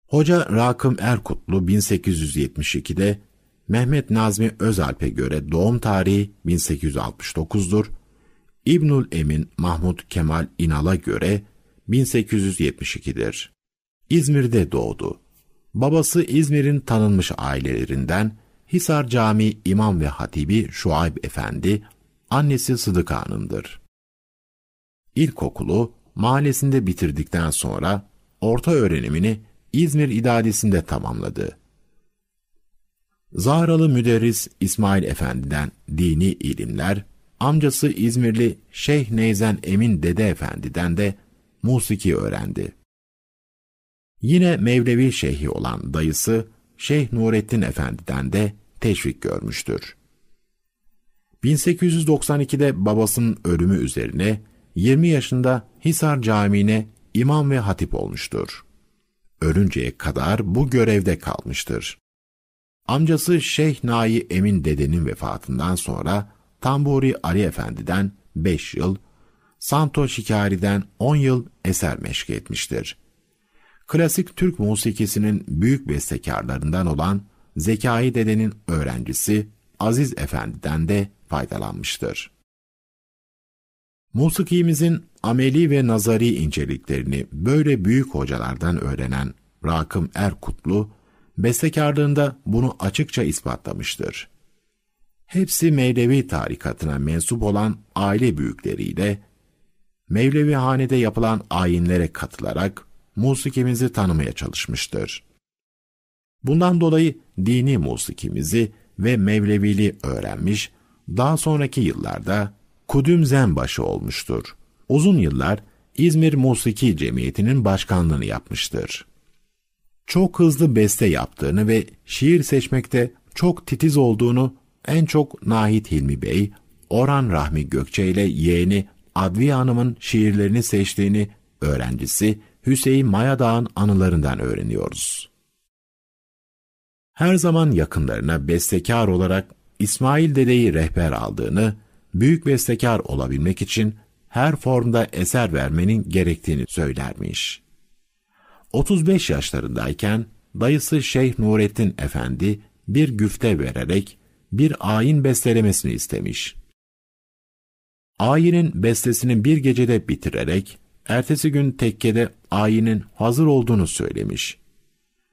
Hoca Rakım Erkutlu 1872'de Mehmet Nazmi Özalp'e göre doğum tarihi 1869'dur. İbnül Emin Mahmud Kemal İnal'a göre 1872'dir. İzmir'de doğdu. Babası İzmir'in tanınmış ailelerinden Hisar Camii İmam ve Hatibi Şuayb Efendi, annesi Sıdıka Hanım'dır. İlkokulu mahallesinde bitirdikten sonra orta öğrenimini İzmir İdaresi'nde tamamladı. Zahralı müderris İsmail Efendi'den dini ilimler, amcası İzmirli Şeyh Neyzen Emin Dede Efendi'den de musiki öğrendi. Yine Mevlevi şeyhi olan dayısı Şeyh Nurettin Efendi'den de teşvik görmüştür. 1892'de babasının ölümü üzerine 20 yaşında Hisar Camii'ne imam ve hatip olmuştur. Ölünceye kadar bu görevde kalmıştır. Amcası Şeyh Nai Emin dedenin vefatından sonra Tamburi Ali Efendi'den 5 yıl, Santo Şikari'den 10 yıl eser meşk etmiştir klasik Türk musikisinin büyük bestekarlarından olan Zekai Dede'nin öğrencisi Aziz Efendi'den de faydalanmıştır. Musikimizin ameli ve nazari inceliklerini böyle büyük hocalardan öğrenen Rakım Erkutlu, bestekarlığında bunu açıkça ispatlamıştır. Hepsi Mevlevi tarikatına mensup olan aile büyükleriyle Mevlevi hanede yapılan ayinlere katılarak musikimizi tanımaya çalışmıştır. Bundan dolayı dini musikimizi ve Mevlevili öğrenmiş, daha sonraki yıllarda Kudüm Zenbaşı olmuştur. Uzun yıllar İzmir Musiki Cemiyeti'nin başkanlığını yapmıştır. Çok hızlı beste yaptığını ve şiir seçmekte çok titiz olduğunu en çok Nahit Hilmi Bey, Orhan Rahmi Gökçe ile yeğeni Adviye Hanım'ın şiirlerini seçtiğini öğrencisi Hüseyin Mayadağ'ın anılarından öğreniyoruz. Her zaman yakınlarına bestekar olarak İsmail dedeyi rehber aldığını, büyük bestekar olabilmek için her formda eser vermenin gerektiğini söylermiş. 35 yaşlarındayken dayısı Şeyh Nurettin Efendi bir güfte vererek bir ayin bestelemesini istemiş. Ayinin bestesini bir gecede bitirerek ertesi gün tekkede ayinin hazır olduğunu söylemiş.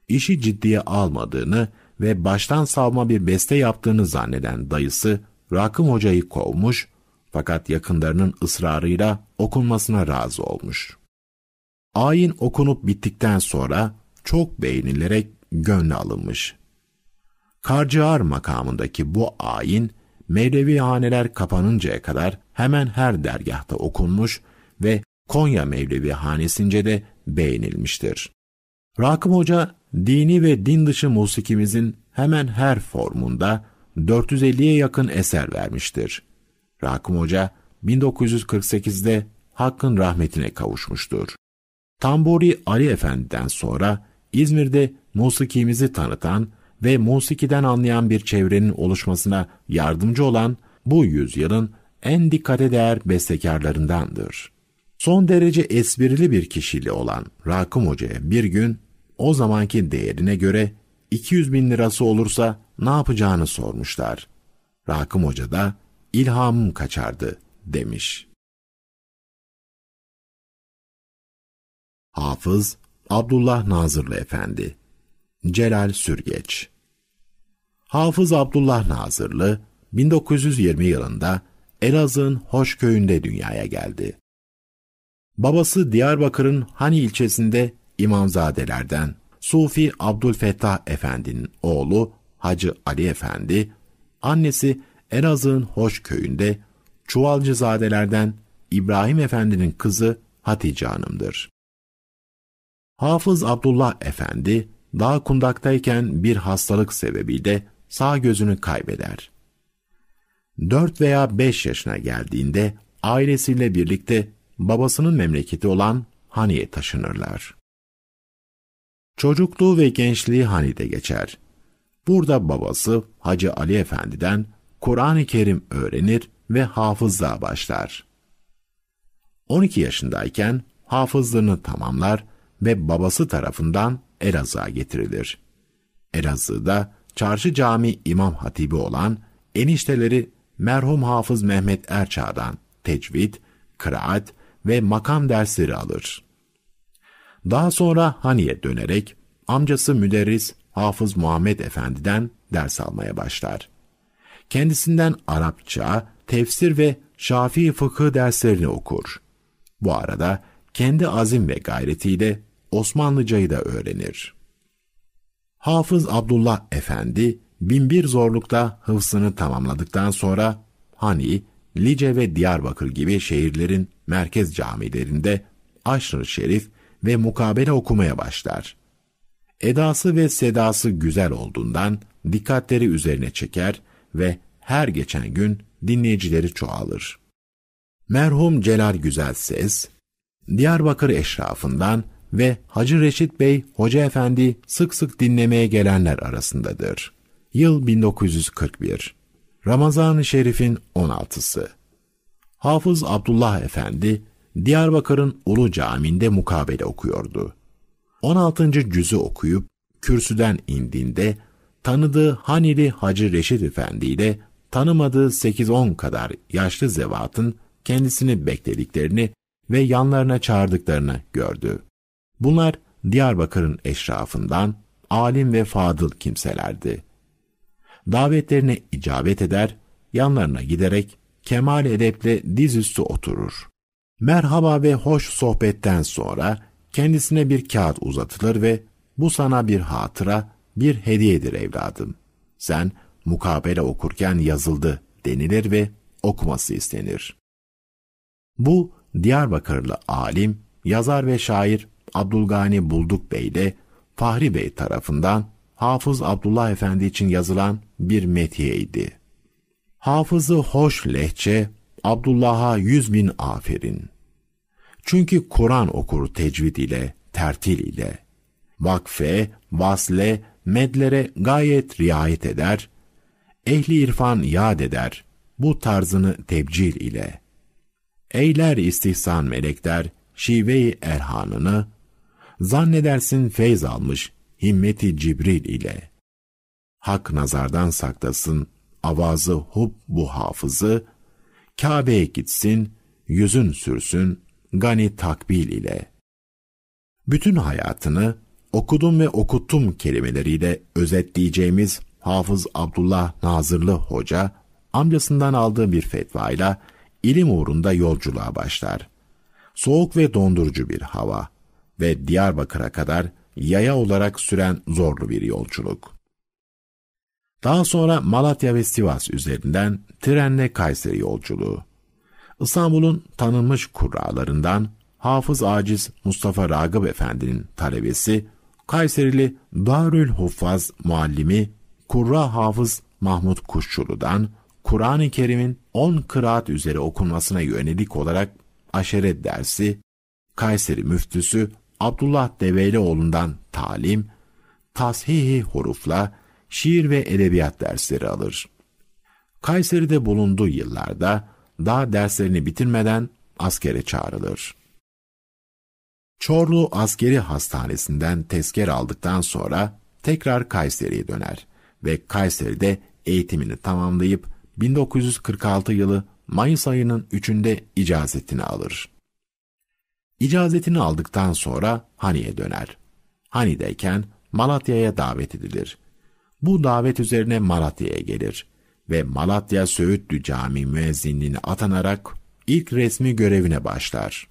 İşi ciddiye almadığını ve baştan savma bir beste yaptığını zanneden dayısı Rakım Hoca'yı kovmuş fakat yakınlarının ısrarıyla okunmasına razı olmuş. Ayin okunup bittikten sonra çok beğenilerek gönle alınmış. Karcıar makamındaki bu ayin Mevlevi haneler kapanıncaya kadar hemen her dergahta okunmuş ve Konya Mevlevi Hanesi'nce de beğenilmiştir. Rakım Hoca, dini ve din dışı musikimizin hemen her formunda 450'ye yakın eser vermiştir. Rakım Hoca, 1948'de Hakk'ın rahmetine kavuşmuştur. Tamburi Ali Efendi'den sonra İzmir'de musikimizi tanıtan ve musikiden anlayan bir çevrenin oluşmasına yardımcı olan bu yüzyılın en dikkate değer bestekarlarındandır. Son derece esprili bir kişili olan Rakım Hoca'ya bir gün o zamanki değerine göre 200 bin lirası olursa ne yapacağını sormuşlar. Rakım Hoca da ilhamım kaçardı demiş. Hafız Abdullah Nazırlı Efendi Celal Sürgeç Hafız Abdullah Nazırlı 1920 yılında Elazığ'ın Hoşköy'ünde dünyaya geldi. Babası Diyarbakır'ın Hani ilçesinde imamzadelerden Sufi Abdülfettah Efendi'nin oğlu Hacı Ali Efendi, annesi Elazığ'ın Hoş köyünde Çuvalcızadelerden İbrahim Efendi'nin kızı Hatice Hanım'dır. Hafız Abdullah Efendi, daha kundaktayken bir hastalık sebebiyle sağ gözünü kaybeder. Dört veya beş yaşına geldiğinde ailesiyle birlikte babasının memleketi olan Hani'ye taşınırlar. Çocukluğu ve gençliği Hani'de geçer. Burada babası Hacı Ali Efendi'den Kur'an-ı Kerim öğrenir ve hafızlığa başlar. 12 yaşındayken hafızlığını tamamlar ve babası tarafından Elazığ'a getirilir. Elazığ'da Çarşı Cami İmam Hatibi olan enişteleri merhum Hafız Mehmet Erçağ'dan tecvid, kıraat ve makam dersleri alır. Daha sonra Hani'ye dönerek amcası müderris Hafız Muhammed Efendi'den ders almaya başlar. Kendisinden Arapça, tefsir ve Şafii fıkı derslerini okur. Bu arada kendi azim ve gayretiyle Osmanlıcayı da öğrenir. Hafız Abdullah Efendi binbir zorlukta hıfsını tamamladıktan sonra Hani Lice ve Diyarbakır gibi şehirlerin merkez camilerinde aşr-ı şerif ve mukabele okumaya başlar. Edası ve sedası güzel olduğundan dikkatleri üzerine çeker ve her geçen gün dinleyicileri çoğalır. Merhum Celal Güzel Ses, Diyarbakır eşrafından ve Hacı Reşit Bey Hoca Efendi sık sık dinlemeye gelenler arasındadır. Yıl 1941 Ramazan-ı Şerif'in 16'sı. Hafız Abdullah Efendi, Diyarbakır'ın Ulu Camii'nde mukabele okuyordu. 16. cüzü okuyup kürsüden indiğinde tanıdığı Hanili Hacı Reşit Efendi ile tanımadığı 8-10 kadar yaşlı zevatın kendisini beklediklerini ve yanlarına çağırdıklarını gördü. Bunlar Diyarbakır'ın eşrafından alim ve fadıl kimselerdi davetlerine icabet eder, yanlarına giderek kemal edeple dizüstü oturur. Merhaba ve hoş sohbetten sonra kendisine bir kağıt uzatılır ve bu sana bir hatıra, bir hediyedir evladım. Sen mukabele okurken yazıldı denilir ve okuması istenir. Bu Diyarbakırlı alim, yazar ve şair Abdülgani Bulduk Bey ile Fahri Bey tarafından Hafız Abdullah Efendi için yazılan bir metiyeydi. Hafızı hoş lehçe, Abdullah'a yüz bin aferin. Çünkü Kur'an okur tecvid ile, tertil ile. Vakfe, vasle, medlere gayet riayet eder, ehli irfan yad eder, bu tarzını tebcil ile. Eyler istihsan melekler, şive-i erhanını, zannedersin feyz almış, himmeti Cibril ile. Hak nazardan saklasın, avazı hub bu hafızı, Kabe'ye gitsin, yüzün sürsün, gani takbil ile. Bütün hayatını okudum ve okuttum kelimeleriyle özetleyeceğimiz Hafız Abdullah Nazırlı Hoca, amcasından aldığı bir fetvayla ilim uğrunda yolculuğa başlar. Soğuk ve dondurucu bir hava ve Diyarbakır'a kadar yaya olarak süren zorlu bir yolculuk. Daha sonra Malatya ve Sivas üzerinden trenle Kayseri yolculuğu. İstanbul'un tanınmış kurralarından Hafız Aciz Mustafa Ragıp Efendi'nin talebesi, Kayserili Darül Huffaz muallimi Kurra Hafız Mahmut Kuşçulu'dan Kur'an-ı Kerim'in 10 kıraat üzere okunmasına yönelik olarak aşeret dersi, Kayseri müftüsü Abdullah Develioğlu'ndan talim, tashihi hurufla şiir ve edebiyat dersleri alır. Kayseri'de bulunduğu yıllarda daha derslerini bitirmeden askere çağrılır. Çorlu Askeri Hastanesi'nden tezker aldıktan sonra tekrar Kayseri'ye döner ve Kayseri'de eğitimini tamamlayıp 1946 yılı Mayıs ayının 3'ünde icazetini alır. İcazetini aldıktan sonra Hani'ye döner. Hani'deyken Malatya'ya davet edilir. Bu davet üzerine Malatya'ya gelir ve Malatya Söğütlü Cami müezzinliğine atanarak ilk resmi görevine başlar.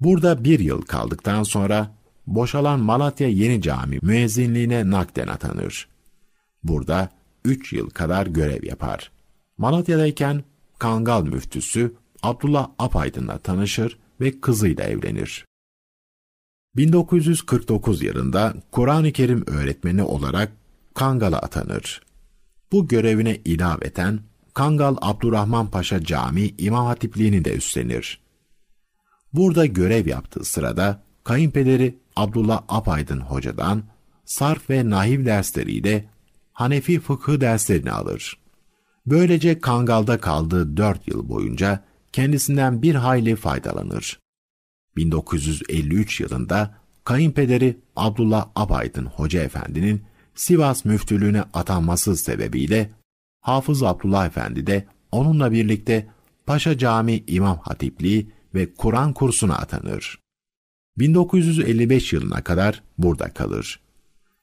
Burada bir yıl kaldıktan sonra boşalan Malatya Yeni Cami müezzinliğine nakden atanır. Burada üç yıl kadar görev yapar. Malatya'dayken Kangal müftüsü Abdullah Apaydın'la tanışır ve kızıyla evlenir. 1949 yılında Kur'an-ı Kerim öğretmeni olarak Kangal'a atanır. Bu görevine ilaveten Kangal Abdurrahman Paşa Camii İmam Hatipliğini de üstlenir. Burada görev yaptığı sırada kayınpederi Abdullah Apaydın hocadan sarf ve nahiv dersleriyle Hanefi fıkhı derslerini alır. Böylece Kangal'da kaldığı dört yıl boyunca kendisinden bir hayli faydalanır. 1953 yılında kayınpederi Abdullah Abaydın Hoca Efendi'nin Sivas müftülüğüne atanması sebebiyle Hafız Abdullah Efendi de onunla birlikte Paşa Cami İmam Hatipliği ve Kur'an kursuna atanır. 1955 yılına kadar burada kalır.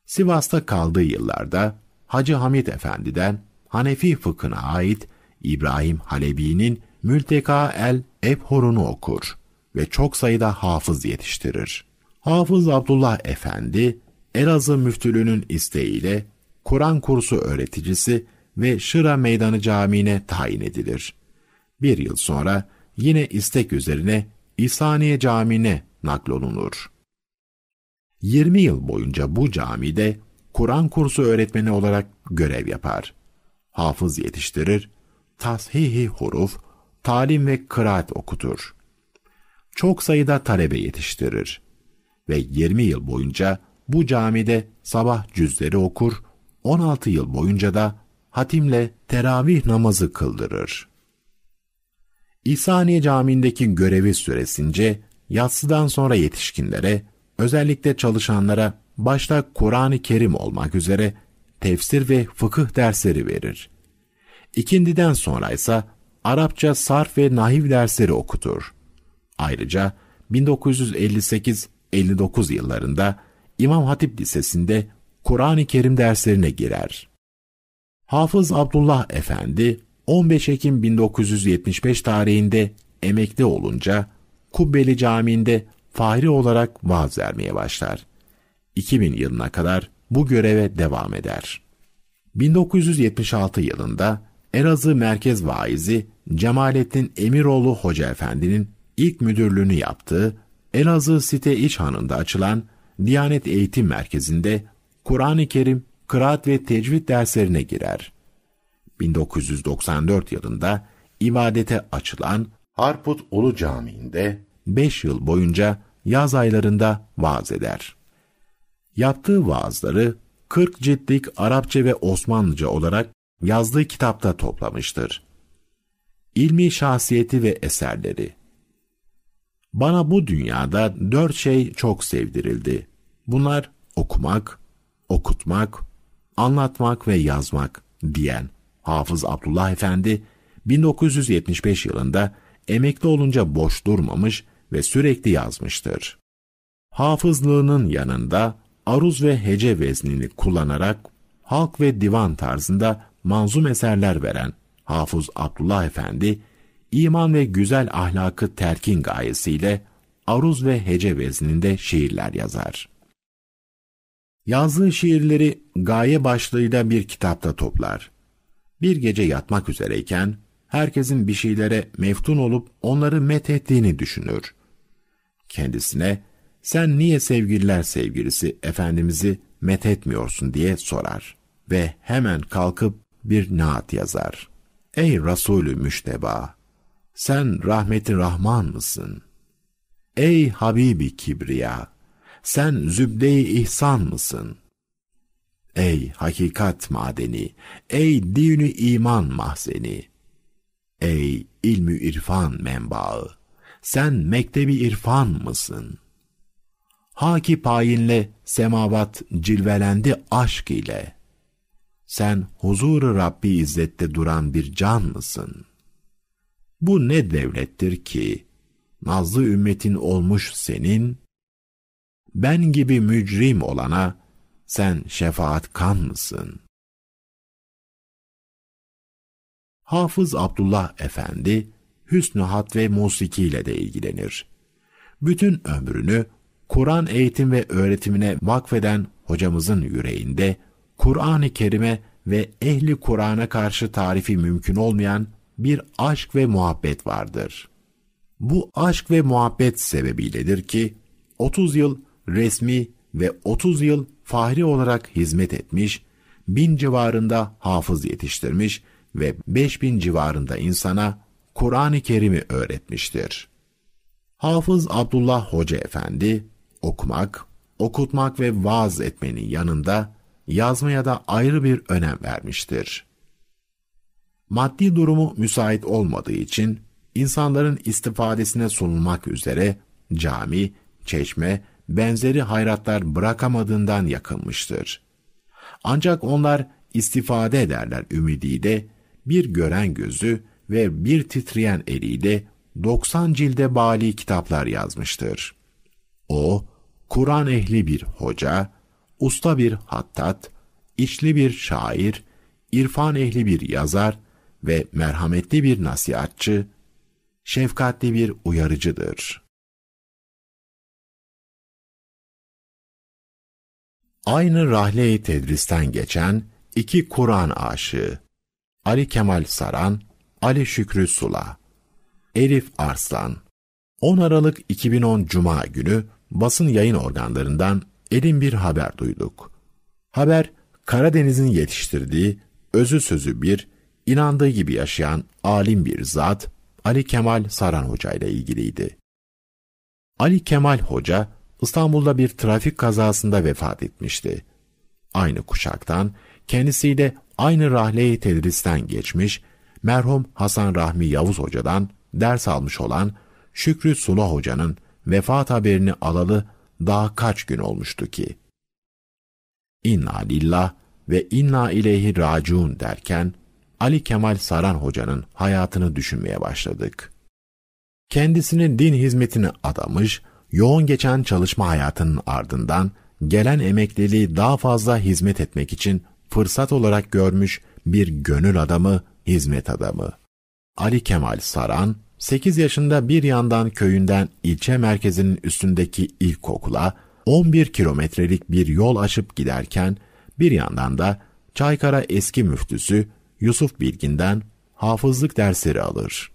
Sivas'ta kaldığı yıllarda Hacı Hamit Efendi'den Hanefi fıkhına ait İbrahim Halebi'nin Mülteka el Ebhor'unu okur ve çok sayıda hafız yetiştirir. Hafız Abdullah Efendi, Elazığ müftülüğünün isteğiyle Kur'an kursu öğreticisi ve Şıra Meydanı Camii'ne tayin edilir. Bir yıl sonra yine istek üzerine İsaniye Camii'ne naklolunur. 20 yıl boyunca bu camide Kur'an kursu öğretmeni olarak görev yapar. Hafız yetiştirir, tashihi huruf talim ve kıraat okutur. Çok sayıda talebe yetiştirir ve 20 yıl boyunca bu camide sabah cüzleri okur, 16 yıl boyunca da hatimle teravih namazı kıldırır. İhsaniye Camii'ndeki görevi süresince yatsıdan sonra yetişkinlere, özellikle çalışanlara başta Kur'an-ı Kerim olmak üzere tefsir ve fıkıh dersleri verir. İkindiden sonra ise Arapça sarf ve nahiv dersleri okutur. Ayrıca 1958-59 yıllarında İmam Hatip Lisesi'nde Kur'an-ı Kerim derslerine girer. Hafız Abdullah Efendi 15 Ekim 1975 tarihinde emekli olunca Kubbeli Camii'nde fahri olarak vaaz vermeye başlar. 2000 yılına kadar bu göreve devam eder. 1976 yılında Elazığ Merkez Vaizi Cemalettin Emiroğlu Hoca Efendi'nin ilk müdürlüğünü yaptığı Elazığ Site Hanında açılan Diyanet Eğitim Merkezi'nde Kur'an-ı Kerim, kıraat ve tecvid derslerine girer. 1994 yılında imadete açılan Harput Ulu Camii'nde 5 yıl boyunca yaz aylarında vaaz eder. Yaptığı vaazları 40 ciltlik Arapça ve Osmanlıca olarak yazdığı kitapta toplamıştır. İlmi şahsiyeti ve eserleri Bana bu dünyada dört şey çok sevdirildi. Bunlar okumak, okutmak, anlatmak ve yazmak diyen Hafız Abdullah Efendi 1975 yılında emekli olunca boş durmamış ve sürekli yazmıştır. Hafızlığının yanında aruz ve hece veznini kullanarak halk ve divan tarzında manzum eserler veren Hafız Abdullah Efendi, iman ve güzel ahlakı terkin gayesiyle aruz ve hece vezninde şiirler yazar. Yazdığı şiirleri gaye başlığıyla bir kitapta toplar. Bir gece yatmak üzereyken herkesin bir şeylere meftun olup onları met ettiğini düşünür. Kendisine sen niye sevgililer sevgilisi Efendimiz'i met etmiyorsun diye sorar ve hemen kalkıp bir naat yazar. Ey Resulü Müşteba! Sen rahmeti Rahman mısın? Ey Habibi Kibriya! Sen zübde-i İhsan mısın? Ey hakikat madeni! Ey dini iman mahzeni! Ey ilmi irfan menbaı! Sen mektebi irfan mısın? Haki payinle semavat cilvelendi aşk ile.'' sen huzuru Rabbi izzette duran bir can mısın? Bu ne devlettir ki, nazlı ümmetin olmuş senin, ben gibi mücrim olana sen şefaat kan mısın? Hafız Abdullah Efendi, hüsnü hat ve musikiyle de ilgilenir. Bütün ömrünü Kur'an eğitim ve öğretimine vakfeden hocamızın yüreğinde Kur'an-ı Kerim'e ve ehli Kur'an'a karşı tarifi mümkün olmayan bir aşk ve muhabbet vardır. Bu aşk ve muhabbet sebebiyledir ki 30 yıl resmi ve 30 yıl fahri olarak hizmet etmiş, bin civarında hafız yetiştirmiş ve 5000 civarında insana Kur'an-ı Kerim'i öğretmiştir. Hafız Abdullah Hoca Efendi okumak, okutmak ve vaaz etmenin yanında yazmaya da ayrı bir önem vermiştir. Maddi durumu müsait olmadığı için insanların istifadesine sunulmak üzere cami, çeşme, benzeri hayratlar bırakamadığından yakınmıştır. Ancak onlar istifade ederler ümidiyle bir gören gözü ve bir titreyen eliyle 90 cilde bali kitaplar yazmıştır. O, Kur'an ehli bir hoca, usta bir hattat, içli bir şair, irfan ehli bir yazar ve merhametli bir nasihatçı, şefkatli bir uyarıcıdır. Aynı rahleyi tedristen geçen iki Kur'an aşığı, Ali Kemal Saran, Ali Şükrü Sula, Elif Arslan, 10 Aralık 2010 Cuma günü basın yayın organlarından elin bir haber duyduk. Haber Karadeniz'in yetiştirdiği özü sözü bir, inandığı gibi yaşayan alim bir zat Ali Kemal Saran Hoca ile ilgiliydi. Ali Kemal Hoca İstanbul'da bir trafik kazasında vefat etmişti. Aynı kuşaktan kendisiyle aynı rahleyi tedristen geçmiş, merhum Hasan Rahmi Yavuz Hoca'dan ders almış olan Şükrü Sula Hoca'nın vefat haberini alalı daha kaç gün olmuştu ki? İnna lillah ve inna ileyhi raciun derken Ali Kemal Saran Hoca'nın hayatını düşünmeye başladık. Kendisini din hizmetini adamış, yoğun geçen çalışma hayatının ardından gelen emekliliği daha fazla hizmet etmek için fırsat olarak görmüş bir gönül adamı, hizmet adamı. Ali Kemal Saran, 8 yaşında bir yandan köyünden ilçe merkezinin üstündeki ilkokula 11 kilometrelik bir yol aşıp giderken bir yandan da Çaykara eski müftüsü Yusuf Bilgin'den hafızlık dersleri alır.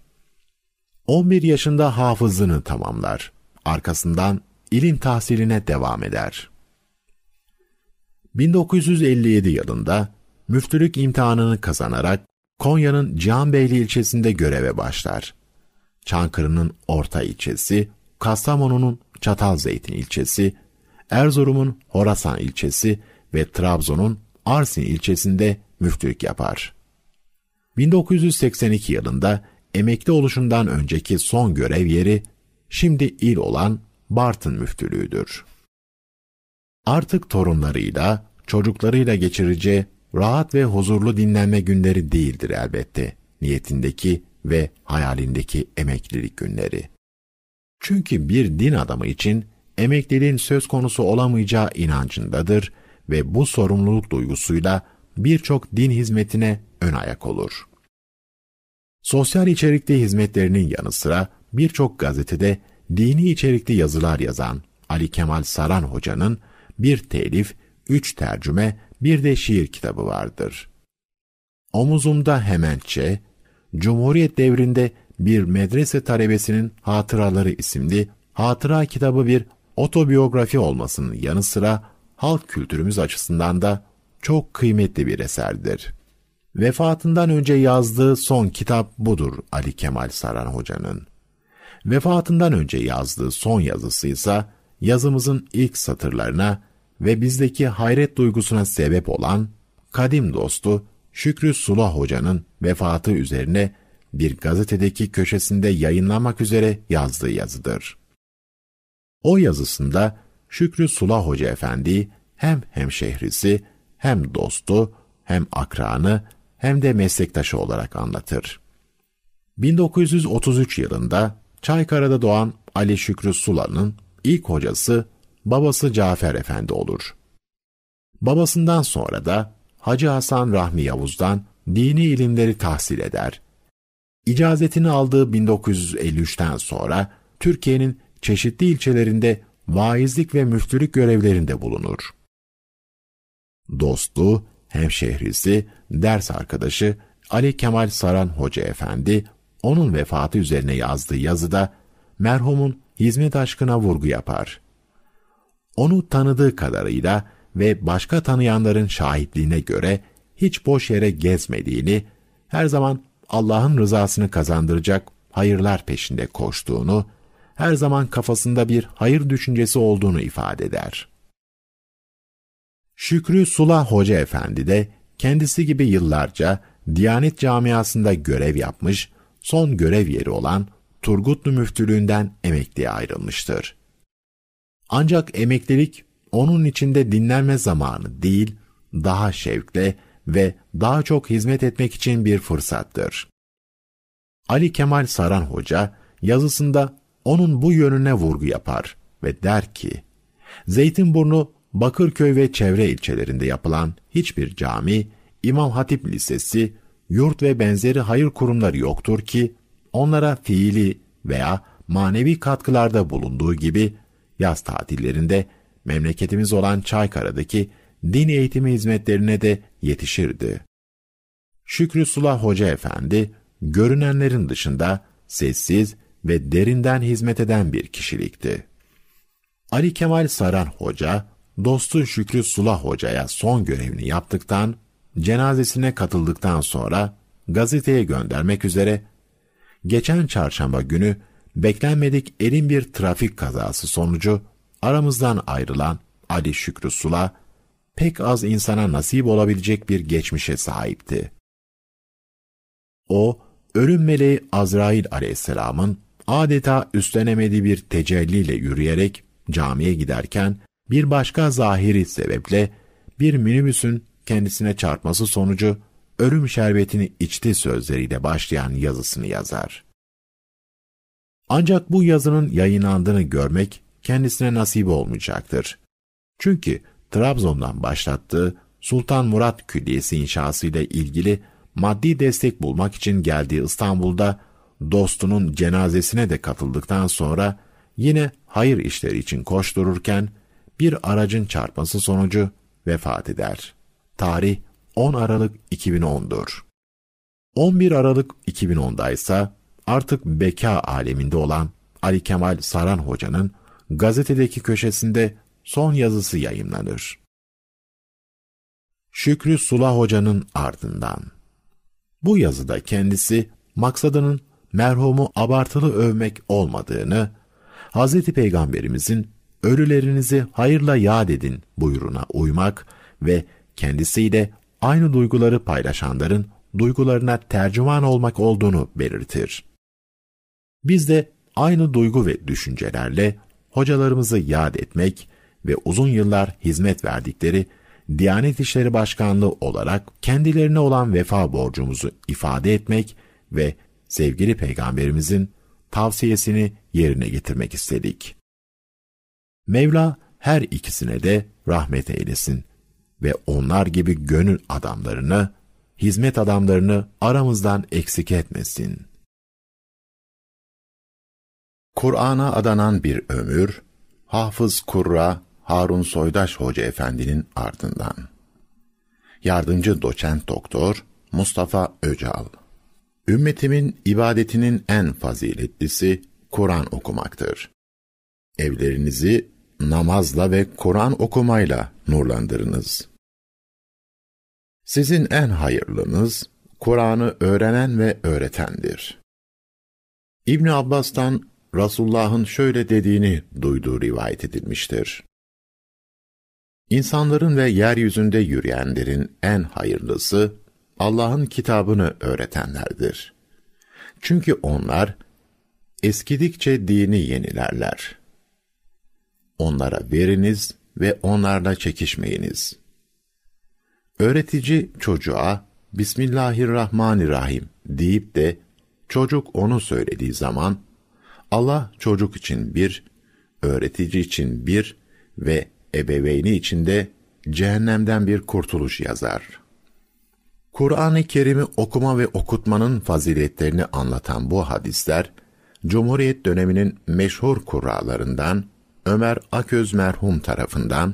11 yaşında hafızlığını tamamlar. Arkasından ilim tahsiline devam eder. 1957 yılında müftülük imtihanını kazanarak Konya'nın Cihanbeyli ilçesinde göreve başlar. Çankırı'nın Orta ilçesi, Kastamonu'nun Çatalzeytin ilçesi, Erzurum'un Horasan ilçesi ve Trabzon'un Arsin ilçesinde müftülük yapar. 1982 yılında emekli oluşundan önceki son görev yeri şimdi il olan Bartın müftülüğüdür. Artık torunlarıyla, çocuklarıyla geçireceği rahat ve huzurlu dinlenme günleri değildir elbette. Niyetindeki ve hayalindeki emeklilik günleri. Çünkü bir din adamı için emekliliğin söz konusu olamayacağı inancındadır ve bu sorumluluk duygusuyla birçok din hizmetine ön ayak olur. Sosyal içerikli hizmetlerinin yanı sıra birçok gazetede dini içerikli yazılar yazan Ali Kemal Saran Hoca'nın bir telif, üç tercüme, bir de şiir kitabı vardır. Omuzumda hemençe, Cumhuriyet devrinde bir medrese talebesinin Hatıraları isimli hatıra kitabı bir otobiyografi olmasının yanı sıra halk kültürümüz açısından da çok kıymetli bir eserdir. Vefatından önce yazdığı son kitap budur Ali Kemal Saran Hoca'nın. Vefatından önce yazdığı son yazısı ise yazımızın ilk satırlarına ve bizdeki hayret duygusuna sebep olan kadim dostu Şükrü Sula Hoca'nın vefatı üzerine bir gazetedeki köşesinde yayınlanmak üzere yazdığı yazıdır. O yazısında Şükrü Sula Hoca Efendi hem hemşehrisi, hem dostu, hem akranı, hem de meslektaşı olarak anlatır. 1933 yılında Çaykara'da doğan Ali Şükrü Sula'nın ilk hocası babası Cafer Efendi olur. Babasından sonra da Hacı Hasan Rahmi Yavuz'dan dini ilimleri tahsil eder. İcazetini aldığı 1953'ten sonra Türkiye'nin çeşitli ilçelerinde vaizlik ve müftülük görevlerinde bulunur. Dostu, hemşehrisi, ders arkadaşı Ali Kemal Saran Hoca Efendi, onun vefatı üzerine yazdığı yazıda merhumun hizmet aşkına vurgu yapar. Onu tanıdığı kadarıyla ve başka tanıyanların şahitliğine göre hiç boş yere gezmediğini, her zaman Allah'ın rızasını kazandıracak hayırlar peşinde koştuğunu, her zaman kafasında bir hayır düşüncesi olduğunu ifade eder. Şükrü Sula Hoca Efendi de kendisi gibi yıllarca Diyanet camiasında görev yapmış, son görev yeri olan Turgutlu Müftülüğünden emekliye ayrılmıştır. Ancak emeklilik onun içinde dinlenme zamanı değil, daha şevkle ve daha çok hizmet etmek için bir fırsattır. Ali Kemal Saran Hoca yazısında onun bu yönüne vurgu yapar ve der ki, Zeytinburnu, Bakırköy ve çevre ilçelerinde yapılan hiçbir cami, İmam Hatip Lisesi, yurt ve benzeri hayır kurumları yoktur ki, onlara fiili veya manevi katkılarda bulunduğu gibi, yaz tatillerinde memleketimiz olan Çaykara'daki din eğitimi hizmetlerine de yetişirdi. Şükrü Sula Hoca Efendi, görünenlerin dışında sessiz ve derinden hizmet eden bir kişilikti. Ali Kemal Saran Hoca, dostu Şükrü Sula Hoca'ya son görevini yaptıktan, cenazesine katıldıktan sonra gazeteye göndermek üzere, geçen çarşamba günü beklenmedik elin bir trafik kazası sonucu aramızdan ayrılan Ali Şükrü Sula, pek az insana nasip olabilecek bir geçmişe sahipti. O, ölüm meleği Azrail aleyhisselamın adeta üstlenemediği bir tecelliyle yürüyerek camiye giderken bir başka zahiri sebeple bir minibüsün kendisine çarpması sonucu ölüm şerbetini içti sözleriyle başlayan yazısını yazar. Ancak bu yazının yayınlandığını görmek kendisine nasip olmayacaktır. Çünkü Trabzon'dan başlattığı Sultan Murat Külliyesi inşası ile ilgili maddi destek bulmak için geldiği İstanbul'da dostunun cenazesine de katıldıktan sonra yine hayır işleri için koştururken bir aracın çarpması sonucu vefat eder. Tarih 10 Aralık 2010'dur. 11 Aralık 2010'da ise artık beka aleminde olan Ali Kemal Saran Hoca'nın gazetedeki köşesinde son yazısı yayınlanır. Şükrü Sula Hoca'nın ardından. Bu yazıda kendisi maksadının merhumu abartılı övmek olmadığını, Hz. Peygamberimizin ölülerinizi hayırla yad edin buyuruna uymak ve kendisiyle aynı duyguları paylaşanların duygularına tercüman olmak olduğunu belirtir. Biz de aynı duygu ve düşüncelerle hocalarımızı yad etmek ve uzun yıllar hizmet verdikleri Diyanet İşleri Başkanlığı olarak kendilerine olan vefa borcumuzu ifade etmek ve sevgili peygamberimizin tavsiyesini yerine getirmek istedik. Mevla her ikisine de rahmet eylesin ve onlar gibi gönül adamlarını, hizmet adamlarını aramızdan eksik etmesin.'' Kur'an'a adanan bir ömür, Hafız Kurra Harun Soydaş Hoca Efendi'nin ardından. Yardımcı doçent doktor Mustafa Öcal. Ümmetimin ibadetinin en faziletlisi Kur'an okumaktır. Evlerinizi namazla ve Kur'an okumayla nurlandırınız. Sizin en hayırlınız Kur'an'ı öğrenen ve öğretendir. İbn Abbas'tan Resulullah'ın şöyle dediğini duyduğu rivayet edilmiştir. İnsanların ve yeryüzünde yürüyenlerin en hayırlısı Allah'ın kitabını öğretenlerdir. Çünkü onlar eskidikçe dini yenilerler. Onlara veriniz ve onlarla çekişmeyiniz. Öğretici çocuğa Bismillahirrahmanirrahim deyip de çocuk onu söylediği zaman Allah çocuk için bir, öğretici için bir ve ebeveyni için de cehennemden bir kurtuluş yazar. Kur'an-ı Kerim'i okuma ve okutmanın faziletlerini anlatan bu hadisler, Cumhuriyet döneminin meşhur kurallarından Ömer Aköz merhum tarafından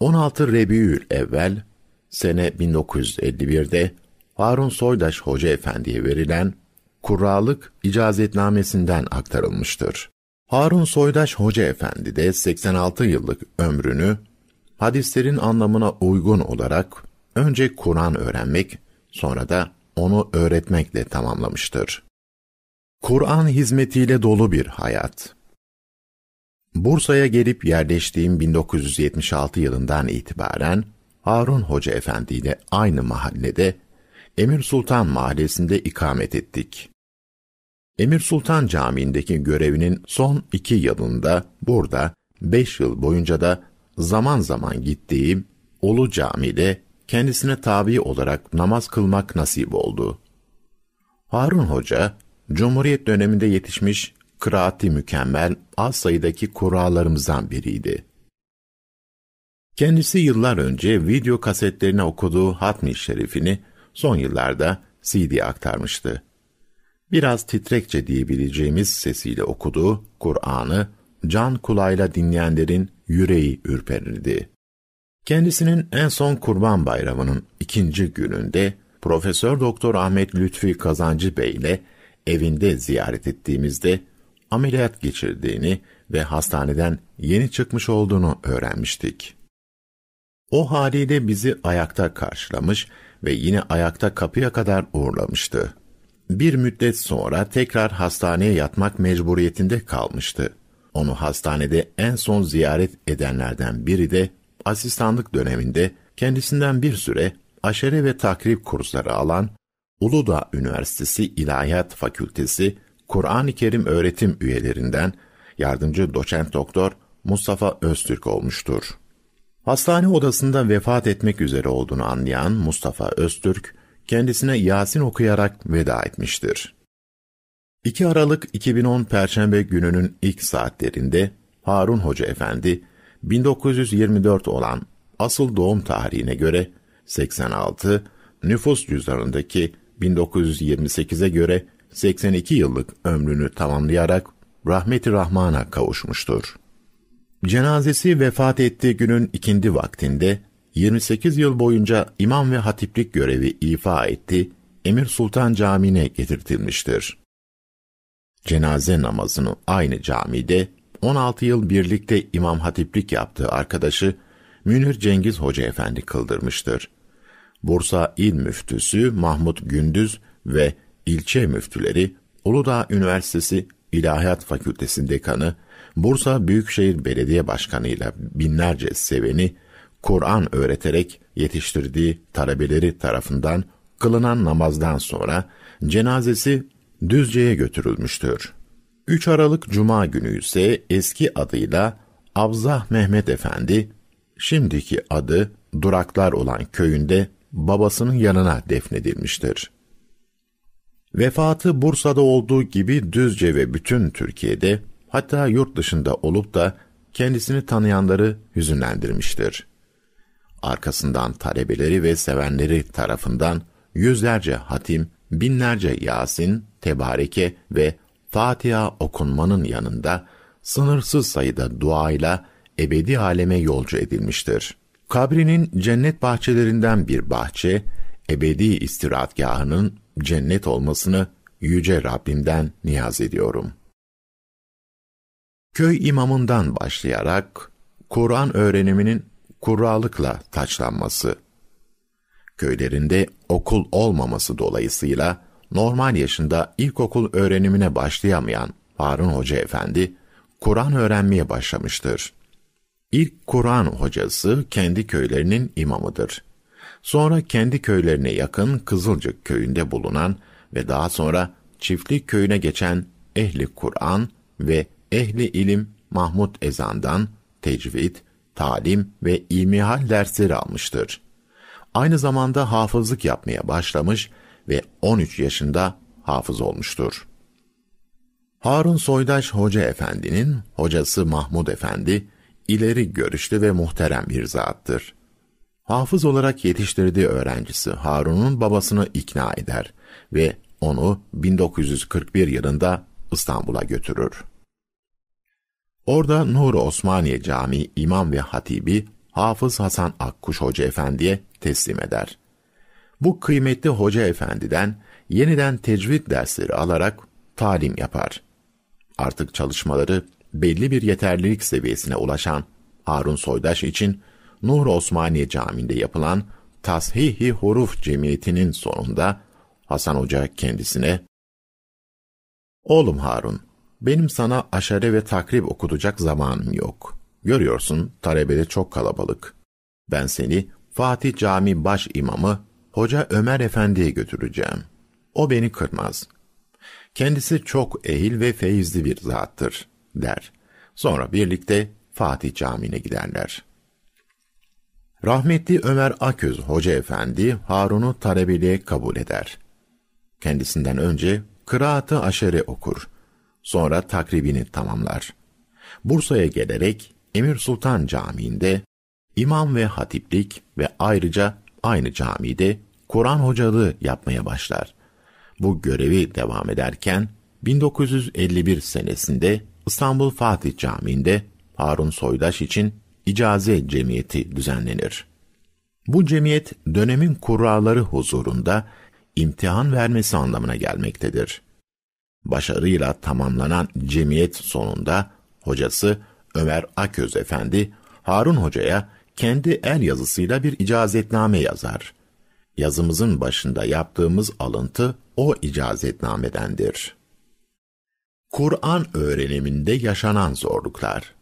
16 Rebiül evvel sene 1951'de Harun Soydaş Hoca Efendi'ye verilen Kurallık icazetnamesinden aktarılmıştır. Harun Soydaş Hoca Efendi de 86 yıllık ömrünü hadislerin anlamına uygun olarak önce Kur'an öğrenmek, sonra da onu öğretmekle tamamlamıştır. Kur'an hizmetiyle dolu bir hayat. Bursa'ya gelip yerleştiğim 1976 yılından itibaren Harun Hoca Efendi ile aynı mahallede Emir Sultan Mahallesi'nde ikamet ettik. Emir Sultan Camii'ndeki görevinin son iki yılında burada beş yıl boyunca da zaman zaman gittiğim Ulu Camii'de kendisine tabi olarak namaz kılmak nasip oldu. Harun Hoca, Cumhuriyet döneminde yetişmiş kıraati mükemmel az sayıdaki kurallarımızdan biriydi. Kendisi yıllar önce video kasetlerine okuduğu Hatmi Şerifini son yıllarda CD aktarmıştı biraz titrekçe diyebileceğimiz sesiyle okuduğu Kur'an'ı can kulağıyla dinleyenlerin yüreği ürperirdi. Kendisinin en son Kurban Bayramı'nın ikinci gününde Profesör Doktor Ahmet Lütfi Kazancı Bey ile evinde ziyaret ettiğimizde ameliyat geçirdiğini ve hastaneden yeni çıkmış olduğunu öğrenmiştik. O haliyle bizi ayakta karşılamış ve yine ayakta kapıya kadar uğurlamıştı. Bir müddet sonra tekrar hastaneye yatmak mecburiyetinde kalmıştı. Onu hastanede en son ziyaret edenlerden biri de asistanlık döneminde kendisinden bir süre aşere ve takrib kursları alan Uludağ Üniversitesi İlahiyat Fakültesi Kur'an-ı Kerim öğretim üyelerinden yardımcı doçent doktor Mustafa Öztürk olmuştur. Hastane odasında vefat etmek üzere olduğunu anlayan Mustafa Öztürk, kendisine Yasin okuyarak veda etmiştir. 2 Aralık 2010 Perşembe gününün ilk saatlerinde Harun Hoca Efendi 1924 olan asıl doğum tarihine göre 86, nüfus cüzdanındaki 1928'e göre 82 yıllık ömrünü tamamlayarak rahmeti rahmana kavuşmuştur. Cenazesi vefat ettiği günün ikindi vaktinde 28 yıl boyunca imam ve hatiplik görevi ifa etti, Emir Sultan Camii'ne getirtilmiştir. Cenaze namazını aynı camide 16 yıl birlikte imam hatiplik yaptığı arkadaşı Münir Cengiz Hoca Efendi kıldırmıştır. Bursa İl Müftüsü Mahmut Gündüz ve ilçe müftüleri Uludağ Üniversitesi İlahiyat Fakültesi Dekanı, Bursa Büyükşehir Belediye Başkanı ile binlerce seveni Kur'an öğreterek yetiştirdiği talebeleri tarafından kılınan namazdan sonra cenazesi Düzce'ye götürülmüştür. 3 Aralık Cuma günü ise eski adıyla Abzah Mehmet Efendi, şimdiki adı Duraklar olan köyünde babasının yanına defnedilmiştir. Vefatı Bursa'da olduğu gibi Düzce ve bütün Türkiye'de hatta yurt dışında olup da kendisini tanıyanları hüzünlendirmiştir. Arkasından talebeleri ve sevenleri tarafından yüzlerce hatim, binlerce Yasin, Tebareke ve Fatiha okunmanın yanında sınırsız sayıda duayla ebedi aleme yolcu edilmiştir. Kabrinin cennet bahçelerinden bir bahçe, ebedi istirahatgahının cennet olmasını yüce Rabbimden niyaz ediyorum. Köy imamından başlayarak Kur'an öğreniminin Kurallıkla taçlanması. Köylerinde okul olmaması dolayısıyla normal yaşında ilkokul öğrenimine başlayamayan Harun Hoca Efendi, Kur'an öğrenmeye başlamıştır. İlk Kur'an hocası kendi köylerinin imamıdır. Sonra kendi köylerine yakın Kızılcık köyünde bulunan ve daha sonra Çiftlik köyüne geçen ehli Kur'an ve ehli ilim Mahmut Ezan'dan tecvid, talim ve imihal dersleri almıştır. Aynı zamanda hafızlık yapmaya başlamış ve 13 yaşında hafız olmuştur. Harun Soydaş Hoca Efendi'nin hocası Mahmud Efendi, ileri görüşlü ve muhterem bir zattır. Hafız olarak yetiştirdiği öğrencisi Harun'un babasını ikna eder ve onu 1941 yılında İstanbul'a götürür. Orada Nur Osmaniye Camii imam ve hatibi Hafız Hasan Akkuş Hoca Efendi'ye teslim eder. Bu kıymetli Hoca Efendi'den yeniden tecvid dersleri alarak talim yapar. Artık çalışmaları belli bir yeterlilik seviyesine ulaşan Harun Soydaş için Nur Osmaniye Camii'nde yapılan Tashihi Huruf Cemiyeti'nin sonunda Hasan Hoca kendisine "Oğlum Harun, benim sana aşere ve takrib okutacak zamanım yok. Görüyorsun talebede çok kalabalık. Ben seni Fatih Cami Baş İmamı Hoca Ömer Efendi'ye götüreceğim. O beni kırmaz. Kendisi çok ehil ve feyizli bir zattır, der. Sonra birlikte Fatih Camii'ne giderler. Rahmetli Ömer Aköz Hoca Efendi Harun'u talebeliğe kabul eder. Kendisinden önce kıraatı aşere okur. Sonra takribini tamamlar. Bursa'ya gelerek Emir Sultan Camii'nde imam ve hatiplik ve ayrıca aynı camide Kur'an hocalığı yapmaya başlar. Bu görevi devam ederken 1951 senesinde İstanbul Fatih Camii'nde Harun Soydaş için İcaze Cemiyeti düzenlenir. Bu cemiyet dönemin kurraları huzurunda imtihan vermesi anlamına gelmektedir başarıyla tamamlanan cemiyet sonunda hocası Ömer Aköz Efendi Harun Hoca'ya kendi el yazısıyla bir icazetname yazar. Yazımızın başında yaptığımız alıntı o icazetnamedendir. Kur'an öğreniminde yaşanan zorluklar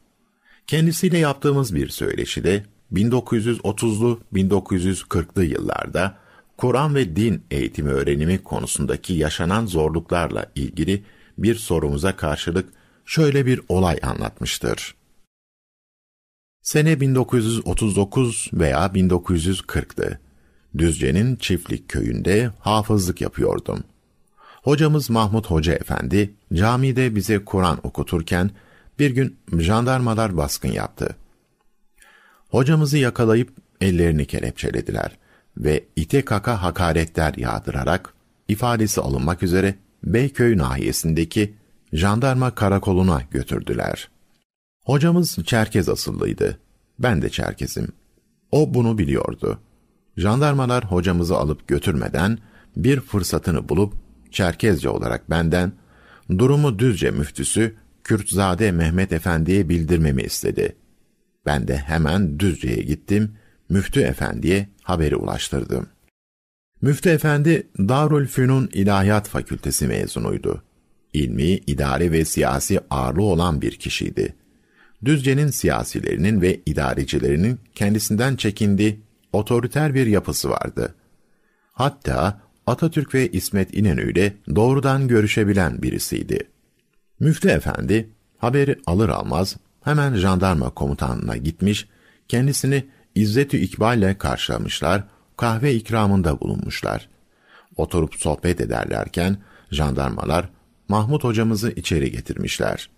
Kendisiyle yaptığımız bir söyleşide 1930'lu 1940'lı yıllarda Kur'an ve din eğitimi öğrenimi konusundaki yaşanan zorluklarla ilgili bir sorumuza karşılık şöyle bir olay anlatmıştır. Sene 1939 veya 1940'tı. Düzce'nin Çiftlik köyünde hafızlık yapıyordum. Hocamız Mahmut Hoca Efendi camide bize Kur'an okuturken bir gün jandarmalar baskın yaptı. Hocamızı yakalayıp ellerini kelepçelediler ve ite kaka hakaretler yağdırarak ifadesi alınmak üzere Beyköy nahiyesindeki jandarma karakoluna götürdüler. Hocamız Çerkez asıllıydı. Ben de Çerkezim. O bunu biliyordu. Jandarmalar hocamızı alıp götürmeden bir fırsatını bulup Çerkezce olarak benden durumu Düzce müftüsü Kürtzade Mehmet Efendi'ye bildirmemi istedi. Ben de hemen Düzce'ye gittim Müftü Efendi'ye haberi ulaştırdım. Müftü Efendi, Darülfünun İlahiyat Fakültesi mezunuydu. İlmi, idare ve siyasi ağırlığı olan bir kişiydi. Düzce'nin siyasilerinin ve idarecilerinin kendisinden çekindi, otoriter bir yapısı vardı. Hatta Atatürk ve İsmet İnönü ile doğrudan görüşebilen birisiydi. Müftü Efendi, haberi alır almaz hemen jandarma komutanına gitmiş, kendisini İzzet-i İkbal'le karşılamışlar, kahve ikramında bulunmuşlar. Oturup sohbet ederlerken jandarmalar Mahmut hocamızı içeri getirmişler.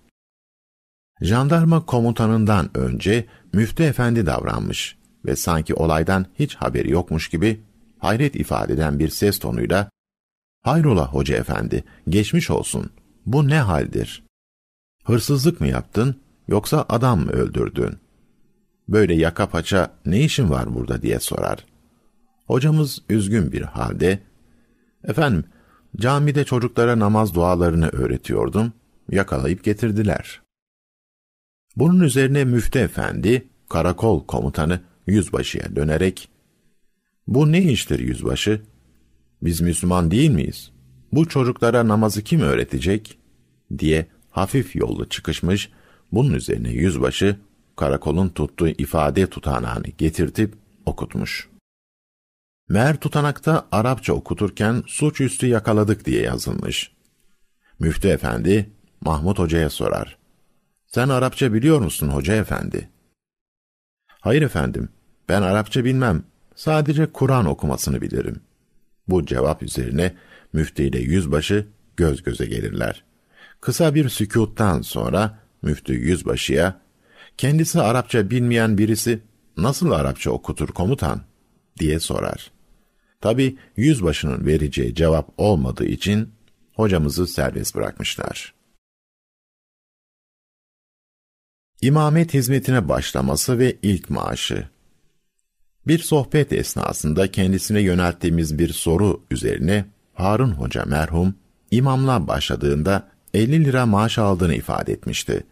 Jandarma komutanından önce müftü efendi davranmış ve sanki olaydan hiç haberi yokmuş gibi hayret ifade eden bir ses tonuyla ''Hayrola hoca efendi, geçmiş olsun. Bu ne haldir? Hırsızlık mı yaptın yoksa adam mı öldürdün?'' böyle yaka paça ne işin var burada diye sorar. Hocamız üzgün bir halde, efendim camide çocuklara namaz dualarını öğretiyordum, yakalayıp getirdiler. Bunun üzerine müftü efendi, karakol komutanı yüzbaşıya dönerek, bu ne iştir yüzbaşı? Biz Müslüman değil miyiz? Bu çocuklara namazı kim öğretecek? diye hafif yollu çıkışmış, bunun üzerine yüzbaşı karakolun tuttuğu ifade tutanağını getirtip okutmuş. Meğer tutanakta Arapça okuturken suçüstü yakaladık diye yazılmış. Müftü efendi Mahmut hocaya sorar. Sen Arapça biliyor musun hoca efendi? Hayır efendim, ben Arapça bilmem. Sadece Kur'an okumasını bilirim. Bu cevap üzerine müftü ile yüzbaşı göz göze gelirler. Kısa bir sükuttan sonra müftü yüzbaşıya Kendisi Arapça bilmeyen birisi nasıl Arapça okutur komutan diye sorar. Tabi yüzbaşının vereceği cevap olmadığı için hocamızı serbest bırakmışlar. İmamet hizmetine başlaması ve ilk maaşı Bir sohbet esnasında kendisine yönelttiğimiz bir soru üzerine Harun Hoca merhum, imamla başladığında 50 lira maaş aldığını ifade etmişti.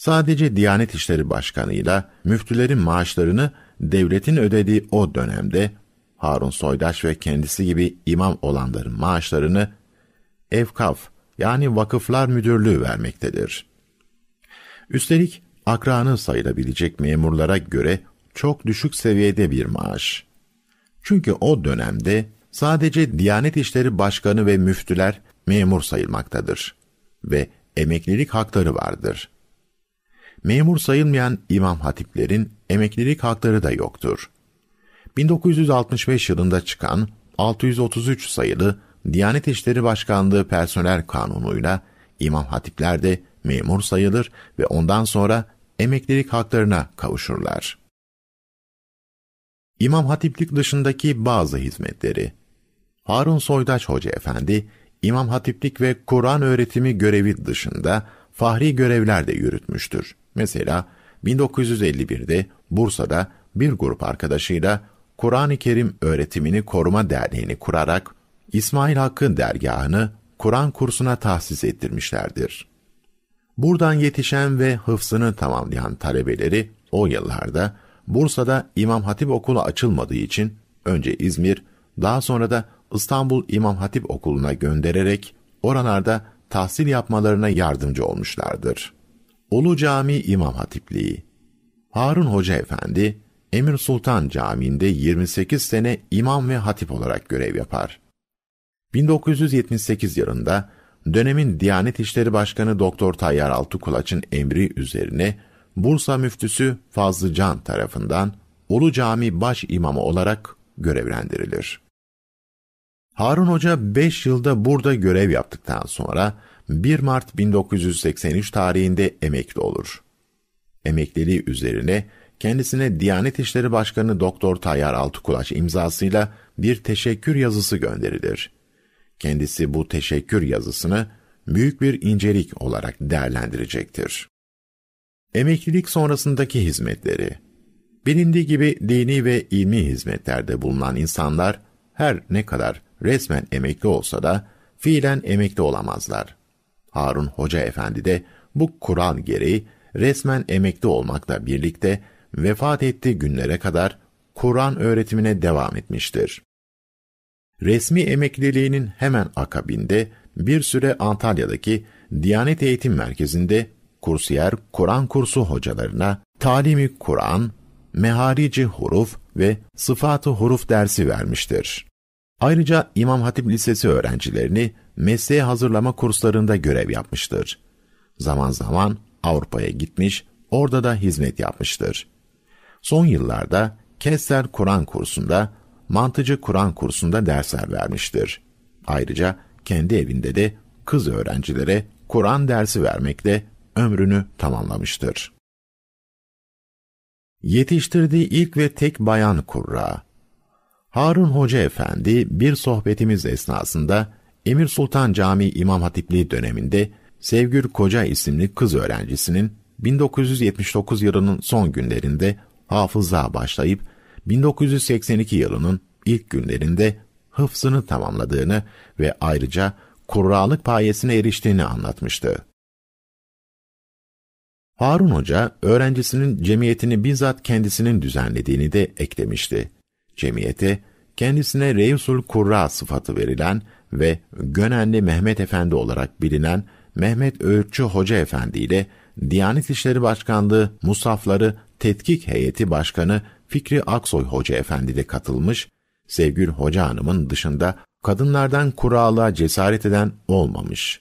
Sadece Diyanet İşleri Başkanı ile müftülerin maaşlarını devletin ödediği o dönemde Harun Soydaş ve kendisi gibi imam olanların maaşlarını Evkaf yani Vakıflar Müdürlüğü vermektedir. Üstelik akranı sayılabilecek memurlara göre çok düşük seviyede bir maaş. Çünkü o dönemde sadece Diyanet İşleri Başkanı ve müftüler memur sayılmaktadır ve emeklilik hakları vardır memur sayılmayan imam hatiplerin emeklilik hakları da yoktur. 1965 yılında çıkan 633 sayılı Diyanet İşleri Başkanlığı Personel Kanunu'yla imam hatipler de memur sayılır ve ondan sonra emeklilik haklarına kavuşurlar. İmam hatiplik dışındaki bazı hizmetleri Harun Soydaç Hoca Efendi, İmam Hatiplik ve Kur'an öğretimi görevi dışında fahri görevler de yürütmüştür. Mesela 1951'de Bursa'da bir grup arkadaşıyla Kur'an-ı Kerim Öğretimini Koruma Derneği'ni kurarak İsmail Hakkın dergahını Kur'an kursuna tahsis ettirmişlerdir. Buradan yetişen ve hıfsını tamamlayan talebeleri o yıllarda Bursa'da İmam Hatip Okulu açılmadığı için önce İzmir, daha sonra da İstanbul İmam Hatip Okulu'na göndererek oralarda tahsil yapmalarına yardımcı olmuşlardır. Ulu Cami İmam Hatipliği. Harun Hoca Efendi, Emir Sultan Camii'nde 28 sene imam ve hatip olarak görev yapar. 1978 yılında dönemin Diyanet İşleri Başkanı Doktor Tayyar Altıkulaç'ın emri üzerine Bursa müftüsü Fazlı Can tarafından Ulu Cami baş imamı olarak görevlendirilir. Harun Hoca 5 yılda burada görev yaptıktan sonra 1 Mart 1983 tarihinde emekli olur. Emekliliği üzerine kendisine Diyanet İşleri Başkanı Doktor Tayyar Altıkulaç imzasıyla bir teşekkür yazısı gönderilir. Kendisi bu teşekkür yazısını büyük bir incelik olarak değerlendirecektir. Emeklilik sonrasındaki hizmetleri Bilindiği gibi dini ve ilmi hizmetlerde bulunan insanlar her ne kadar resmen emekli olsa da fiilen emekli olamazlar. Harun Hoca Efendi de bu kural gereği resmen emekli olmakla birlikte vefat ettiği günlere kadar Kur'an öğretimine devam etmiştir. Resmi emekliliğinin hemen akabinde bir süre Antalya'daki Diyanet Eğitim Merkezi'nde kursiyer Kur'an kursu hocalarına talimi Kur'an, meharici huruf ve sıfatı huruf dersi vermiştir. Ayrıca İmam Hatip Lisesi öğrencilerini mesleğe hazırlama kurslarında görev yapmıştır. Zaman zaman Avrupa'ya gitmiş, orada da hizmet yapmıştır. Son yıllarda Kessler Kur'an kursunda, Mantıcı Kur'an kursunda dersler vermiştir. Ayrıca kendi evinde de kız öğrencilere Kur'an dersi vermekle ömrünü tamamlamıştır. Yetiştirdiği ilk ve tek bayan kurra. Harun Hoca Efendi bir sohbetimiz esnasında Emir Sultan Camii İmam Hatipliği döneminde Sevgül Koca isimli kız öğrencisinin 1979 yılının son günlerinde hafızlığa başlayıp 1982 yılının ilk günlerinde hıfzını tamamladığını ve ayrıca kurralık payesine eriştiğini anlatmıştı. Harun Hoca, öğrencisinin cemiyetini bizzat kendisinin düzenlediğini de eklemişti. Cemiyete, kendisine Reysul Kurra sıfatı verilen ve Gönenli Mehmet Efendi olarak bilinen Mehmet Öğütçü Hoca Efendi ile Diyanet İşleri Başkanlığı Musafları Tetkik Heyeti Başkanı Fikri Aksoy Hoca Efendi de katılmış, Sevgül Hoca Hanım'ın dışında kadınlardan kuralığa cesaret eden olmamış.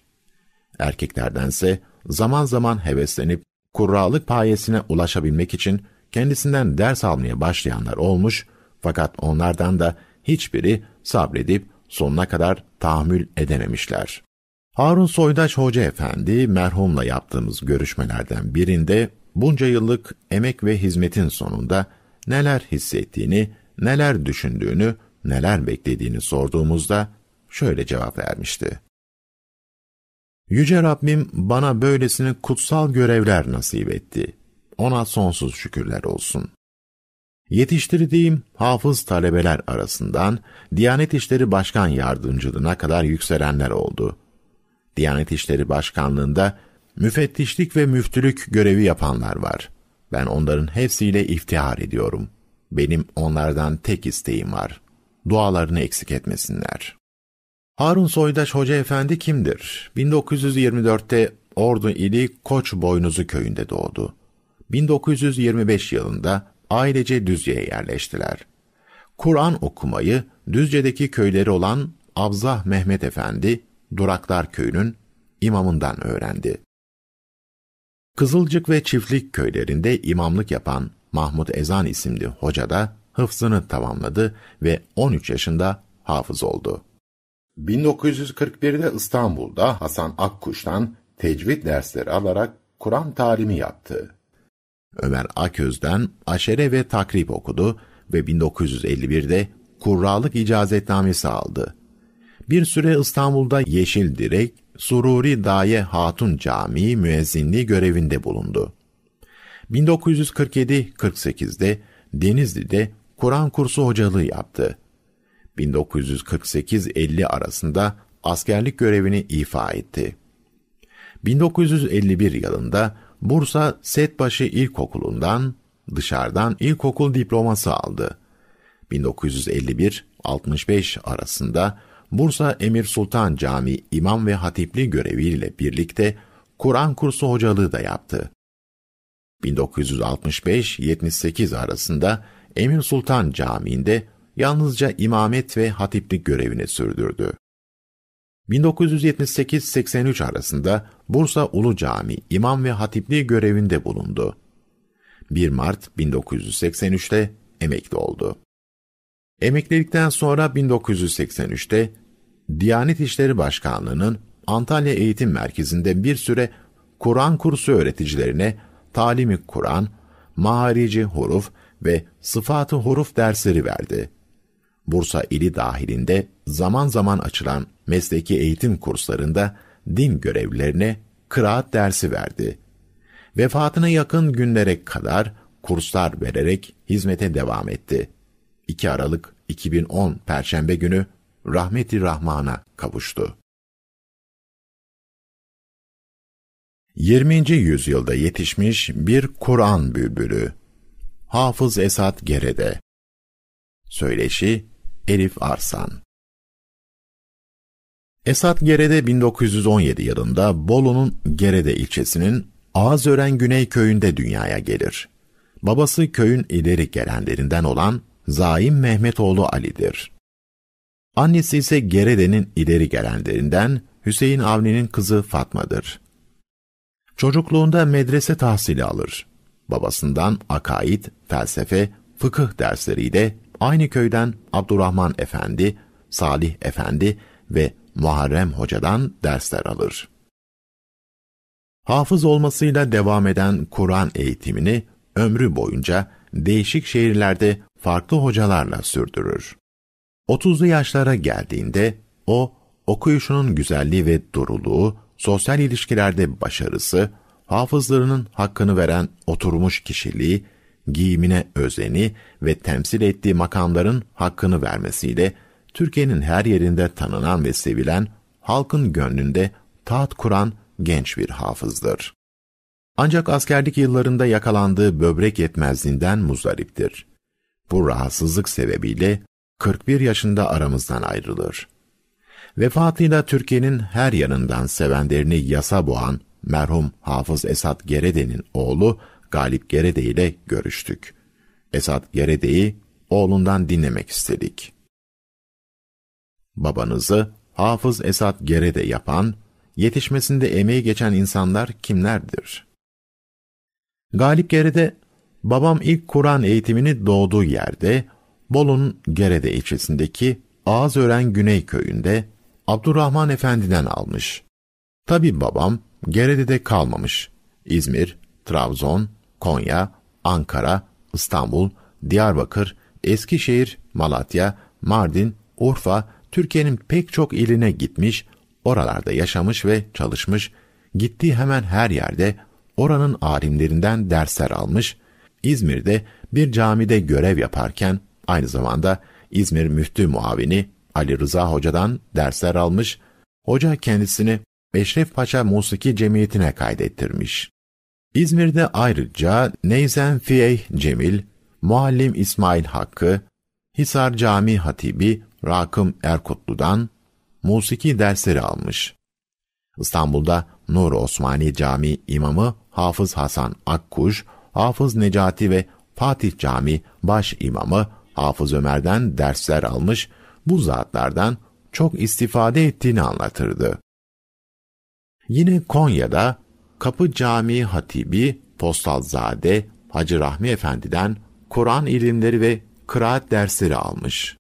Erkeklerdense zaman zaman heveslenip kurallık payesine ulaşabilmek için kendisinden ders almaya başlayanlar olmuş fakat onlardan da hiçbiri sabredip sonuna kadar tahammül edememişler. Harun Soydaş Hoca Efendi merhumla yaptığımız görüşmelerden birinde bunca yıllık emek ve hizmetin sonunda neler hissettiğini, neler düşündüğünü, neler beklediğini sorduğumuzda şöyle cevap vermişti. Yüce Rabbim bana böylesine kutsal görevler nasip etti. Ona sonsuz şükürler olsun. Yetiştirdiğim hafız talebeler arasından Diyanet İşleri Başkan Yardımcılığına kadar yükselenler oldu. Diyanet İşleri Başkanlığında müfettişlik ve müftülük görevi yapanlar var. Ben onların hepsiyle iftihar ediyorum. Benim onlardan tek isteğim var. Dualarını eksik etmesinler. Harun Soydaş Hoca Efendi kimdir? 1924'te Ordu ili Koç Boynuzu köyünde doğdu. 1925 yılında ailece Düzce'ye yerleştiler. Kur'an okumayı Düzce'deki köyleri olan Abzah Mehmet Efendi, Duraklar Köyü'nün imamından öğrendi. Kızılcık ve Çiftlik köylerinde imamlık yapan Mahmut Ezan isimli hoca da hıfzını tamamladı ve 13 yaşında hafız oldu. 1941'de İstanbul'da Hasan Akkuş'tan tecvid dersleri alarak Kur'an talimi yaptı. Ömer Aköz'den aşere ve takrip okudu ve 1951'de Kurallık icazetnamesi aldı. Bir süre İstanbul'da Yeşil Direk, Sururi Daye Hatun Camii müezzinliği görevinde bulundu. 1947-48'de Denizli'de Kur'an kursu hocalığı yaptı. 1948-50 arasında askerlik görevini ifa etti. 1951 yılında Bursa Setbaşı İlkokulu'ndan dışarıdan ilkokul diploması aldı. 1951-65 arasında Bursa Emir Sultan Camii İmam ve hatipli göreviyle birlikte Kur'an kursu hocalığı da yaptı. 1965-78 arasında Emir Sultan Camii'nde yalnızca imamet ve hatiplik görevini sürdürdü. 1978-83 arasında Bursa Ulu Cami İmam ve Hatipliği görevinde bulundu. 1 Mart 1983'te emekli oldu. Emeklilikten sonra 1983'te Diyanet İşleri Başkanlığı'nın Antalya Eğitim Merkezi'nde bir süre Kur'an kursu öğreticilerine talimi Kur'an, maharici huruf ve sıfatı huruf dersleri verdi. Bursa ili dahilinde zaman zaman açılan mesleki eğitim kurslarında din görevlilerine kıraat dersi verdi. Vefatına yakın günlere kadar kurslar vererek hizmete devam etti. 2 Aralık 2010 Perşembe günü rahmeti rahmana kavuştu. 20. yüzyılda yetişmiş bir Kur'an bülbülü. Hafız Esat Gerede. Söyleşi Elif Arsan Esat Gerede 1917 yılında Bolu'nun Gerede ilçesinin Ağzören Güney köyünde dünyaya gelir. Babası köyün ileri gelenlerinden olan Zaim Mehmetoğlu Ali'dir. Annesi ise Gerede'nin ileri gelenlerinden Hüseyin Avni'nin kızı Fatma'dır. Çocukluğunda medrese tahsili alır. Babasından akaid, felsefe, fıkıh dersleriyle aynı köyden Abdurrahman Efendi, Salih Efendi ve Muharrem Hoca'dan dersler alır. Hafız olmasıyla devam eden Kur'an eğitimini ömrü boyunca değişik şehirlerde farklı hocalarla sürdürür. 30'lu yaşlara geldiğinde o, okuyuşunun güzelliği ve duruluğu, sosyal ilişkilerde başarısı, hafızlarının hakkını veren oturmuş kişiliği, giyimine özeni ve temsil ettiği makamların hakkını vermesiyle Türkiye'nin her yerinde tanınan ve sevilen, halkın gönlünde taht kuran genç bir hafızdır. Ancak askerlik yıllarında yakalandığı böbrek yetmezliğinden muzdariptir. Bu rahatsızlık sebebiyle 41 yaşında aramızdan ayrılır. Vefatıyla Türkiye'nin her yanından sevenlerini yasa boğan merhum Hafız Esat Gerede'nin oğlu Galip Gerede ile görüştük. Esat Gerede'yi oğlundan dinlemek istedik.'' Babanızı Hafız Esat Gerede yapan, yetişmesinde emeği geçen insanlar kimlerdir? Galip Gerede, babam ilk Kur'an eğitimini doğduğu yerde, Bolu'nun Gerede ilçesindeki Ağzören Güney köyünde Abdurrahman Efendi'den almış. Tabi babam Gerede'de kalmamış. İzmir, Trabzon, Konya, Ankara, İstanbul, Diyarbakır, Eskişehir, Malatya, Mardin, Urfa, Türkiye'nin pek çok iline gitmiş, oralarda yaşamış ve çalışmış, gittiği hemen her yerde oranın alimlerinden dersler almış, İzmir'de bir camide görev yaparken aynı zamanda İzmir Müftü Muavini Ali Rıza Hoca'dan dersler almış, hoca kendisini Eşref Paşa Musiki Cemiyeti'ne kaydettirmiş. İzmir'de ayrıca Neyzen Fiyeh Cemil, Muallim İsmail Hakkı, Hisar Cami Hatibi Rakım Erkutlu'dan musiki dersleri almış. İstanbul'da Nur Osmani Camii imamı Hafız Hasan Akkuş, Hafız Necati ve Fatih Camii baş imamı Hafız Ömer'den dersler almış, bu zatlardan çok istifade ettiğini anlatırdı. Yine Konya'da Kapı Camii Hatibi Postalzade Hacı Rahmi Efendi'den Kur'an ilimleri ve kıraat dersleri almış.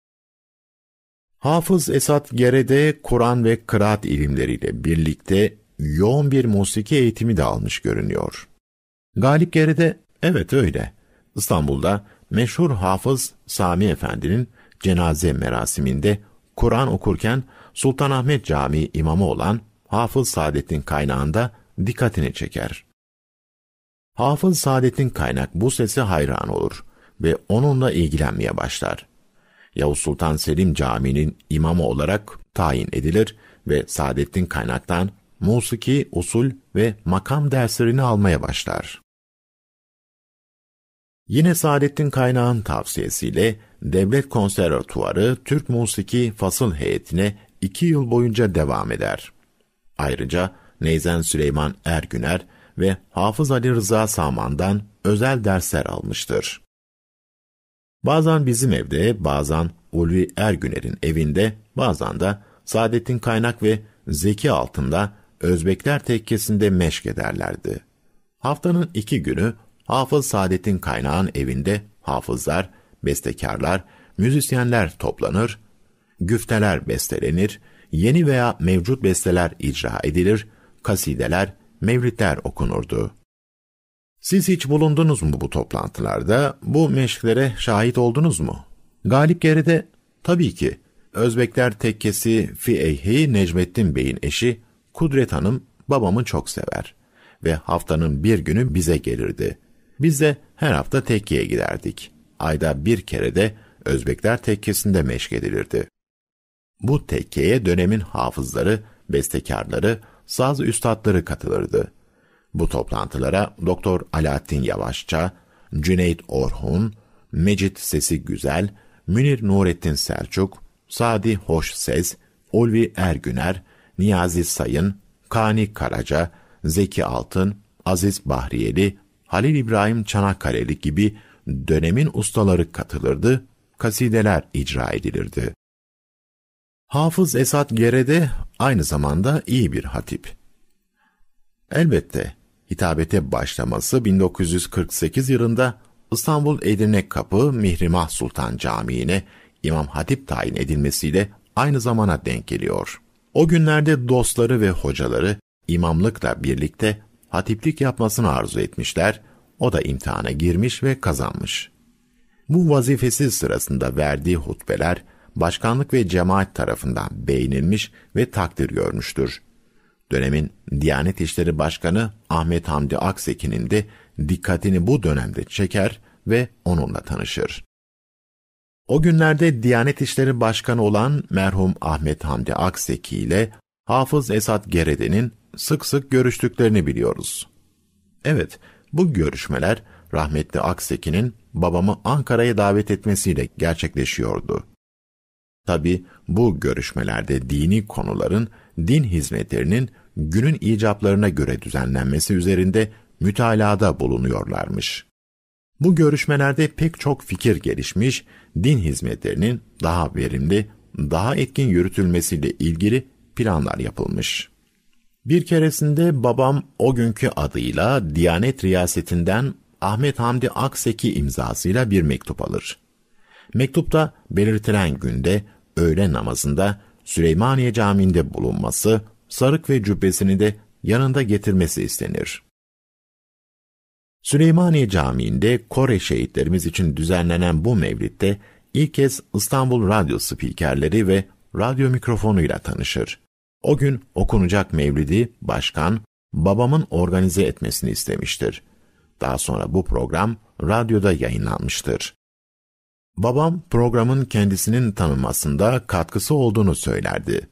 Hafız Esat Gerede Kur'an ve kıraat ilimleriyle birlikte yoğun bir musiki eğitimi de almış görünüyor. Galip Gerede, evet öyle. İstanbul'da meşhur hafız Sami Efendi'nin cenaze merasiminde Kur'an okurken Sultanahmet Camii imamı olan Hafız Saadet'in kaynağında dikkatini çeker. Hafız Saadet'in kaynak bu sese hayran olur ve onunla ilgilenmeye başlar. Yavuz Sultan Selim Camii'nin imamı olarak tayin edilir ve Saadettin Kaynak'tan musiki, usul ve makam derslerini almaya başlar. Yine Saadettin Kaynağ'ın tavsiyesiyle Devlet Konservatuvarı Türk Musiki Fasıl Heyetine iki yıl boyunca devam eder. Ayrıca Neyzen Süleyman Ergüner ve Hafız Ali Rıza Saman'dan özel dersler almıştır. Bazen bizim evde, bazen Ulvi Ergüner'in evinde, bazen de Saadettin Kaynak ve Zeki altında Özbekler tekkesinde meşk ederlerdi. Haftanın iki günü Hafız Saadettin Kaynağ'ın evinde hafızlar, bestekarlar, müzisyenler toplanır, güfteler bestelenir, yeni veya mevcut besteler icra edilir, kasideler, mevlidler okunurdu. Siz hiç bulundunuz mu bu toplantılarda? Bu meşklere şahit oldunuz mu? Galip Gerede, tabii ki. Özbekler tekkesi Fieyhi Necmettin Bey'in eşi Kudret Hanım babamı çok sever ve haftanın bir günü bize gelirdi. Biz de her hafta tekkiye giderdik. Ayda bir kere de Özbekler tekkesinde meşk edilirdi. Bu tekkeye dönemin hafızları, bestekarları, saz üstadları katılırdı. Bu toplantılara Doktor Alaaddin Yavaşça, Cüneyt Orhun, Mecit Sesi Güzel, Münir Nurettin Selçuk, Sadi Hoş Ses, Ulvi Ergüner, Niyazi Sayın, Kani Karaca, Zeki Altın, Aziz Bahriyeli, Halil İbrahim Çanakkale'li gibi dönemin ustaları katılırdı, kasideler icra edilirdi. Hafız Esat Gerede aynı zamanda iyi bir hatip. Elbette hitabete başlaması 1948 yılında İstanbul Edirne Kapı Mihrimah Sultan Camii'ne İmam Hatip tayin edilmesiyle aynı zamana denk geliyor. O günlerde dostları ve hocaları imamlıkla birlikte hatiplik yapmasını arzu etmişler, o da imtihana girmiş ve kazanmış. Bu vazifesi sırasında verdiği hutbeler, başkanlık ve cemaat tarafından beğenilmiş ve takdir görmüştür. Dönemin Diyanet İşleri Başkanı Ahmet Hamdi Aksekin'in de dikkatini bu dönemde çeker ve onunla tanışır. O günlerde Diyanet İşleri Başkanı olan merhum Ahmet Hamdi Akseki ile Hafız Esat Gerede'nin sık sık görüştüklerini biliyoruz. Evet, bu görüşmeler rahmetli Akseki'nin babamı Ankara'ya davet etmesiyle gerçekleşiyordu. Tabi bu görüşmelerde dini konuların, din hizmetlerinin günün icaplarına göre düzenlenmesi üzerinde mütalada bulunuyorlarmış. Bu görüşmelerde pek çok fikir gelişmiş, din hizmetlerinin daha verimli, daha etkin yürütülmesiyle ilgili planlar yapılmış. Bir keresinde babam o günkü adıyla Diyanet Riyasetinden Ahmet Hamdi Akseki imzasıyla bir mektup alır. Mektupta belirtilen günde öğle namazında Süleymaniye Camii'nde bulunması sarık ve cübbesini de yanında getirmesi istenir. Süleymaniye Camii'nde Kore şehitlerimiz için düzenlenen bu mevlitte ilk kez İstanbul radyo spikerleri ve radyo mikrofonuyla tanışır. O gün okunacak mevlidi başkan, babamın organize etmesini istemiştir. Daha sonra bu program radyoda yayınlanmıştır. Babam programın kendisinin tanınmasında katkısı olduğunu söylerdi.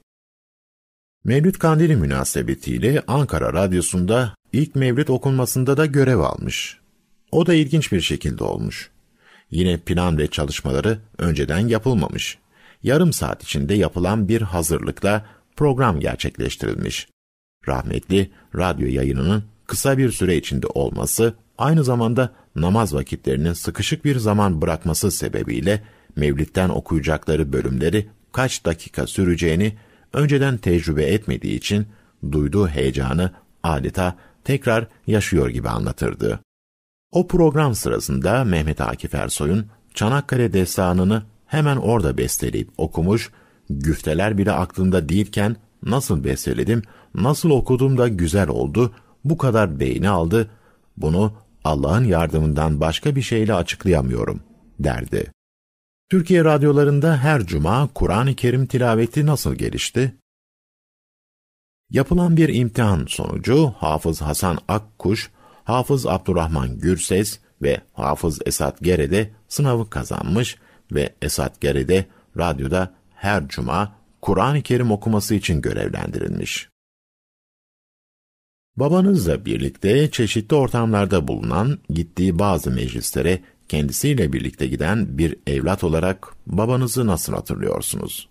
Mevlüt Kandili münasebetiyle Ankara Radyosu'nda ilk mevlüt okunmasında da görev almış. O da ilginç bir şekilde olmuş. Yine plan ve çalışmaları önceden yapılmamış. Yarım saat içinde yapılan bir hazırlıkla program gerçekleştirilmiş. Rahmetli radyo yayınının kısa bir süre içinde olması aynı zamanda namaz vakitlerinin sıkışık bir zaman bırakması sebebiyle Mevlid'den okuyacakları bölümleri kaç dakika süreceğini önceden tecrübe etmediği için duyduğu heyecanı adeta tekrar yaşıyor gibi anlatırdı. O program sırasında Mehmet Akif Ersoy'un Çanakkale destanını hemen orada besteleyip okumuş, güfteler bile aklında değilken nasıl besteledim, nasıl okudum da güzel oldu, bu kadar beyni aldı, bunu Allah'ın yardımından başka bir şeyle açıklayamıyorum, derdi. Türkiye radyolarında her cuma Kur'an-ı Kerim tilaveti nasıl gelişti? Yapılan bir imtihan sonucu Hafız Hasan Akkuş, Hafız Abdurrahman Gürses ve Hafız Esat Gerede sınavı kazanmış ve Esat Gerede radyoda her cuma Kur'an-ı Kerim okuması için görevlendirilmiş. Babanızla birlikte çeşitli ortamlarda bulunan, gittiği bazı meclislere kendisiyle birlikte giden bir evlat olarak babanızı nasıl hatırlıyorsunuz?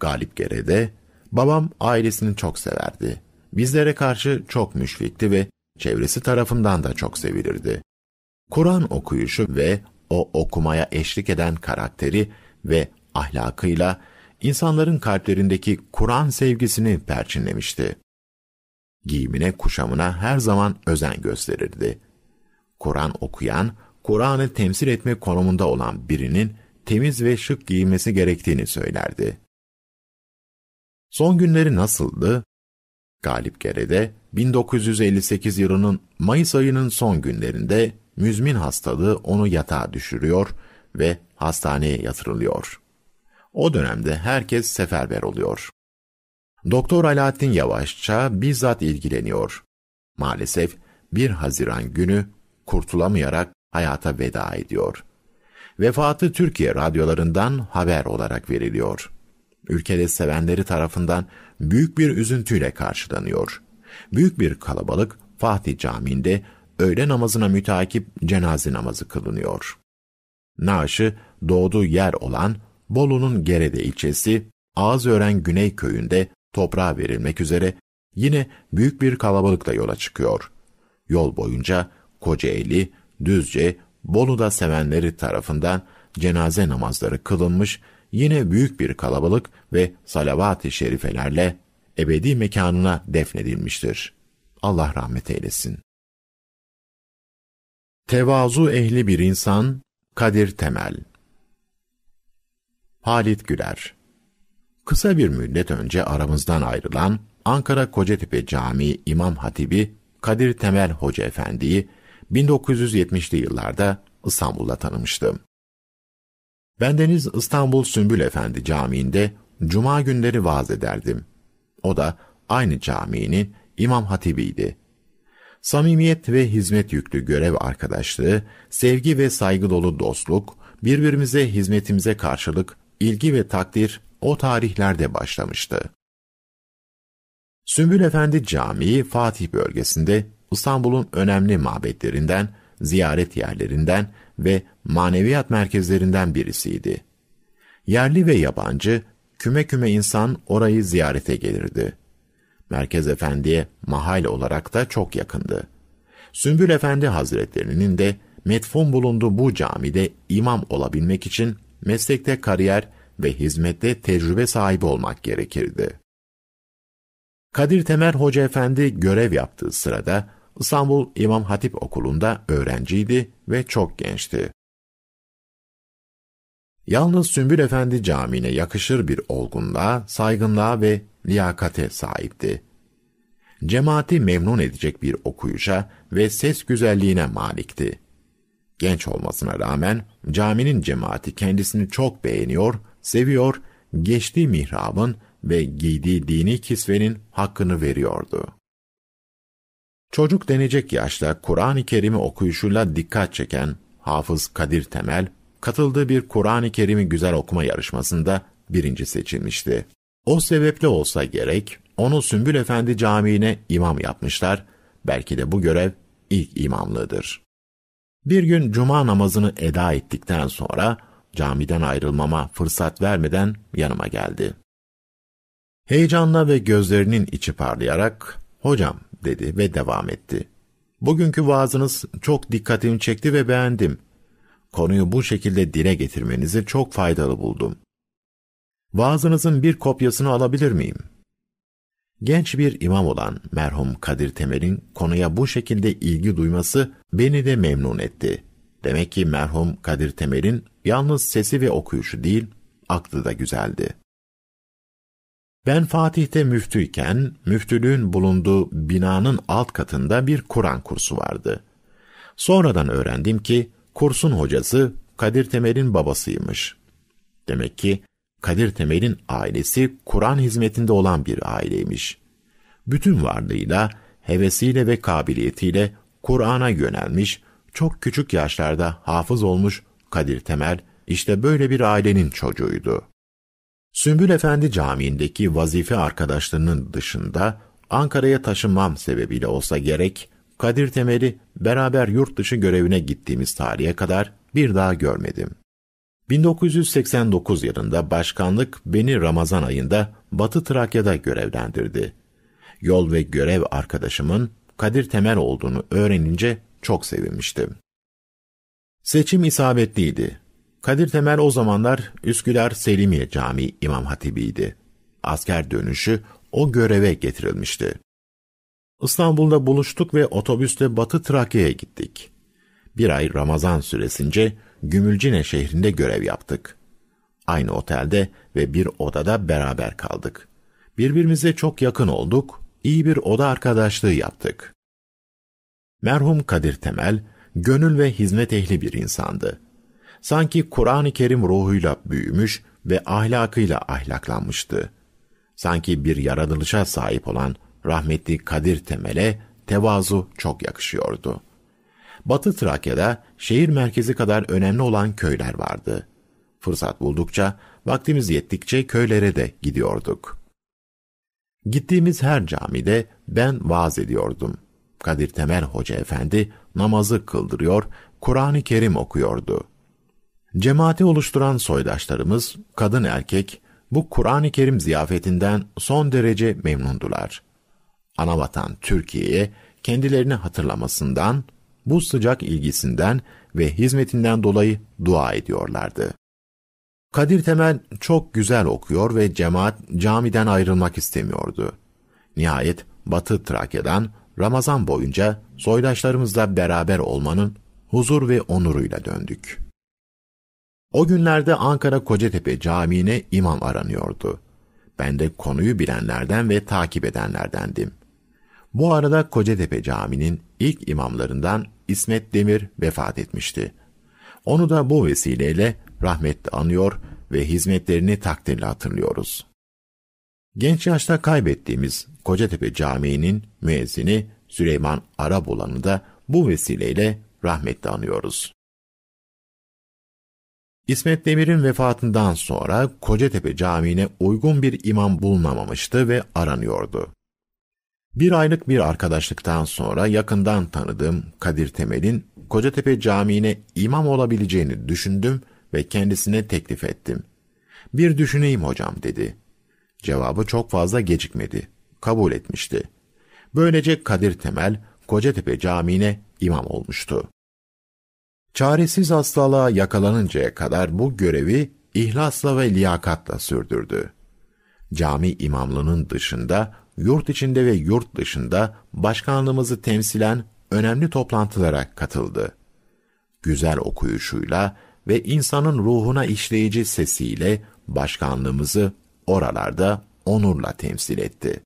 Galip Gere'de, babam ailesini çok severdi. Bizlere karşı çok müşfikti ve çevresi tarafından da çok sevilirdi. Kur'an okuyuşu ve o okumaya eşlik eden karakteri ve ahlakıyla insanların kalplerindeki Kur'an sevgisini perçinlemişti. Giyimine kuşamına her zaman özen gösterirdi. Kur'an okuyan, Kur'an'ı temsil etme konumunda olan birinin temiz ve şık giyinmesi gerektiğini söylerdi. Son günleri nasıldı? Galip Gerede, 1958 yılının Mayıs ayının son günlerinde müzmin hastalığı onu yatağa düşürüyor ve hastaneye yatırılıyor. O dönemde herkes seferber oluyor. Doktor Alaaddin Yavaşça bizzat ilgileniyor. Maalesef 1 Haziran günü kurtulamayarak hayata veda ediyor. Vefatı Türkiye radyolarından haber olarak veriliyor. Ülkede sevenleri tarafından büyük bir üzüntüyle karşılanıyor. Büyük bir kalabalık Fatih Camii'nde öğle namazına mütakip cenaze namazı kılınıyor. Naaşı doğduğu yer olan Bolu'nun Gerede ilçesi Ağzören Güney köyünde toprağa verilmek üzere yine büyük bir kalabalıkla yola çıkıyor. Yol boyunca Kocaeli, Düzce, Bolu'da sevenleri tarafından cenaze namazları kılınmış, yine büyük bir kalabalık ve salavat-ı şerifelerle ebedi mekanına defnedilmiştir. Allah rahmet eylesin. Tevazu ehli bir insan Kadir Temel Halit Güler Kısa bir müddet önce aramızdan ayrılan Ankara Kocatepe Camii İmam Hatibi Kadir Temel Hoca Efendi'yi 1970'li yıllarda İstanbul'da tanımıştım. Bendeniz İstanbul Sümbül Efendi Camii'nde cuma günleri vaaz ederdim. O da aynı caminin İmam hatibiydi. Samimiyet ve hizmet yüklü görev arkadaşlığı, sevgi ve saygı dolu dostluk, birbirimize hizmetimize karşılık ilgi ve takdir o tarihlerde başlamıştı. Sümbül Efendi Camii Fatih bölgesinde İstanbul'un önemli mabetlerinden, ziyaret yerlerinden ve maneviyat merkezlerinden birisiydi. Yerli ve yabancı, küme küme insan orayı ziyarete gelirdi. Merkez Efendi'ye mahal olarak da çok yakındı. Sümbül Efendi Hazretlerinin de metfun bulunduğu bu camide imam olabilmek için meslekte kariyer ve hizmette tecrübe sahibi olmak gerekirdi. Kadir Temer Hoca Efendi görev yaptığı sırada İstanbul İmam Hatip Okulu'nda öğrenciydi ve çok gençti. Yalnız Sümbül Efendi Camii'ne yakışır bir olgunluğa, saygınlığa ve liyakate sahipti. Cemaati memnun edecek bir okuyuşa ve ses güzelliğine malikti. Genç olmasına rağmen caminin cemaati kendisini çok beğeniyor, seviyor, geçtiği mihrabın ve giydiği dini kisvenin hakkını veriyordu.'' Çocuk denecek yaşta Kur'an-ı Kerim'i okuyuşuyla dikkat çeken Hafız Kadir Temel, katıldığı bir Kur'an-ı Kerim'i güzel okuma yarışmasında birinci seçilmişti. O sebeple olsa gerek, onu Sümbül Efendi Camii'ne imam yapmışlar, belki de bu görev ilk imamlığıdır. Bir gün cuma namazını eda ettikten sonra, camiden ayrılmama fırsat vermeden yanıma geldi. Heyecanla ve gözlerinin içi parlayarak, ''Hocam, dedi ve devam etti. Bugünkü vaazınız çok dikkatimi çekti ve beğendim. Konuyu bu şekilde dile getirmenizi çok faydalı buldum. Vaazınızın bir kopyasını alabilir miyim? Genç bir imam olan merhum Kadir Temel'in konuya bu şekilde ilgi duyması beni de memnun etti. Demek ki merhum Kadir Temel'in yalnız sesi ve okuyuşu değil, aklı da güzeldi. Ben Fatih'te müftüyken müftülüğün bulunduğu binanın alt katında bir Kur'an kursu vardı. Sonradan öğrendim ki kursun hocası Kadir Temel'in babasıymış. Demek ki Kadir Temel'in ailesi Kur'an hizmetinde olan bir aileymiş. Bütün varlığıyla, hevesiyle ve kabiliyetiyle Kur'an'a yönelmiş, çok küçük yaşlarda hafız olmuş Kadir Temel, işte böyle bir ailenin çocuğuydu. Sümbül Efendi Camii'ndeki vazife arkadaşlarının dışında Ankara'ya taşınmam sebebiyle olsa gerek, Kadir Temel'i beraber yurt dışı görevine gittiğimiz tarihe kadar bir daha görmedim. 1989 yılında başkanlık beni Ramazan ayında Batı Trakya'da görevlendirdi. Yol ve görev arkadaşımın Kadir Temel olduğunu öğrenince çok sevinmiştim. Seçim isabetliydi. Kadir Temel o zamanlar Üsküdar Selimiye Camii İmam Hatibiydi. Asker dönüşü o göreve getirilmişti. İstanbul'da buluştuk ve otobüste Batı Trakya'ya gittik. Bir ay Ramazan süresince Gümülcine şehrinde görev yaptık. Aynı otelde ve bir odada beraber kaldık. Birbirimize çok yakın olduk, iyi bir oda arkadaşlığı yaptık. Merhum Kadir Temel, gönül ve hizmet ehli bir insandı sanki Kur'an-ı Kerim ruhuyla büyümüş ve ahlakıyla ahlaklanmıştı. Sanki bir yaratılışa sahip olan rahmetli Kadir Temel'e tevazu çok yakışıyordu. Batı Trakya'da şehir merkezi kadar önemli olan köyler vardı. Fırsat buldukça, vaktimiz yettikçe köylere de gidiyorduk. Gittiğimiz her camide ben vaaz ediyordum. Kadir Temel Hoca Efendi namazı kıldırıyor, Kur'an-ı Kerim okuyordu.'' Cemaati oluşturan soydaşlarımız, kadın erkek, bu Kur'an-ı Kerim ziyafetinden son derece memnundular. Anavatan Türkiye'ye kendilerini hatırlamasından, bu sıcak ilgisinden ve hizmetinden dolayı dua ediyorlardı. Kadir Temel çok güzel okuyor ve cemaat camiden ayrılmak istemiyordu. Nihayet Batı Trakya'dan Ramazan boyunca soydaşlarımızla beraber olmanın huzur ve onuruyla döndük.'' O günlerde Ankara Kocatepe Camii'ne imam aranıyordu. Ben de konuyu bilenlerden ve takip edenlerdendim. Bu arada Kocatepe Camii'nin ilk imamlarından İsmet Demir vefat etmişti. Onu da bu vesileyle rahmetle anıyor ve hizmetlerini takdirle hatırlıyoruz. Genç yaşta kaybettiğimiz Kocatepe Camii'nin müezzini Süleyman Arabulan'ı da bu vesileyle rahmetle anıyoruz. İsmet Demir'in vefatından sonra Kocatepe Camii'ne uygun bir imam bulunamamıştı ve aranıyordu. Bir aylık bir arkadaşlıktan sonra yakından tanıdığım Kadir Temel'in Kocatepe Camii'ne imam olabileceğini düşündüm ve kendisine teklif ettim. Bir düşüneyim hocam dedi. Cevabı çok fazla gecikmedi. Kabul etmişti. Böylece Kadir Temel Kocatepe Camii'ne imam olmuştu. Çaresiz hastalığa yakalanıncaya kadar bu görevi ihlasla ve liyakatla sürdürdü. Cami imamlığının dışında, yurt içinde ve yurt dışında başkanlığımızı temsilen önemli toplantılara katıldı. Güzel okuyuşuyla ve insanın ruhuna işleyici sesiyle başkanlığımızı oralarda onurla temsil etti.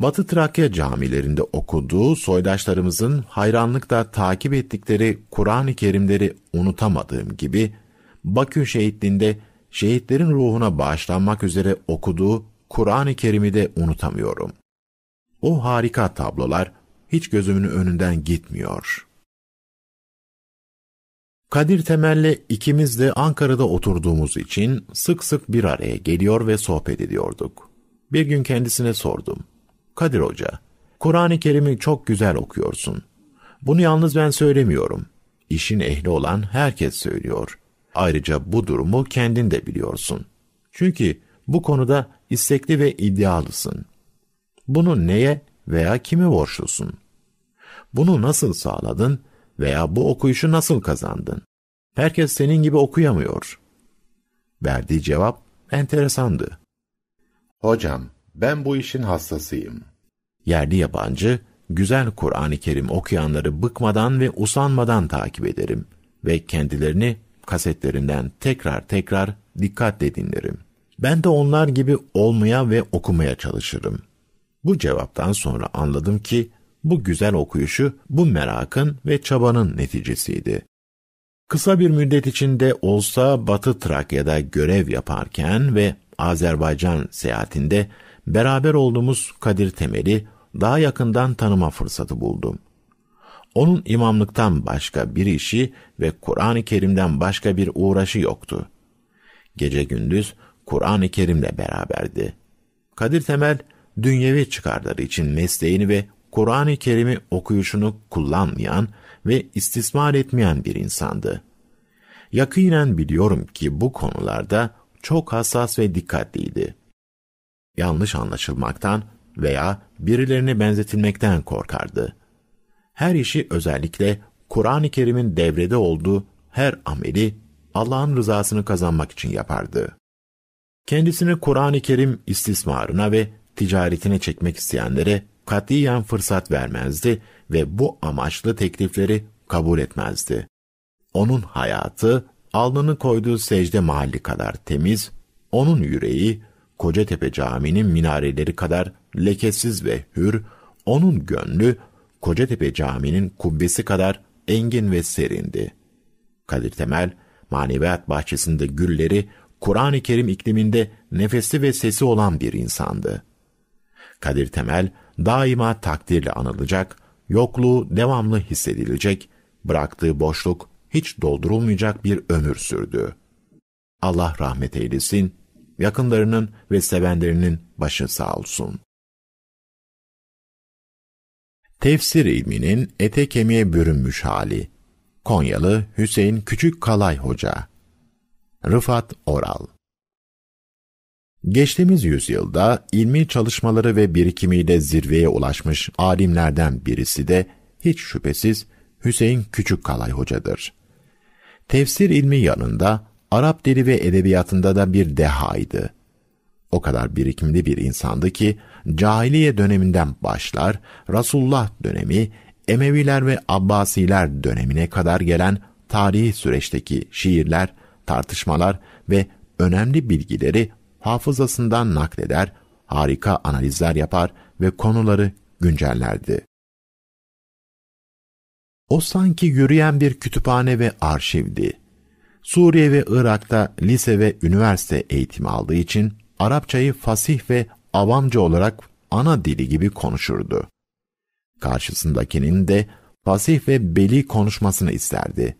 Batı Trakya camilerinde okuduğu soydaşlarımızın hayranlıkla takip ettikleri Kur'an-ı Kerimleri unutamadığım gibi, Bakü şehitliğinde şehitlerin ruhuna bağışlanmak üzere okuduğu Kur'an-ı Kerim'i de unutamıyorum. O harika tablolar hiç gözümün önünden gitmiyor. Kadir Temel'le ikimiz de Ankara'da oturduğumuz için sık sık bir araya geliyor ve sohbet ediyorduk. Bir gün kendisine sordum. Kadir Hoca, Kur'an-ı Kerim'i çok güzel okuyorsun. Bunu yalnız ben söylemiyorum. İşin ehli olan herkes söylüyor. Ayrıca bu durumu kendin de biliyorsun. Çünkü bu konuda istekli ve iddialısın. Bunu neye veya kime borçlusun? Bunu nasıl sağladın veya bu okuyuşu nasıl kazandın? Herkes senin gibi okuyamıyor. Verdiği cevap enteresandı. Hocam, ben bu işin hastasıyım. Yerli yabancı, güzel Kur'an-ı Kerim okuyanları bıkmadan ve usanmadan takip ederim ve kendilerini kasetlerinden tekrar tekrar dikkatle dinlerim. Ben de onlar gibi olmaya ve okumaya çalışırım. Bu cevaptan sonra anladım ki bu güzel okuyuşu bu merakın ve çabanın neticesiydi. Kısa bir müddet içinde olsa Batı Trakya'da görev yaparken ve Azerbaycan seyahatinde beraber olduğumuz Kadir Temel'i daha yakından tanıma fırsatı buldum. Onun imamlıktan başka bir işi ve Kur'an-ı Kerim'den başka bir uğraşı yoktu. Gece gündüz Kur'an-ı Kerim'le beraberdi. Kadir Temel, dünyevi çıkarları için mesleğini ve Kur'an-ı Kerim'i okuyuşunu kullanmayan ve istismar etmeyen bir insandı. Yakinen biliyorum ki bu konularda çok hassas ve dikkatliydi yanlış anlaşılmaktan veya birilerine benzetilmekten korkardı. Her işi özellikle Kur'an-ı Kerim'in devrede olduğu her ameli Allah'ın rızasını kazanmak için yapardı. Kendisini Kur'an-ı Kerim istismarına ve ticaretine çekmek isteyenlere katiyen fırsat vermezdi ve bu amaçlı teklifleri kabul etmezdi. Onun hayatı alnını koyduğu secde mahalli kadar temiz, onun yüreği Kocatepe Camii'nin minareleri kadar lekesiz ve hür, onun gönlü Kocatepe Camii'nin kubbesi kadar engin ve serindi. Kadir Temel, maneviyat bahçesinde gülleri, Kur'an-ı Kerim ikliminde nefesi ve sesi olan bir insandı. Kadir Temel, daima takdirle anılacak, yokluğu devamlı hissedilecek, bıraktığı boşluk hiç doldurulmayacak bir ömür sürdü. Allah rahmet eylesin, yakınlarının ve sevenlerinin başı sağ olsun. Tefsir ilminin ete kemiğe bürünmüş hali. Konyalı Hüseyin Küçük Kalay Hoca Rıfat Oral Geçtiğimiz yüzyılda ilmi çalışmaları ve birikimiyle zirveye ulaşmış alimlerden birisi de hiç şüphesiz Hüseyin Küçük Kalay Hoca'dır. Tefsir ilmi yanında Arap dili ve edebiyatında da bir dehaydı. O kadar birikimli bir insandı ki cahiliye döneminden başlar Resulullah dönemi, Emeviler ve Abbasiler dönemine kadar gelen tarihi süreçteki şiirler, tartışmalar ve önemli bilgileri hafızasından nakleder, harika analizler yapar ve konuları güncellerdi. O sanki yürüyen bir kütüphane ve arşivdi. Suriye ve Irak'ta lise ve üniversite eğitimi aldığı için Arapçayı fasih ve avamca olarak ana dili gibi konuşurdu. Karşısındakinin de fasih ve beli konuşmasını isterdi.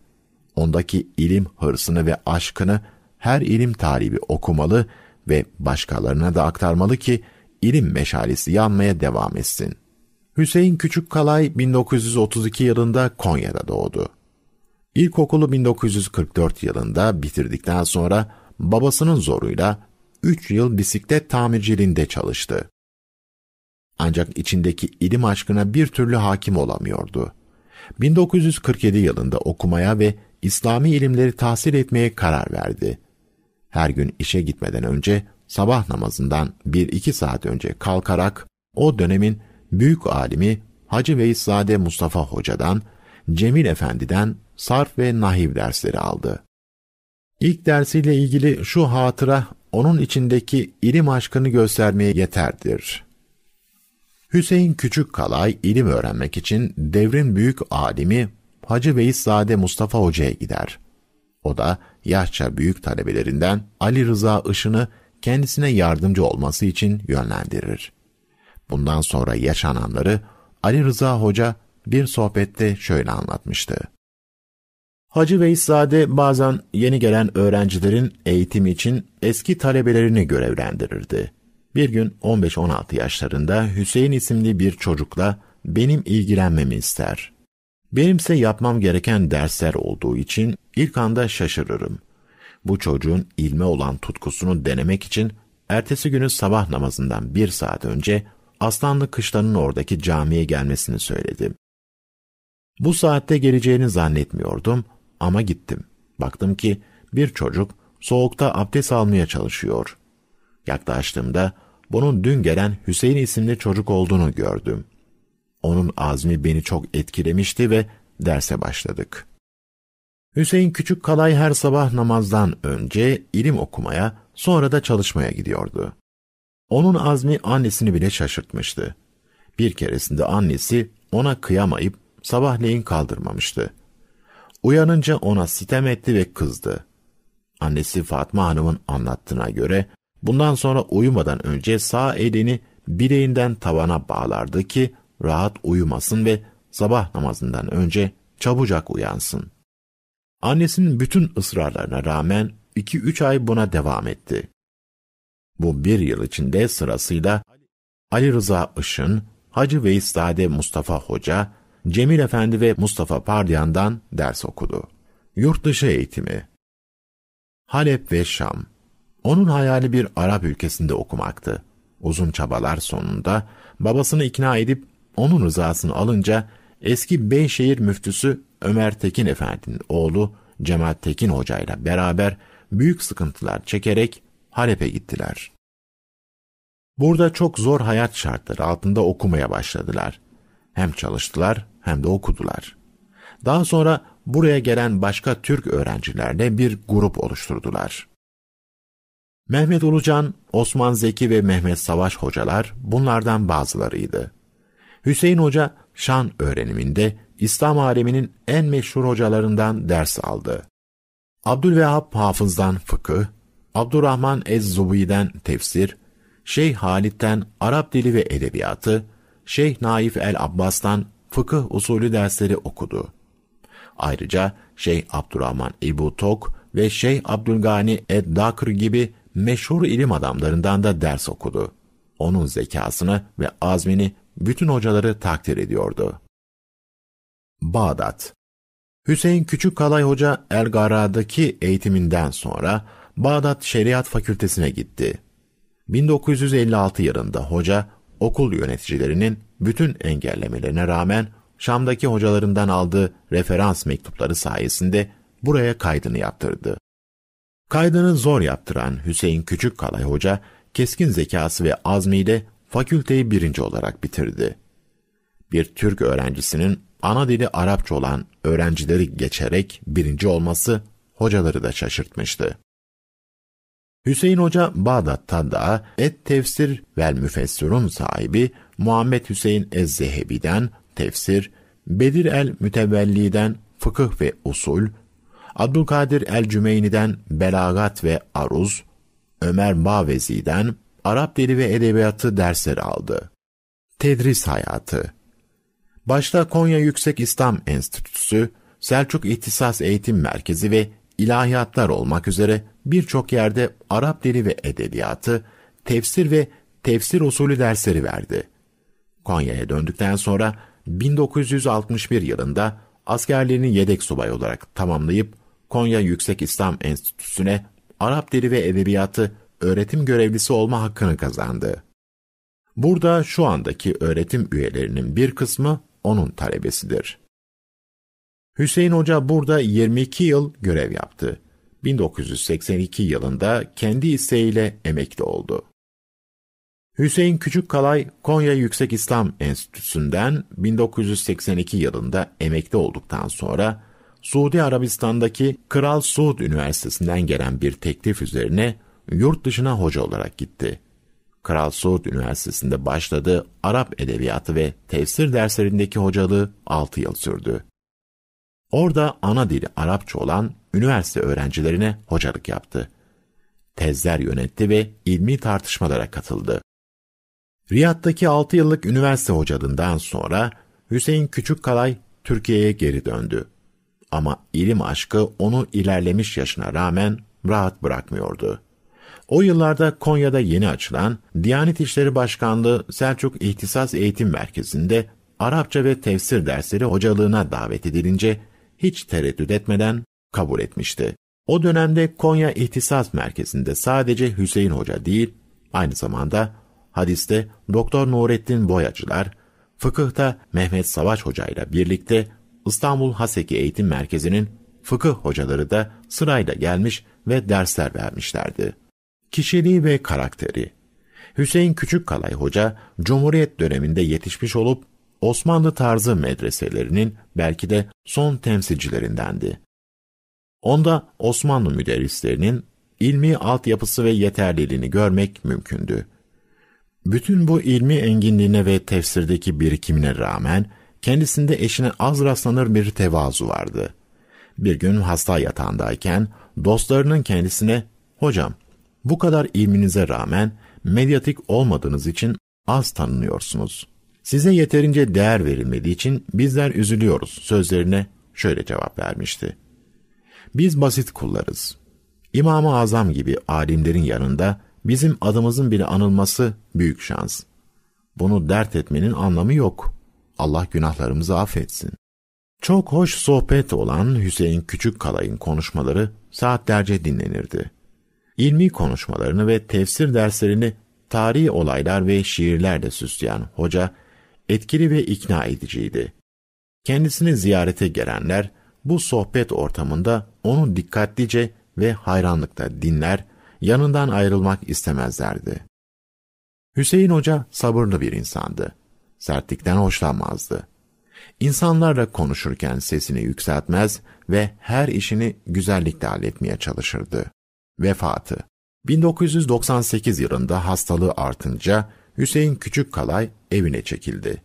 Ondaki ilim hırsını ve aşkını her ilim talibi okumalı ve başkalarına da aktarmalı ki ilim meşalesi yanmaya devam etsin. Hüseyin Küçükkalay 1932 yılında Konya'da doğdu. İlkokulu 1944 yılında bitirdikten sonra babasının zoruyla 3 yıl bisiklet tamirciliğinde çalıştı. Ancak içindeki ilim aşkına bir türlü hakim olamıyordu. 1947 yılında okumaya ve İslami ilimleri tahsil etmeye karar verdi. Her gün işe gitmeden önce sabah namazından bir iki saat önce kalkarak o dönemin büyük alimi Hacı Veysade Mustafa Hoca'dan, Cemil Efendi'den sarf ve nahiv dersleri aldı. İlk dersiyle ilgili şu hatıra onun içindeki ilim aşkını göstermeye yeterdir. Hüseyin Küçük Kalay ilim öğrenmek için devrin büyük alimi Hacı Veysade Mustafa Hoca'ya gider. O da yaşça büyük talebelerinden Ali Rıza Işın'ı kendisine yardımcı olması için yönlendirir. Bundan sonra yaşananları Ali Rıza Hoca bir sohbette şöyle anlatmıştı. Hacı Veyszade bazen yeni gelen öğrencilerin eğitim için eski talebelerini görevlendirirdi. Bir gün 15-16 yaşlarında Hüseyin isimli bir çocukla benim ilgilenmemi ister. Benimse yapmam gereken dersler olduğu için ilk anda şaşırırım. Bu çocuğun ilme olan tutkusunu denemek için ertesi günü sabah namazından bir saat önce Aslanlı Kışlanın oradaki camiye gelmesini söyledim. Bu saatte geleceğini zannetmiyordum ama gittim. Baktım ki bir çocuk soğukta abdest almaya çalışıyor. Yaklaştığımda bunun dün gelen Hüseyin isimli çocuk olduğunu gördüm. Onun azmi beni çok etkilemişti ve derse başladık. Hüseyin Küçük Kalay her sabah namazdan önce ilim okumaya, sonra da çalışmaya gidiyordu. Onun azmi annesini bile şaşırtmıştı. Bir keresinde annesi ona kıyamayıp sabahleyin kaldırmamıştı. Uyanınca ona sitem etti ve kızdı. Annesi Fatma Hanım'ın anlattığına göre bundan sonra uyumadan önce sağ elini bileğinden tavana bağlardı ki rahat uyumasın ve sabah namazından önce çabucak uyansın. Annesinin bütün ısrarlarına rağmen 2-3 ay buna devam etti. Bu bir yıl içinde sırasıyla Ali Rıza Işın, Hacı Veysade Mustafa Hoca, Cemil Efendi ve Mustafa Pardiyan'dan ders okudu. Yurtdışı eğitimi Halep ve Şam Onun hayali bir Arap ülkesinde okumaktı. Uzun çabalar sonunda babasını ikna edip onun rızasını alınca eski Beyşehir müftüsü Ömer Tekin Efendi'nin oğlu Cemal Tekin Hoca ile beraber büyük sıkıntılar çekerek Halep'e gittiler. Burada çok zor hayat şartları altında okumaya başladılar. Hem çalıştılar hem de okudular. Daha sonra buraya gelen başka Türk öğrencilerle bir grup oluşturdular. Mehmet Ulucan, Osman Zeki ve Mehmet Savaş hocalar bunlardan bazılarıydı. Hüseyin Hoca, Şan öğreniminde İslam aleminin en meşhur hocalarından ders aldı. Abdülvehhab Hafız'dan Fıkı, Abdurrahman Ez-Zubi'den tefsir, Şeyh Halit'ten Arap dili ve edebiyatı, Şeyh Naif el-Abbas'tan fıkıh usulü dersleri okudu. Ayrıca Şeyh Abdurrahman İbu Tok ve Şeyh Abdülgani Eddakr gibi meşhur ilim adamlarından da ders okudu. Onun zekasını ve azmini bütün hocaları takdir ediyordu. Bağdat Hüseyin küçük kalay Hoca Elgara'daki eğitiminden sonra Bağdat Şeriat Fakültesine gitti. 1956 yılında hoca okul yöneticilerinin bütün engellemelerine rağmen Şam'daki hocalarından aldığı referans mektupları sayesinde buraya kaydını yaptırdı. Kaydını zor yaptıran Hüseyin Küçük Kalay Hoca, keskin zekası ve azmiyle fakülteyi birinci olarak bitirdi. Bir Türk öğrencisinin ana dili Arapça olan öğrencileri geçerek birinci olması hocaları da şaşırtmıştı. Hüseyin Hoca Bağdat'tan da Et Tefsir vel Müfessur'un sahibi Muhammed Hüseyin ez tefsir, Bedir el-Mütevelli'den fıkıh ve usul, Abdülkadir el-Cümeyni'den belagat ve aruz, Ömer Bavezi'den Arap dili ve edebiyatı dersleri aldı. Tedris hayatı Başta Konya Yüksek İslam Enstitüsü, Selçuk İhtisas Eğitim Merkezi ve İlahiyatlar olmak üzere birçok yerde Arap dili ve edebiyatı, tefsir ve tefsir usulü dersleri verdi. Konya'ya döndükten sonra 1961 yılında askerlerini yedek subay olarak tamamlayıp Konya Yüksek İslam Enstitüsü'ne Arap dili ve edebiyatı öğretim görevlisi olma hakkını kazandı. Burada şu andaki öğretim üyelerinin bir kısmı onun talebesidir. Hüseyin Hoca burada 22 yıl görev yaptı. 1982 yılında kendi isteğiyle emekli oldu. Hüseyin Küçükkalay, Konya Yüksek İslam Enstitüsü'nden 1982 yılında emekli olduktan sonra Suudi Arabistan'daki Kral Suud Üniversitesi'nden gelen bir teklif üzerine yurt dışına hoca olarak gitti. Kral Suud Üniversitesi'nde başladığı Arap edebiyatı ve tefsir derslerindeki hocalığı 6 yıl sürdü. Orada ana dili Arapça olan üniversite öğrencilerine hocalık yaptı. Tezler yönetti ve ilmi tartışmalara katıldı. Riyad'daki 6 yıllık üniversite hocalığından sonra Hüseyin Küçükkalay Türkiye'ye geri döndü. Ama ilim aşkı onu ilerlemiş yaşına rağmen rahat bırakmıyordu. O yıllarda Konya'da yeni açılan Diyanet İşleri Başkanlığı Selçuk İhtisas Eğitim Merkezi'nde Arapça ve tefsir dersleri hocalığına davet edilince hiç tereddüt etmeden kabul etmişti. O dönemde Konya İhtisas Merkezi'nde sadece Hüseyin Hoca değil, aynı zamanda hadiste Doktor Nurettin Boyacılar, fıkıhta Mehmet Savaş Hoca ile birlikte İstanbul Haseki Eğitim Merkezi'nin fıkıh hocaları da sırayla gelmiş ve dersler vermişlerdi. Kişiliği ve karakteri Hüseyin Küçükkalay Hoca, Cumhuriyet döneminde yetişmiş olup, Osmanlı tarzı medreselerinin belki de son temsilcilerindendi. Onda Osmanlı müderrislerinin ilmi altyapısı ve yeterliliğini görmek mümkündü. Bütün bu ilmi enginliğine ve tefsirdeki birikimine rağmen kendisinde eşine az rastlanır bir tevazu vardı. Bir gün hasta yatağındayken dostlarının kendisine ''Hocam, bu kadar ilminize rağmen medyatik olmadığınız için az tanınıyorsunuz. Size yeterince değer verilmediği için bizler üzülüyoruz.'' sözlerine şöyle cevap vermişti. Biz basit kullarız. İmam-ı Azam gibi alimlerin yanında bizim adımızın bile anılması büyük şans. Bunu dert etmenin anlamı yok. Allah günahlarımızı affetsin. Çok hoş sohbet olan Hüseyin küçük kalayın konuşmaları saatlerce dinlenirdi. İlmi konuşmalarını ve tefsir derslerini tarihi olaylar ve şiirlerle süsleyen hoca etkili ve ikna ediciydi. Kendisini ziyarete gelenler bu sohbet ortamında onu dikkatlice ve hayranlıkla dinler, yanından ayrılmak istemezlerdi. Hüseyin Hoca sabırlı bir insandı. Sertlikten hoşlanmazdı. İnsanlarla konuşurken sesini yükseltmez ve her işini güzellikle halletmeye çalışırdı. Vefatı 1998 yılında hastalığı artınca Hüseyin Küçükkalay evine çekildi.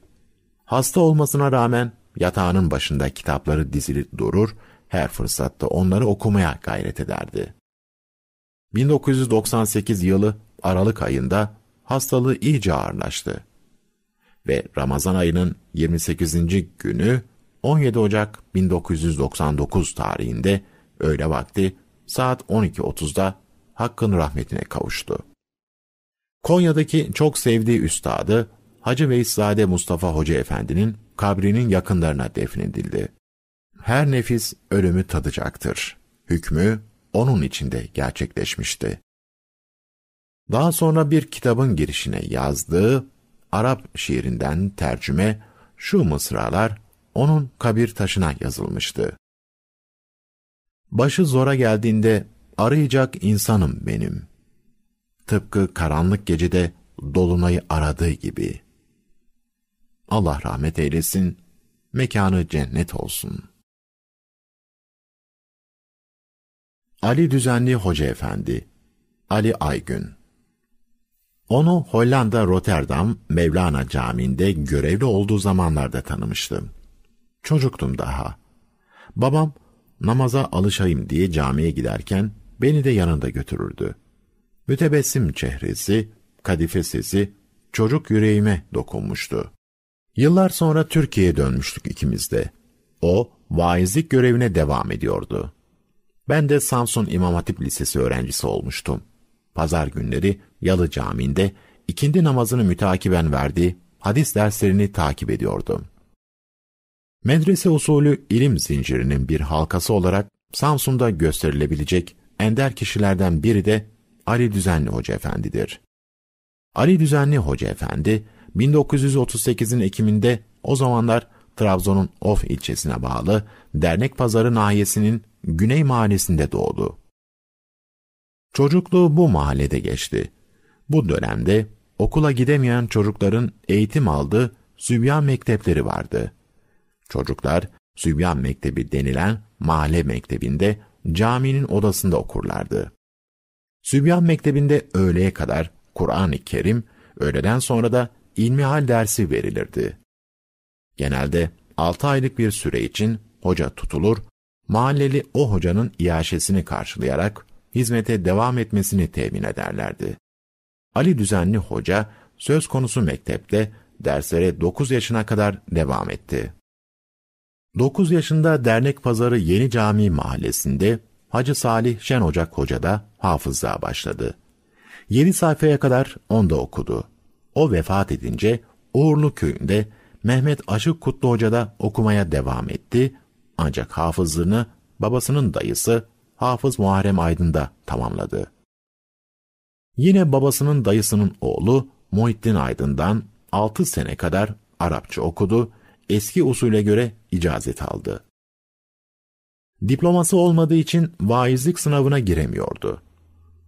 Hasta olmasına rağmen Yatağının başında kitapları dizili durur, her fırsatta onları okumaya gayret ederdi. 1998 yılı Aralık ayında hastalığı iyice ağırlaştı ve Ramazan ayının 28. günü 17 Ocak 1999 tarihinde öğle vakti saat 12.30'da Hakk'ın rahmetine kavuştu. Konya'daki çok sevdiği üstadı Hacı Veyszade Mustafa Hoca Efendi'nin kabrinin yakınlarına defnedildi. Her nefis ölümü tadacaktır. Hükmü onun içinde gerçekleşmişti. Daha sonra bir kitabın girişine yazdığı Arap şiirinden tercüme şu mısralar onun kabir taşına yazılmıştı. Başı zora geldiğinde arayacak insanım benim. Tıpkı karanlık gecede dolunayı aradığı gibi.'' Allah rahmet eylesin, mekanı cennet olsun. Ali Düzenli Hoca Efendi Ali Aygün Onu Hollanda Rotterdam Mevlana Camii'nde görevli olduğu zamanlarda tanımıştım. Çocuktum daha. Babam namaza alışayım diye camiye giderken beni de yanında götürürdü. Mütebessim çehresi, kadife sesi çocuk yüreğime dokunmuştu. Yıllar sonra Türkiye'ye dönmüştük ikimiz de. O, vaizlik görevine devam ediyordu. Ben de Samsun İmam Hatip Lisesi öğrencisi olmuştum. Pazar günleri Yalı Camii'nde ikindi namazını mütakiben verdi, hadis derslerini takip ediyordum. Medrese usulü ilim zincirinin bir halkası olarak Samsun'da gösterilebilecek ender kişilerden biri de Ali Düzenli Hoca Efendi'dir. Ali Düzenli Hoca Efendi, 1938'in Ekim'inde o zamanlar Trabzon'un Of ilçesine bağlı Dernek Pazarı nahiyesinin Güney Mahallesi'nde doğdu. Çocukluğu bu mahallede geçti. Bu dönemde okula gidemeyen çocukların eğitim aldığı Sübyan mektepleri vardı. Çocuklar Sübyan Mektebi denilen mahalle mektebinde caminin odasında okurlardı. Sübyan Mektebi'nde öğleye kadar Kur'an-ı Kerim, öğleden sonra da ilmihal dersi verilirdi. Genelde 6 aylık bir süre için hoca tutulur, mahalleli o hocanın iaşesini karşılayarak hizmete devam etmesini temin ederlerdi. Ali Düzenli Hoca, söz konusu mektepte derslere 9 yaşına kadar devam etti. 9 yaşında Dernek Pazarı Yeni Cami Mahallesi'nde Hacı Salih Şen Ocak Hoca da hafızlığa başladı. 7 sayfaya kadar onda okudu. O vefat edince Uğurlu köyünde Mehmet Aşık Kutlu da okumaya devam etti ancak hafızlığını babasının dayısı Hafız Muharrem Aydın'da tamamladı. Yine babasının dayısının oğlu Muhittin Aydın'dan 6 sene kadar Arapça okudu, eski usule göre icazet aldı. Diploması olmadığı için vaizlik sınavına giremiyordu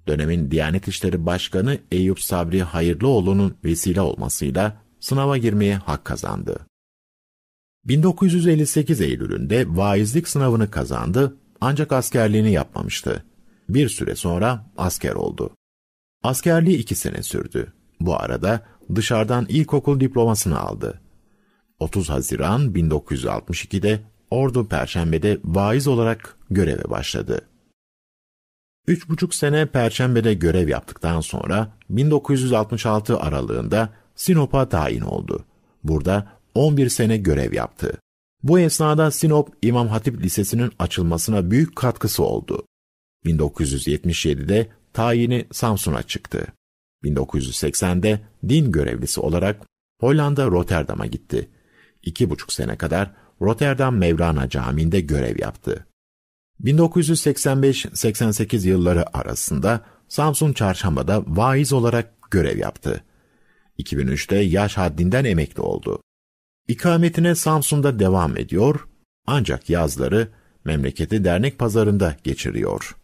dönemin Diyanet İşleri Başkanı Eyüp Sabri Hayırlıoğlu'nun vesile olmasıyla sınava girmeye hak kazandı. 1958 Eylül'ünde vaizlik sınavını kazandı ancak askerliğini yapmamıştı. Bir süre sonra asker oldu. Askerliği iki sene sürdü. Bu arada dışarıdan ilkokul diplomasını aldı. 30 Haziran 1962'de Ordu Perşembe'de vaiz olarak göreve başladı. Üç buçuk sene Perşembe'de görev yaptıktan sonra 1966 aralığında Sinop'a tayin oldu. Burada 11 sene görev yaptı. Bu esnada Sinop İmam Hatip Lisesi'nin açılmasına büyük katkısı oldu. 1977'de tayini Samsun'a çıktı. 1980'de din görevlisi olarak Hollanda Rotterdam'a gitti. İki buçuk sene kadar Rotterdam Mevlana Camii'nde görev yaptı. 1985-88 yılları arasında Samsun Çarşamba'da vaiz olarak görev yaptı. 2003'te yaş haddinden emekli oldu. İkametine Samsun'da devam ediyor ancak yazları memleketi dernek pazarında geçiriyor.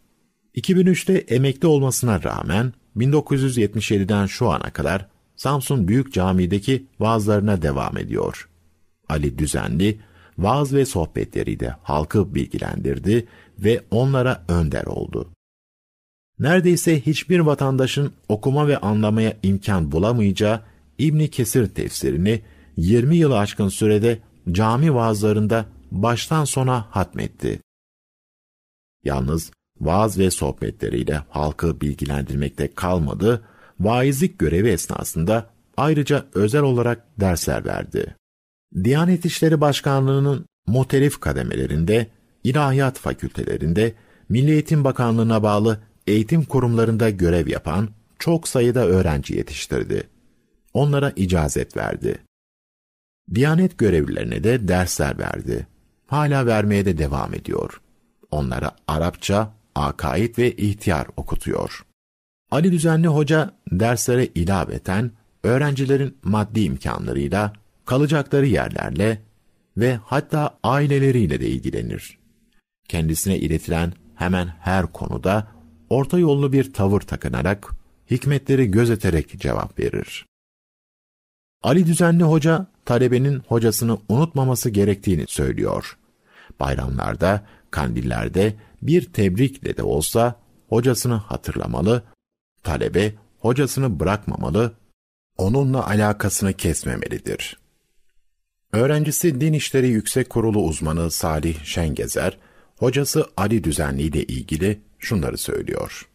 2003'te emekli olmasına rağmen 1977'den şu ana kadar Samsun Büyük Camii'deki vaazlarına devam ediyor. Ali Düzenli vaaz ve sohbetleriyle halkı bilgilendirdi ve onlara önder oldu. Neredeyse hiçbir vatandaşın okuma ve anlamaya imkan bulamayacağı İbn Kesir tefsirini 20 yılı aşkın sürede cami vaazlarında baştan sona hatmetti. Yalnız vaaz ve sohbetleriyle halkı bilgilendirmekte kalmadı, vaizlik görevi esnasında ayrıca özel olarak dersler verdi. Diyanet İşleri Başkanlığı'nın muhtelif kademelerinde İlahiyat fakültelerinde, Milli Eğitim Bakanlığı'na bağlı eğitim kurumlarında görev yapan çok sayıda öğrenci yetiştirdi. Onlara icazet verdi. Diyanet görevlilerine de dersler verdi. Hala vermeye de devam ediyor. Onlara Arapça, akaid ve ihtiyar okutuyor. Ali Düzenli Hoca derslere ilaveten öğrencilerin maddi imkanlarıyla, kalacakları yerlerle ve hatta aileleriyle de ilgilenir kendisine iletilen hemen her konuda orta yollu bir tavır takınarak, hikmetleri gözeterek cevap verir. Ali Düzenli Hoca, talebenin hocasını unutmaması gerektiğini söylüyor. Bayramlarda, kandillerde bir tebrikle de olsa hocasını hatırlamalı, talebe hocasını bırakmamalı, onunla alakasını kesmemelidir. Öğrencisi Din İşleri Yüksek Kurulu uzmanı Salih Şengezer, hocası Ali Düzenli ile ilgili şunları söylüyor.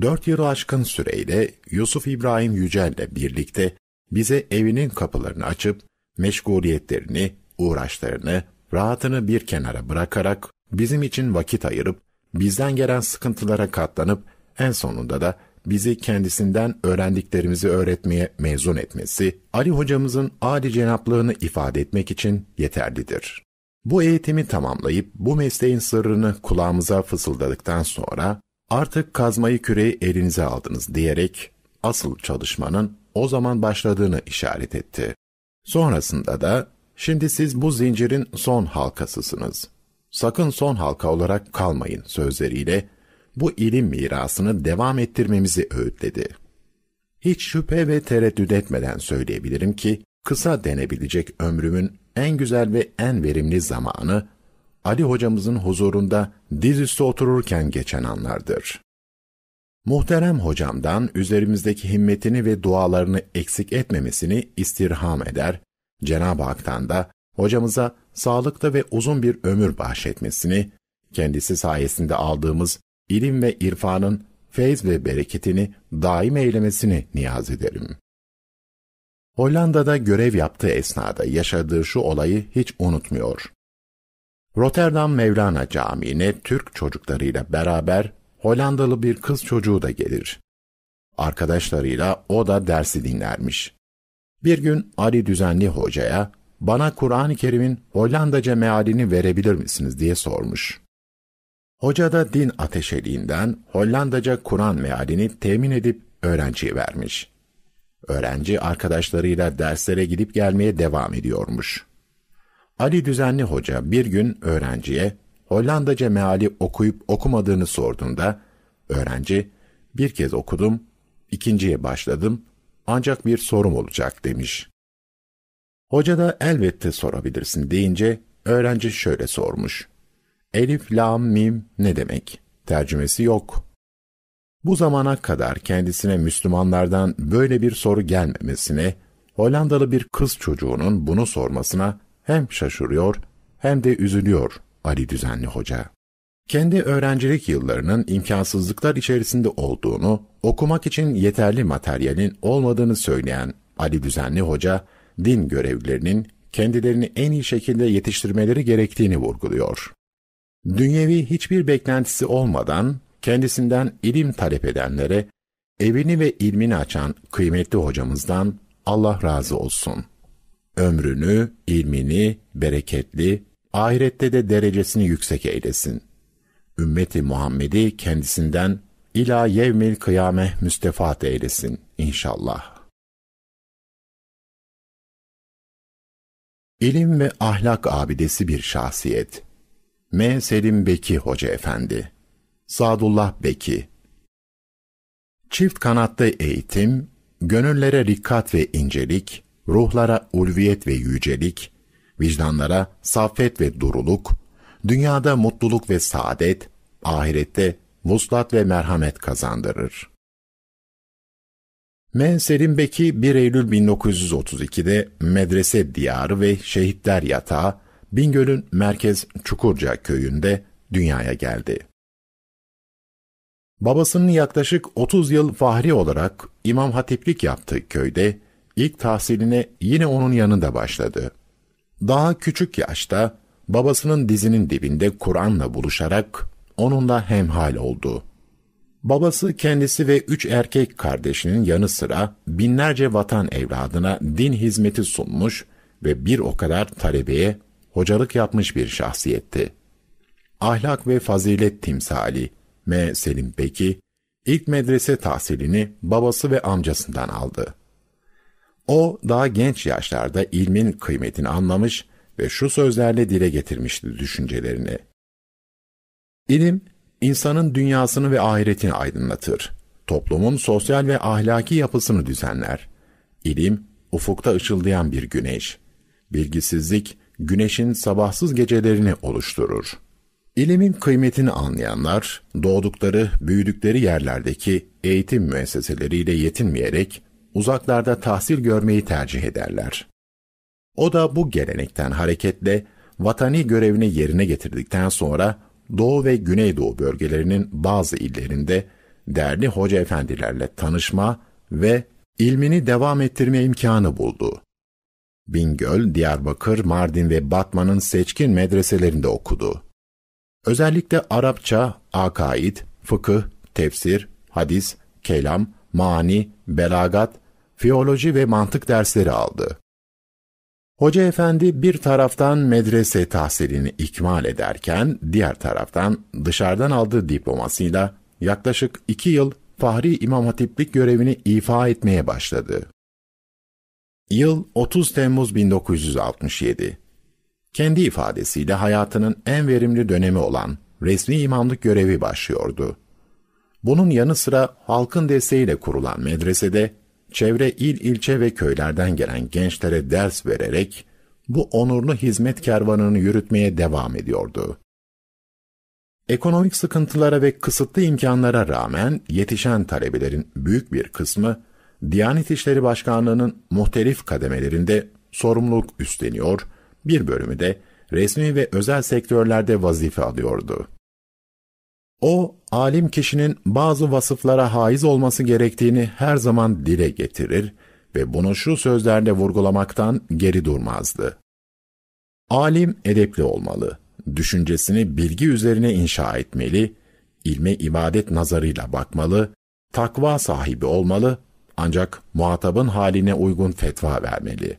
Dört yılı aşkın süreyle Yusuf İbrahim Yücel ile birlikte bize evinin kapılarını açıp meşguliyetlerini, uğraşlarını, rahatını bir kenara bırakarak bizim için vakit ayırıp bizden gelen sıkıntılara katlanıp en sonunda da bizi kendisinden öğrendiklerimizi öğretmeye mezun etmesi, Ali hocamızın adi cenaplığını ifade etmek için yeterlidir. Bu eğitimi tamamlayıp bu mesleğin sırrını kulağımıza fısıldadıktan sonra artık kazmayı küreği elinize aldınız diyerek asıl çalışmanın o zaman başladığını işaret etti. Sonrasında da şimdi siz bu zincirin son halkasısınız. Sakın son halka olarak kalmayın sözleriyle bu ilim mirasını devam ettirmemizi öğütledi. Hiç şüphe ve tereddüt etmeden söyleyebilirim ki kısa denebilecek ömrümün en güzel ve en verimli zamanı Ali hocamızın huzurunda dizüstü otururken geçen anlardır. Muhterem hocamdan üzerimizdeki himmetini ve dualarını eksik etmemesini istirham eder, Cenab-ı Hak'tan da hocamıza sağlıkta ve uzun bir ömür bahşetmesini, kendisi sayesinde aldığımız ilim ve irfanın feyz ve bereketini daim eylemesini niyaz ederim. Hollanda'da görev yaptığı esnada yaşadığı şu olayı hiç unutmuyor. Rotterdam Mevlana Camii'ne Türk çocuklarıyla beraber Hollandalı bir kız çocuğu da gelir. Arkadaşlarıyla o da dersi dinlermiş. Bir gün Ali Düzenli Hoca'ya bana Kur'an-ı Kerim'in Hollandaca mealini verebilir misiniz diye sormuş. Hoca da din ateşeliğinden Hollandaca Kur'an mealini temin edip öğrenciye vermiş. Öğrenci arkadaşlarıyla derslere gidip gelmeye devam ediyormuş. Ali Düzenli Hoca bir gün öğrenciye Hollandaca meali okuyup okumadığını sorduğunda öğrenci bir kez okudum, ikinciye başladım ancak bir sorum olacak demiş. Hoca da elbette sorabilirsin deyince öğrenci şöyle sormuş. Elif, lam, mim ne demek? Tercümesi yok. Bu zamana kadar kendisine Müslümanlardan böyle bir soru gelmemesine, Hollandalı bir kız çocuğunun bunu sormasına hem şaşırıyor hem de üzülüyor Ali Düzenli Hoca. Kendi öğrencilik yıllarının imkansızlıklar içerisinde olduğunu, okumak için yeterli materyalin olmadığını söyleyen Ali Düzenli Hoca, din görevlilerinin kendilerini en iyi şekilde yetiştirmeleri gerektiğini vurguluyor. Dünyevi hiçbir beklentisi olmadan Kendisinden ilim talep edenlere evini ve ilmini açan kıymetli hocamızdan Allah razı olsun. Ömrünü, ilmini bereketli, ahirette de derecesini yüksek eylesin. Ümmeti Muhammed'i kendisinden ila yevmil kıyame müstefat eylesin inşallah. İlim ve ahlak abidesi bir şahsiyet. M. Selim Beki Hoca Efendi Sadullah Beki Çift kanatlı eğitim, gönüllere rikkat ve incelik, ruhlara ulviyet ve yücelik, vicdanlara saffet ve duruluk, dünyada mutluluk ve saadet, ahirette vuslat ve merhamet kazandırır. M. Selim Beki 1 Eylül 1932'de Medrese Diyarı ve Şehitler Yatağı, Bingöl'ün merkez Çukurca köyünde dünyaya geldi. Babasının yaklaşık 30 yıl fahri olarak imam Hatiplik yaptığı köyde ilk tahsiline yine onun yanında başladı. Daha küçük yaşta babasının dizinin dibinde Kur'an'la buluşarak onunla hemhal oldu. Babası kendisi ve üç erkek kardeşinin yanı sıra binlerce vatan evladına din hizmeti sunmuş ve bir o kadar talebeye hocalık yapmış bir şahsiyetti. Ahlak ve fazilet timsali M. Selim Peki, ilk medrese tahsilini babası ve amcasından aldı. O daha genç yaşlarda ilmin kıymetini anlamış ve şu sözlerle dile getirmişti düşüncelerini. İlim, insanın dünyasını ve ahiretini aydınlatır. Toplumun sosyal ve ahlaki yapısını düzenler. İlim, ufukta ışıldayan bir güneş. Bilgisizlik, güneşin sabahsız gecelerini oluşturur. İlimin kıymetini anlayanlar, doğdukları, büyüdükleri yerlerdeki eğitim müesseseleriyle yetinmeyerek uzaklarda tahsil görmeyi tercih ederler. O da bu gelenekten hareketle vatani görevini yerine getirdikten sonra Doğu ve Güneydoğu bölgelerinin bazı illerinde değerli hoca efendilerle tanışma ve ilmini devam ettirme imkanı buldu. Bingöl, Diyarbakır, Mardin ve Batman'ın seçkin medreselerinde okudu. Özellikle Arapça, akaid, fıkıh, tefsir, hadis, kelam, mani, belagat, fiyoloji ve mantık dersleri aldı. Hoca efendi bir taraftan medrese tahsilini ikmal ederken, diğer taraftan dışarıdan aldığı diplomasıyla yaklaşık iki yıl Fahri İmam Hatiplik görevini ifa etmeye başladı. Yıl 30 Temmuz 1967. Kendi ifadesiyle hayatının en verimli dönemi olan resmi imamlık görevi başlıyordu. Bunun yanı sıra halkın desteğiyle kurulan medresede çevre il ilçe ve köylerden gelen gençlere ders vererek bu onurlu hizmet kervanını yürütmeye devam ediyordu. Ekonomik sıkıntılara ve kısıtlı imkanlara rağmen yetişen talebelerin büyük bir kısmı Diyanet İşleri Başkanlığı'nın muhtelif kademelerinde sorumluluk üstleniyor bir bölümü de resmi ve özel sektörlerde vazife alıyordu. O, alim kişinin bazı vasıflara haiz olması gerektiğini her zaman dile getirir ve bunu şu sözlerle vurgulamaktan geri durmazdı. Alim edepli olmalı, düşüncesini bilgi üzerine inşa etmeli, ilme ibadet nazarıyla bakmalı, takva sahibi olmalı ancak muhatabın haline uygun fetva vermeli.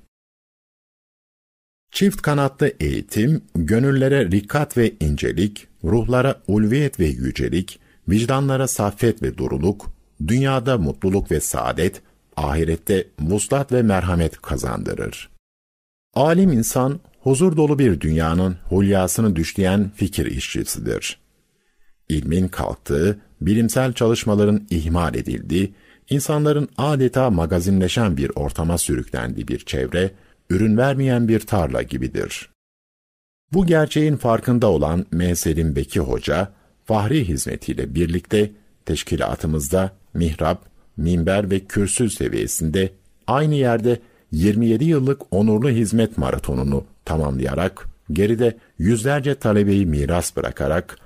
Çift kanatlı eğitim, gönüllere rikat ve incelik, ruhlara ulviyet ve yücelik, vicdanlara saffet ve duruluk, dünyada mutluluk ve saadet, ahirette muslat ve merhamet kazandırır. Alim insan, huzur dolu bir dünyanın hulyasını düşleyen fikir işçisidir. İlmin kalktığı, bilimsel çalışmaların ihmal edildiği, insanların adeta magazinleşen bir ortama sürüklendiği bir çevre, ürün vermeyen bir tarla gibidir. Bu gerçeğin farkında olan M. Beki Hoca, Fahri hizmetiyle birlikte teşkilatımızda mihrap, minber ve kürsü seviyesinde aynı yerde 27 yıllık onurlu hizmet maratonunu tamamlayarak geride yüzlerce talebeyi miras bırakarak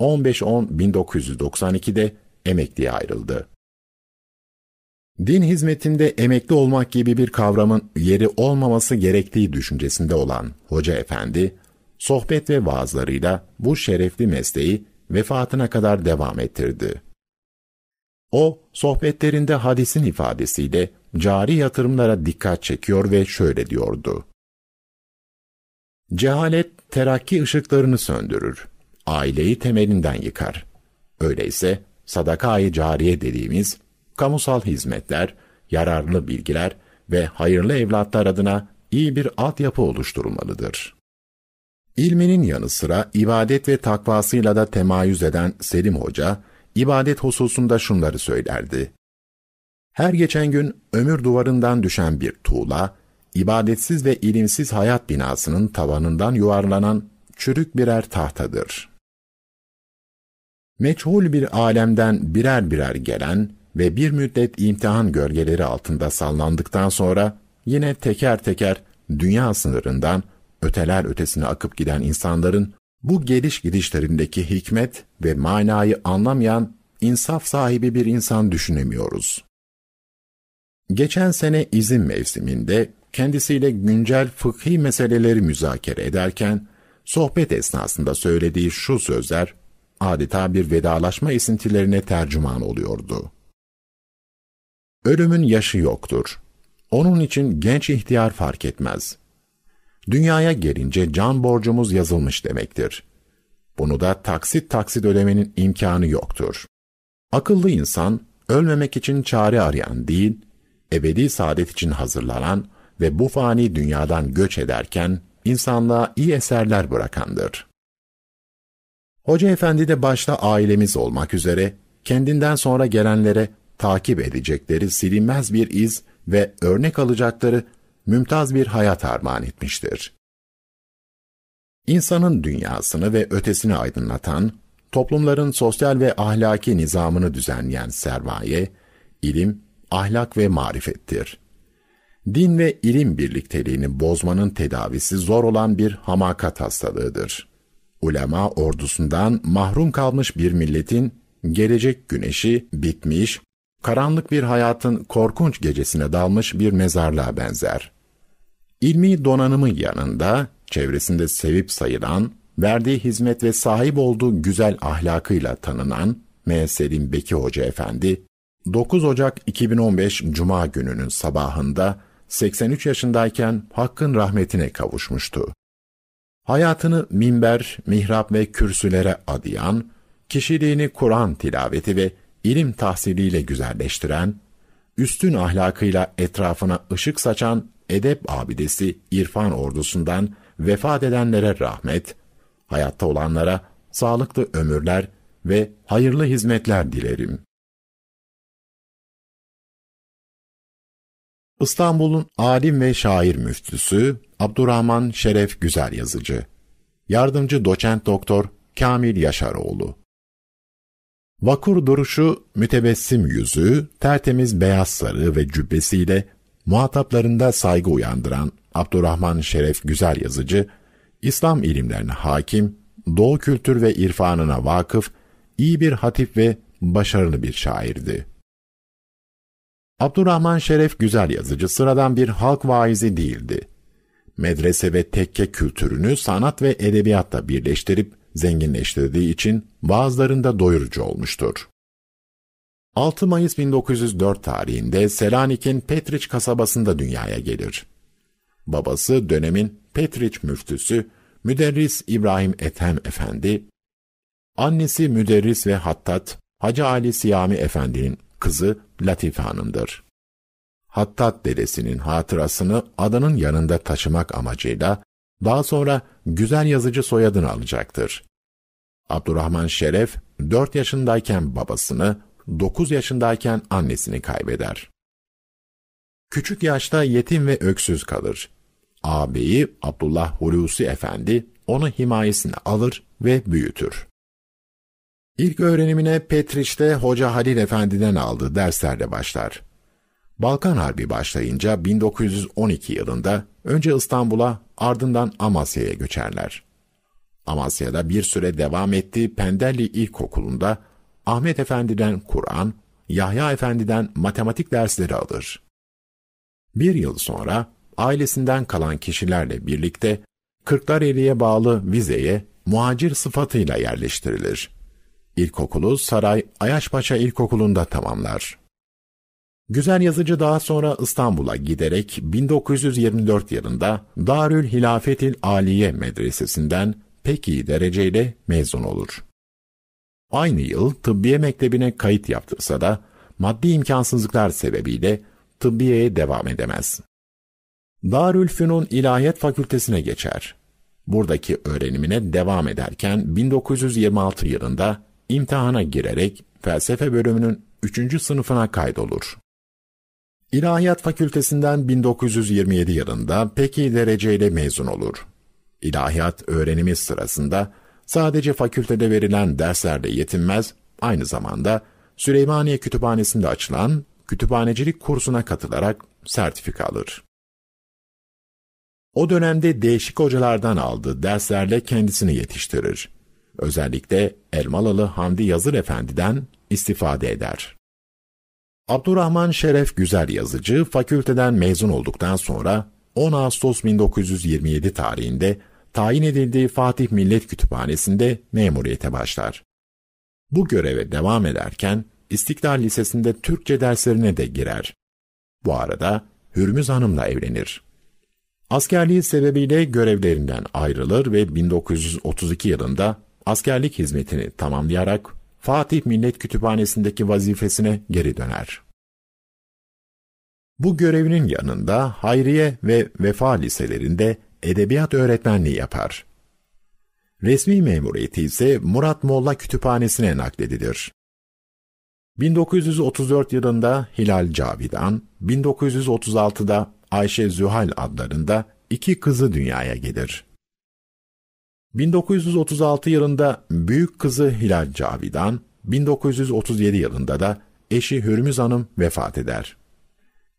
15-10-1992'de emekliye ayrıldı. Din hizmetinde emekli olmak gibi bir kavramın yeri olmaması gerektiği düşüncesinde olan Hoca Efendi, sohbet ve vaazlarıyla bu şerefli mesleği vefatına kadar devam ettirdi. O, sohbetlerinde hadisin ifadesiyle cari yatırımlara dikkat çekiyor ve şöyle diyordu. Cehalet terakki ışıklarını söndürür, aileyi temelinden yıkar. Öyleyse sadakayı cariye dediğimiz kamusal hizmetler, yararlı bilgiler ve hayırlı evlatlar adına iyi bir altyapı oluşturulmalıdır. İlminin yanı sıra ibadet ve takvasıyla da temayüz eden Selim Hoca, ibadet hususunda şunları söylerdi. Her geçen gün ömür duvarından düşen bir tuğla, ibadetsiz ve ilimsiz hayat binasının tavanından yuvarlanan çürük birer tahtadır. Meçhul bir alemden birer birer gelen, ve bir müddet imtihan gölgeleri altında sallandıktan sonra yine teker teker dünya sınırından öteler ötesine akıp giden insanların bu geliş gidişlerindeki hikmet ve manayı anlamayan insaf sahibi bir insan düşünemiyoruz. Geçen sene izin mevsiminde kendisiyle güncel fıkhi meseleleri müzakere ederken sohbet esnasında söylediği şu sözler adeta bir vedalaşma esintilerine tercüman oluyordu. Ölümün yaşı yoktur. Onun için genç ihtiyar fark etmez. Dünyaya gelince can borcumuz yazılmış demektir. Bunu da taksit taksit ödemenin imkanı yoktur. Akıllı insan, ölmemek için çare arayan değil, ebedi saadet için hazırlanan ve bu fani dünyadan göç ederken insanlığa iyi eserler bırakandır. Hoca Efendi de başta ailemiz olmak üzere kendinden sonra gelenlere takip edecekleri silinmez bir iz ve örnek alacakları mümtaz bir hayat armağan etmiştir. İnsanın dünyasını ve ötesini aydınlatan, toplumların sosyal ve ahlaki nizamını düzenleyen sermaye, ilim, ahlak ve marifettir. Din ve ilim birlikteliğini bozmanın tedavisi zor olan bir hamakat hastalığıdır. Ulema ordusundan mahrum kalmış bir milletin gelecek güneşi bitmiş, karanlık bir hayatın korkunç gecesine dalmış bir mezarlığa benzer. İlmi donanımı yanında, çevresinde sevip sayılan, verdiği hizmet ve sahip olduğu güzel ahlakıyla tanınan M. Beki Hoca Efendi, 9 Ocak 2015 Cuma gününün sabahında 83 yaşındayken Hakk'ın rahmetine kavuşmuştu. Hayatını minber, mihrap ve kürsülere adayan, kişiliğini Kur'an tilaveti ve ilim tahsiliyle güzelleştiren, üstün ahlakıyla etrafına ışık saçan edep abidesi irfan ordusundan vefat edenlere rahmet, hayatta olanlara sağlıklı ömürler ve hayırlı hizmetler dilerim. İstanbul'un alim ve şair müftüsü Abdurrahman Şeref Güzel Yazıcı, yardımcı doçent doktor Kamil Yaşaroğlu Vakur duruşu, mütebessim yüzü, tertemiz beyaz sarı ve cübbesiyle muhataplarında saygı uyandıran Abdurrahman Şeref Güzel Yazıcı, İslam ilimlerine hakim, doğu kültür ve irfanına vakıf, iyi bir hatip ve başarılı bir şairdi. Abdurrahman Şeref Güzel Yazıcı sıradan bir halk vaizi değildi. Medrese ve tekke kültürünü sanat ve edebiyatta birleştirip zenginleştirdiği için bazılarında doyurucu olmuştur. 6 Mayıs 1904 tarihinde Selanik'in Petriç kasabasında dünyaya gelir. Babası dönemin Petriç müftüsü Müderris İbrahim Ethem Efendi, annesi Müderris ve Hattat Hacı Ali Siyami Efendi'nin kızı Latife Hanım'dır. Hattat dedesinin hatırasını adanın yanında taşımak amacıyla daha sonra güzel yazıcı soyadını alacaktır. Abdurrahman Şeref 4 yaşındayken babasını, 9 yaşındayken annesini kaybeder. Küçük yaşta yetim ve öksüz kalır. Ağabeyi Abdullah Hulusi Efendi onu himayesine alır ve büyütür. İlk öğrenimine Petriç'te Hoca Halil Efendi'den aldığı derslerle başlar. Balkan Harbi başlayınca 1912 yılında önce İstanbul'a ardından Amasya'ya göçerler. Amasya'da bir süre devam ettiği Pendelli İlkokulu'nda Ahmet Efendi'den Kur'an, Yahya Efendi'den matematik dersleri alır. Bir yıl sonra ailesinden kalan kişilerle birlikte Kırklareli'ye bağlı Vize'ye muhacir sıfatıyla yerleştirilir. İlkokulu Saray Ayaşpaşa İlkokulu'nda tamamlar. Güzel yazıcı daha sonra İstanbul'a giderek 1924 yılında Darül Hilafetil Aliye Medresesinden pek iyi dereceyle mezun olur. Aynı yıl tıbbiye mektebine kayıt yaptırsa da maddi imkansızlıklar sebebiyle tıbbiyeye devam edemez. Darülfünun İlahiyat Fakültesine geçer. Buradaki öğrenimine devam ederken 1926 yılında imtihana girerek felsefe bölümünün 3. sınıfına kaydolur. İlahiyat Fakültesinden 1927 yılında peki dereceyle mezun olur. İlahiyat öğrenimi sırasında sadece fakültede verilen derslerle yetinmez, aynı zamanda Süleymaniye Kütüphanesi'nde açılan kütüphanecilik kursuna katılarak sertifika alır. O dönemde değişik hocalardan aldığı derslerle kendisini yetiştirir. Özellikle Elmalılı Hamdi Yazır Efendi'den istifade eder. Abdurrahman Şeref Güzel Yazıcı fakülteden mezun olduktan sonra 10 Ağustos 1927 tarihinde tayin edildiği Fatih Millet Kütüphanesi'nde memuriyete başlar. Bu göreve devam ederken İstiklal Lisesi'nde Türkçe derslerine de girer. Bu arada Hürmüz Hanım'la evlenir. Askerliği sebebiyle görevlerinden ayrılır ve 1932 yılında askerlik hizmetini tamamlayarak Fatih Millet Kütüphanesi'ndeki vazifesine geri döner. Bu görevinin yanında Hayriye ve Vefa liselerinde edebiyat öğretmenliği yapar. Resmi memuriyeti ise Murat Molla Kütüphanesi'ne nakledilir. 1934 yılında Hilal Cavidan, 1936'da Ayşe Zühal adlarında iki kızı dünyaya gelir. 1936 yılında büyük kızı Hilal Cavidan, 1937 yılında da eşi Hürmüz Hanım vefat eder.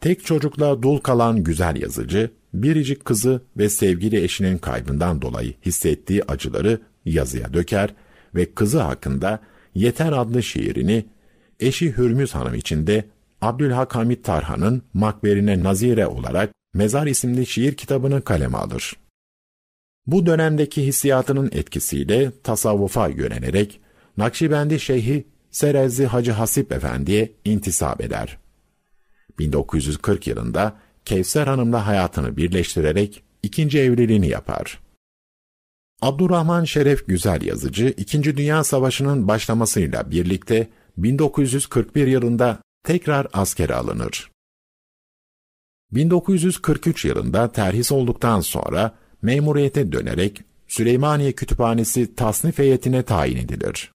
Tek çocukla dul kalan güzel yazıcı, biricik kızı ve sevgili eşinin kaybından dolayı hissettiği acıları yazıya döker ve kızı hakkında Yeter adlı şiirini eşi Hürmüz Hanım için de Abdülhak Hamit Tarhan'ın makberine nazire olarak Mezar isimli şiir kitabını kaleme alır. Bu dönemdeki hissiyatının etkisiyle tasavvufa yönelerek Nakşibendi Şeyhi Serezli Hacı Hasip Efendi'ye intisap eder. 1940 yılında Kevser Hanım'la hayatını birleştirerek ikinci evliliğini yapar. Abdurrahman Şeref Güzel yazıcı, İkinci Dünya Savaşı'nın başlamasıyla birlikte 1941 yılında tekrar askere alınır. 1943 yılında terhis olduktan sonra memuriyete dönerek Süleymaniye Kütüphanesi tasnif heyetine tayin edilir.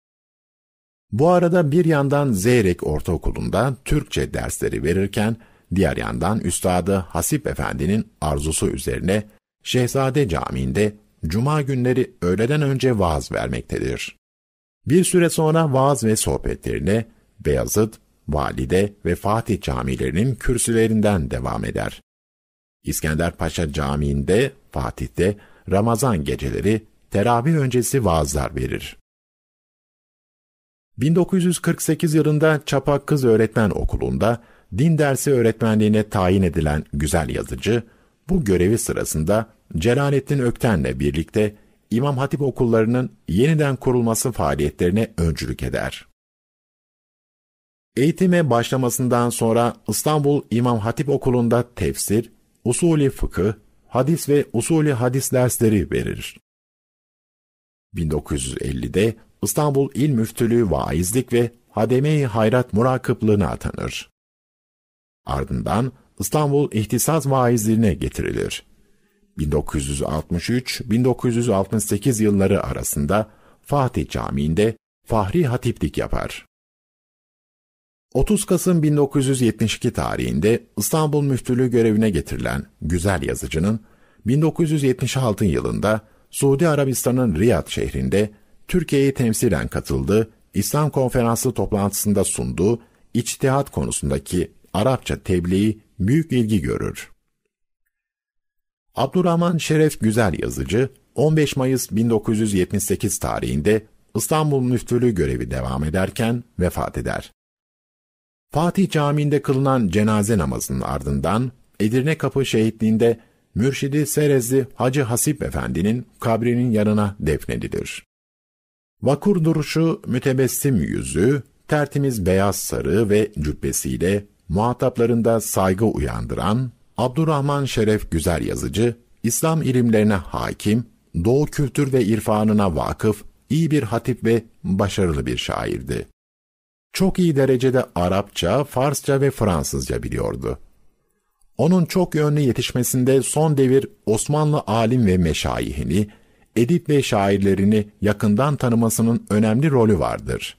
Bu arada bir yandan Zeyrek Ortaokulu'nda Türkçe dersleri verirken, diğer yandan Üstadı Hasip Efendi'nin arzusu üzerine Şehzade Camii'nde Cuma günleri öğleden önce vaaz vermektedir. Bir süre sonra vaaz ve sohbetlerine Beyazıt, Valide ve Fatih camilerinin kürsülerinden devam eder. İskender Paşa Camii'nde Fatih'te Ramazan geceleri teravih öncesi vaazlar verir. 1948 yılında Çapak Kız Öğretmen Okulu'nda din dersi öğretmenliğine tayin edilen güzel yazıcı, bu görevi sırasında Celalettin Ökten'le birlikte İmam Hatip okullarının yeniden kurulması faaliyetlerine öncülük eder. Eğitime başlamasından sonra İstanbul İmam Hatip Okulu'nda tefsir usulü Fıkı, hadis ve usulü hadis dersleri verir. 1950'de İstanbul İl Müftülüğü vaizlik ve Hademe-i Hayrat murakıplığına atanır. Ardından İstanbul İhtisas vaizliğine getirilir. 1963-1968 yılları arasında Fatih Camii'nde Fahri Hatiplik yapar. 30 Kasım 1972 tarihinde İstanbul Müftülüğü görevine getirilen Güzel Yazıcı'nın 1976 yılında Suudi Arabistan'ın Riyad şehrinde Türkiye'yi temsilen katıldığı İslam Konferansı toplantısında sunduğu içtihat konusundaki Arapça tebliği büyük ilgi görür. Abdurrahman Şeref Güzel Yazıcı 15 Mayıs 1978 tarihinde İstanbul Müftülüğü görevi devam ederken vefat eder. Fatih Camii'nde kılınan cenaze namazının ardından Edirne Kapı şehitliğinde Mürşidi Serezli Hacı Hasip Efendi'nin kabrinin yanına defnedilir. Vakur duruşu, mütebessim yüzü, tertemiz beyaz sarı ve cübbesiyle muhataplarında saygı uyandıran Abdurrahman Şeref Güzel yazıcı, İslam ilimlerine hakim, Doğu kültür ve irfanına vakıf, iyi bir hatip ve başarılı bir şairdi. Çok iyi derecede Arapça, Farsça ve Fransızca biliyordu. Onun çok yönlü yetişmesinde son devir Osmanlı alim ve meşayihini, edip ve şairlerini yakından tanımasının önemli rolü vardır.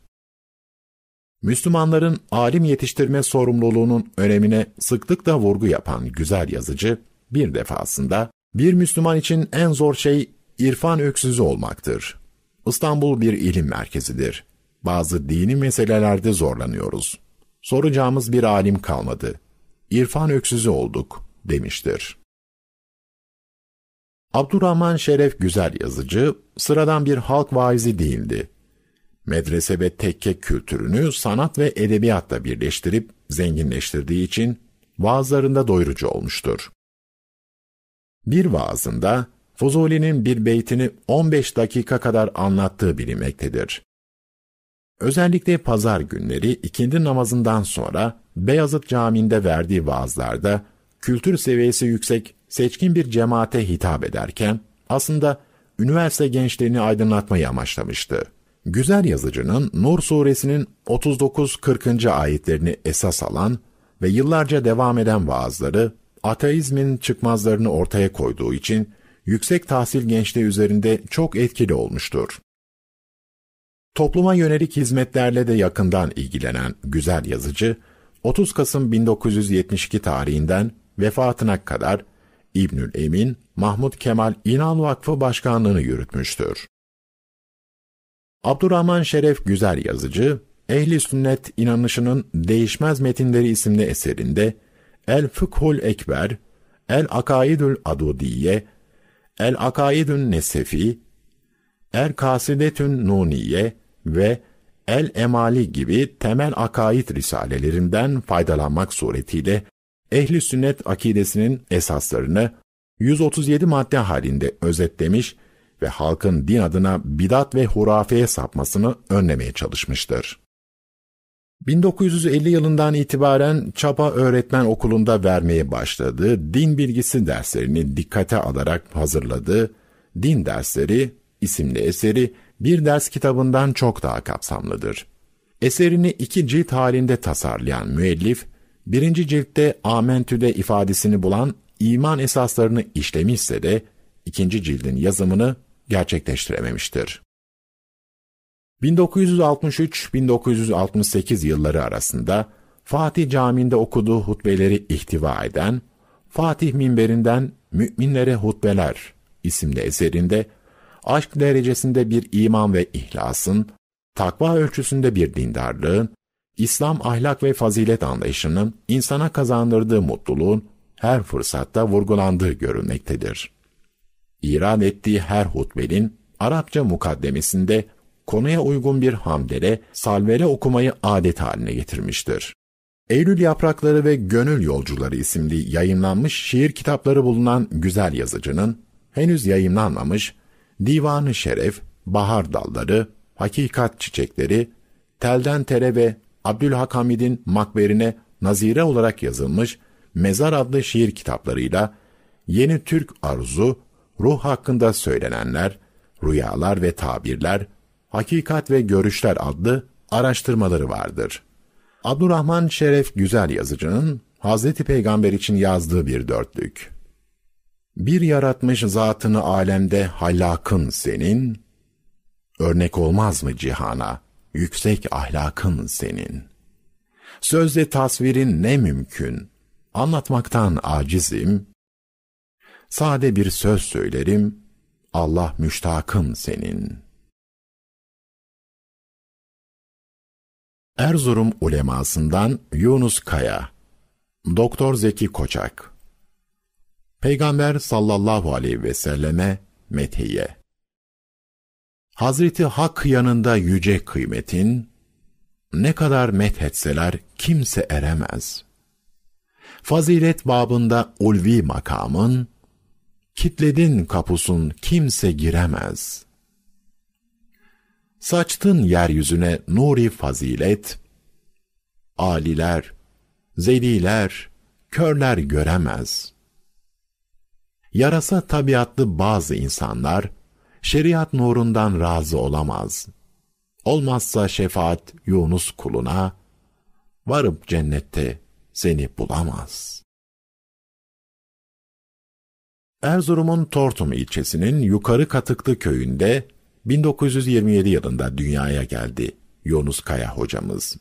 Müslümanların alim yetiştirme sorumluluğunun önemine sıklıkla vurgu yapan güzel yazıcı, bir defasında, bir Müslüman için en zor şey irfan öksüzü olmaktır. İstanbul bir ilim merkezidir. Bazı dini meselelerde zorlanıyoruz. Soracağımız bir alim kalmadı. İrfan öksüzü olduk demiştir. Abdurrahman Şeref Güzel yazıcı sıradan bir halk vaizi değildi. Medrese ve tekke kültürünü sanat ve edebiyatla birleştirip zenginleştirdiği için vaazlarında doyurucu olmuştur. Bir vaazında Fuzuli'nin bir beytini 15 dakika kadar anlattığı bilinmektedir. Özellikle pazar günleri ikindi namazından sonra Beyazıt Camii'nde verdiği vaazlarda kültür seviyesi yüksek seçkin bir cemaate hitap ederken aslında üniversite gençlerini aydınlatmayı amaçlamıştı. Güzel yazıcının Nur suresinin 39-40. ayetlerini esas alan ve yıllarca devam eden vaazları ateizmin çıkmazlarını ortaya koyduğu için yüksek tahsil gençliği üzerinde çok etkili olmuştur. Topluma yönelik hizmetlerle de yakından ilgilenen güzel yazıcı, 30 Kasım 1972 tarihinden vefatına kadar İbnül Emin, Mahmut Kemal İnan Vakfı Başkanlığını yürütmüştür. Abdurrahman Şeref Güzel Yazıcı, Ehli Sünnet İnanışının Değişmez Metinleri isimli eserinde El Fıkhul Ekber, El Akaidül Adudiye, El Akaidün Nesefi, El er Kasidetün Nuniye, ve El Emali gibi temel akaid risalelerinden faydalanmak suretiyle ehli sünnet akidesinin esaslarını 137 madde halinde özetlemiş ve halkın din adına bidat ve hurafeye sapmasını önlemeye çalışmıştır. 1950 yılından itibaren Çapa Öğretmen Okulu'nda vermeye başladığı din bilgisi derslerini dikkate alarak hazırladığı Din Dersleri isimli eseri bir ders kitabından çok daha kapsamlıdır. Eserini iki cilt halinde tasarlayan müellif, birinci ciltte Amentü'de ifadesini bulan iman esaslarını işlemişse de, ikinci cildin yazımını gerçekleştirememiştir. 1963-1968 yılları arasında Fatih Camii'nde okuduğu hutbeleri ihtiva eden Fatih Minberinden Müminlere Hutbeler isimli eserinde aşk derecesinde bir iman ve ihlasın, takva ölçüsünde bir dindarlığın, İslam ahlak ve fazilet anlayışının insana kazandırdığı mutluluğun her fırsatta vurgulandığı görülmektedir. İran ettiği her hutbenin Arapça mukaddemesinde konuya uygun bir hamdele, salvele okumayı adet haline getirmiştir. Eylül Yaprakları ve Gönül Yolcuları isimli yayınlanmış şiir kitapları bulunan güzel yazıcının, henüz yayınlanmamış Divanı Şeref, Bahar Dalları, Hakikat Çiçekleri, Telden Tere ve Abdülhak Hamid'in makberine nazire olarak yazılmış Mezar adlı şiir kitaplarıyla Yeni Türk Arzu, Ruh hakkında söylenenler, Rüyalar ve Tabirler, Hakikat ve Görüşler adlı araştırmaları vardır. Abdurrahman Şeref Güzel yazıcının Hazreti Peygamber için yazdığı bir dörtlük. Bir yaratmış zatını alemde hallakın senin, örnek olmaz mı cihana, yüksek ahlakın senin. Sözle tasvirin ne mümkün, anlatmaktan acizim. Sade bir söz söylerim, Allah müştakın senin. Erzurum ulemasından Yunus Kaya Doktor Zeki Koçak Peygamber sallallahu aleyhi ve selleme methiye. Hazreti Hak yanında yüce kıymetin, ne kadar methetseler kimse eremez. Fazilet babında ulvi makamın, kitledin kapusun kimse giremez. Saçtın yeryüzüne nuri fazilet, aliler, zeliler, körler göremez.'' yarasa tabiatlı bazı insanlar, şeriat nurundan razı olamaz. Olmazsa şefaat Yunus kuluna, varıp cennette seni bulamaz. Erzurum'un Tortum ilçesinin Yukarı Katıklı köyünde 1927 yılında dünyaya geldi Yunus Kaya hocamız.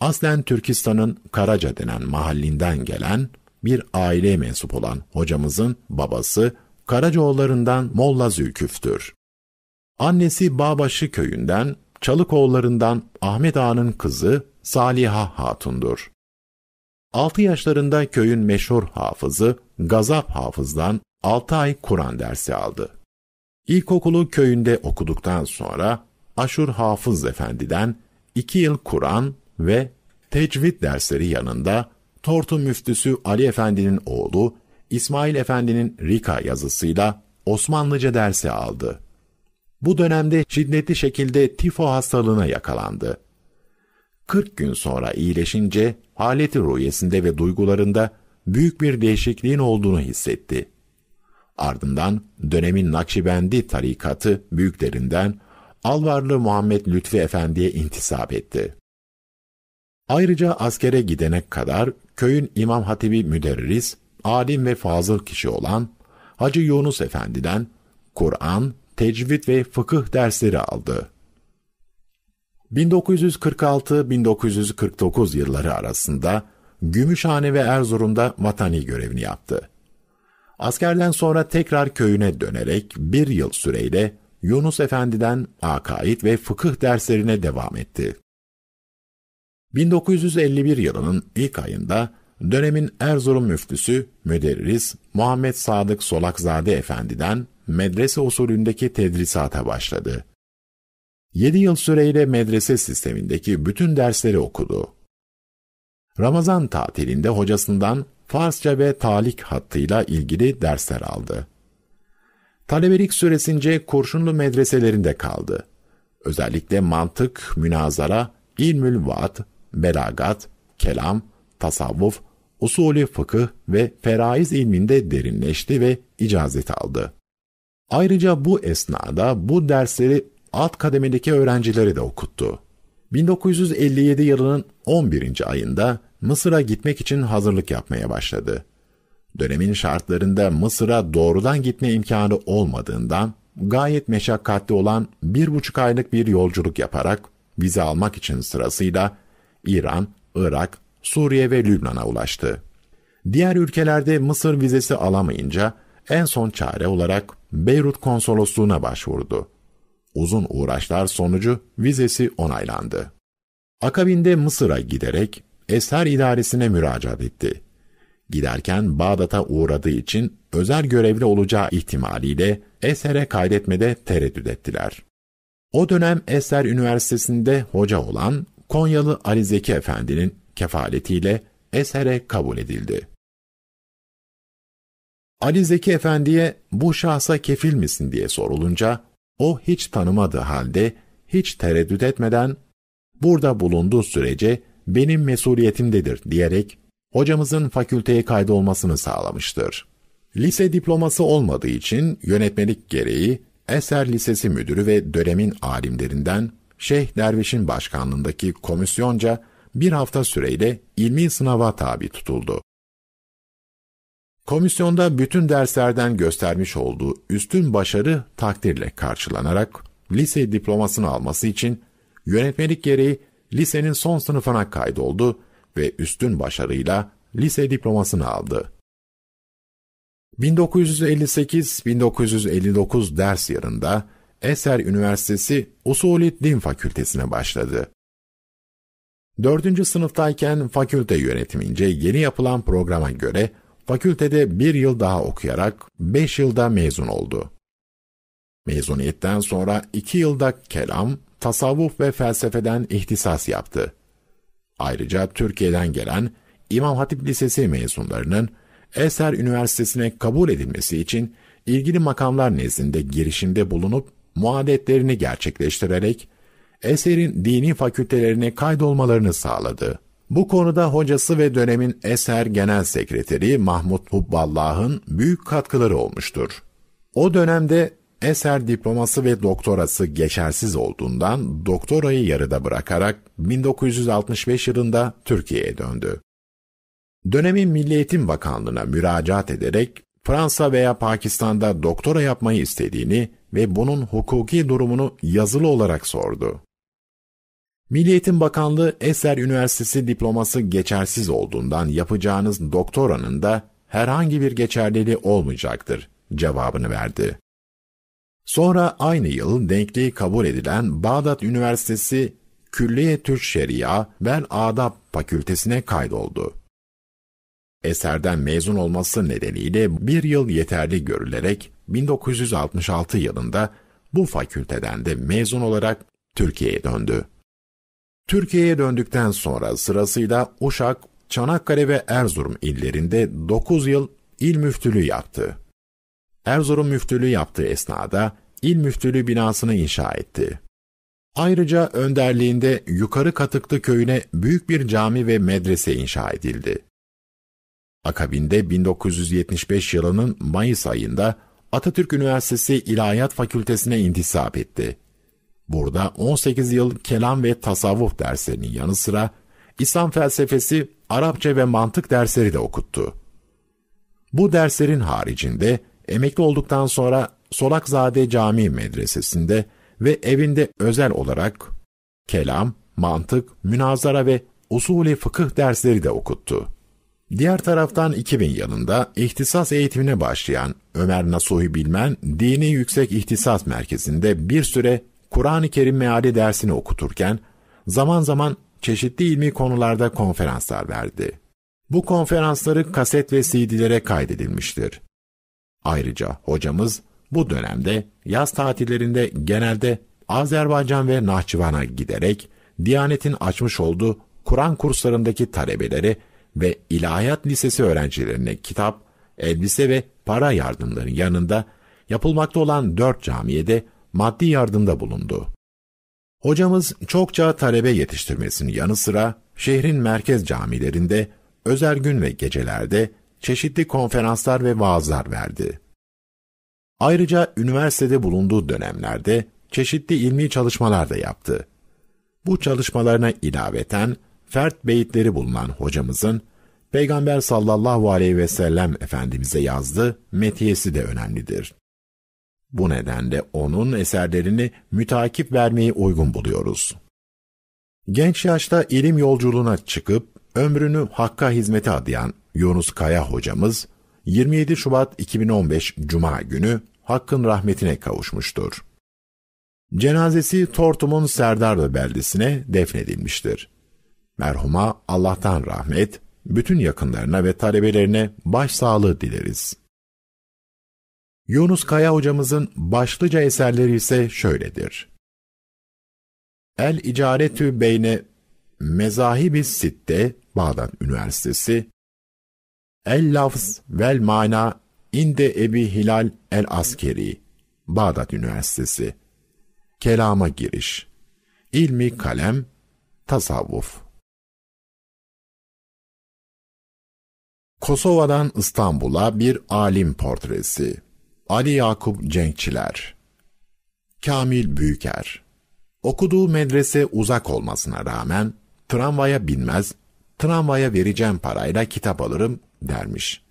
Aslen Türkistan'ın Karaca denen mahallinden gelen bir aile mensup olan hocamızın babası Karacaoğullarından Molla Zülküf'tür. Annesi Bağbaşı köyünden, Çalıkoğullarından Ahmet Ağa'nın kızı Saliha Hatun'dur. 6 yaşlarında köyün meşhur hafızı Gazap Hafız'dan 6 ay Kur'an dersi aldı. İlkokulu köyünde okuduktan sonra Aşur Hafız Efendi'den 2 yıl Kur'an ve tecvid dersleri yanında Tortu müftüsü Ali Efendi'nin oğlu İsmail Efendi'nin Rika yazısıyla Osmanlıca dersi aldı. Bu dönemde şiddetli şekilde tifo hastalığına yakalandı. 40 gün sonra iyileşince haleti rüyesinde ve duygularında büyük bir değişikliğin olduğunu hissetti. Ardından dönemin Nakşibendi tarikatı büyüklerinden Alvarlı Muhammed Lütfi Efendi'ye intisap etti. Ayrıca askere gidene kadar köyün imam hatibi müderris, alim ve fazıl kişi olan Hacı Yunus Efendi'den Kur'an, tecvid ve fıkıh dersleri aldı. 1946-1949 yılları arasında Gümüşhane ve Erzurum'da vatani görevini yaptı. Askerden sonra tekrar köyüne dönerek bir yıl süreyle Yunus Efendi'den akaid ve fıkıh derslerine devam etti. 1951 yılının ilk ayında dönemin Erzurum müftüsü müderris Muhammed Sadık Solakzade Efendi'den medrese usulündeki tedrisata başladı. 7 yıl süreyle medrese sistemindeki bütün dersleri okudu. Ramazan tatilinde hocasından Farsça ve talik hattıyla ilgili dersler aldı. Talebelik süresince Kurşunlu medreselerinde kaldı. Özellikle mantık, münazara, ilmül vaat, belagat, kelam, tasavvuf, usulü fıkıh ve feraiz ilminde derinleşti ve icazeti aldı. Ayrıca bu esnada bu dersleri alt kademedeki öğrencileri de okuttu. 1957 yılının 11. ayında Mısır'a gitmek için hazırlık yapmaya başladı. Dönemin şartlarında Mısır'a doğrudan gitme imkanı olmadığından gayet meşakkatli olan bir buçuk aylık bir yolculuk yaparak vize almak için sırasıyla İran, Irak, Suriye ve Lübnan'a ulaştı. Diğer ülkelerde Mısır vizesi alamayınca en son çare olarak Beyrut konsolosluğuna başvurdu. Uzun uğraşlar sonucu vizesi onaylandı. Akabinde Mısır'a giderek Eser idaresine müracaat etti. Giderken Bağdat'a uğradığı için özel görevli olacağı ihtimaliyle Eser'e kaydetmede tereddüt ettiler. O dönem Eser Üniversitesi'nde hoca olan Konyalı Ali Zeki Efendi'nin kefaletiyle esere kabul edildi. Ali Zeki Efendi'ye bu şahsa kefil misin diye sorulunca, o hiç tanımadığı halde, hiç tereddüt etmeden, burada bulunduğu sürece benim mesuliyetimdedir diyerek hocamızın fakülteye kaydolmasını sağlamıştır. Lise diploması olmadığı için yönetmelik gereği Eser Lisesi müdürü ve dönemin alimlerinden Şeyh Derviş'in başkanlığındaki komisyonca bir hafta süreyle ilmi sınava tabi tutuldu. Komisyonda bütün derslerden göstermiş olduğu üstün başarı takdirle karşılanarak lise diplomasını alması için yönetmelik gereği lisenin son sınıfına kaydoldu ve üstün başarıyla lise diplomasını aldı. 1958-1959 ders yılında Eser Üniversitesi Usulü Din Fakültesine başladı. Dördüncü sınıftayken fakülte yönetimince yeni yapılan programa göre fakültede bir yıl daha okuyarak beş yılda mezun oldu. Mezuniyetten sonra iki yılda kelam, tasavvuf ve felsefeden ihtisas yaptı. Ayrıca Türkiye'den gelen İmam Hatip Lisesi mezunlarının Eser Üniversitesi'ne kabul edilmesi için ilgili makamlar nezdinde girişimde bulunup muadetlerini gerçekleştirerek eserin dini fakültelerine kaydolmalarını sağladı. Bu konuda hocası ve dönemin eser genel sekreteri Mahmut Hubballah'ın büyük katkıları olmuştur. O dönemde eser diploması ve doktorası geçersiz olduğundan doktorayı yarıda bırakarak 1965 yılında Türkiye'ye döndü. Dönemin Milli Eğitim Bakanlığı'na müracaat ederek Fransa veya Pakistan'da doktora yapmayı istediğini ve bunun hukuki durumunu yazılı olarak sordu. Milliyetin Bakanlığı Eser Üniversitesi diploması geçersiz olduğundan yapacağınız doktoranın da herhangi bir geçerliliği olmayacaktır cevabını verdi. Sonra aynı yıl denkliği kabul edilen Bağdat Üniversitesi Külliye Türk Şeria Vel Adab Fakültesine kaydoldu. Eserden mezun olması nedeniyle bir yıl yeterli görülerek 1966 yılında bu fakülteden de mezun olarak Türkiye'ye döndü. Türkiye'ye döndükten sonra sırasıyla Uşak, Çanakkale ve Erzurum illerinde 9 yıl il müftülüğü yaptı. Erzurum müftülüğü yaptığı esnada il müftülüğü binasını inşa etti. Ayrıca önderliğinde Yukarı Katıklı köyüne büyük bir cami ve medrese inşa edildi. Akabinde 1975 yılının Mayıs ayında Atatürk Üniversitesi İlahiyat Fakültesine intisap etti. Burada 18 yıl kelam ve tasavvuf derslerinin yanı sıra İslam felsefesi, Arapça ve mantık dersleri de okuttu. Bu derslerin haricinde emekli olduktan sonra Solakzade Camii Medresesi'nde ve evinde özel olarak kelam, mantık, münazara ve usulü fıkıh dersleri de okuttu. Diğer taraftan 2000 yılında ihtisas eğitimine başlayan Ömer Nasuhi Bilmen, Dini Yüksek İhtisas Merkezi'nde bir süre Kur'an-ı Kerim meali dersini okuturken, zaman zaman çeşitli ilmi konularda konferanslar verdi. Bu konferansları kaset ve CD'lere kaydedilmiştir. Ayrıca hocamız bu dönemde yaz tatillerinde genelde Azerbaycan ve Nahçıvan'a giderek Diyanet'in açmış olduğu Kur'an kurslarındaki talebeleri ve İlahiyat Lisesi öğrencilerine kitap, elbise ve para yardımların yanında yapılmakta olan dört camiye de maddi yardımda bulundu. Hocamız çokça talebe yetiştirmesinin yanı sıra şehrin merkez camilerinde özel gün ve gecelerde çeşitli konferanslar ve vaazlar verdi. Ayrıca üniversitede bulunduğu dönemlerde çeşitli ilmi çalışmalar da yaptı. Bu çalışmalarına ilaveten fert beyitleri bulunan hocamızın Peygamber sallallahu aleyhi ve sellem Efendimiz'e yazdı, metiyesi de önemlidir. Bu nedenle onun eserlerini mütakip vermeyi uygun buluyoruz. Genç yaşta ilim yolculuğuna çıkıp ömrünü Hakk'a hizmete adayan Yunus Kaya hocamız, 27 Şubat 2015 Cuma günü Hakk'ın rahmetine kavuşmuştur. Cenazesi Tortum'un Serdarlı beldesine defnedilmiştir. Merhuma Allah'tan rahmet, bütün yakınlarına ve talebelerine başsağlığı dileriz. Yunus Kaya hocamızın başlıca eserleri ise şöyledir. El İcaretü Beyne Mezahibi Sitte Bağdat Üniversitesi El Lafz Vel Mana İnde Ebi Hilal El Askeri Bağdat Üniversitesi Kelama Giriş İlmi Kalem Tasavvuf Kosova'dan İstanbul'a bir alim portresi. Ali Yakup Cenkçiler. Kamil Büyüker. Okuduğu medrese uzak olmasına rağmen tramvaya binmez, tramvaya vereceğim parayla kitap alırım dermiş.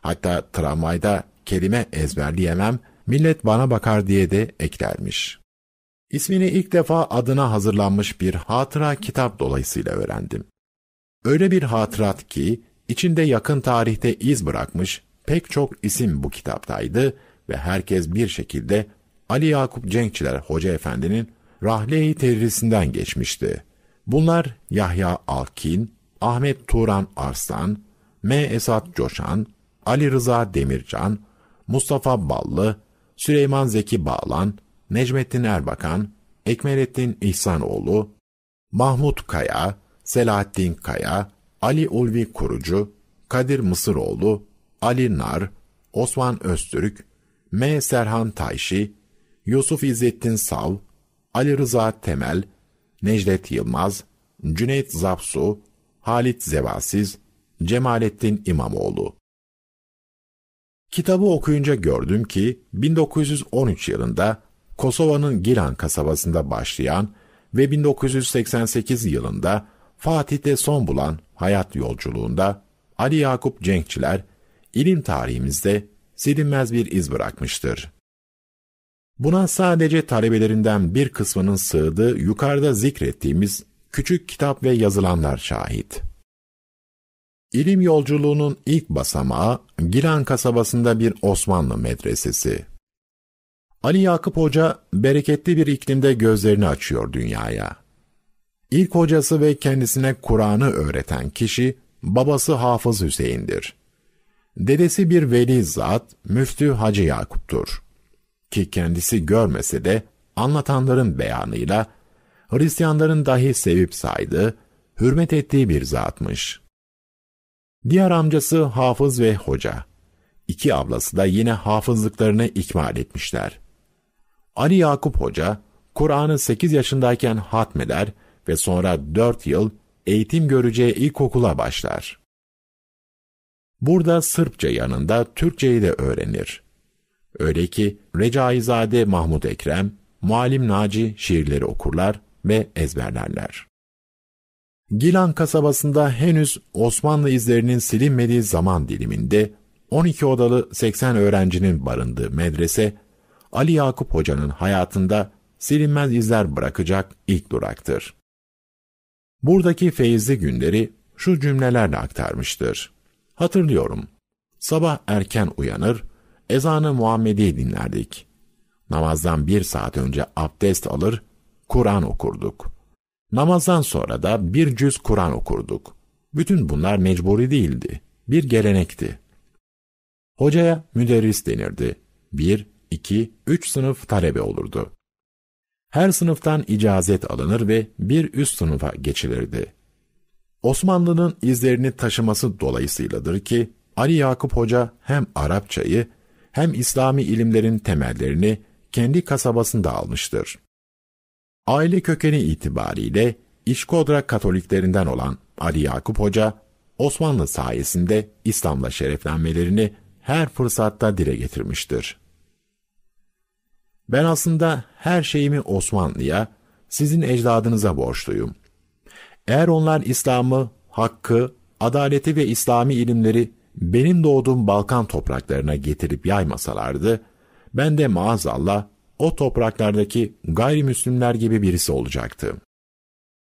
Hatta tramvayda kelime ezberleyemem, millet bana bakar diye de eklermiş. İsmini ilk defa adına hazırlanmış bir hatıra kitap dolayısıyla öğrendim. Öyle bir hatırat ki İçinde yakın tarihte iz bırakmış pek çok isim bu kitaptaydı ve herkes bir şekilde Ali Yakup Cenkçiler Hoca Efendi'nin Rahleyi Terrisinden geçmişti. Bunlar Yahya Alkin, Ahmet Turan Arslan, M. Esat Coşan, Ali Rıza Demircan, Mustafa Ballı, Süleyman Zeki Bağlan, Necmettin Erbakan, Ekmelettin İhsanoğlu, Mahmut Kaya, Selahattin Kaya, Ali Ulvi Kurucu, Kadir Mısıroğlu, Ali Nar, Osman Öztürk, M. Serhan Tayşi, Yusuf İzzettin Sal, Ali Rıza Temel, Necdet Yılmaz, Cüneyt Zapsu, Halit Zevasiz, Cemalettin İmamoğlu. Kitabı okuyunca gördüm ki 1913 yılında Kosova'nın Gilan kasabasında başlayan ve 1988 yılında Fatih'te son bulan hayat yolculuğunda Ali Yakup Cenkçiler, ilim tarihimizde silinmez bir iz bırakmıştır. Buna sadece talebelerinden bir kısmının sığdığı yukarıda zikrettiğimiz küçük kitap ve yazılanlar şahit. İlim yolculuğunun ilk basamağı Gilan kasabasında bir Osmanlı medresesi. Ali Yakup Hoca bereketli bir iklimde gözlerini açıyor dünyaya. İlk hocası ve kendisine Kur'an'ı öğreten kişi babası Hafız Hüseyin'dir. Dedesi bir veli zat Müftü Hacı Yakup'tur. Ki kendisi görmese de anlatanların beyanıyla Hristiyanların dahi sevip saydığı, hürmet ettiği bir zatmış. Diğer amcası Hafız ve Hoca. İki ablası da yine hafızlıklarını ikmal etmişler. Ali Yakup Hoca, Kur'an'ı 8 yaşındayken hatmeder ve sonra 4 yıl eğitim göreceği ilkokula başlar. Burada Sırpça yanında Türkçeyi de öğrenir. Öyle ki Recaizade Mahmud Ekrem, Muallim Naci şiirleri okurlar ve ezberlerler. Gilan kasabasında henüz Osmanlı izlerinin silinmediği zaman diliminde 12 odalı 80 öğrencinin barındığı medrese, Ali Yakup Hoca'nın hayatında silinmez izler bırakacak ilk duraktır. Buradaki feyizli günleri şu cümlelerle aktarmıştır. Hatırlıyorum. Sabah erken uyanır, ezanı Muhammedi dinlerdik. Namazdan bir saat önce abdest alır, Kur'an okurduk. Namazdan sonra da bir cüz Kur'an okurduk. Bütün bunlar mecburi değildi. Bir gelenekti. Hocaya müderris denirdi. Bir, iki, üç sınıf talebe olurdu her sınıftan icazet alınır ve bir üst sınıfa geçilirdi. Osmanlı'nın izlerini taşıması dolayısıyladır ki Ali Yakup Hoca hem Arapçayı hem İslami ilimlerin temellerini kendi kasabasında almıştır. Aile kökeni itibariyle İşkodra Katoliklerinden olan Ali Yakup Hoca, Osmanlı sayesinde İslam'la şereflenmelerini her fırsatta dile getirmiştir. Ben aslında her şeyimi Osmanlı'ya, sizin ecdadınıza borçluyum. Eğer onlar İslam'ı, hakkı, adaleti ve İslami ilimleri benim doğduğum Balkan topraklarına getirip yaymasalardı, ben de maazallah o topraklardaki gayrimüslimler gibi birisi olacaktım.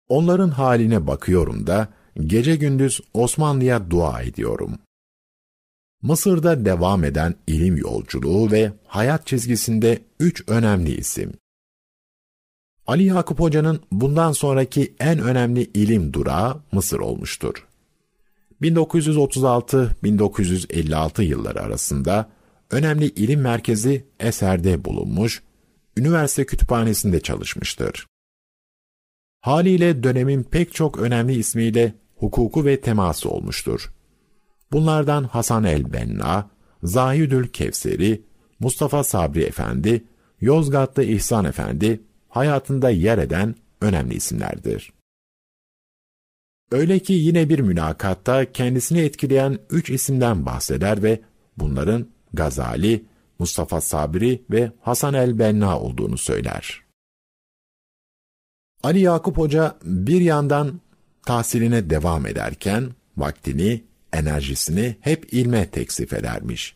Onların haline bakıyorum da gece gündüz Osmanlı'ya dua ediyorum. Mısır'da devam eden ilim yolculuğu ve hayat çizgisinde üç önemli isim. Ali Yakup Hoca'nın bundan sonraki en önemli ilim durağı Mısır olmuştur. 1936-1956 yılları arasında önemli ilim merkezi eserde bulunmuş, üniversite kütüphanesinde çalışmıştır. Haliyle dönemin pek çok önemli ismiyle hukuku ve teması olmuştur. Bunlardan Hasan el-Benna, Zahidül Kevseri, Mustafa Sabri Efendi, Yozgatlı İhsan Efendi hayatında yer eden önemli isimlerdir. Öyle ki yine bir mülakatta kendisini etkileyen üç isimden bahseder ve bunların Gazali, Mustafa Sabri ve Hasan el-Benna olduğunu söyler. Ali Yakup Hoca bir yandan tahsiline devam ederken vaktini enerjisini hep ilme teksif edermiş.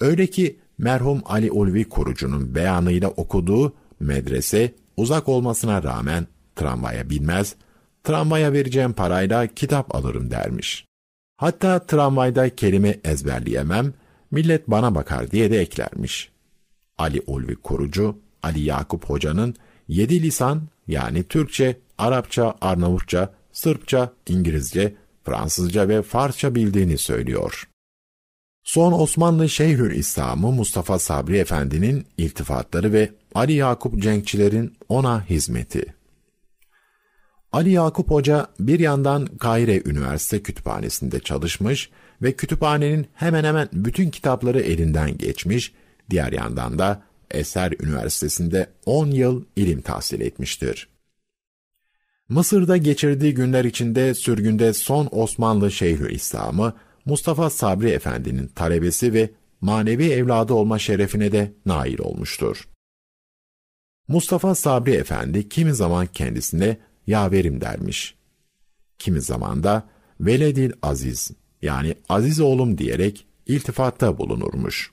Öyle ki merhum Ali Ulvi kurucunun beyanıyla okuduğu medrese uzak olmasına rağmen tramvaya binmez, tramvaya vereceğim parayla kitap alırım dermiş. Hatta tramvayda kelime ezberleyemem, millet bana bakar diye de eklermiş. Ali Ulvi kurucu, Ali Yakup Hoca'nın yedi lisan yani Türkçe, Arapça, Arnavutça, Sırpça, İngilizce, Fransızca ve Farsça bildiğini söylüyor. Son Osmanlı Şeyhül İslam'ı Mustafa Sabri Efendi'nin iltifatları ve Ali Yakup Cenkçilerin ona hizmeti. Ali Yakup Hoca bir yandan Kahire Üniversite Kütüphanesi'nde çalışmış ve kütüphanenin hemen hemen bütün kitapları elinden geçmiş, diğer yandan da Eser Üniversitesi'nde 10 yıl ilim tahsil etmiştir. Mısır'da geçirdiği günler içinde sürgünde son Osmanlı Şeyhü İslam'ı Mustafa Sabri Efendi'nin talebesi ve manevi evladı olma şerefine de nail olmuştur. Mustafa Sabri Efendi kimi zaman kendisine yaverim dermiş. Kimi zaman da veledil aziz yani aziz oğlum diyerek iltifatta bulunurmuş.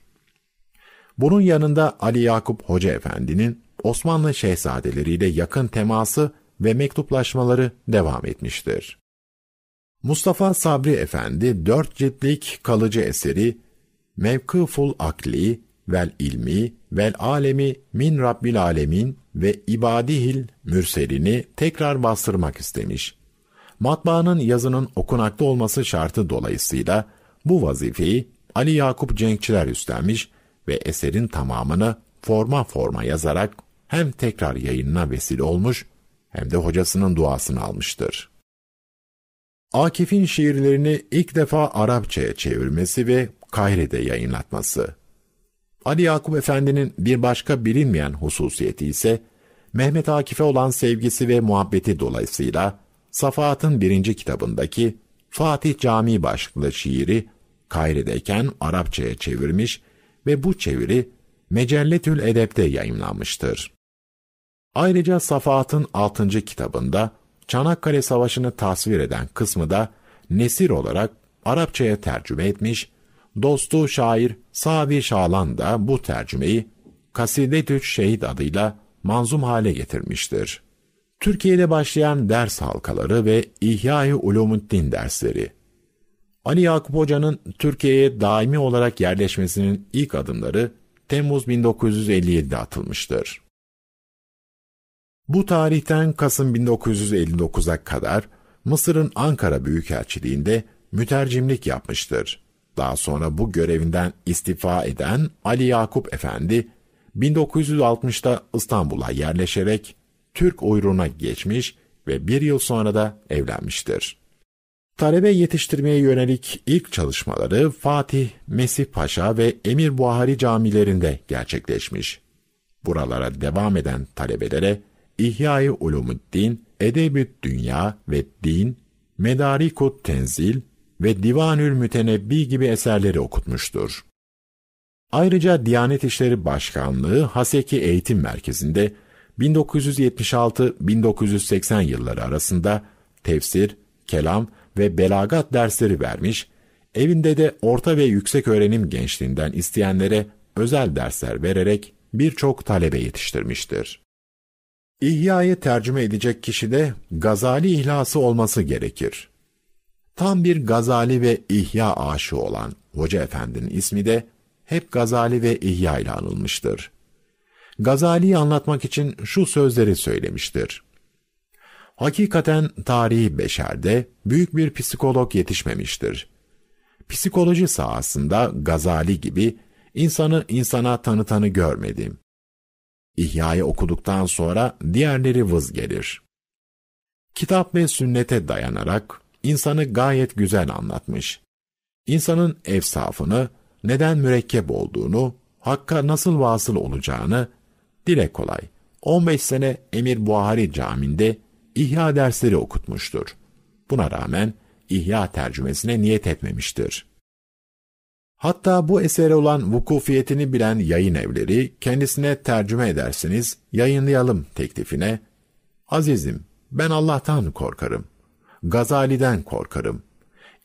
Bunun yanında Ali Yakup Hoca Efendi'nin Osmanlı şehzadeleriyle yakın teması ve mektuplaşmaları devam etmiştir. Mustafa Sabri Efendi dört ciltlik kalıcı eseri Mevkıful Akli vel ilmi vel alemi min Rabbil alemin ve ibadihil mürselini tekrar bastırmak istemiş. Matbaanın yazının okunaklı olması şartı dolayısıyla bu vazifeyi Ali Yakup Cenkçiler üstlenmiş ve eserin tamamını forma forma yazarak hem tekrar yayınına vesile olmuş hem de hocasının duasını almıştır. Akif'in şiirlerini ilk defa Arapçaya çevirmesi ve Kahire'de yayınlatması. Ali Yakup Efendi'nin bir başka bilinmeyen hususiyeti ise Mehmet Akif'e olan sevgisi ve muhabbeti dolayısıyla Safahat'ın birinci kitabındaki Fatih Camii başlıklı şiiri Kahire'deyken Arapçaya çevirmiş ve bu çeviri Mecelletül Edeb'de yayınlanmıştır. Ayrıca Safahat'ın 6. kitabında Çanakkale Savaşı'nı tasvir eden kısmı da Nesir olarak Arapçaya tercüme etmiş, dostu şair Savi Şalan da bu tercümeyi Kasidetü Şehit adıyla manzum hale getirmiştir. Türkiye'de başlayan ders halkaları ve İhya-i Ulumuddin dersleri. Ali Yakup Hoca'nın Türkiye'ye daimi olarak yerleşmesinin ilk adımları Temmuz 1957'de atılmıştır. Bu tarihten Kasım 1959'a kadar Mısır'ın Ankara Büyükelçiliği'nde mütercimlik yapmıştır. Daha sonra bu görevinden istifa eden Ali Yakup Efendi, 1960'da İstanbul'a yerleşerek Türk uyruna geçmiş ve bir yıl sonra da evlenmiştir. Talebe yetiştirmeye yönelik ilk çalışmaları Fatih, Mesih Paşa ve Emir Buhari camilerinde gerçekleşmiş. Buralara devam eden talebelere İhya-i Ulumuddin, Edebüt Dünya ve Din, Medarikut Tenzil ve Divanül Mütenebbi gibi eserleri okutmuştur. Ayrıca Diyanet İşleri Başkanlığı Haseki Eğitim Merkezi'nde 1976-1980 yılları arasında tefsir, kelam ve belagat dersleri vermiş, evinde de orta ve yüksek öğrenim gençliğinden isteyenlere özel dersler vererek birçok talebe yetiştirmiştir. İhya'yı tercüme edecek kişi de Gazali ihlası olması gerekir. Tam bir Gazali ve İhya aşığı olan Hoca Efendi'nin ismi de hep Gazali ve İhya ile anılmıştır. Gazali'yi anlatmak için şu sözleri söylemiştir. Hakikaten tarihi beşerde büyük bir psikolog yetişmemiştir. Psikoloji sahasında Gazali gibi insanı insana tanıtanı görmedim. İhya'yı okuduktan sonra diğerleri vız gelir. Kitap ve sünnete dayanarak insanı gayet güzel anlatmış. İnsanın efsafını, neden mürekkep olduğunu, hakka nasıl vasıl olacağını dile kolay. 15 sene Emir Buhari Camii'nde İhya dersleri okutmuştur. Buna rağmen İhya tercümesine niyet etmemiştir. Hatta bu esere olan vukufiyetini bilen yayın evleri kendisine tercüme edersiniz, yayınlayalım teklifine. Azizim, ben Allah'tan korkarım. Gazali'den korkarım.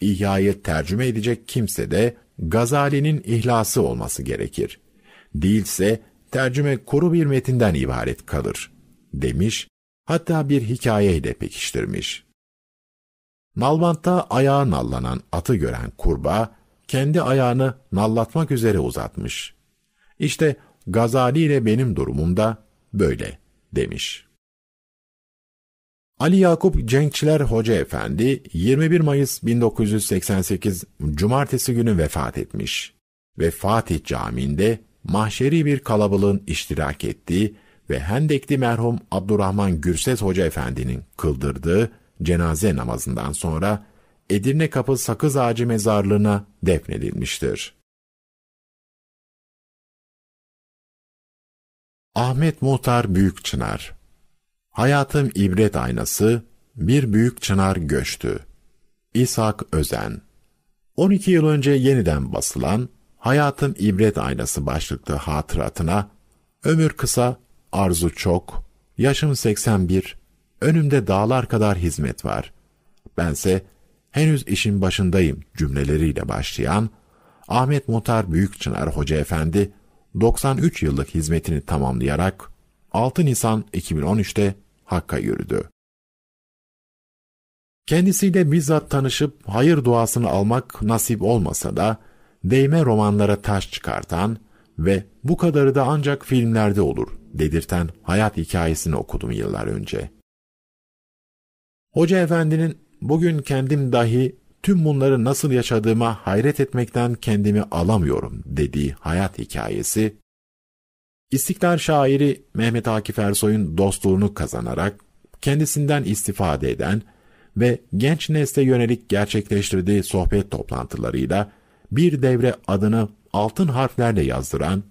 İhya'yı tercüme edecek kimse de Gazali'nin ihlası olması gerekir. Değilse tercüme kuru bir metinden ibaret kalır, demiş, hatta bir hikayeyle pekiştirmiş. Nalbant'ta ayağı nallanan atı gören kurbağa, kendi ayağını nallatmak üzere uzatmış. İşte Gazali ile benim durumumda böyle demiş. Ali Yakup Cenkçiler Hoca Efendi 21 Mayıs 1988 Cumartesi günü vefat etmiş ve Fatih Camii'nde mahşeri bir kalabalığın iştirak ettiği ve Hendekli merhum Abdurrahman Gürses Hoca Efendi'nin kıldırdığı cenaze namazından sonra Edirne Kapı Sakız Ağacı Mezarlığı'na defnedilmiştir. Ahmet Muhtar Çınar. Hayatım İbret aynası, bir büyük çınar göçtü. İshak Özen 12 yıl önce yeniden basılan Hayatım İbret Aynası başlıklı hatıratına ömür kısa, arzu çok, yaşım 81, önümde dağlar kadar hizmet var. Bense henüz işin başındayım cümleleriyle başlayan Ahmet Muhtar Büyükçınar Hoca Efendi 93 yıllık hizmetini tamamlayarak 6 Nisan 2013'te Hakk'a yürüdü. Kendisiyle bizzat tanışıp hayır duasını almak nasip olmasa da değme romanlara taş çıkartan ve bu kadarı da ancak filmlerde olur dedirten hayat hikayesini okudum yıllar önce. Hoca Efendi'nin Bugün kendim dahi tüm bunları nasıl yaşadığıma hayret etmekten kendimi alamıyorum dediği hayat hikayesi, İstiklal şairi Mehmet Akif Ersoy'un dostluğunu kazanarak kendisinden istifade eden ve genç nesle yönelik gerçekleştirdiği sohbet toplantılarıyla bir devre adını altın harflerle yazdıran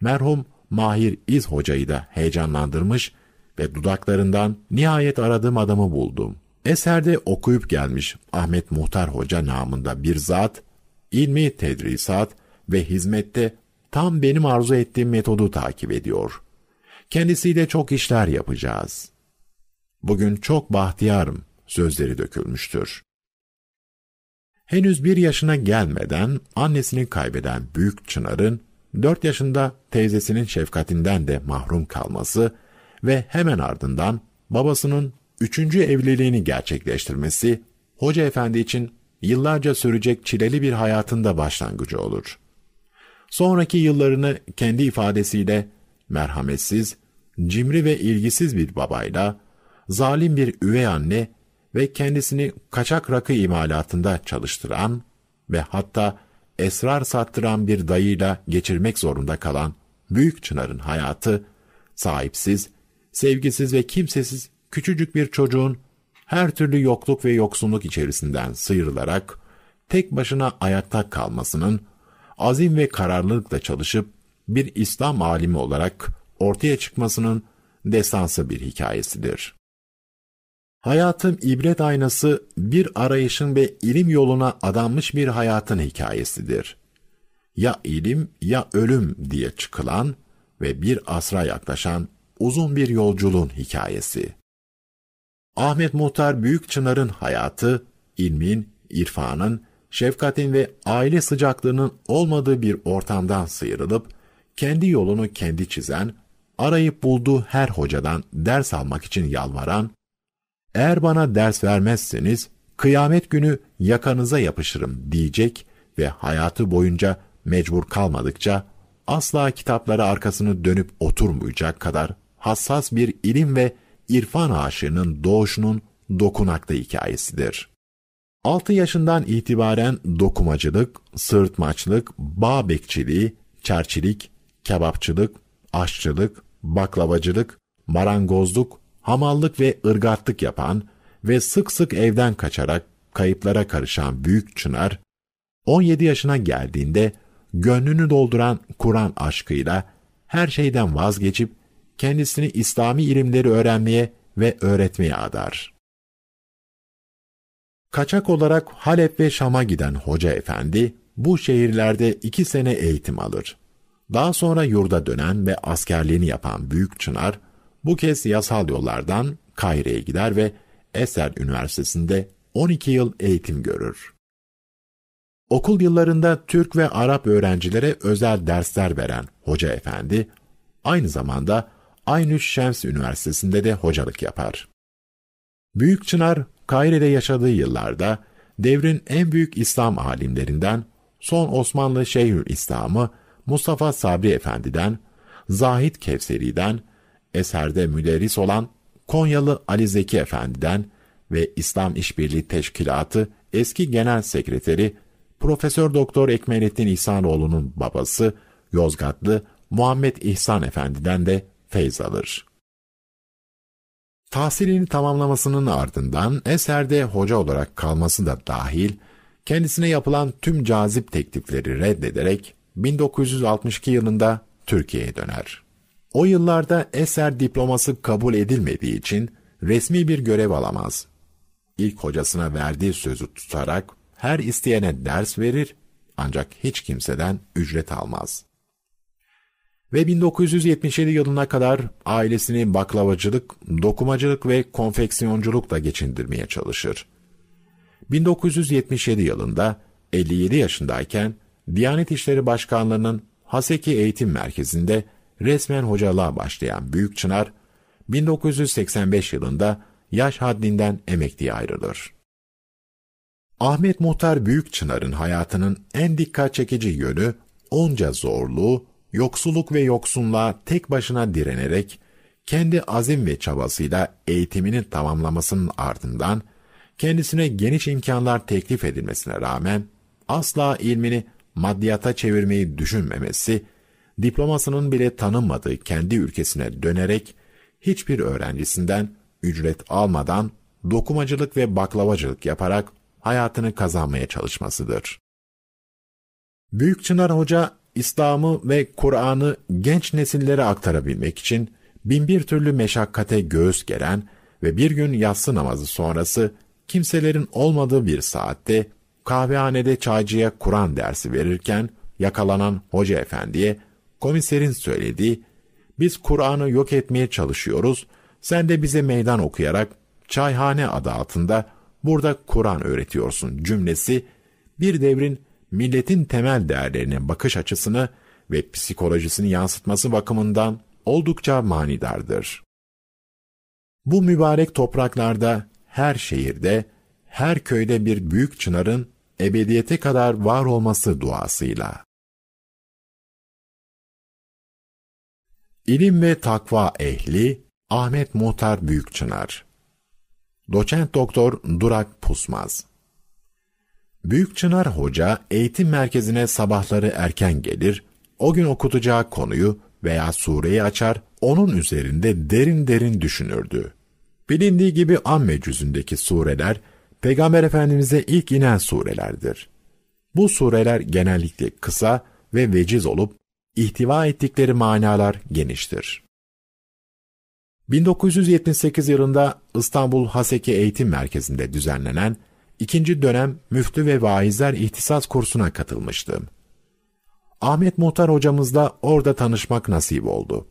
merhum Mahir İz Hoca'yı da heyecanlandırmış ve dudaklarından nihayet aradığım adamı buldum Eserde okuyup gelmiş Ahmet Muhtar Hoca namında bir zat, ilmi tedrisat ve hizmette tam benim arzu ettiğim metodu takip ediyor. Kendisiyle çok işler yapacağız. Bugün çok bahtiyarım sözleri dökülmüştür. Henüz bir yaşına gelmeden annesini kaybeden Büyük Çınar'ın dört yaşında teyzesinin şefkatinden de mahrum kalması ve hemen ardından babasının üçüncü evliliğini gerçekleştirmesi, Hoca Efendi için yıllarca sürecek çileli bir hayatın da başlangıcı olur. Sonraki yıllarını kendi ifadesiyle merhametsiz, cimri ve ilgisiz bir babayla, zalim bir üvey anne ve kendisini kaçak rakı imalatında çalıştıran ve hatta esrar sattıran bir dayıyla geçirmek zorunda kalan Büyük Çınar'ın hayatı, sahipsiz, sevgisiz ve kimsesiz küçücük bir çocuğun her türlü yokluk ve yoksunluk içerisinden sıyrılarak tek başına ayakta kalmasının azim ve kararlılıkla çalışıp bir İslam alimi olarak ortaya çıkmasının destansı bir hikayesidir. Hayatım ibret aynası bir arayışın ve ilim yoluna adanmış bir hayatın hikayesidir. Ya ilim ya ölüm diye çıkılan ve bir asra yaklaşan uzun bir yolculuğun hikayesi.'' Ahmet Muhtar Büyük Çınar'ın hayatı, ilmin, irfanın, şefkatin ve aile sıcaklığının olmadığı bir ortamdan sıyrılıp, kendi yolunu kendi çizen, arayıp bulduğu her hocadan ders almak için yalvaran, eğer bana ders vermezseniz kıyamet günü yakanıza yapışırım diyecek ve hayatı boyunca mecbur kalmadıkça asla kitaplara arkasını dönüp oturmayacak kadar hassas bir ilim ve İrfan aşığının doğuşunun dokunakta hikayesidir. 6 yaşından itibaren dokumacılık, sırtmaçlık, bağ bekçiliği, çerçilik, kebapçılık, aşçılık, baklavacılık, marangozluk, hamallık ve ırgatlık yapan ve sık sık evden kaçarak kayıplara karışan Büyük Çınar, 17 yaşına geldiğinde gönlünü dolduran Kur'an aşkıyla her şeyden vazgeçip kendisini İslami ilimleri öğrenmeye ve öğretmeye adar. Kaçak olarak Halep ve Şam'a giden Hoca Efendi, bu şehirlerde iki sene eğitim alır. Daha sonra yurda dönen ve askerliğini yapan Büyük Çınar, bu kez yasal yollardan Kayre'ye gider ve Eser Üniversitesi'nde 12 yıl eğitim görür. Okul yıllarında Türk ve Arap öğrencilere özel dersler veren Hoca Efendi, aynı zamanda Aynüş Şems Üniversitesi'nde de hocalık yapar. Büyük Çınar, Kahire'de yaşadığı yıllarda devrin en büyük İslam alimlerinden son Osmanlı Şeyhül İslam'ı Mustafa Sabri Efendi'den, Zahid Kevseri'den, eserde müderris olan Konyalı Ali Zeki Efendi'den ve İslam İşbirliği Teşkilatı eski genel sekreteri Profesör Doktor Ekmelettin İhsanoğlu'nun babası Yozgatlı Muhammed İhsan Efendi'den de feyz alır. Tahsilini tamamlamasının ardından eserde hoca olarak kalması da dahil, kendisine yapılan tüm cazip teklifleri reddederek 1962 yılında Türkiye'ye döner. O yıllarda eser diploması kabul edilmediği için resmi bir görev alamaz. İlk hocasına verdiği sözü tutarak her isteyene ders verir ancak hiç kimseden ücret almaz ve 1977 yılına kadar ailesini baklavacılık, dokumacılık ve konfeksiyonculukla geçindirmeye çalışır. 1977 yılında 57 yaşındayken Diyanet İşleri Başkanlığı'nın Haseki Eğitim Merkezi'nde resmen hocalığa başlayan Büyük Çınar, 1985 yılında yaş haddinden emekliye ayrılır. Ahmet Muhtar Büyük Çınar'ın hayatının en dikkat çekici yönü onca zorluğu yoksulluk ve yoksunluğa tek başına direnerek, kendi azim ve çabasıyla eğitimini tamamlamasının ardından, kendisine geniş imkanlar teklif edilmesine rağmen, asla ilmini maddiyata çevirmeyi düşünmemesi, diplomasının bile tanınmadığı kendi ülkesine dönerek, hiçbir öğrencisinden ücret almadan dokumacılık ve baklavacılık yaparak hayatını kazanmaya çalışmasıdır. Büyük Çınar Hoca İslam'ı ve Kur'an'ı genç nesillere aktarabilmek için binbir türlü meşakkate göğüs geren ve bir gün yatsı namazı sonrası kimselerin olmadığı bir saatte kahvehanede çaycıya Kur'an dersi verirken yakalanan hoca efendiye komiserin söylediği biz Kur'an'ı yok etmeye çalışıyoruz sen de bize meydan okuyarak çayhane adı altında burada Kur'an öğretiyorsun cümlesi bir devrin milletin temel değerlerine bakış açısını ve psikolojisini yansıtması bakımından oldukça manidardır. Bu mübarek topraklarda, her şehirde, her köyde bir büyük çınarın ebediyete kadar var olması duasıyla. İlim ve takva ehli Ahmet Muhtar Büyükçınar Doçent Doktor Durak Pusmaz Büyük Çınar Hoca eğitim merkezine sabahları erken gelir, o gün okutacağı konuyu veya sureyi açar, onun üzerinde derin derin düşünürdü. Bilindiği gibi Amme cüzündeki sureler, Peygamber Efendimiz'e ilk inen surelerdir. Bu sureler genellikle kısa ve veciz olup, ihtiva ettikleri manalar geniştir. 1978 yılında İstanbul Haseki Eğitim Merkezi'nde düzenlenen ikinci dönem müftü ve vaizler ihtisas kursuna katılmıştım. Ahmet Muhtar hocamızla orada tanışmak nasip oldu.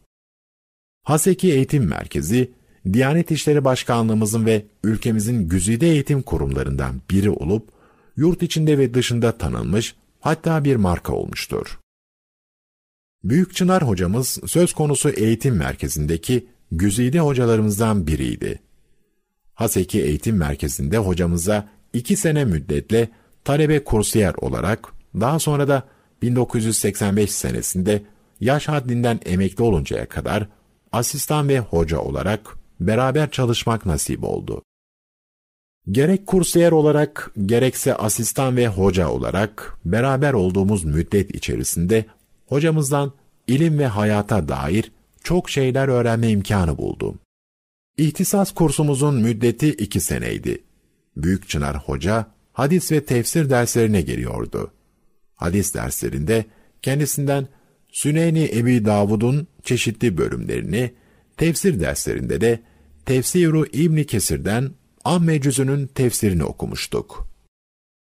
Haseki Eğitim Merkezi, Diyanet İşleri Başkanlığımızın ve ülkemizin güzide eğitim kurumlarından biri olup, yurt içinde ve dışında tanınmış, hatta bir marka olmuştur. Büyük Çınar hocamız söz konusu eğitim merkezindeki güzide hocalarımızdan biriydi. Haseki Eğitim Merkezi'nde hocamıza 2 sene müddetle talebe kursiyer olarak daha sonra da 1985 senesinde yaş haddinden emekli oluncaya kadar asistan ve hoca olarak beraber çalışmak nasip oldu. Gerek kursiyer olarak gerekse asistan ve hoca olarak beraber olduğumuz müddet içerisinde hocamızdan ilim ve hayata dair çok şeyler öğrenme imkanı buldum. İhtisas kursumuzun müddeti iki seneydi. Büyük Büyükçınar Hoca hadis ve tefsir derslerine giriyordu. Hadis derslerinde kendisinden Süneyni Ebi Davud'un çeşitli bölümlerini, tefsir derslerinde de Tefsiru İbni Kesir'den Ahmecüz'ünün tefsirini okumuştuk.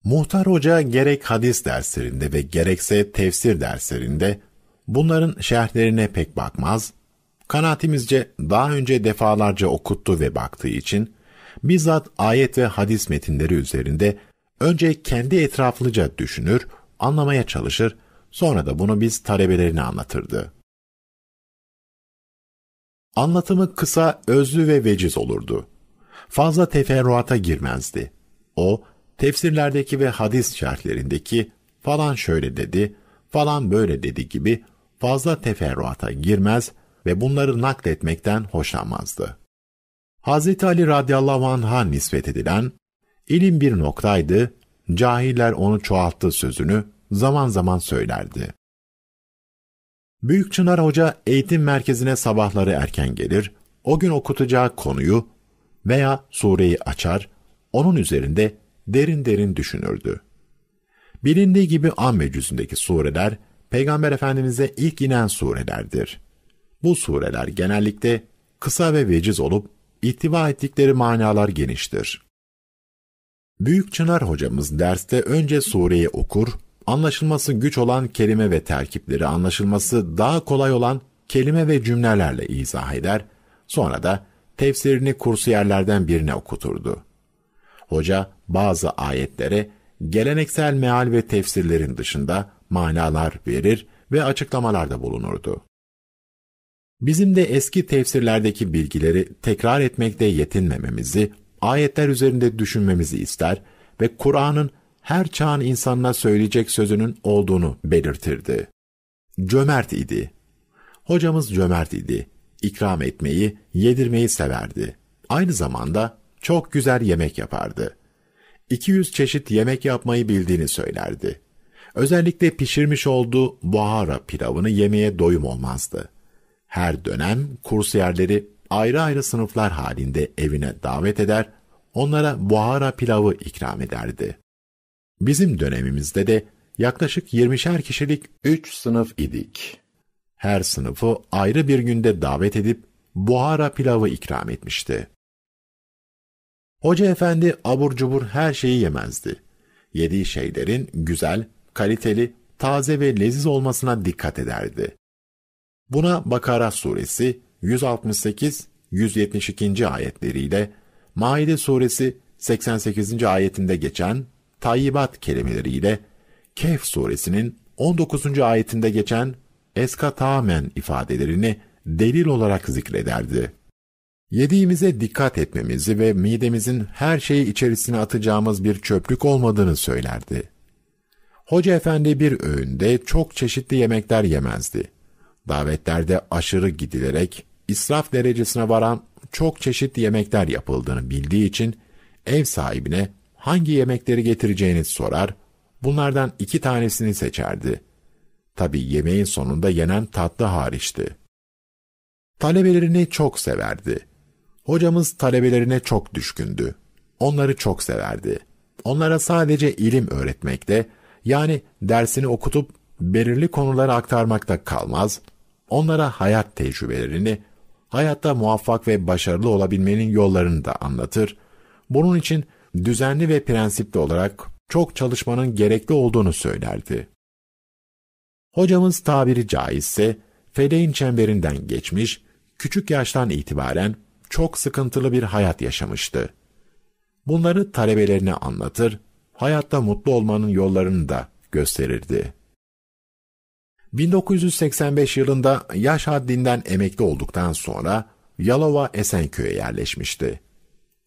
Muhtar Hoca gerek hadis derslerinde ve gerekse tefsir derslerinde bunların şerhlerine pek bakmaz, kanaatimizce daha önce defalarca okuttu ve baktığı için bizzat ayet ve hadis metinleri üzerinde önce kendi etraflıca düşünür, anlamaya çalışır, sonra da bunu biz talebelerine anlatırdı. Anlatımı kısa, özlü ve veciz olurdu. Fazla teferruata girmezdi. O, tefsirlerdeki ve hadis şerhlerindeki falan şöyle dedi, falan böyle dedi gibi fazla teferruata girmez ve bunları nakletmekten hoşlanmazdı. Hz. Ali radıyallahu anh'a nispet edilen, ilim bir noktaydı, cahiller onu çoğalttı sözünü zaman zaman söylerdi. Büyük Çınar Hoca eğitim merkezine sabahları erken gelir, o gün okutacağı konuyu veya sureyi açar, onun üzerinde derin derin düşünürdü. Bilindiği gibi Amme cüzündeki sureler, Peygamber Efendimiz'e ilk inen surelerdir. Bu sureler genellikle kısa ve veciz olup İhtiva ettikleri manalar geniştir. Büyük Çınar hocamız derste önce sureyi okur, anlaşılması güç olan kelime ve terkipleri anlaşılması daha kolay olan kelime ve cümlelerle izah eder, sonra da tefsirini kursiyerlerden birine okuturdu. Hoca bazı ayetlere geleneksel meal ve tefsirlerin dışında manalar verir ve açıklamalarda bulunurdu. Bizim de eski tefsirlerdeki bilgileri tekrar etmekte yetinmememizi, ayetler üzerinde düşünmemizi ister ve Kur'an'ın her çağın insanına söyleyecek sözünün olduğunu belirtirdi. Cömert idi. Hocamız cömert idi. İkram etmeyi, yedirmeyi severdi. Aynı zamanda çok güzel yemek yapardı. 200 çeşit yemek yapmayı bildiğini söylerdi. Özellikle pişirmiş olduğu buhara pilavını yemeye doyum olmazdı. Her dönem kursiyerleri ayrı ayrı sınıflar halinde evine davet eder, onlara buhara pilavı ikram ederdi. Bizim dönemimizde de yaklaşık 20'şer kişilik 3 sınıf idik. Her sınıfı ayrı bir günde davet edip buhara pilavı ikram etmişti. Hoca efendi abur cubur her şeyi yemezdi. Yediği şeylerin güzel, kaliteli, taze ve leziz olmasına dikkat ederdi. Buna Bakara suresi 168-172. ayetleriyle Maide suresi 88. ayetinde geçen tayyibat kelimeleriyle Kehf suresinin 19. ayetinde geçen eskatamen ifadelerini delil olarak zikrederdi. Yediğimize dikkat etmemizi ve midemizin her şeyi içerisine atacağımız bir çöplük olmadığını söylerdi. Hoca efendi bir öğünde çok çeşitli yemekler yemezdi. Davetlerde aşırı gidilerek israf derecesine varan çok çeşit yemekler yapıldığını bildiği için ev sahibine hangi yemekleri getireceğini sorar, bunlardan iki tanesini seçerdi. Tabi yemeğin sonunda yenen tatlı hariçti. Talebelerini çok severdi. Hocamız talebelerine çok düşkündü. Onları çok severdi. Onlara sadece ilim öğretmekte, yani dersini okutup belirli konuları aktarmakta kalmaz, Onlara hayat tecrübelerini, hayatta muvaffak ve başarılı olabilmenin yollarını da anlatır. Bunun için düzenli ve prensipli olarak çok çalışmanın gerekli olduğunu söylerdi. Hocamız tabiri caizse feleğin çemberinden geçmiş, küçük yaştan itibaren çok sıkıntılı bir hayat yaşamıştı. Bunları talebelerine anlatır, hayatta mutlu olmanın yollarını da gösterirdi. 1985 yılında yaş haddinden emekli olduktan sonra Yalova Esenköy'e yerleşmişti.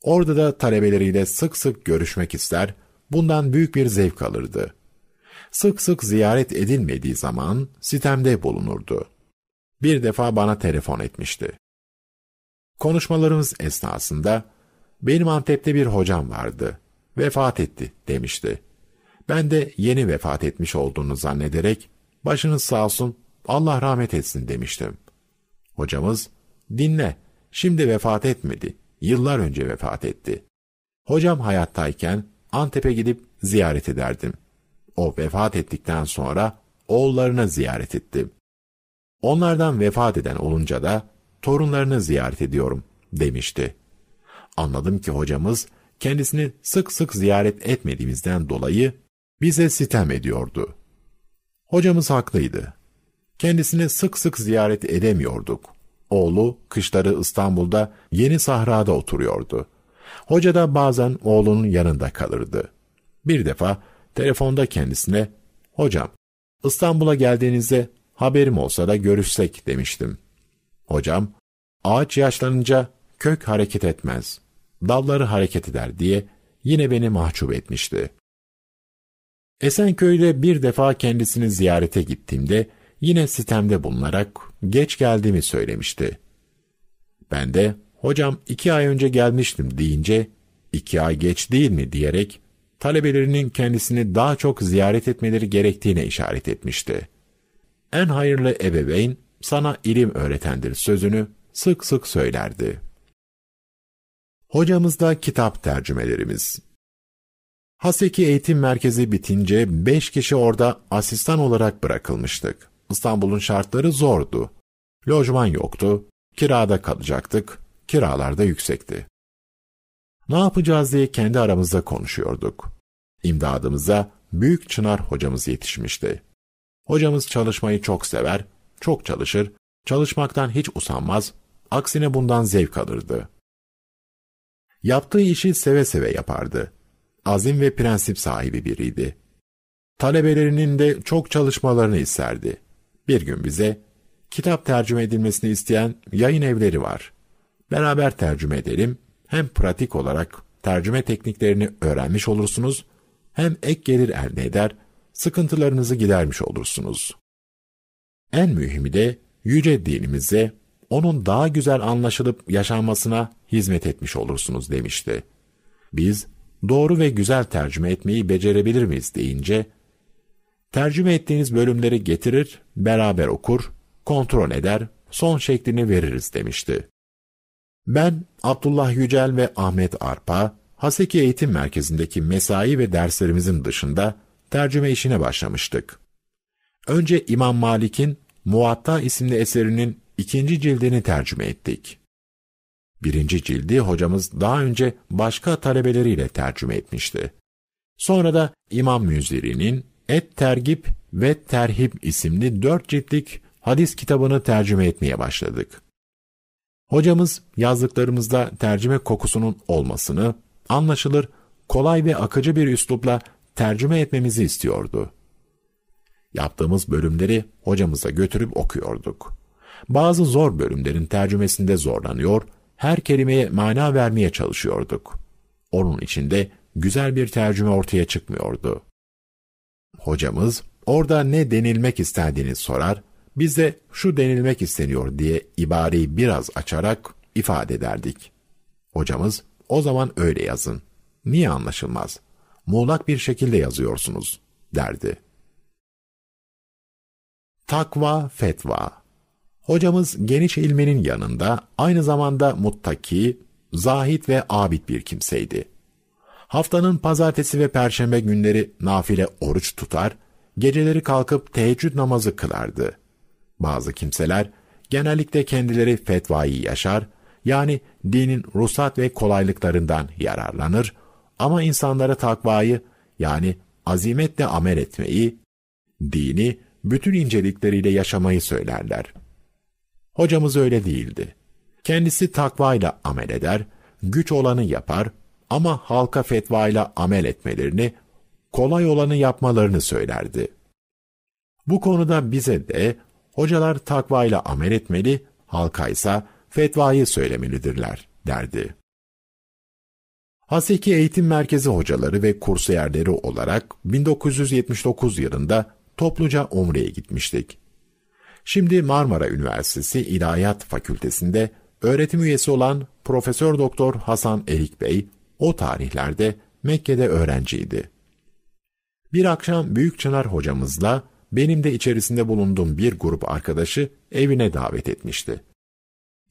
Orada da talebeleriyle sık sık görüşmek ister, bundan büyük bir zevk alırdı. Sık sık ziyaret edilmediği zaman sitemde bulunurdu. Bir defa bana telefon etmişti. Konuşmalarımız esnasında benim Antep'te bir hocam vardı. Vefat etti demişti. Ben de yeni vefat etmiş olduğunu zannederek başınız sağ olsun, Allah rahmet etsin demiştim. Hocamız, dinle, şimdi vefat etmedi, yıllar önce vefat etti. Hocam hayattayken Antep'e gidip ziyaret ederdim. O vefat ettikten sonra oğullarına ziyaret ettim. Onlardan vefat eden olunca da torunlarını ziyaret ediyorum demişti. Anladım ki hocamız kendisini sık sık ziyaret etmediğimizden dolayı bize sitem ediyordu.'' Hocamız haklıydı. Kendisini sık sık ziyaret edemiyorduk. Oğlu kışları İstanbul'da yeni sahrada oturuyordu. Hoca da bazen oğlunun yanında kalırdı. Bir defa telefonda kendisine "Hocam, İstanbul'a geldiğinizde haberim olsa da görüşsek." demiştim. Hocam, "Ağaç yaşlanınca kök hareket etmez. Dalları hareket eder." diye yine beni mahcup etmişti. Esenköy'de bir defa kendisini ziyarete gittiğimde yine sitemde bulunarak geç geldiğimi söylemişti. Ben de hocam iki ay önce gelmiştim deyince iki ay geç değil mi diyerek talebelerinin kendisini daha çok ziyaret etmeleri gerektiğine işaret etmişti. En hayırlı ebeveyn sana ilim öğretendir sözünü sık sık söylerdi. Hocamızda kitap tercümelerimiz Haseki Eğitim Merkezi bitince 5 kişi orada asistan olarak bırakılmıştık. İstanbul'un şartları zordu. Lojman yoktu, kirada kalacaktık, kiralar da yüksekti. Ne yapacağız diye kendi aramızda konuşuyorduk. İmdadımıza Büyük Çınar hocamız yetişmişti. Hocamız çalışmayı çok sever, çok çalışır, çalışmaktan hiç usanmaz, aksine bundan zevk alırdı. Yaptığı işi seve seve yapardı azim ve prensip sahibi biriydi. Talebelerinin de çok çalışmalarını isterdi. Bir gün bize, kitap tercüme edilmesini isteyen yayın evleri var. Beraber tercüme edelim, hem pratik olarak tercüme tekniklerini öğrenmiş olursunuz, hem ek gelir elde eder, sıkıntılarınızı gidermiş olursunuz. En mühimi de yüce dinimize, onun daha güzel anlaşılıp yaşanmasına hizmet etmiş olursunuz demişti. Biz doğru ve güzel tercüme etmeyi becerebilir miyiz deyince, tercüme ettiğiniz bölümleri getirir, beraber okur, kontrol eder, son şeklini veririz demişti. Ben, Abdullah Yücel ve Ahmet Arpa, Haseki Eğitim Merkezi'ndeki mesai ve derslerimizin dışında tercüme işine başlamıştık. Önce İmam Malik'in Muatta isimli eserinin ikinci cildini tercüme ettik. Birinci cildi hocamız daha önce başka talebeleriyle tercüme etmişti. Sonra da İmam Müziri'nin Et Tergip ve Terhip isimli dört ciltlik hadis kitabını tercüme etmeye başladık. Hocamız yazdıklarımızda tercüme kokusunun olmasını, anlaşılır, kolay ve akıcı bir üslupla tercüme etmemizi istiyordu. Yaptığımız bölümleri hocamıza götürüp okuyorduk. Bazı zor bölümlerin tercümesinde zorlanıyor, her kelimeye mana vermeye çalışıyorduk. Onun içinde güzel bir tercüme ortaya çıkmıyordu. Hocamız orada ne denilmek istendiğini sorar, biz de şu denilmek isteniyor diye ibareyi biraz açarak ifade ederdik. Hocamız o zaman öyle yazın. Niye anlaşılmaz? Muğlak bir şekilde yazıyorsunuz derdi. Takva fetva Hocamız geniş ilminin yanında aynı zamanda muttaki, zahit ve abid bir kimseydi. Haftanın pazartesi ve perşembe günleri nafile oruç tutar, geceleri kalkıp teheccüd namazı kılardı. Bazı kimseler genellikle kendileri fetvayı yaşar, yani dinin ruhsat ve kolaylıklarından yararlanır ama insanlara takvayı yani azimetle amel etmeyi, dini bütün incelikleriyle yaşamayı söylerler. Hocamız öyle değildi. Kendisi takvayla amel eder, güç olanı yapar ama halka fetvayla amel etmelerini, kolay olanı yapmalarını söylerdi. Bu konuda bize de hocalar takvayla amel etmeli, halka ise fetvayı söylemelidirler derdi. Haseki Eğitim Merkezi hocaları ve kursiyerleri olarak 1979 yılında topluca Umre'ye gitmiştik. Şimdi Marmara Üniversitesi İlahiyat Fakültesi'nde öğretim üyesi olan Profesör Doktor Hasan Erik Bey o tarihlerde Mekke'de öğrenciydi. Bir akşam büyük Büyükçınar hocamızla benim de içerisinde bulunduğum bir grup arkadaşı evine davet etmişti.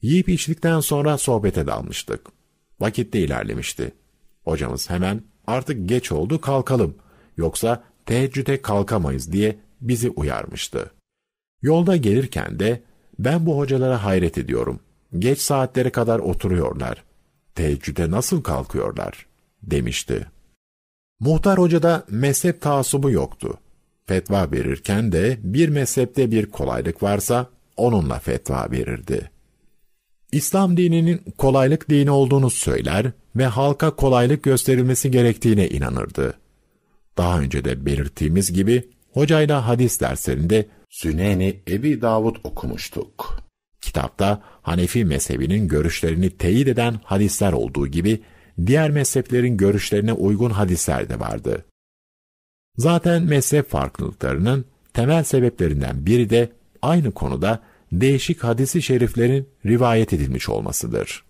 Yiyip içtikten sonra sohbete dalmıştık. Vakit de ilerlemişti. Hocamız hemen artık geç oldu kalkalım yoksa teheccüde kalkamayız diye bizi uyarmıştı. Yolda gelirken de ben bu hocalara hayret ediyorum. Geç saatlere kadar oturuyorlar. Teheccüde nasıl kalkıyorlar? demişti. Muhtar hocada mezhep taasubu yoktu. Fetva verirken de bir mezhepte bir kolaylık varsa onunla fetva verirdi. İslam dininin kolaylık dini olduğunu söyler ve halka kolaylık gösterilmesi gerektiğine inanırdı. Daha önce de belirttiğimiz gibi hocayla hadis derslerinde Süneni Ebi Davud okumuştuk. Kitapta Hanefi mezhebinin görüşlerini teyit eden hadisler olduğu gibi diğer mezheplerin görüşlerine uygun hadisler de vardı. Zaten mezhep farklılıklarının temel sebeplerinden biri de aynı konuda değişik hadisi şeriflerin rivayet edilmiş olmasıdır.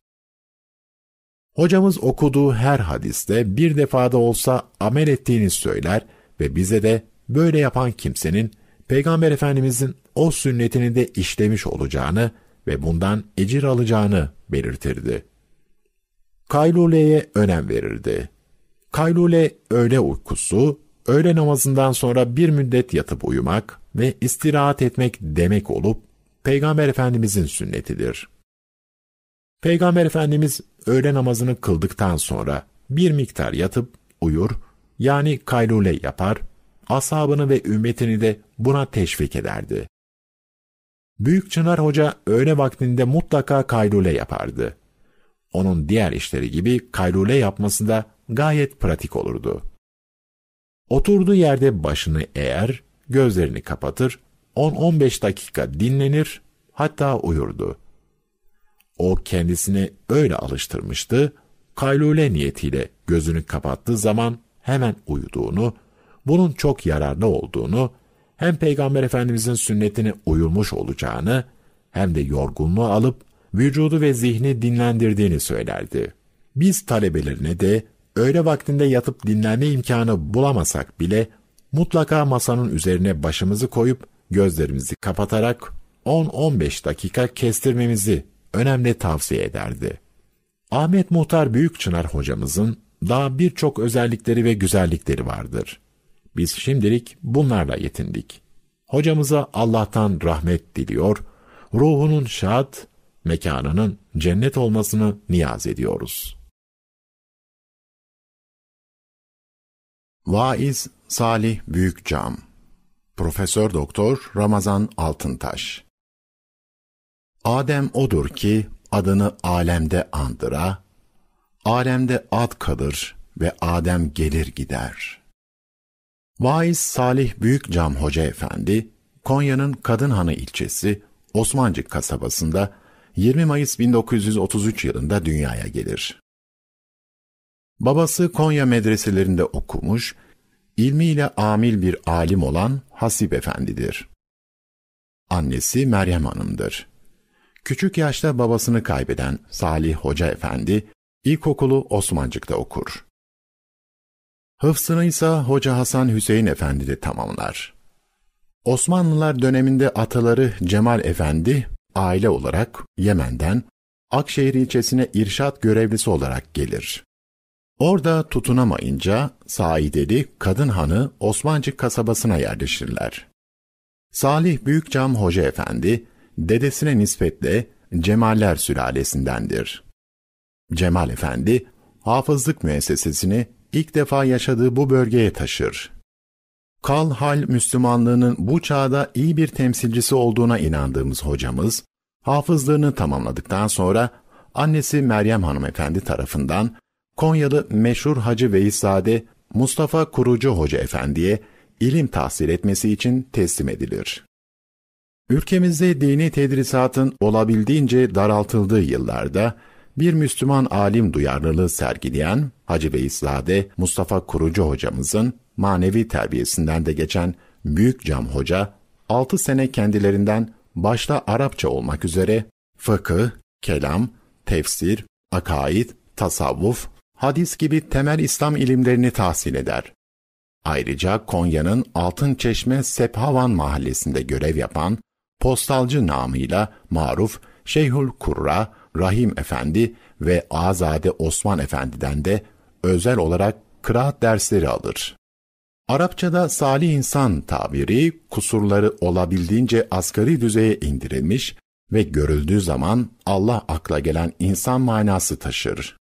Hocamız okuduğu her hadiste bir defada olsa amel ettiğini söyler ve bize de böyle yapan kimsenin Peygamber Efendimizin o sünnetini de işlemiş olacağını ve bundan ecir alacağını belirtirdi. Kaylule'ye önem verirdi. Kaylule öğle uykusu, öğle namazından sonra bir müddet yatıp uyumak ve istirahat etmek demek olup Peygamber Efendimizin sünnetidir. Peygamber Efendimiz öğle namazını kıldıktan sonra bir miktar yatıp uyur, yani kaylule yapar Asabını ve ümmetini de buna teşvik ederdi. Büyük Çınar Hoca öğle vaktinde mutlaka kaylule yapardı. Onun diğer işleri gibi kaylule yapması da gayet pratik olurdu. Oturduğu yerde başını eğer, gözlerini kapatır, 10-15 dakika dinlenir, hatta uyurdu. O kendisini öyle alıştırmıştı, kaylule niyetiyle gözünü kapattığı zaman hemen uyuduğunu bunun çok yararlı olduğunu, hem Peygamber Efendimizin sünnetine uyulmuş olacağını, hem de yorgunluğu alıp vücudu ve zihni dinlendirdiğini söylerdi. Biz talebelerine de öğle vaktinde yatıp dinlenme imkanı bulamasak bile mutlaka masanın üzerine başımızı koyup gözlerimizi kapatarak 10-15 dakika kestirmemizi önemli tavsiye ederdi. Ahmet Muhtar Büyükçınar hocamızın daha birçok özellikleri ve güzellikleri vardır. Biz şimdilik bunlarla yetindik. Hocamıza Allah'tan rahmet diliyor, ruhunun şad, mekanının cennet olmasını niyaz ediyoruz. Vaiz Salih Büyükcam Profesör Doktor Ramazan Altıntaş Adem odur ki adını alemde andıra, alemde ad kalır ve Adem gelir gider.'' Vaiz Salih Büyük Cam Hoca Efendi, Konya'nın Kadınhanı ilçesi Osmancık kasabasında 20 Mayıs 1933 yılında dünyaya gelir. Babası Konya medreselerinde okumuş, ilmiyle amil bir alim olan Hasip Efendidir. Annesi Meryem Hanım'dır. Küçük yaşta babasını kaybeden Salih Hoca Efendi, ilkokulu Osmancık'ta okur. Hıfsını ise Hoca Hasan Hüseyin Efendi de tamamlar. Osmanlılar döneminde ataları Cemal Efendi, aile olarak Yemen'den Akşehir ilçesine irşat görevlisi olarak gelir. Orada tutunamayınca Saideli Kadın Hanı Osmancık kasabasına yerleşirler. Salih Büyükcam Hoca Efendi, dedesine nispetle Cemaller sülalesindendir. Cemal Efendi, hafızlık müessesesini ilk defa yaşadığı bu bölgeye taşır. Kal hal Müslümanlığının bu çağda iyi bir temsilcisi olduğuna inandığımız hocamız, hafızlığını tamamladıktan sonra annesi Meryem hanımefendi tarafından Konyalı meşhur Hacı Veysade Mustafa Kurucu Hoca Efendi'ye ilim tahsil etmesi için teslim edilir. Ülkemizde dini tedrisatın olabildiğince daraltıldığı yıllarda bir Müslüman alim duyarlılığı sergileyen Hacı Beyizade Mustafa Kurucu hocamızın manevi terbiyesinden de geçen Büyük Cam Hoca, 6 sene kendilerinden başta Arapça olmak üzere fıkıh, kelam, tefsir, akaid, tasavvuf, hadis gibi temel İslam ilimlerini tahsil eder. Ayrıca Konya'nın Altın Çeşme Sephavan mahallesinde görev yapan postalcı namıyla maruf Şeyhül Kurra Rahim Efendi ve Azade Osman Efendi'den de özel olarak kıraat dersleri alır. Arapçada salih insan tabiri kusurları olabildiğince asgari düzeye indirilmiş ve görüldüğü zaman Allah akla gelen insan manası taşır.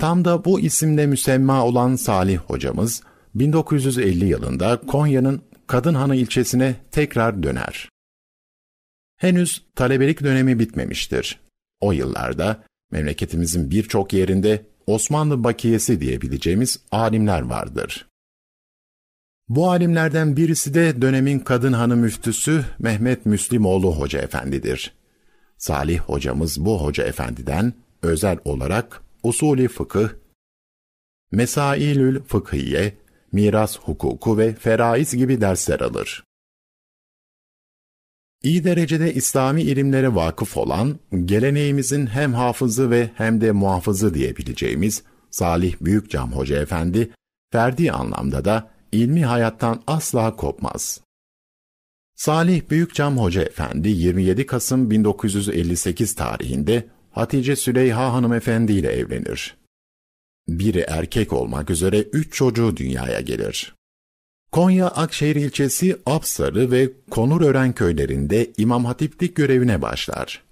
Tam da bu isimle müsemma olan Salih hocamız 1950 yılında Konya'nın Kadınhanı ilçesine tekrar döner. Henüz talebelik dönemi bitmemiştir. O yıllarda memleketimizin birçok yerinde Osmanlı bakiyesi diyebileceğimiz alimler vardır. Bu alimlerden birisi de dönemin kadın hanı müftüsü Mehmet Müslimoğlu Hoca Efendi'dir. Salih hocamız bu Hoca Efendi'den özel olarak usulü fıkıh, mesailül fıkhiye, miras hukuku ve feraiz gibi dersler alır. İyi derecede İslami ilimlere vakıf olan, geleneğimizin hem hafızı ve hem de muhafızı diyebileceğimiz Salih Büyükcam Hoca Efendi, ferdi anlamda da ilmi hayattan asla kopmaz. Salih Büyükcam Hoca Efendi 27 Kasım 1958 tarihinde Hatice Süleyha Hanım Efendi ile evlenir. Biri erkek olmak üzere üç çocuğu dünyaya gelir. Konya Akşehir ilçesi Apsarı ve Konurören köylerinde İmam Hatiplik görevine başlar.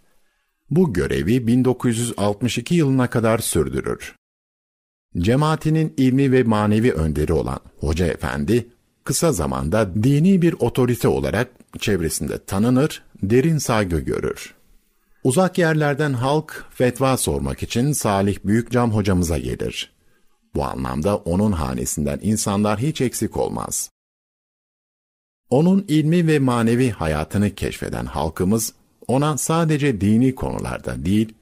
Bu görevi 1962 yılına kadar sürdürür. Cemaatinin ilmi ve manevi önderi olan Hoca Efendi, kısa zamanda dini bir otorite olarak çevresinde tanınır, derin saygı görür. Uzak yerlerden halk fetva sormak için Salih Büyükcam hocamıza gelir. Bu anlamda onun hanesinden insanlar hiç eksik olmaz. Onun ilmi ve manevi hayatını keşfeden halkımız ona sadece dini konularda değil,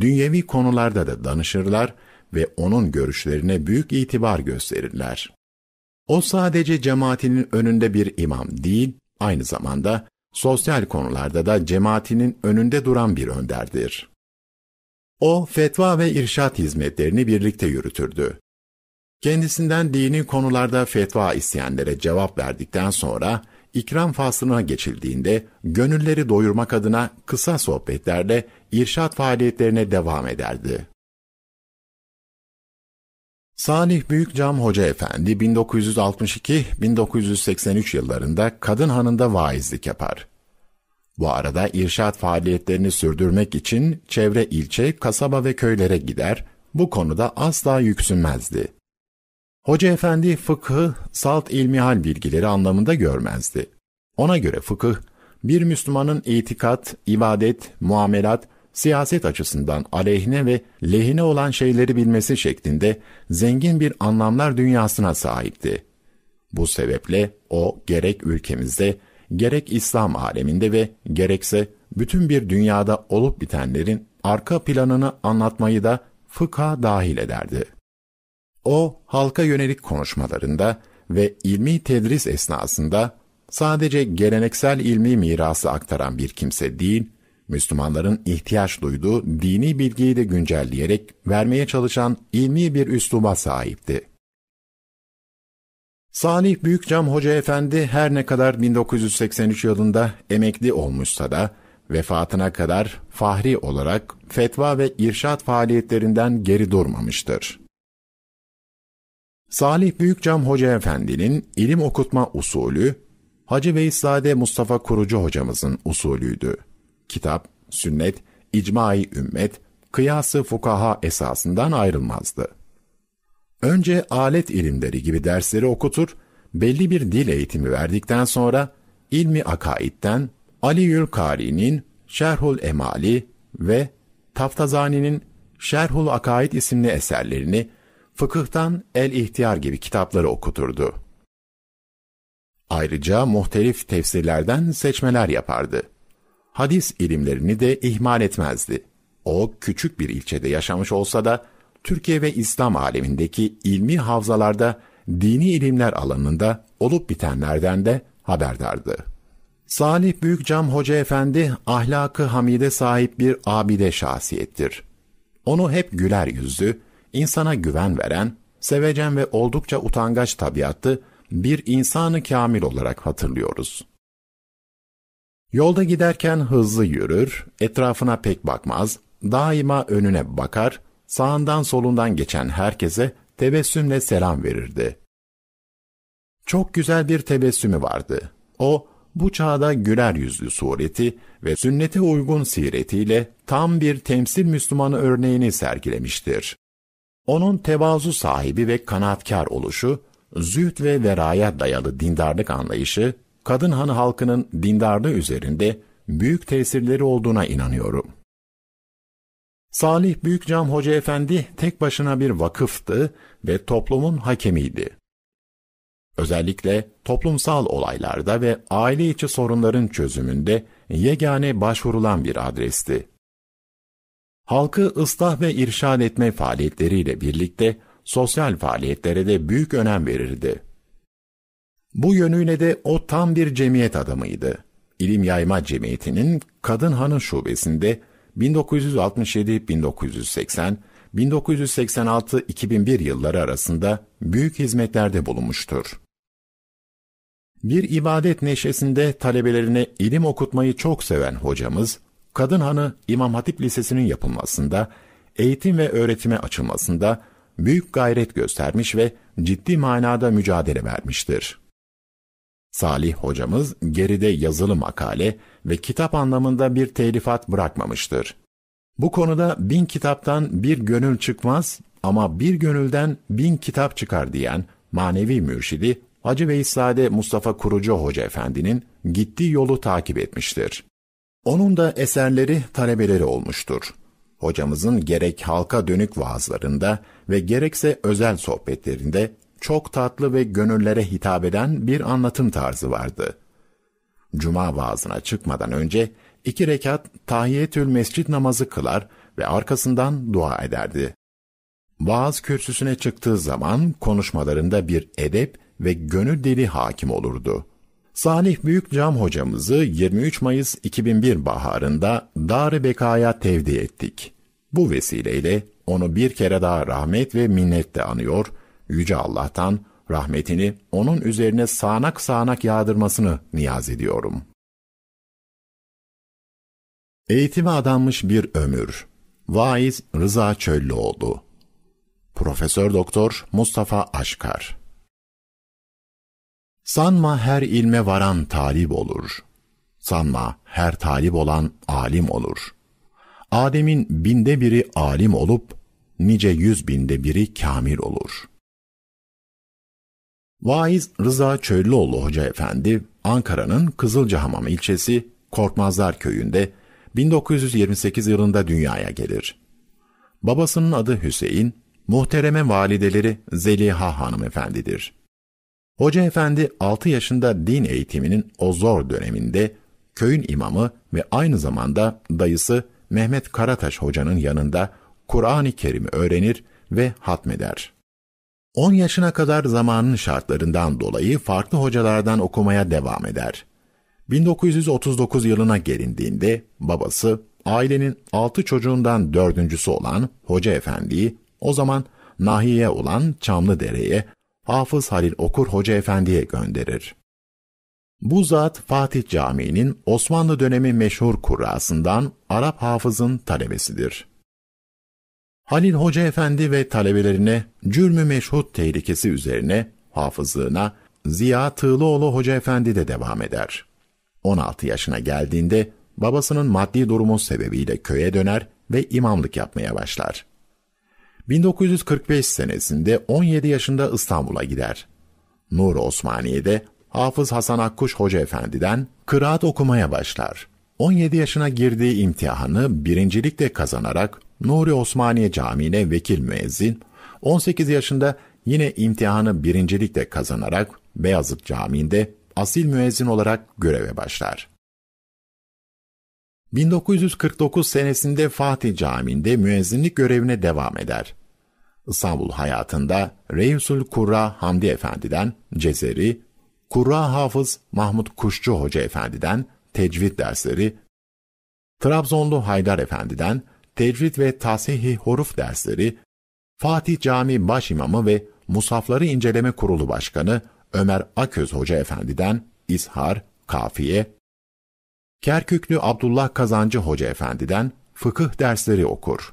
dünyevi konularda da danışırlar ve onun görüşlerine büyük itibar gösterirler. O sadece cemaatinin önünde bir imam değil, aynı zamanda sosyal konularda da cemaatinin önünde duran bir önderdir. O fetva ve irşat hizmetlerini birlikte yürütürdü. Kendisinden dini konularda fetva isteyenlere cevap verdikten sonra ikram faslına geçildiğinde gönülleri doyurmak adına kısa sohbetlerle irşat faaliyetlerine devam ederdi. Salih cam Hoca Efendi 1962-1983 yıllarında Kadın Hanı'nda vaizlik yapar. Bu arada irşat faaliyetlerini sürdürmek için çevre ilçe, kasaba ve köylere gider, bu konuda asla yüksünmezdi. Hoca efendi fıkhı salt ilmihal bilgileri anlamında görmezdi. Ona göre fıkıh, bir Müslümanın itikat, ibadet, muamelat, siyaset açısından aleyhine ve lehine olan şeyleri bilmesi şeklinde zengin bir anlamlar dünyasına sahipti. Bu sebeple o gerek ülkemizde, gerek İslam aleminde ve gerekse bütün bir dünyada olup bitenlerin arka planını anlatmayı da fıkha dahil ederdi.'' O, halka yönelik konuşmalarında ve ilmi tedris esnasında sadece geleneksel ilmi mirası aktaran bir kimse değil, Müslümanların ihtiyaç duyduğu dini bilgiyi de güncelleyerek vermeye çalışan ilmi bir üsluba sahipti. Salih Büyükcam Hoca Efendi her ne kadar 1983 yılında emekli olmuşsa da vefatına kadar fahri olarak fetva ve irşat faaliyetlerinden geri durmamıştır. Salih Büyükcam Hoca Efendi'nin ilim okutma usulü, Hacı Beyzade Mustafa Kurucu hocamızın usulüydü. Kitap, sünnet, icmai ümmet, kıyası fukaha esasından ayrılmazdı. Önce alet ilimleri gibi dersleri okutur, belli bir dil eğitimi verdikten sonra ilmi akaidten Aliül Kari'nin Şerhul Emali ve Taftazani'nin Şerhul Akaid isimli eserlerini fıkıhtan El-İhtiyar gibi kitapları okuturdu. Ayrıca muhtelif tefsirlerden seçmeler yapardı. Hadis ilimlerini de ihmal etmezdi. O küçük bir ilçede yaşamış olsa da Türkiye ve İslam alemindeki ilmi havzalarda dini ilimler alanında olup bitenlerden de haberdardı. Salih Büyükcam Hoca Efendi ahlakı hamide sahip bir abide şahsiyettir. Onu hep güler yüzlü, insana güven veren, sevecen ve oldukça utangaç tabiatlı bir insanı kamil olarak hatırlıyoruz. Yolda giderken hızlı yürür, etrafına pek bakmaz, daima önüne bakar, sağından solundan geçen herkese tebessümle selam verirdi. Çok güzel bir tebessümü vardı. O, bu çağda güler yüzlü sureti ve sünnete uygun siretiyle tam bir temsil Müslümanı örneğini sergilemiştir. Onun tevazu sahibi ve kanaatkar oluşu, züht ve veraya dayalı dindarlık anlayışı, kadın hanı halkının dindarlığı üzerinde büyük tesirleri olduğuna inanıyorum. Salih Büyükcam Hoca Efendi tek başına bir vakıftı ve toplumun hakemiydi. Özellikle toplumsal olaylarda ve aile içi sorunların çözümünde yegane başvurulan bir adresti halkı ıslah ve irşad etme faaliyetleriyle birlikte sosyal faaliyetlere de büyük önem verirdi. Bu yönüyle de o tam bir cemiyet adamıydı. İlim Yayma Cemiyeti'nin Kadın Hanı Şubesi'nde 1967-1980, 1986-2001 yılları arasında büyük hizmetlerde bulunmuştur. Bir ibadet neşesinde talebelerine ilim okutmayı çok seven hocamız, Kadın Hanı İmam Hatip Lisesi'nin yapılmasında, eğitim ve öğretime açılmasında büyük gayret göstermiş ve ciddi manada mücadele vermiştir. Salih hocamız geride yazılı makale ve kitap anlamında bir telifat bırakmamıştır. Bu konuda bin kitaptan bir gönül çıkmaz ama bir gönülden bin kitap çıkar diyen manevi mürşidi Hacı Veyslade Mustafa Kurucu Hoca Efendi'nin gittiği yolu takip etmiştir. Onun da eserleri talebeleri olmuştur. Hocamızın gerek halka dönük vaazlarında ve gerekse özel sohbetlerinde çok tatlı ve gönüllere hitap eden bir anlatım tarzı vardı. Cuma vaazına çıkmadan önce iki rekat tahiyyetül mescit namazı kılar ve arkasından dua ederdi. Vaaz kürsüsüne çıktığı zaman konuşmalarında bir edep ve gönül dili hakim olurdu.'' Büyük Cam hocamızı 23 Mayıs 2001 baharında Dar-ı Beka'ya tevdi ettik. Bu vesileyle onu bir kere daha rahmet ve minnetle anıyor, Yüce Allah'tan rahmetini onun üzerine sağanak sağanak yağdırmasını niyaz ediyorum. Eğitime adanmış bir ömür. Vaiz Rıza Çöllüoğlu. Profesör Doktor Mustafa Aşkar Sanma her ilme varan talip olur. Sanma her talip olan alim olur. Adem'in binde biri alim olup, nice yüz binde biri kamil olur. Vaiz Rıza Çöllüoğlu Hoca Efendi, Ankara'nın Kızılcahamam ilçesi Korkmazlar Köyü'nde 1928 yılında dünyaya gelir. Babasının adı Hüseyin, muhtereme valideleri Zeliha Hanım Efendidir. Hoca Efendi 6 yaşında din eğitiminin o zor döneminde köyün imamı ve aynı zamanda dayısı Mehmet Karataş hocanın yanında Kur'an-ı Kerim'i öğrenir ve hatmeder. 10 yaşına kadar zamanın şartlarından dolayı farklı hocalardan okumaya devam eder. 1939 yılına gelindiğinde babası ailenin 6 çocuğundan dördüncüsü olan Hoca Efendi'yi o zaman nahiye olan Çamlıdere'ye Hafız Halil Okur Hoca Efendi'ye gönderir. Bu zat Fatih Camii'nin Osmanlı dönemi meşhur kurrasından Arap hafızın talebesidir. Halil Hoca Efendi ve talebelerine cürmü meşhut tehlikesi üzerine hafızlığına Ziya Tığlıoğlu Hoca Efendi de devam eder. 16 yaşına geldiğinde babasının maddi durumu sebebiyle köye döner ve imamlık yapmaya başlar. 1945 senesinde 17 yaşında İstanbul'a gider. Nur Osmaniye'de Hafız Hasan Akkuş Hoca Efendi'den kıraat okumaya başlar. 17 yaşına girdiği imtihanı birincilikle kazanarak Nuri Osmaniye Camii'ne vekil müezzin, 18 yaşında yine imtihanı birincilikle kazanarak Beyazıt Camii'nde asil müezzin olarak göreve başlar. 1949 senesinde Fatih Camii'nde müezzinlik görevine devam eder. İstanbul hayatında Reisül Kurra Hamdi Efendi'den Cezeri, Kurra Hafız Mahmut Kuşçu Hoca Efendi'den tecvid dersleri, Trabzonlu Haydar Efendi'den tecvid ve tasihi huruf dersleri, Fatih Cami Baş İmamı ve Musafları İnceleme Kurulu Başkanı Ömer Aköz Hoca Efendi'den İshar, Kafiye, Kerküklü Abdullah Kazancı Hoca Efendi'den fıkıh dersleri okur.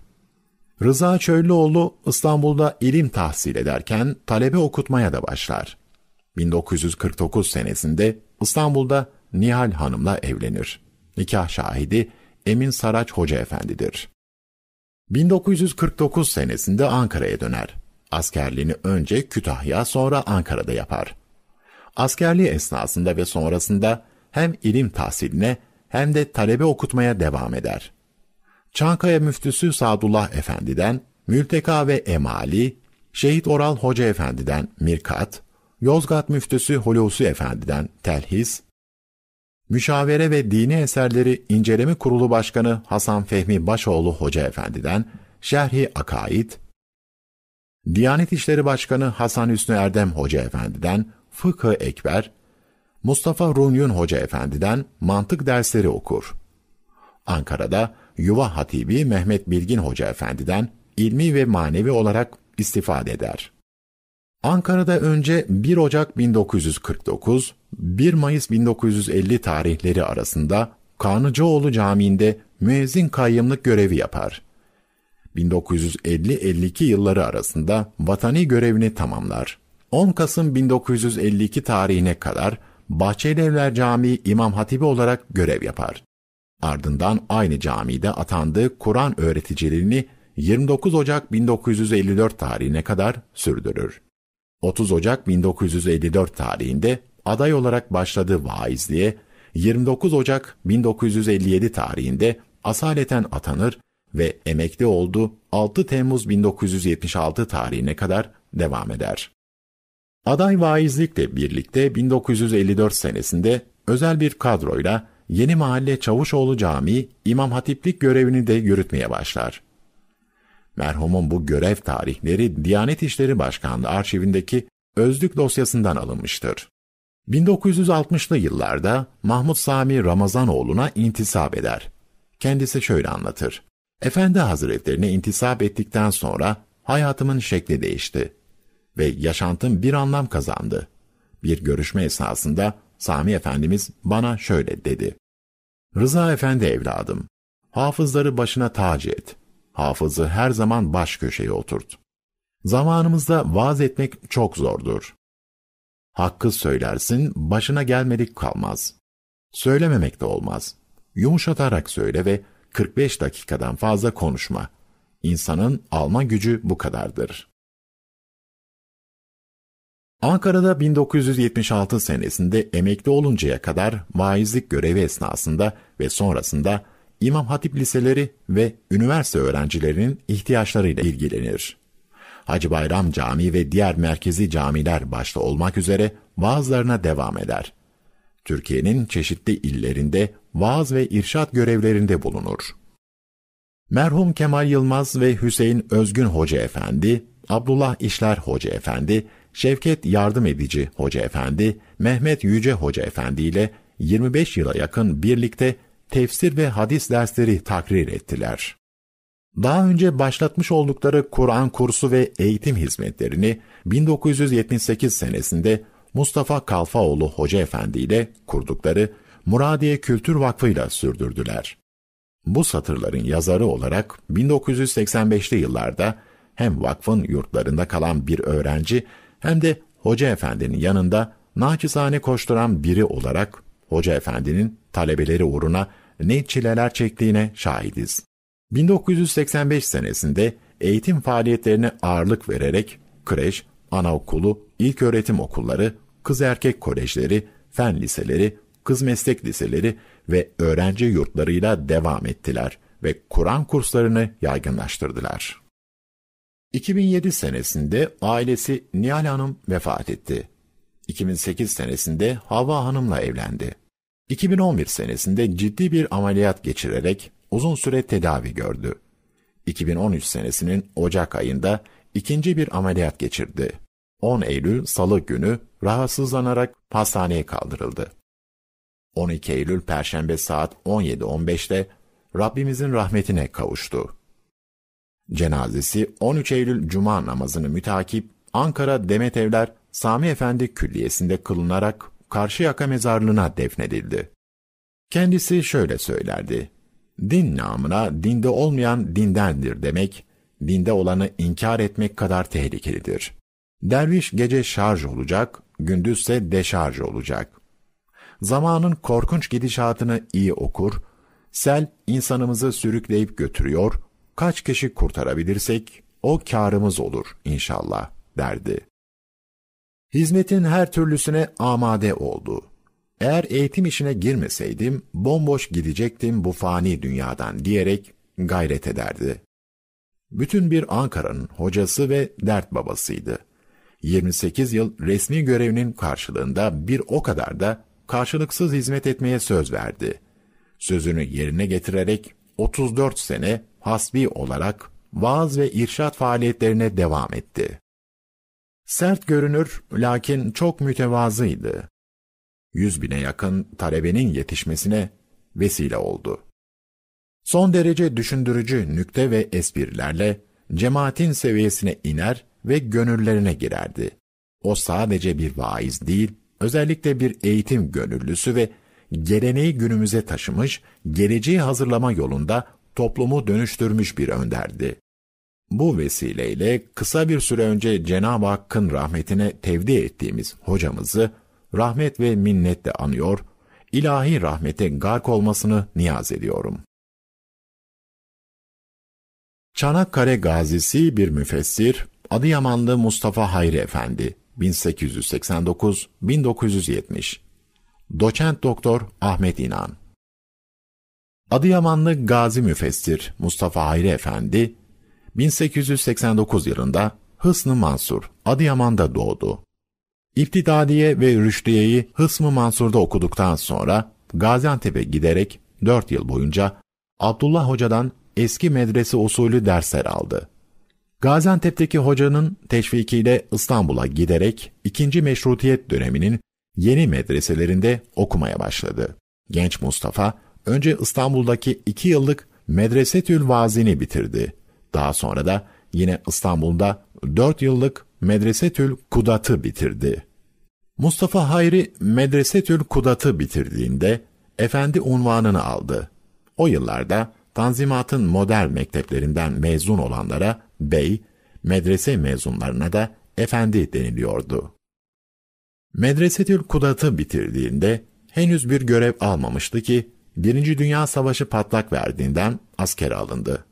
Rıza Çöllüoğlu İstanbul'da ilim tahsil ederken talebe okutmaya da başlar. 1949 senesinde İstanbul'da Nihal Hanım'la evlenir. Nikah şahidi Emin Saraç Hoca Efendi'dir. 1949 senesinde Ankara'ya döner. Askerliğini önce Kütahya sonra Ankara'da yapar. Askerliği esnasında ve sonrasında hem ilim tahsiline hem de talebe okutmaya devam eder. Çankaya müftüsü Sadullah Efendi'den Mülteka ve Emali, Şehit Oral Hoca Efendi'den Mirkat, Yozgat müftüsü Hulusi Efendi'den Telhis, Müşavere ve Dini Eserleri İnceleme Kurulu Başkanı Hasan Fehmi Başoğlu Hoca Efendi'den Şerhi Akaid, Diyanet İşleri Başkanı Hasan Hüsnü Erdem Hoca Efendi'den Fıkı Ekber, Mustafa Runyun Hoca Efendi'den mantık dersleri okur. Ankara'da Yuva Hatibi Mehmet Bilgin Hoca Efendi'den ilmi ve manevi olarak istifade eder. Ankara'da önce 1 Ocak 1949, 1 Mayıs 1950 tarihleri arasında Kanıcıoğlu Camii'nde müezzin kayyımlık görevi yapar. 1950-52 yılları arasında vatani görevini tamamlar. 10 Kasım 1952 tarihine kadar Bahçelievler Camii İmam Hatibi olarak görev yapar. Ardından aynı camide atandığı Kur'an öğreticiliğini 29 Ocak 1954 tarihine kadar sürdürür. 30 Ocak 1954 tarihinde aday olarak başladığı vaizliğe 29 Ocak 1957 tarihinde asaleten atanır ve emekli oldu 6 Temmuz 1976 tarihine kadar devam eder. Aday vaizlikle birlikte 1954 senesinde özel bir kadroyla Yeni Mahalle Çavuşoğlu Camii İmam Hatiplik görevini de yürütmeye başlar. Merhumun bu görev tarihleri Diyanet İşleri Başkanlığı arşivindeki özlük dosyasından alınmıştır. 1960'lı yıllarda Mahmut Sami Ramazanoğlu'na intisap eder. Kendisi şöyle anlatır. Efendi Hazretlerine intisap ettikten sonra hayatımın şekli değişti ve yaşantım bir anlam kazandı. Bir görüşme esnasında Sami Efendimiz bana şöyle dedi. Rıza Efendi evladım, hafızları başına tac et. Hafızı her zaman baş köşeye oturt. Zamanımızda vaaz etmek çok zordur. Hakkı söylersin, başına gelmedik kalmaz. Söylememek de olmaz. Yumuşatarak söyle ve 45 dakikadan fazla konuşma. İnsanın alma gücü bu kadardır. Ankara'da 1976 senesinde emekli oluncaya kadar vaizlik görevi esnasında ve sonrasında İmam Hatip liseleri ve üniversite öğrencilerinin ihtiyaçlarıyla ilgilenir. Hacı Bayram Camii ve diğer merkezi camiler başta olmak üzere vaazlarına devam eder. Türkiye'nin çeşitli illerinde vaaz ve irşat görevlerinde bulunur. Merhum Kemal Yılmaz ve Hüseyin Özgün Hoca Efendi, Abdullah İşler Hoca Efendi Şevket Yardım Edici Hoca Efendi, Mehmet Yüce Hoca Efendi ile 25 yıla yakın birlikte tefsir ve hadis dersleri takrir ettiler. Daha önce başlatmış oldukları Kur'an kursu ve eğitim hizmetlerini 1978 senesinde Mustafa Kalfaoğlu Hoca Efendi ile kurdukları Muradiye Kültür Vakfı ile sürdürdüler. Bu satırların yazarı olarak 1985'li yıllarda hem vakfın yurtlarında kalan bir öğrenci hem de Hoca Efendi'nin yanında naçizane koşturan biri olarak Hoca Efendi'nin talebeleri uğruna ne çileler çektiğine şahidiz. 1985 senesinde eğitim faaliyetlerine ağırlık vererek kreş, anaokulu, ilköğretim okulları, kız erkek kolejleri, fen liseleri, kız meslek liseleri ve öğrenci yurtlarıyla devam ettiler ve Kur'an kurslarını yaygınlaştırdılar. 2007 senesinde ailesi Nihal Hanım vefat etti. 2008 senesinde Hava Hanım'la evlendi. 2011 senesinde ciddi bir ameliyat geçirerek uzun süre tedavi gördü. 2013 senesinin Ocak ayında ikinci bir ameliyat geçirdi. 10 Eylül Salı günü rahatsızlanarak hastaneye kaldırıldı. 12 Eylül Perşembe saat 17.15'te Rabbimizin rahmetine kavuştu. Cenazesi 13 Eylül Cuma namazını mütakip Ankara Demet evler Sami Efendi Külliyesi'nde kılınarak Karşıyaka mezarlığına defnedildi. Kendisi şöyle söylerdi. Din namına dinde olmayan dindendir demek, dinde olanı inkar etmek kadar tehlikelidir. Derviş gece şarj olacak, gündüzse deşarj olacak. Zamanın korkunç gidişatını iyi okur, sel insanımızı sürükleyip götürüyor, kaç kişi kurtarabilirsek o karımız olur inşallah derdi. Hizmetin her türlüsüne amade oldu. Eğer eğitim işine girmeseydim bomboş gidecektim bu fani dünyadan diyerek gayret ederdi. Bütün bir Ankara'nın hocası ve dert babasıydı. 28 yıl resmi görevinin karşılığında bir o kadar da karşılıksız hizmet etmeye söz verdi. Sözünü yerine getirerek 34 sene hasbi olarak vaaz ve irşat faaliyetlerine devam etti. Sert görünür lakin çok mütevazıydı. Yüz bine yakın talebenin yetişmesine vesile oldu. Son derece düşündürücü nükte ve esprilerle cemaatin seviyesine iner ve gönüllerine girerdi. O sadece bir vaiz değil, özellikle bir eğitim gönüllüsü ve geleneği günümüze taşımış, geleceği hazırlama yolunda toplumu dönüştürmüş bir önderdi. Bu vesileyle kısa bir süre önce Cenab-ı Hakk'ın rahmetine tevdi ettiğimiz hocamızı rahmet ve minnetle anıyor, ilahi rahmete gark olmasını niyaz ediyorum. Çanakkale gazisi bir müfessir, Adıyamanlı Mustafa Hayri Efendi, 1889-1970, Doçent Doktor Ahmet İnan Adıyamanlı Gazi Müfessir Mustafa Hayri Efendi, 1889 yılında Hısnı Mansur, Adıyaman'da doğdu. İftidadiye ve Rüşdiye'yi Hısmı Mansur'da okuduktan sonra Gaziantep'e giderek 4 yıl boyunca Abdullah Hoca'dan eski medrese usulü dersler aldı. Gaziantep'teki hocanın teşvikiyle İstanbul'a giderek 2. Meşrutiyet döneminin yeni medreselerinde okumaya başladı. Genç Mustafa, Önce İstanbul'daki iki yıllık Medresetül Vazini bitirdi. Daha sonra da yine İstanbul'da dört yıllık Medresetül Kudat'ı bitirdi. Mustafa Hayri Medresetül Kudat'ı bitirdiğinde efendi unvanını aldı. O yıllarda Tanzimat'ın modern mekteplerinden mezun olanlara bey, medrese mezunlarına da efendi deniliyordu. Medresetül Kudat'ı bitirdiğinde henüz bir görev almamıştı ki Birinci Dünya Savaşı patlak verdiğinden askere alındı.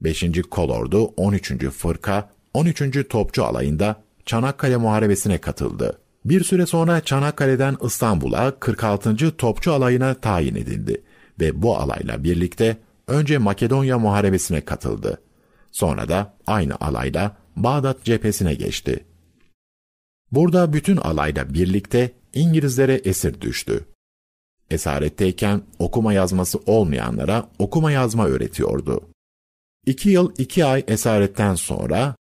5. Kolordu 13. Fırka 13. Topçu alayında Çanakkale Muharebesi'ne katıldı. Bir süre sonra Çanakkale'den İstanbul'a 46. Topçu alayına tayin edildi ve bu alayla birlikte önce Makedonya Muharebesi'ne katıldı. Sonra da aynı alayla Bağdat cephesine geçti. Burada bütün alayla birlikte İngilizlere esir düştü. Esaretteyken okuma yazması olmayanlara okuma yazma öğretiyordu. İki yıl iki ay esaretten sonra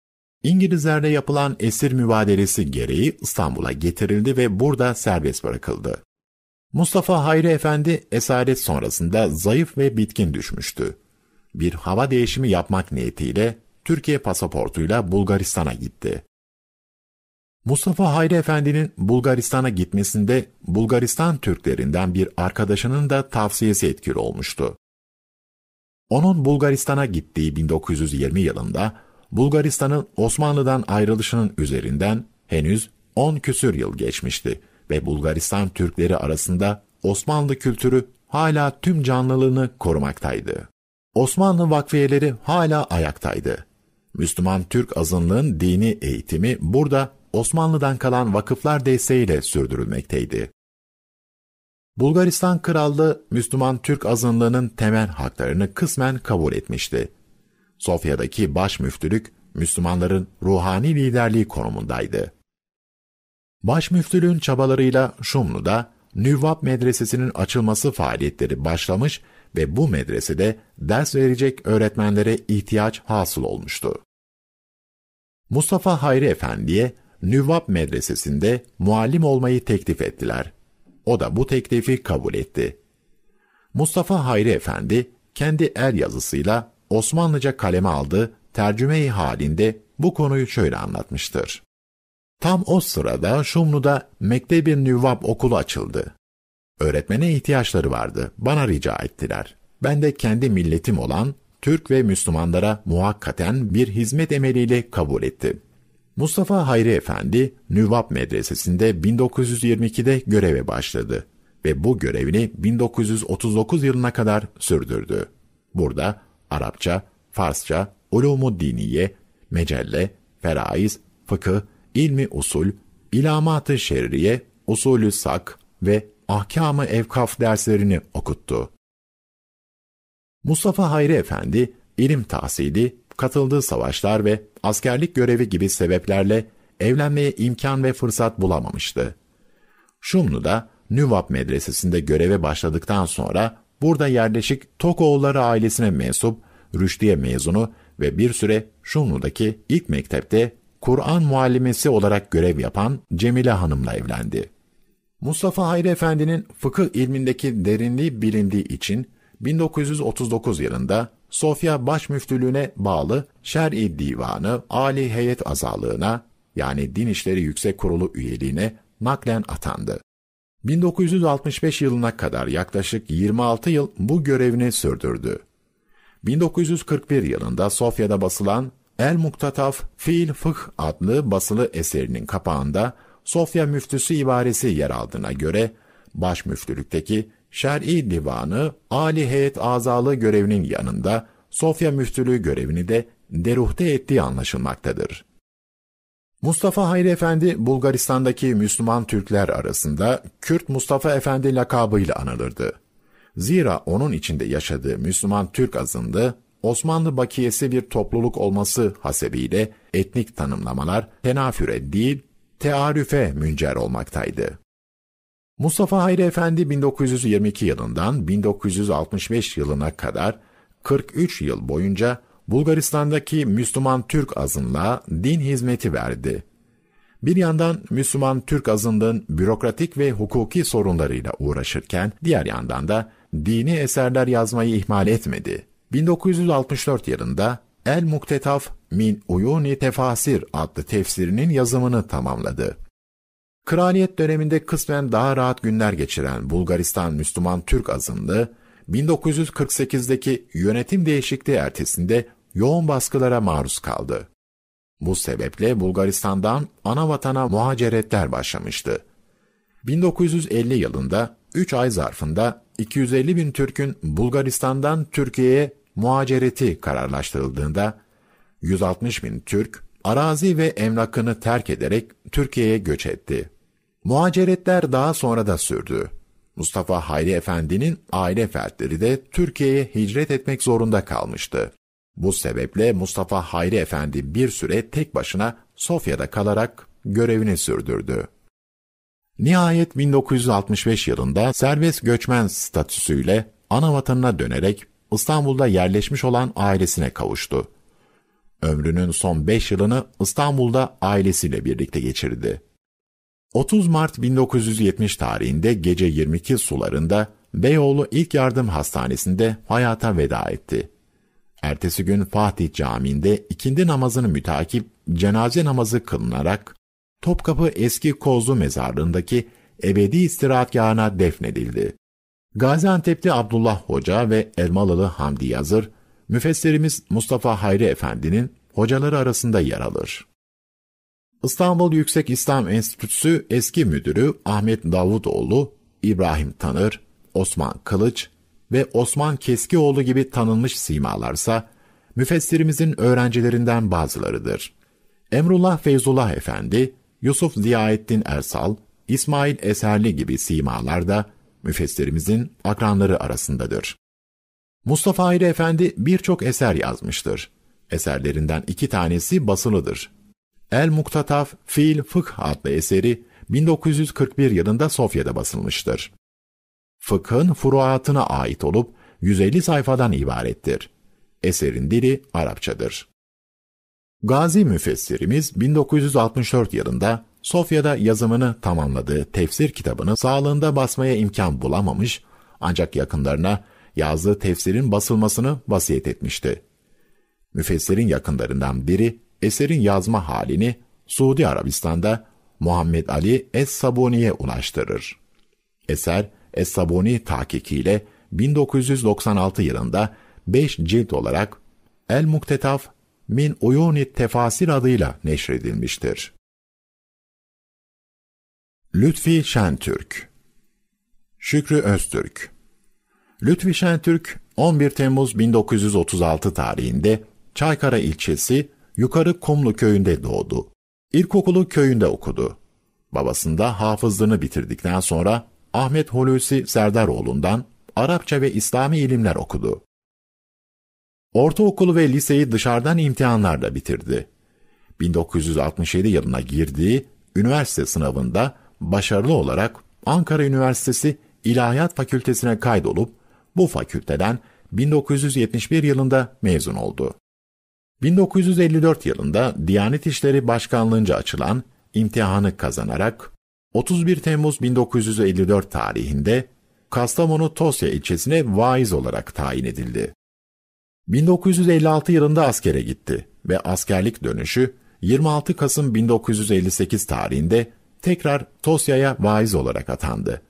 İngilizlerle yapılan esir mübadelesi gereği İstanbul'a getirildi ve burada serbest bırakıldı. Mustafa Hayri Efendi esaret sonrasında zayıf ve bitkin düşmüştü. Bir hava değişimi yapmak niyetiyle Türkiye pasaportuyla Bulgaristan'a gitti. Mustafa Hayri Efendi'nin Bulgaristan'a gitmesinde Bulgaristan Türklerinden bir arkadaşının da tavsiyesi etkili olmuştu. Onun Bulgaristan'a gittiği 1920 yılında Bulgaristan'ın Osmanlı'dan ayrılışının üzerinden henüz 10 küsür yıl geçmişti ve Bulgaristan Türkleri arasında Osmanlı kültürü hala tüm canlılığını korumaktaydı. Osmanlı vakfiyeleri hala ayaktaydı. Müslüman Türk azınlığın dini eğitimi burada Osmanlı'dan kalan vakıflar desteğiyle sürdürülmekteydi. Bulgaristan Krallığı, Müslüman Türk azınlığının temel haklarını kısmen kabul etmişti. Sofya'daki baş müftülük, Müslümanların ruhani liderliği konumundaydı. Baş müftülüğün çabalarıyla Şumlu'da Nüvvab Medresesi'nin açılması faaliyetleri başlamış ve bu medresede ders verecek öğretmenlere ihtiyaç hasıl olmuştu. Mustafa Hayri Efendi'ye Nüvvab medresesinde muallim olmayı teklif ettiler. O da bu teklifi kabul etti. Mustafa Hayri Efendi kendi el er yazısıyla Osmanlıca kaleme aldı, tercümeyi halinde bu konuyu şöyle anlatmıştır. Tam o sırada Şumlu'da Mektebi Nüvvab okulu açıldı. Öğretmene ihtiyaçları vardı, bana rica ettiler. Ben de kendi milletim olan Türk ve Müslümanlara muhakkaten bir hizmet emeliyle kabul ettim. Mustafa Hayri Efendi, Nüvap Medresesi'nde 1922'de göreve başladı ve bu görevini 1939 yılına kadar sürdürdü. Burada Arapça, Farsça, Ulumu Diniye, Mecelle, Feraiz, Fıkıh, İlmi Usul, İlamat-ı Şerriye, Usulü Sak ve ahkam Evkaf derslerini okuttu. Mustafa Hayri Efendi, ilim tahsili katıldığı savaşlar ve askerlik görevi gibi sebeplerle evlenmeye imkan ve fırsat bulamamıştı. Şumlu'da Nüvap Medresesi'nde göreve başladıktan sonra burada yerleşik Tokoğulları ailesine mensup, Rüşdiye mezunu ve bir süre Şumlu'daki ilk mektepte Kur'an muallimesi olarak görev yapan Cemile Hanım'la evlendi. Mustafa Hayri Efendi'nin fıkıh ilmindeki derinliği bilindiği için 1939 yılında Sofya Başmüftülüğüne bağlı Şer'i Divanı Ali Heyet Azalığına yani Din İşleri Yüksek Kurulu üyeliğine naklen atandı. 1965 yılına kadar yaklaşık 26 yıl bu görevini sürdürdü. 1941 yılında Sofya'da basılan El Muktataf Fil Fıkh adlı basılı eserinin kapağında Sofya müftüsü ibaresi yer aldığına göre baş müftülükteki şer'i divanı, Ali heyet azalı görevinin yanında Sofya müftülüğü görevini de deruhte ettiği anlaşılmaktadır. Mustafa Hayri Efendi Bulgaristan'daki Müslüman Türkler arasında Kürt Mustafa Efendi lakabıyla anılırdı. Zira onun içinde yaşadığı Müslüman Türk azındı, Osmanlı bakiyesi bir topluluk olması hasebiyle etnik tanımlamalar tenaffüre değil, tearüfe müncer olmaktaydı. Mustafa Hayri Efendi 1922 yılından 1965 yılına kadar 43 yıl boyunca Bulgaristan'daki Müslüman Türk azınlığa din hizmeti verdi. Bir yandan Müslüman Türk azınlığın bürokratik ve hukuki sorunlarıyla uğraşırken diğer yandan da dini eserler yazmayı ihmal etmedi. 1964 yılında El Muktetaf min Uyuni Tefasir adlı tefsirinin yazımını tamamladı. Kraliyet döneminde kısmen daha rahat günler geçiren Bulgaristan Müslüman Türk azınlığı, 1948'deki yönetim değişikliği ertesinde yoğun baskılara maruz kaldı. Bu sebeple Bulgaristan'dan ana vatana muhaceretler başlamıştı. 1950 yılında 3 ay zarfında 250 bin Türk'ün Bulgaristan'dan Türkiye'ye muhacereti kararlaştırıldığında 160 bin Türk arazi ve emlakını terk ederek Türkiye'ye göç etti. Muhaceretler daha sonra da sürdü. Mustafa Hayri Efendi'nin aile fertleri de Türkiye'ye hicret etmek zorunda kalmıştı. Bu sebeple Mustafa Hayri Efendi bir süre tek başına Sofya'da kalarak görevini sürdürdü. Nihayet 1965 yılında serbest göçmen statüsüyle ana vatanına dönerek İstanbul'da yerleşmiş olan ailesine kavuştu. Ömrünün son 5 yılını İstanbul'da ailesiyle birlikte geçirdi. 30 Mart 1970 tarihinde gece 22 sularında Beyoğlu İlk Yardım Hastanesi'nde hayata veda etti. Ertesi gün Fatih Camii'nde ikindi namazını mütakip cenaze namazı kılınarak Topkapı Eski Kozlu Mezarlığı'ndaki ebedi istirahatgahına defnedildi. Gaziantepli Abdullah Hoca ve Elmalılı Hamdi Yazır, müfessirimiz Mustafa Hayri Efendi'nin hocaları arasında yer alır. İstanbul Yüksek İslam Enstitüsü eski müdürü Ahmet Davutoğlu, İbrahim Tanır, Osman Kılıç ve Osman Keskioğlu gibi tanınmış simalarsa müfessirimizin öğrencilerinden bazılarıdır. Emrullah Feyzullah Efendi, Yusuf Ziyaettin Ersal, İsmail Eserli gibi simalar da müfessirimizin akranları arasındadır. Mustafa Ayrı Efendi birçok eser yazmıştır. Eserlerinden iki tanesi basılıdır. El Muktataf Fiil Fıkh adlı eseri 1941 yılında Sofya'da basılmıştır. Fıkhın furuatına ait olup 150 sayfadan ibarettir. Eserin dili Arapçadır. Gazi müfessirimiz 1964 yılında Sofya'da yazımını tamamladığı tefsir kitabını sağlığında basmaya imkan bulamamış ancak yakınlarına yazdığı tefsirin basılmasını vasiyet etmişti. Müfessirin yakınlarından biri eserin yazma halini Suudi Arabistan'da Muhammed Ali Es-Sabuni'ye ulaştırır. Eser Es-Sabuni tahkikiyle 1996 yılında 5 cilt olarak El Muktetaf Min Uyuni Tefasir adıyla neşredilmiştir. Lütfi Şentürk Şükrü Öztürk Lütfi Şentürk 11 Temmuz 1936 tarihinde Çaykara ilçesi Yukarı Komlu köyünde doğdu. İlkokulu köyünde okudu. Babasında hafızlığını bitirdikten sonra Ahmet Hulusi Serdaroğlu'ndan Arapça ve İslami ilimler okudu. Ortaokulu ve liseyi dışarıdan imtihanlarla bitirdi. 1967 yılına girdiği üniversite sınavında başarılı olarak Ankara Üniversitesi İlahiyat Fakültesine kaydolup bu fakülteden 1971 yılında mezun oldu. 1954 yılında Diyanet İşleri Başkanlığınca açılan imtihanı kazanarak 31 Temmuz 1954 tarihinde Kastamonu Tosya ilçesine vaiz olarak tayin edildi. 1956 yılında askere gitti ve askerlik dönüşü 26 Kasım 1958 tarihinde tekrar Tosya'ya vaiz olarak atandı.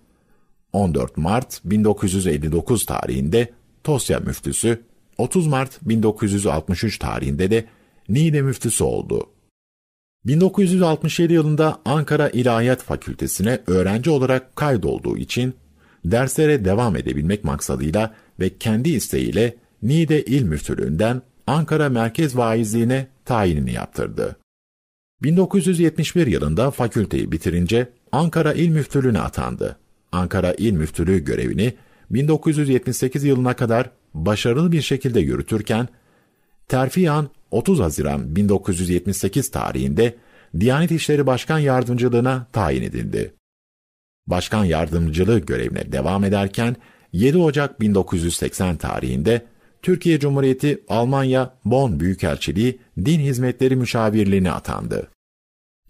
14 Mart 1959 tarihinde Tosya müftüsü 30 Mart 1963 tarihinde de Niğde müftüsü oldu. 1967 yılında Ankara İlahiyat Fakültesine öğrenci olarak kaydolduğu için derslere devam edebilmek maksadıyla ve kendi isteğiyle Niğde İl Müftülüğünden Ankara Merkez Vaizliğine tayinini yaptırdı. 1971 yılında fakülteyi bitirince Ankara İl Müftülüğüne atandı. Ankara İl Müftülüğü görevini 1978 yılına kadar başarılı bir şekilde yürütürken, terfiyan 30 Haziran 1978 tarihinde Diyanet İşleri Başkan Yardımcılığına tayin edildi. Başkan yardımcılığı görevine devam ederken 7 Ocak 1980 tarihinde Türkiye Cumhuriyeti Almanya Bonn Büyükelçiliği Din Hizmetleri Müşavirliğine atandı.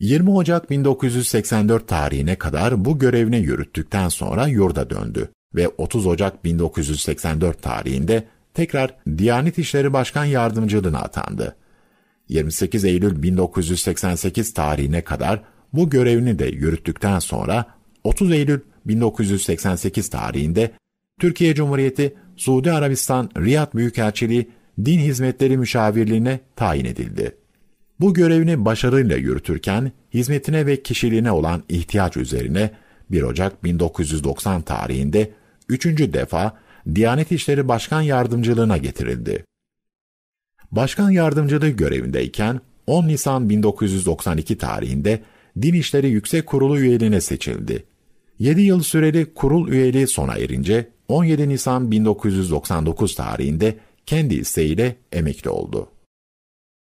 20 Ocak 1984 tarihine kadar bu görevini yürüttükten sonra yurda döndü ve 30 Ocak 1984 tarihinde tekrar Diyanet İşleri Başkan Yardımcılığına atandı. 28 Eylül 1988 tarihine kadar bu görevini de yürüttükten sonra 30 Eylül 1988 tarihinde Türkiye Cumhuriyeti Suudi Arabistan Riyad Büyükelçiliği Din Hizmetleri Müşavirliğine tayin edildi. Bu görevini başarıyla yürütürken hizmetine ve kişiliğine olan ihtiyaç üzerine 1 Ocak 1990 tarihinde üçüncü defa Diyanet İşleri Başkan Yardımcılığına getirildi. Başkan Yardımcılığı görevindeyken 10 Nisan 1992 tarihinde Din İşleri Yüksek Kurulu üyeliğine seçildi. 7 yıl süreli kurul üyeliği sona erince 17 Nisan 1999 tarihinde kendi isteğiyle emekli oldu.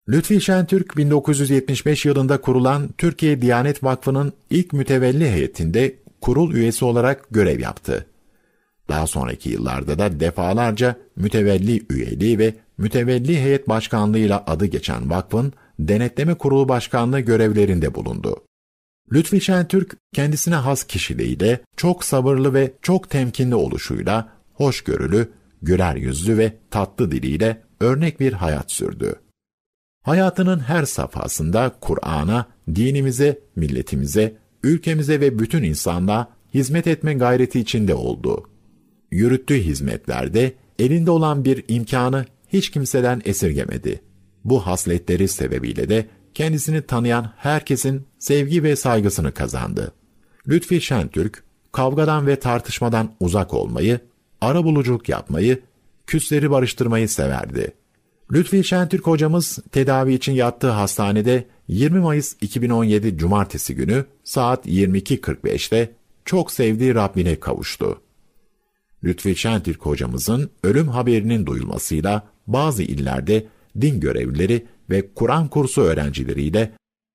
Lütfi Şentürk 1975 yılında kurulan Türkiye Diyanet Vakfı'nın ilk mütevelli heyetinde kurul üyesi olarak görev yaptı. Daha sonraki yıllarda da defalarca mütevelli üyeliği ve mütevelli heyet başkanlığıyla adı geçen vakfın denetleme kurulu başkanlığı görevlerinde bulundu. Lütfi Şentürk kendisine has kişiliğiyle, çok sabırlı ve çok temkinli oluşuyla, hoşgörülü, güler yüzlü ve tatlı diliyle örnek bir hayat sürdü. Hayatının her safhasında Kur'an'a, dinimize, milletimize, ülkemize ve bütün insanla hizmet etme gayreti içinde oldu. Yürüttüğü hizmetlerde elinde olan bir imkanı hiç kimseden esirgemedi. Bu hasletleri sebebiyle de kendisini tanıyan herkesin sevgi ve saygısını kazandı. Lütfi Şentürk, kavgadan ve tartışmadan uzak olmayı, arabuluculuk yapmayı, küsleri barıştırmayı severdi.'' Lütfi Şentürk hocamız tedavi için yattığı hastanede 20 Mayıs 2017 Cumartesi günü saat 22.45'te çok sevdiği Rabbine kavuştu. Lütfi Şentürk hocamızın ölüm haberinin duyulmasıyla bazı illerde din görevlileri ve Kur'an kursu öğrencileriyle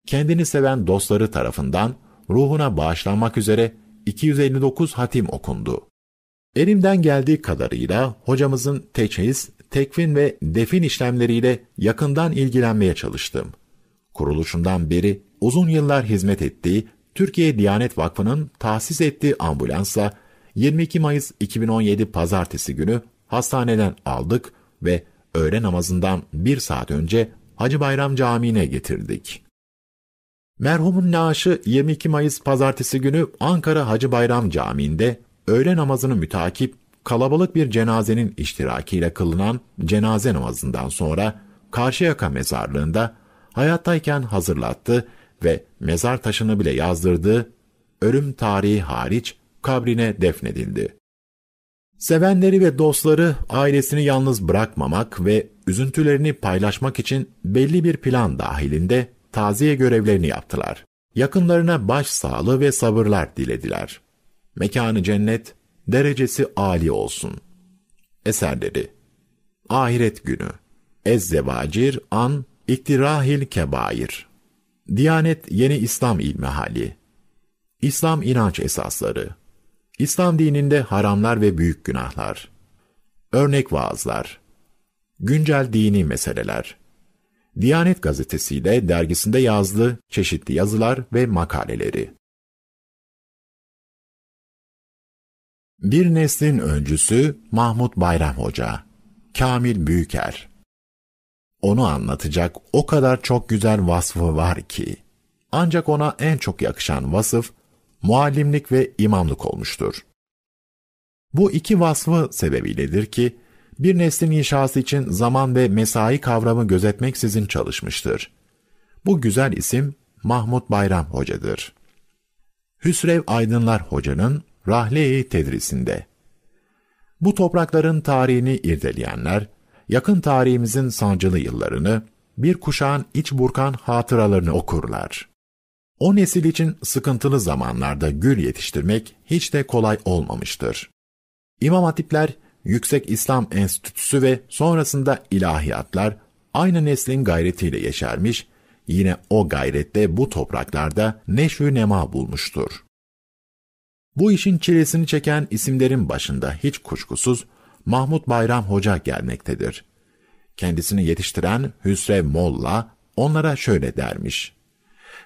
kendini seven dostları tarafından ruhuna bağışlanmak üzere 259 hatim okundu. Elimden geldiği kadarıyla hocamızın teçhiz tekvin ve defin işlemleriyle yakından ilgilenmeye çalıştım. Kuruluşundan beri uzun yıllar hizmet ettiği Türkiye Diyanet Vakfı'nın tahsis ettiği ambulansla 22 Mayıs 2017 Pazartesi günü hastaneden aldık ve öğle namazından bir saat önce Hacı Bayram Camii'ne getirdik. Merhumun naaşı 22 Mayıs Pazartesi günü Ankara Hacı Bayram Camii'nde öğle namazını mütakip kalabalık bir cenazenin iştirakiyle kılınan cenaze namazından sonra Karşıyaka mezarlığında hayattayken hazırlattı ve mezar taşını bile yazdırdığı ölüm tarihi hariç kabrine defnedildi. Sevenleri ve dostları ailesini yalnız bırakmamak ve üzüntülerini paylaşmak için belli bir plan dahilinde taziye görevlerini yaptılar. Yakınlarına baş başsağlığı ve sabırlar dilediler. Mekanı cennet derecesi âli olsun. Eserleri Ahiret Günü Ezzevacir An İktirahil Kebair Diyanet Yeni İslam İlmi Hali İslam inanç esasları İslam dininde haramlar ve büyük günahlar Örnek vaazlar Güncel dini meseleler Diyanet gazetesi gazetesiyle dergisinde yazdığı çeşitli yazılar ve makaleleri Bir neslin öncüsü Mahmut Bayram Hoca, Kamil Büyüker. Onu anlatacak o kadar çok güzel vasfı var ki, ancak ona en çok yakışan vasıf muallimlik ve imamlık olmuştur. Bu iki vasfı sebebiyledir ki, bir neslin inşası için zaman ve mesai kavramı gözetmeksizin çalışmıştır. Bu güzel isim Mahmut Bayram Hoca'dır. Hüsrev Aydınlar Hoca'nın Rahle-i Tedris'inde. Bu toprakların tarihini irdeleyenler, yakın tarihimizin sancılı yıllarını, bir kuşağın iç burkan hatıralarını okurlar. O nesil için sıkıntılı zamanlarda gül yetiştirmek hiç de kolay olmamıştır. İmam hatipler, Yüksek İslam Enstitüsü ve sonrasında ilahiyatlar aynı neslin gayretiyle yeşermiş, yine o gayrette bu topraklarda neşü nema bulmuştur. Bu işin çilesini çeken isimlerin başında hiç kuşkusuz Mahmut Bayram Hoca gelmektedir. Kendisini yetiştiren Hüsrev Molla onlara şöyle dermiş.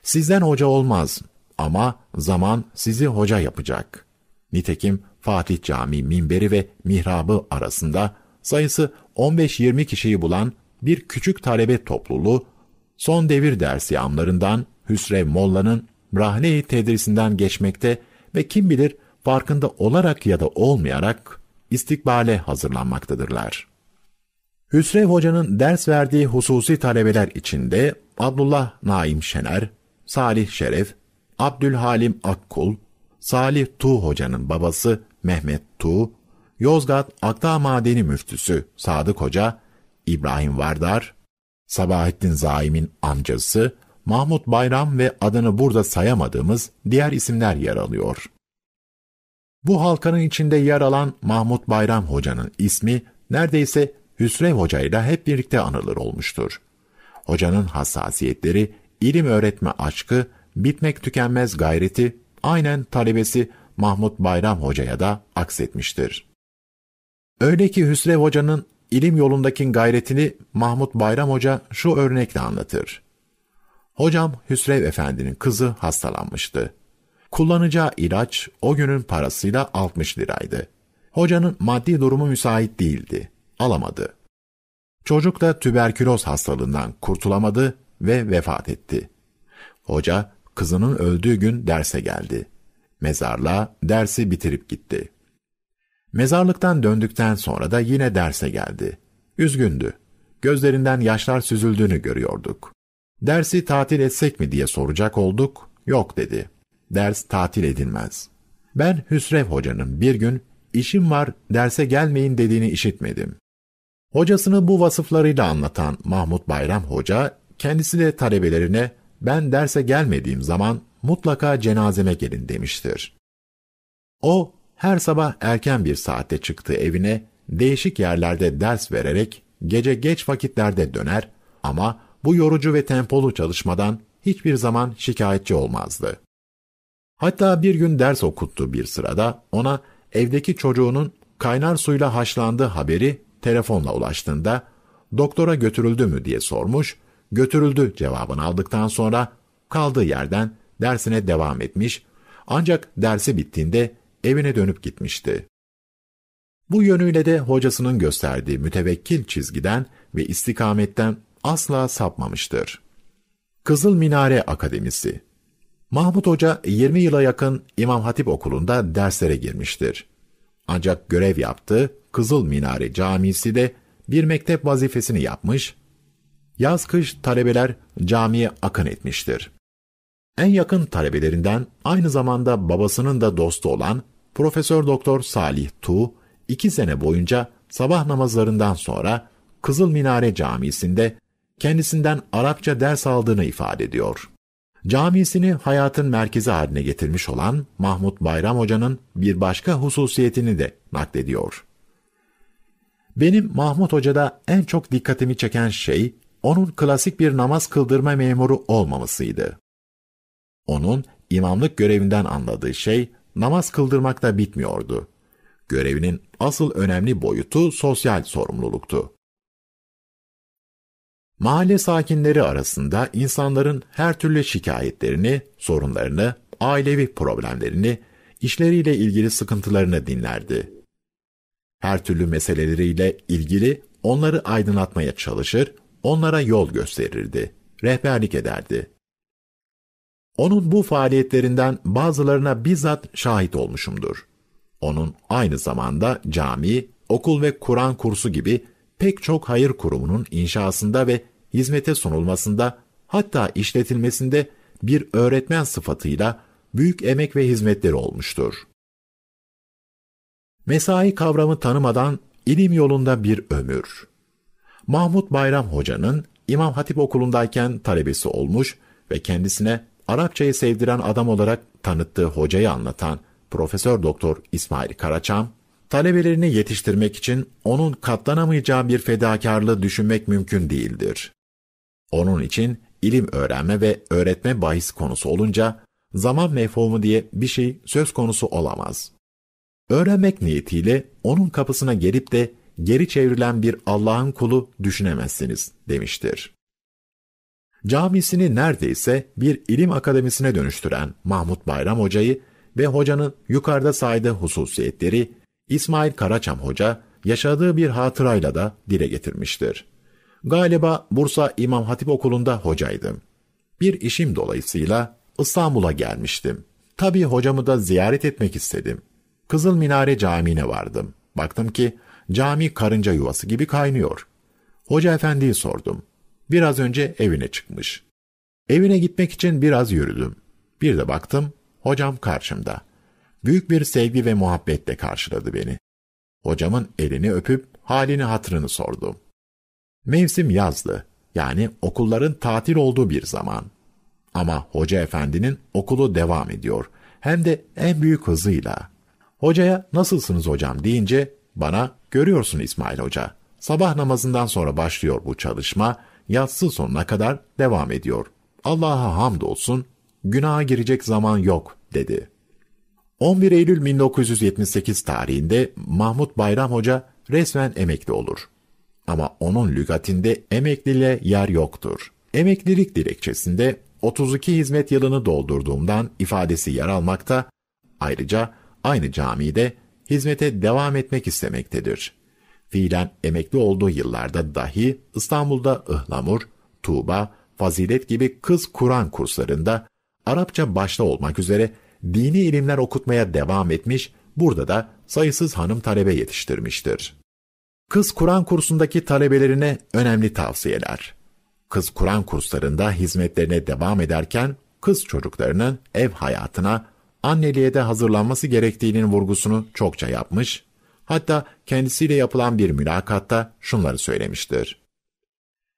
Sizden hoca olmaz ama zaman sizi hoca yapacak. Nitekim Fatih Camii minberi ve mihrabı arasında sayısı 15-20 kişiyi bulan bir küçük talebe topluluğu son devir dersi amlarından Hüsrev Molla'nın Rahne-i Tedrisinden geçmekte ve kim bilir farkında olarak ya da olmayarak istikbale hazırlanmaktadırlar. Hüsrev Hoca'nın ders verdiği hususi talebeler içinde Abdullah Naim Şener, Salih Şeref, Abdülhalim Akkul, Salih Tu Hoca'nın babası Mehmet Tu, Yozgat Akdağ Madeni Müftüsü Sadık Hoca, İbrahim Vardar, Sabahattin Zaim'in amcası Mahmut Bayram ve adını burada sayamadığımız diğer isimler yer alıyor. Bu halkanın içinde yer alan Mahmut Bayram Hoca'nın ismi neredeyse Hüsrev Hoca ile hep birlikte anılır olmuştur. Hocanın hassasiyetleri, ilim öğretme aşkı, bitmek tükenmez gayreti aynen talebesi Mahmut Bayram Hoca'ya da aksetmiştir. Öyle ki Hüsrev Hoca'nın ilim yolundaki gayretini Mahmut Bayram Hoca şu örnekle anlatır. Hocam Hüsrev Efendi'nin kızı hastalanmıştı. Kullanacağı ilaç o günün parasıyla 60 liraydı. Hocanın maddi durumu müsait değildi. Alamadı. Çocuk da tüberküloz hastalığından kurtulamadı ve vefat etti. Hoca kızının öldüğü gün derse geldi. Mezarla dersi bitirip gitti. Mezarlıktan döndükten sonra da yine derse geldi. Üzgündü. Gözlerinden yaşlar süzüldüğünü görüyorduk. Dersi tatil etsek mi diye soracak olduk, yok dedi. Ders tatil edilmez. Ben Hüsrev hocanın bir gün, işim var, derse gelmeyin dediğini işitmedim. Hocasını bu vasıflarıyla anlatan Mahmut Bayram Hoca, kendisi de talebelerine, ben derse gelmediğim zaman mutlaka cenazeme gelin demiştir. O, her sabah erken bir saatte çıktığı evine, değişik yerlerde ders vererek, gece geç vakitlerde döner ama bu yorucu ve tempolu çalışmadan hiçbir zaman şikayetçi olmazdı. Hatta bir gün ders okuttu bir sırada ona evdeki çocuğunun kaynar suyla haşlandığı haberi telefonla ulaştığında doktora götürüldü mü diye sormuş, götürüldü cevabını aldıktan sonra kaldığı yerden dersine devam etmiş ancak dersi bittiğinde evine dönüp gitmişti. Bu yönüyle de hocasının gösterdiği mütevekkil çizgiden ve istikametten asla sapmamıştır. Kızıl Minare Akademisi Mahmut Hoca 20 yıla yakın İmam Hatip Okulu'nda derslere girmiştir. Ancak görev yaptığı Kızıl Minare Camisi de bir mektep vazifesini yapmış, yaz-kış talebeler camiye akın etmiştir. En yakın talebelerinden aynı zamanda babasının da dostu olan Profesör Doktor Salih Tu, iki sene boyunca sabah namazlarından sonra Kızıl Minare Camisi'nde kendisinden Arapça ders aldığını ifade ediyor. Camisini hayatın merkezi haline getirmiş olan Mahmut Bayram Hoca'nın bir başka hususiyetini de naklediyor. Benim Mahmut Hoca'da en çok dikkatimi çeken şey onun klasik bir namaz kıldırma memuru olmamasıydı. Onun imamlık görevinden anladığı şey namaz kıldırmakla bitmiyordu. Görevinin asıl önemli boyutu sosyal sorumluluktu. Mahalle sakinleri arasında insanların her türlü şikayetlerini, sorunlarını, ailevi problemlerini, işleriyle ilgili sıkıntılarını dinlerdi. Her türlü meseleleriyle ilgili onları aydınlatmaya çalışır, onlara yol gösterirdi, rehberlik ederdi. Onun bu faaliyetlerinden bazılarına bizzat şahit olmuşumdur. Onun aynı zamanda cami, okul ve Kur'an kursu gibi pek çok hayır kurumunun inşasında ve hizmete sunulmasında hatta işletilmesinde bir öğretmen sıfatıyla büyük emek ve hizmetleri olmuştur. Mesai kavramı tanımadan ilim yolunda bir ömür. Mahmut Bayram Hoca'nın İmam Hatip okulundayken talebesi olmuş ve kendisine Arapçayı sevdiren adam olarak tanıttığı hocayı anlatan Profesör Doktor İsmail Karaçam, talebelerini yetiştirmek için onun katlanamayacağı bir fedakarlığı düşünmek mümkün değildir. Onun için ilim öğrenme ve öğretme bahis konusu olunca zaman mefhumu diye bir şey söz konusu olamaz. Öğrenmek niyetiyle onun kapısına gelip de geri çevrilen bir Allah'ın kulu düşünemezsiniz demiştir. Camisini neredeyse bir ilim akademisine dönüştüren Mahmut Bayram Hoca'yı ve hocanın yukarıda saydığı hususiyetleri İsmail Karaçam Hoca yaşadığı bir hatırayla da dile getirmiştir. Galiba Bursa İmam Hatip Okulu'nda hocaydım. Bir işim dolayısıyla İstanbul'a gelmiştim. Tabii hocamı da ziyaret etmek istedim. Kızıl Minare Camii'ne vardım. Baktım ki cami karınca yuvası gibi kaynıyor. Hoca efendiyi sordum. Biraz önce evine çıkmış. Evine gitmek için biraz yürüdüm. Bir de baktım, hocam karşımda. Büyük bir sevgi ve muhabbetle karşıladı beni. Hocamın elini öpüp halini hatırını sordum. Mevsim yazdı, yani okulların tatil olduğu bir zaman. Ama hoca efendinin okulu devam ediyor, hem de en büyük hızıyla. Hocaya nasılsınız hocam deyince bana görüyorsun İsmail Hoca. Sabah namazından sonra başlıyor bu çalışma, yatsı sonuna kadar devam ediyor. Allah'a hamdolsun, günaha girecek zaman yok dedi. 11 Eylül 1978 tarihinde Mahmut Bayram Hoca resmen emekli olur ama onun lügatinde emeklile yer yoktur. Emeklilik dilekçesinde 32 hizmet yılını doldurduğumdan ifadesi yer almakta, ayrıca aynı camide hizmete devam etmek istemektedir. Fiilen emekli olduğu yıllarda dahi İstanbul'da ıhlamur, tuğba, fazilet gibi kız Kur'an kurslarında Arapça başta olmak üzere dini ilimler okutmaya devam etmiş, burada da sayısız hanım talebe yetiştirmiştir.'' Kız Kur'an kursundaki talebelerine önemli tavsiyeler. Kız Kur'an kurslarında hizmetlerine devam ederken kız çocuklarının ev hayatına anneliğe de hazırlanması gerektiğinin vurgusunu çokça yapmış, hatta kendisiyle yapılan bir mülakatta şunları söylemiştir.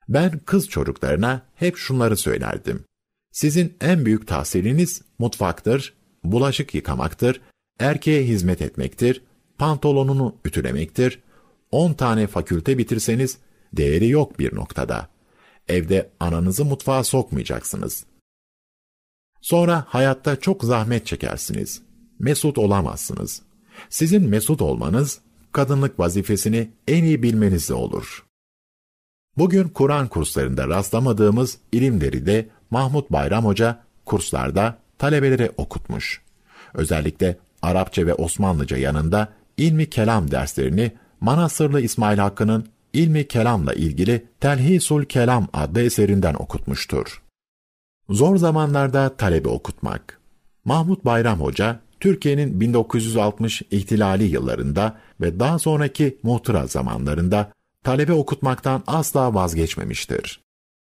Ben kız çocuklarına hep şunları söylerdim. Sizin en büyük tahsiliniz mutfaktır, bulaşık yıkamaktır, erkeğe hizmet etmektir, pantolonunu ütülemektir, 10 tane fakülte bitirseniz değeri yok bir noktada. Evde ananızı mutfağa sokmayacaksınız. Sonra hayatta çok zahmet çekersiniz. Mesut olamazsınız. Sizin mesut olmanız kadınlık vazifesini en iyi bilmenizle olur. Bugün Kur'an kurslarında rastlamadığımız ilimleri de Mahmut Bayram Hoca kurslarda talebelere okutmuş. Özellikle Arapça ve Osmanlıca yanında ilmi kelam derslerini Manastırlı İsmail Hakkı'nın İlmi Kelam'la ilgili Telhisul Kelam adlı eserinden okutmuştur. Zor zamanlarda talebi okutmak. Mahmut Bayram Hoca, Türkiye'nin 1960 ihtilali yıllarında ve daha sonraki muhtıra zamanlarında talebe okutmaktan asla vazgeçmemiştir.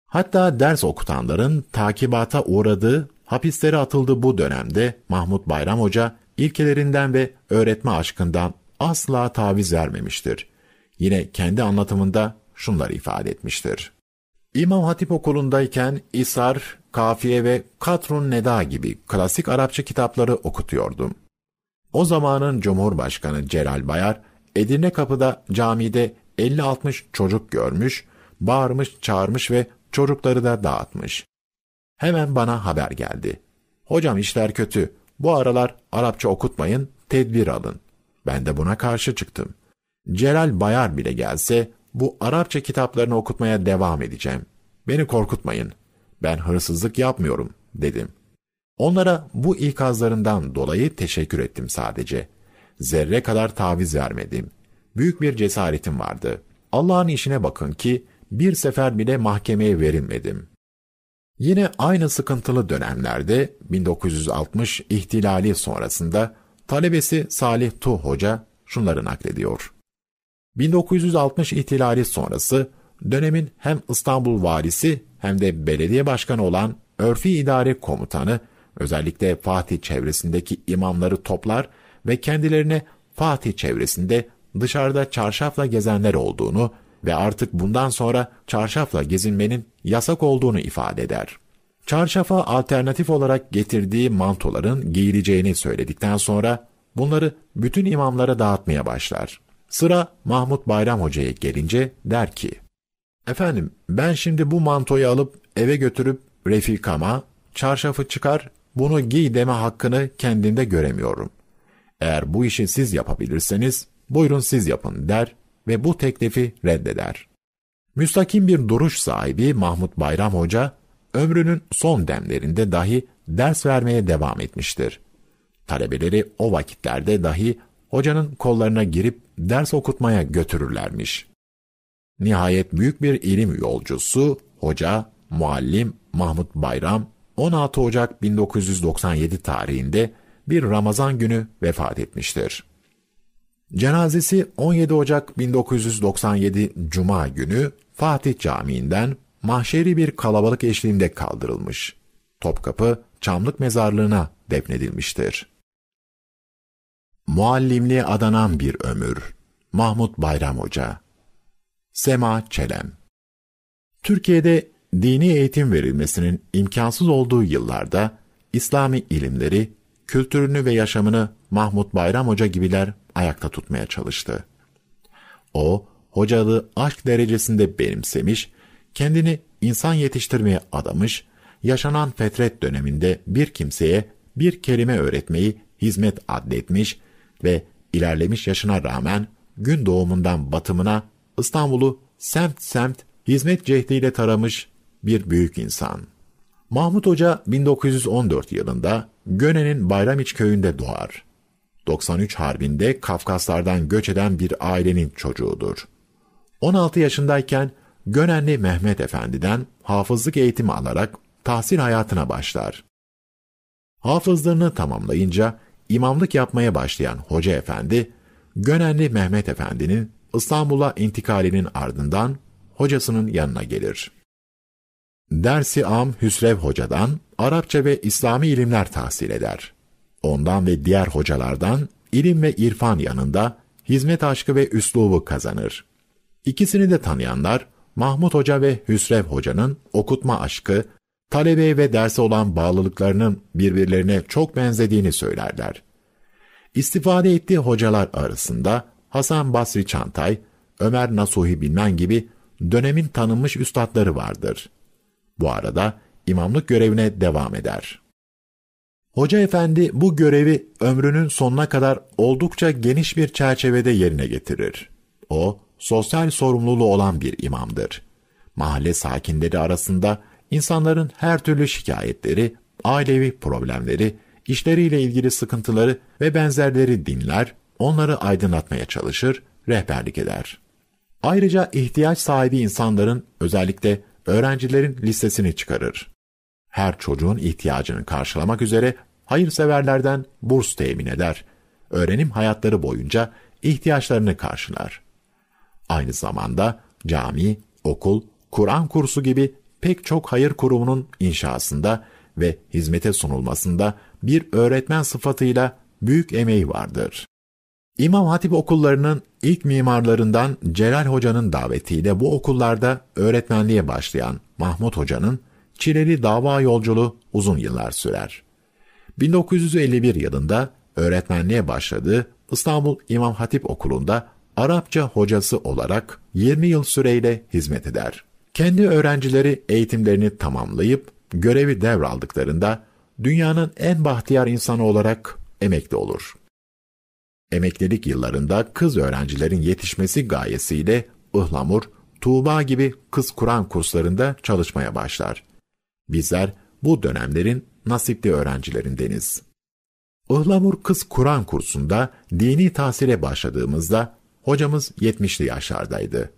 Hatta ders okutanların takibata uğradığı, hapislere atıldığı bu dönemde Mahmut Bayram Hoca ilkelerinden ve öğretme aşkından asla taviz vermemiştir. Yine kendi anlatımında şunları ifade etmiştir. İmam Hatip okulundayken İsar, Kafiye ve Katrun Neda gibi klasik Arapça kitapları okutuyordum. O zamanın Cumhurbaşkanı Celal Bayar, Edirne Kapı'da camide 50-60 çocuk görmüş, bağırmış, çağırmış ve çocukları da dağıtmış. Hemen bana haber geldi. Hocam işler kötü, bu aralar Arapça okutmayın, tedbir alın. Ben de buna karşı çıktım. Celal Bayar bile gelse bu Arapça kitaplarını okutmaya devam edeceğim. Beni korkutmayın. Ben hırsızlık yapmıyorum dedim. Onlara bu ikazlarından dolayı teşekkür ettim sadece. Zerre kadar taviz vermedim. Büyük bir cesaretim vardı. Allah'ın işine bakın ki bir sefer bile mahkemeye verilmedim. Yine aynı sıkıntılı dönemlerde 1960 ihtilali sonrasında Talebesi Salih Tu Hoca şunları naklediyor. 1960 ihtilali sonrası dönemin hem İstanbul valisi hem de belediye başkanı olan Örfi idare Komutanı özellikle Fatih çevresindeki imamları toplar ve kendilerine Fatih çevresinde dışarıda çarşafla gezenler olduğunu ve artık bundan sonra çarşafla gezinmenin yasak olduğunu ifade eder çarşafa alternatif olarak getirdiği mantoların giyileceğini söyledikten sonra bunları bütün imamlara dağıtmaya başlar. Sıra Mahmut Bayram Hoca'ya gelince der ki, Efendim ben şimdi bu mantoyu alıp eve götürüp refikama, çarşafı çıkar, bunu giy deme hakkını kendinde göremiyorum. Eğer bu işi siz yapabilirseniz, buyurun siz yapın der ve bu teklifi reddeder. Müstakim bir duruş sahibi Mahmut Bayram Hoca, ömrünün son demlerinde dahi ders vermeye devam etmiştir. Talebeleri o vakitlerde dahi hocanın kollarına girip ders okutmaya götürürlermiş. Nihayet büyük bir ilim yolcusu, hoca, muallim Mahmut Bayram 16 Ocak 1997 tarihinde bir Ramazan günü vefat etmiştir. Cenazesi 17 Ocak 1997 Cuma günü Fatih Camii'nden mahşeri bir kalabalık eşliğinde kaldırılmış. Topkapı Çamlık mezarlığına defnedilmiştir. Muallimliğe adanan bir ömür. Mahmut Bayram Hoca Sema Çelem Türkiye'de dini eğitim verilmesinin imkansız olduğu yıllarda İslami ilimleri, kültürünü ve yaşamını Mahmut Bayram Hoca gibiler ayakta tutmaya çalıştı. O, hocalığı aşk derecesinde benimsemiş kendini insan yetiştirmeye adamış, yaşanan fetret döneminde bir kimseye bir kelime öğretmeyi hizmet adletmiş ve ilerlemiş yaşına rağmen gün doğumundan batımına İstanbul'u semt semt hizmet cehdiyle taramış bir büyük insan. Mahmut Hoca 1914 yılında Göne'nin Bayramiç köyünde doğar. 93 Harbi'nde Kafkaslardan göç eden bir ailenin çocuğudur. 16 yaşındayken Gönenli Mehmet Efendi'den hafızlık eğitimi alarak tahsil hayatına başlar. Hafızlığını tamamlayınca imamlık yapmaya başlayan Hoca Efendi, Gönenli Mehmet Efendi'nin İstanbul'a intikalinin ardından hocasının yanına gelir. Dersi Am Hüsrev Hoca'dan Arapça ve İslami ilimler tahsil eder. Ondan ve diğer hocalardan ilim ve irfan yanında hizmet aşkı ve üslubu kazanır. İkisini de tanıyanlar Mahmut Hoca ve Hüsrev Hoca'nın okutma aşkı, talebe ve derse olan bağlılıklarının birbirlerine çok benzediğini söylerler. İstifade ettiği hocalar arasında Hasan Basri Çantay, Ömer Nasuhi Bilmen gibi dönemin tanınmış üstadları vardır. Bu arada imamlık görevine devam eder. Hoca efendi bu görevi ömrünün sonuna kadar oldukça geniş bir çerçevede yerine getirir. O, sosyal sorumluluğu olan bir imamdır. Mahalle sakinleri arasında insanların her türlü şikayetleri, ailevi problemleri, işleriyle ilgili sıkıntıları ve benzerleri dinler, onları aydınlatmaya çalışır, rehberlik eder. Ayrıca ihtiyaç sahibi insanların özellikle öğrencilerin listesini çıkarır. Her çocuğun ihtiyacını karşılamak üzere hayırseverlerden burs temin eder. Öğrenim hayatları boyunca ihtiyaçlarını karşılar. Aynı zamanda cami, okul, Kur'an kursu gibi pek çok hayır kurumunun inşasında ve hizmete sunulmasında bir öğretmen sıfatıyla büyük emeği vardır. İmam Hatip okullarının ilk mimarlarından Celal Hoca'nın davetiyle bu okullarda öğretmenliğe başlayan Mahmut Hoca'nın çileli dava yolculuğu uzun yıllar sürer. 1951 yılında öğretmenliğe başladığı İstanbul İmam Hatip Okulu'nda Arapça hocası olarak 20 yıl süreyle hizmet eder. Kendi öğrencileri eğitimlerini tamamlayıp görevi devraldıklarında dünyanın en bahtiyar insanı olarak emekli olur. Emeklilik yıllarında kız öğrencilerin yetişmesi gayesiyle ıhlamur, tuğba gibi kız Kur'an kurslarında çalışmaya başlar. Bizler bu dönemlerin nasipli öğrencilerindeniz. Ihlamur Kız Kur'an kursunda dini tahsile başladığımızda Hocamız 70'li yaşlardaydı.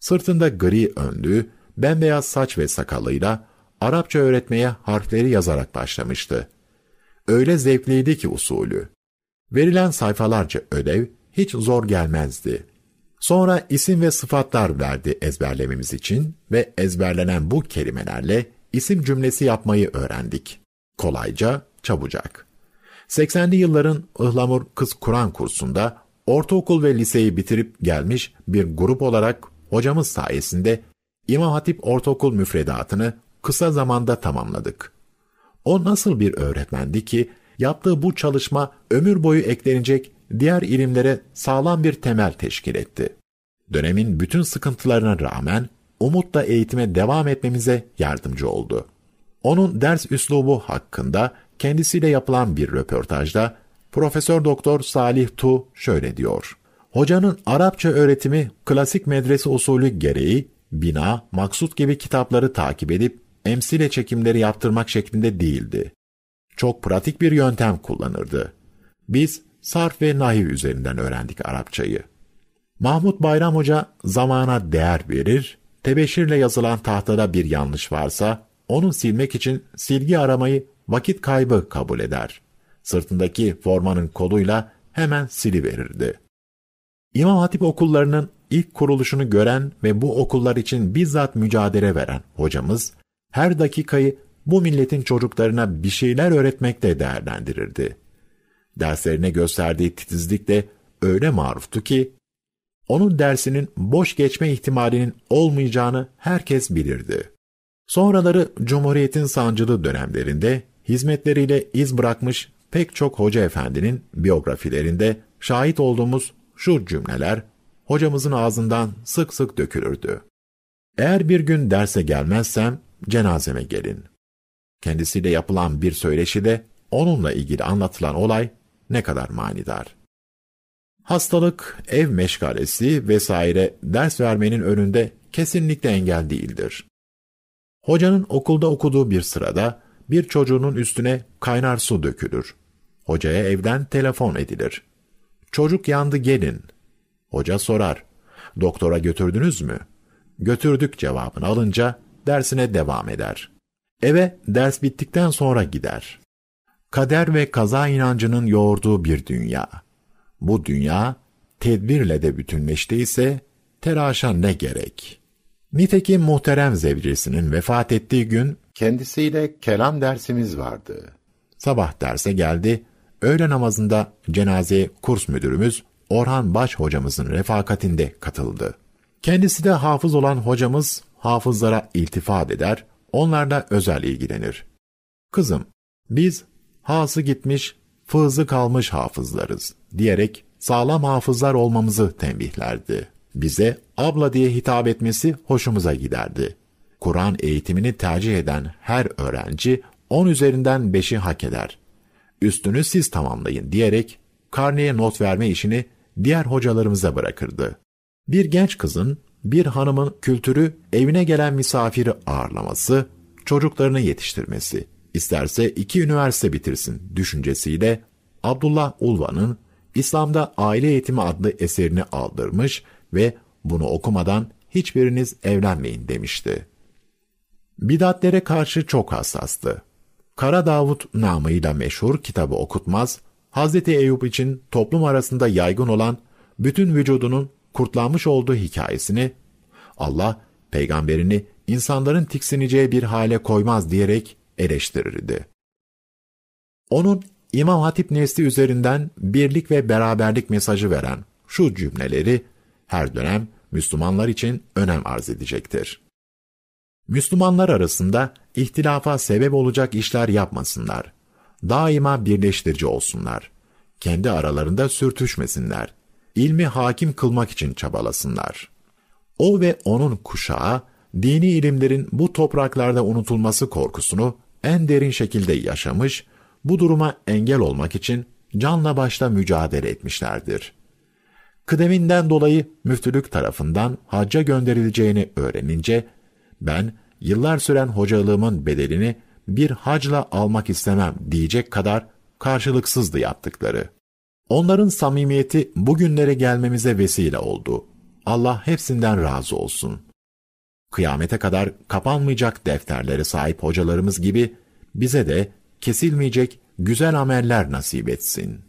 Sırtında gri önlü, bembeyaz saç ve sakalıyla Arapça öğretmeye harfleri yazarak başlamıştı. Öyle zevkliydi ki usulü. Verilen sayfalarca ödev hiç zor gelmezdi. Sonra isim ve sıfatlar verdi ezberlememiz için ve ezberlenen bu kelimelerle isim cümlesi yapmayı öğrendik. Kolayca, çabucak. 80'li yılların ıhlamur kız Kur'an kursunda Ortaokul ve liseyi bitirip gelmiş bir grup olarak hocamız sayesinde İmam Hatip Ortaokul müfredatını kısa zamanda tamamladık. O nasıl bir öğretmendi ki yaptığı bu çalışma ömür boyu eklenecek diğer ilimlere sağlam bir temel teşkil etti. Dönemin bütün sıkıntılarına rağmen umutla eğitime devam etmemize yardımcı oldu. Onun ders üslubu hakkında kendisiyle yapılan bir röportajda Profesör Doktor Salih Tu şöyle diyor. Hocanın Arapça öğretimi klasik medrese usulü gereği bina, maksut gibi kitapları takip edip emsile çekimleri yaptırmak şeklinde değildi. Çok pratik bir yöntem kullanırdı. Biz sarf ve nahiv üzerinden öğrendik Arapçayı. Mahmut Bayram Hoca zamana değer verir, tebeşirle yazılan tahtada bir yanlış varsa onun silmek için silgi aramayı vakit kaybı kabul eder sırtındaki formanın koluyla hemen siliverirdi. İmam Hatip okullarının ilk kuruluşunu gören ve bu okullar için bizzat mücadele veren hocamız, her dakikayı bu milletin çocuklarına bir şeyler öğretmekte değerlendirirdi. Derslerine gösterdiği titizlik de öyle maruftu ki, onun dersinin boş geçme ihtimalinin olmayacağını herkes bilirdi. Sonraları Cumhuriyet'in sancılı dönemlerinde hizmetleriyle iz bırakmış pek çok hoca efendinin biyografilerinde şahit olduğumuz şu cümleler hocamızın ağzından sık sık dökülürdü. Eğer bir gün derse gelmezsem cenazeme gelin. Kendisiyle yapılan bir söyleşide onunla ilgili anlatılan olay ne kadar manidar. Hastalık, ev meşgalesi vesaire ders vermenin önünde kesinlikle engel değildir. Hocanın okulda okuduğu bir sırada bir çocuğunun üstüne kaynar su dökülür. Hocaya evden telefon edilir. Çocuk yandı gelin. Hoca sorar. Doktora götürdünüz mü? Götürdük cevabını alınca dersine devam eder. Eve ders bittikten sonra gider. Kader ve kaza inancının yoğurduğu bir dünya. Bu dünya tedbirle de bütünleştiyse telaşa ne gerek? Nitekim muhterem zevcesinin vefat ettiği gün Kendisiyle kelam dersimiz vardı. Sabah derse geldi. Öğle namazında cenaze kurs müdürümüz Orhan Baş hocamızın refakatinde katıldı. Kendisi de hafız olan hocamız hafızlara iltifat eder, onlarla özel ilgilenir. Kızım, biz hası gitmiş, fığzı kalmış hafızlarız diyerek sağlam hafızlar olmamızı tembihlerdi. Bize abla diye hitap etmesi hoşumuza giderdi. Kur'an eğitimini tercih eden her öğrenci 10 üzerinden 5'i hak eder. Üstünü siz tamamlayın diyerek karneye not verme işini diğer hocalarımıza bırakırdı. Bir genç kızın, bir hanımın kültürü evine gelen misafiri ağırlaması, çocuklarını yetiştirmesi, isterse iki üniversite bitirsin düşüncesiyle Abdullah Ulva'nın İslam'da Aile Eğitimi adlı eserini aldırmış ve bunu okumadan hiçbiriniz evlenmeyin demişti bidatlere karşı çok hassastı. Kara Davut namıyla meşhur kitabı okutmaz, Hz. Eyüp için toplum arasında yaygın olan bütün vücudunun kurtlanmış olduğu hikayesini, Allah peygamberini insanların tiksineceği bir hale koymaz diyerek eleştirirdi. Onun İmam Hatip nesli üzerinden birlik ve beraberlik mesajı veren şu cümleleri her dönem Müslümanlar için önem arz edecektir. Müslümanlar arasında ihtilafa sebep olacak işler yapmasınlar. Daima birleştirici olsunlar. Kendi aralarında sürtüşmesinler. İlmi hakim kılmak için çabalasınlar. O ve onun kuşağı, dini ilimlerin bu topraklarda unutulması korkusunu en derin şekilde yaşamış, bu duruma engel olmak için canla başla mücadele etmişlerdir. Kıdeminden dolayı müftülük tarafından hacca gönderileceğini öğrenince ben yıllar süren hocalığımın bedelini bir hacla almak istemem diyecek kadar karşılıksızdı yaptıkları. Onların samimiyeti bugünlere gelmemize vesile oldu. Allah hepsinden razı olsun. Kıyamete kadar kapanmayacak defterlere sahip hocalarımız gibi bize de kesilmeyecek güzel ameller nasip etsin.''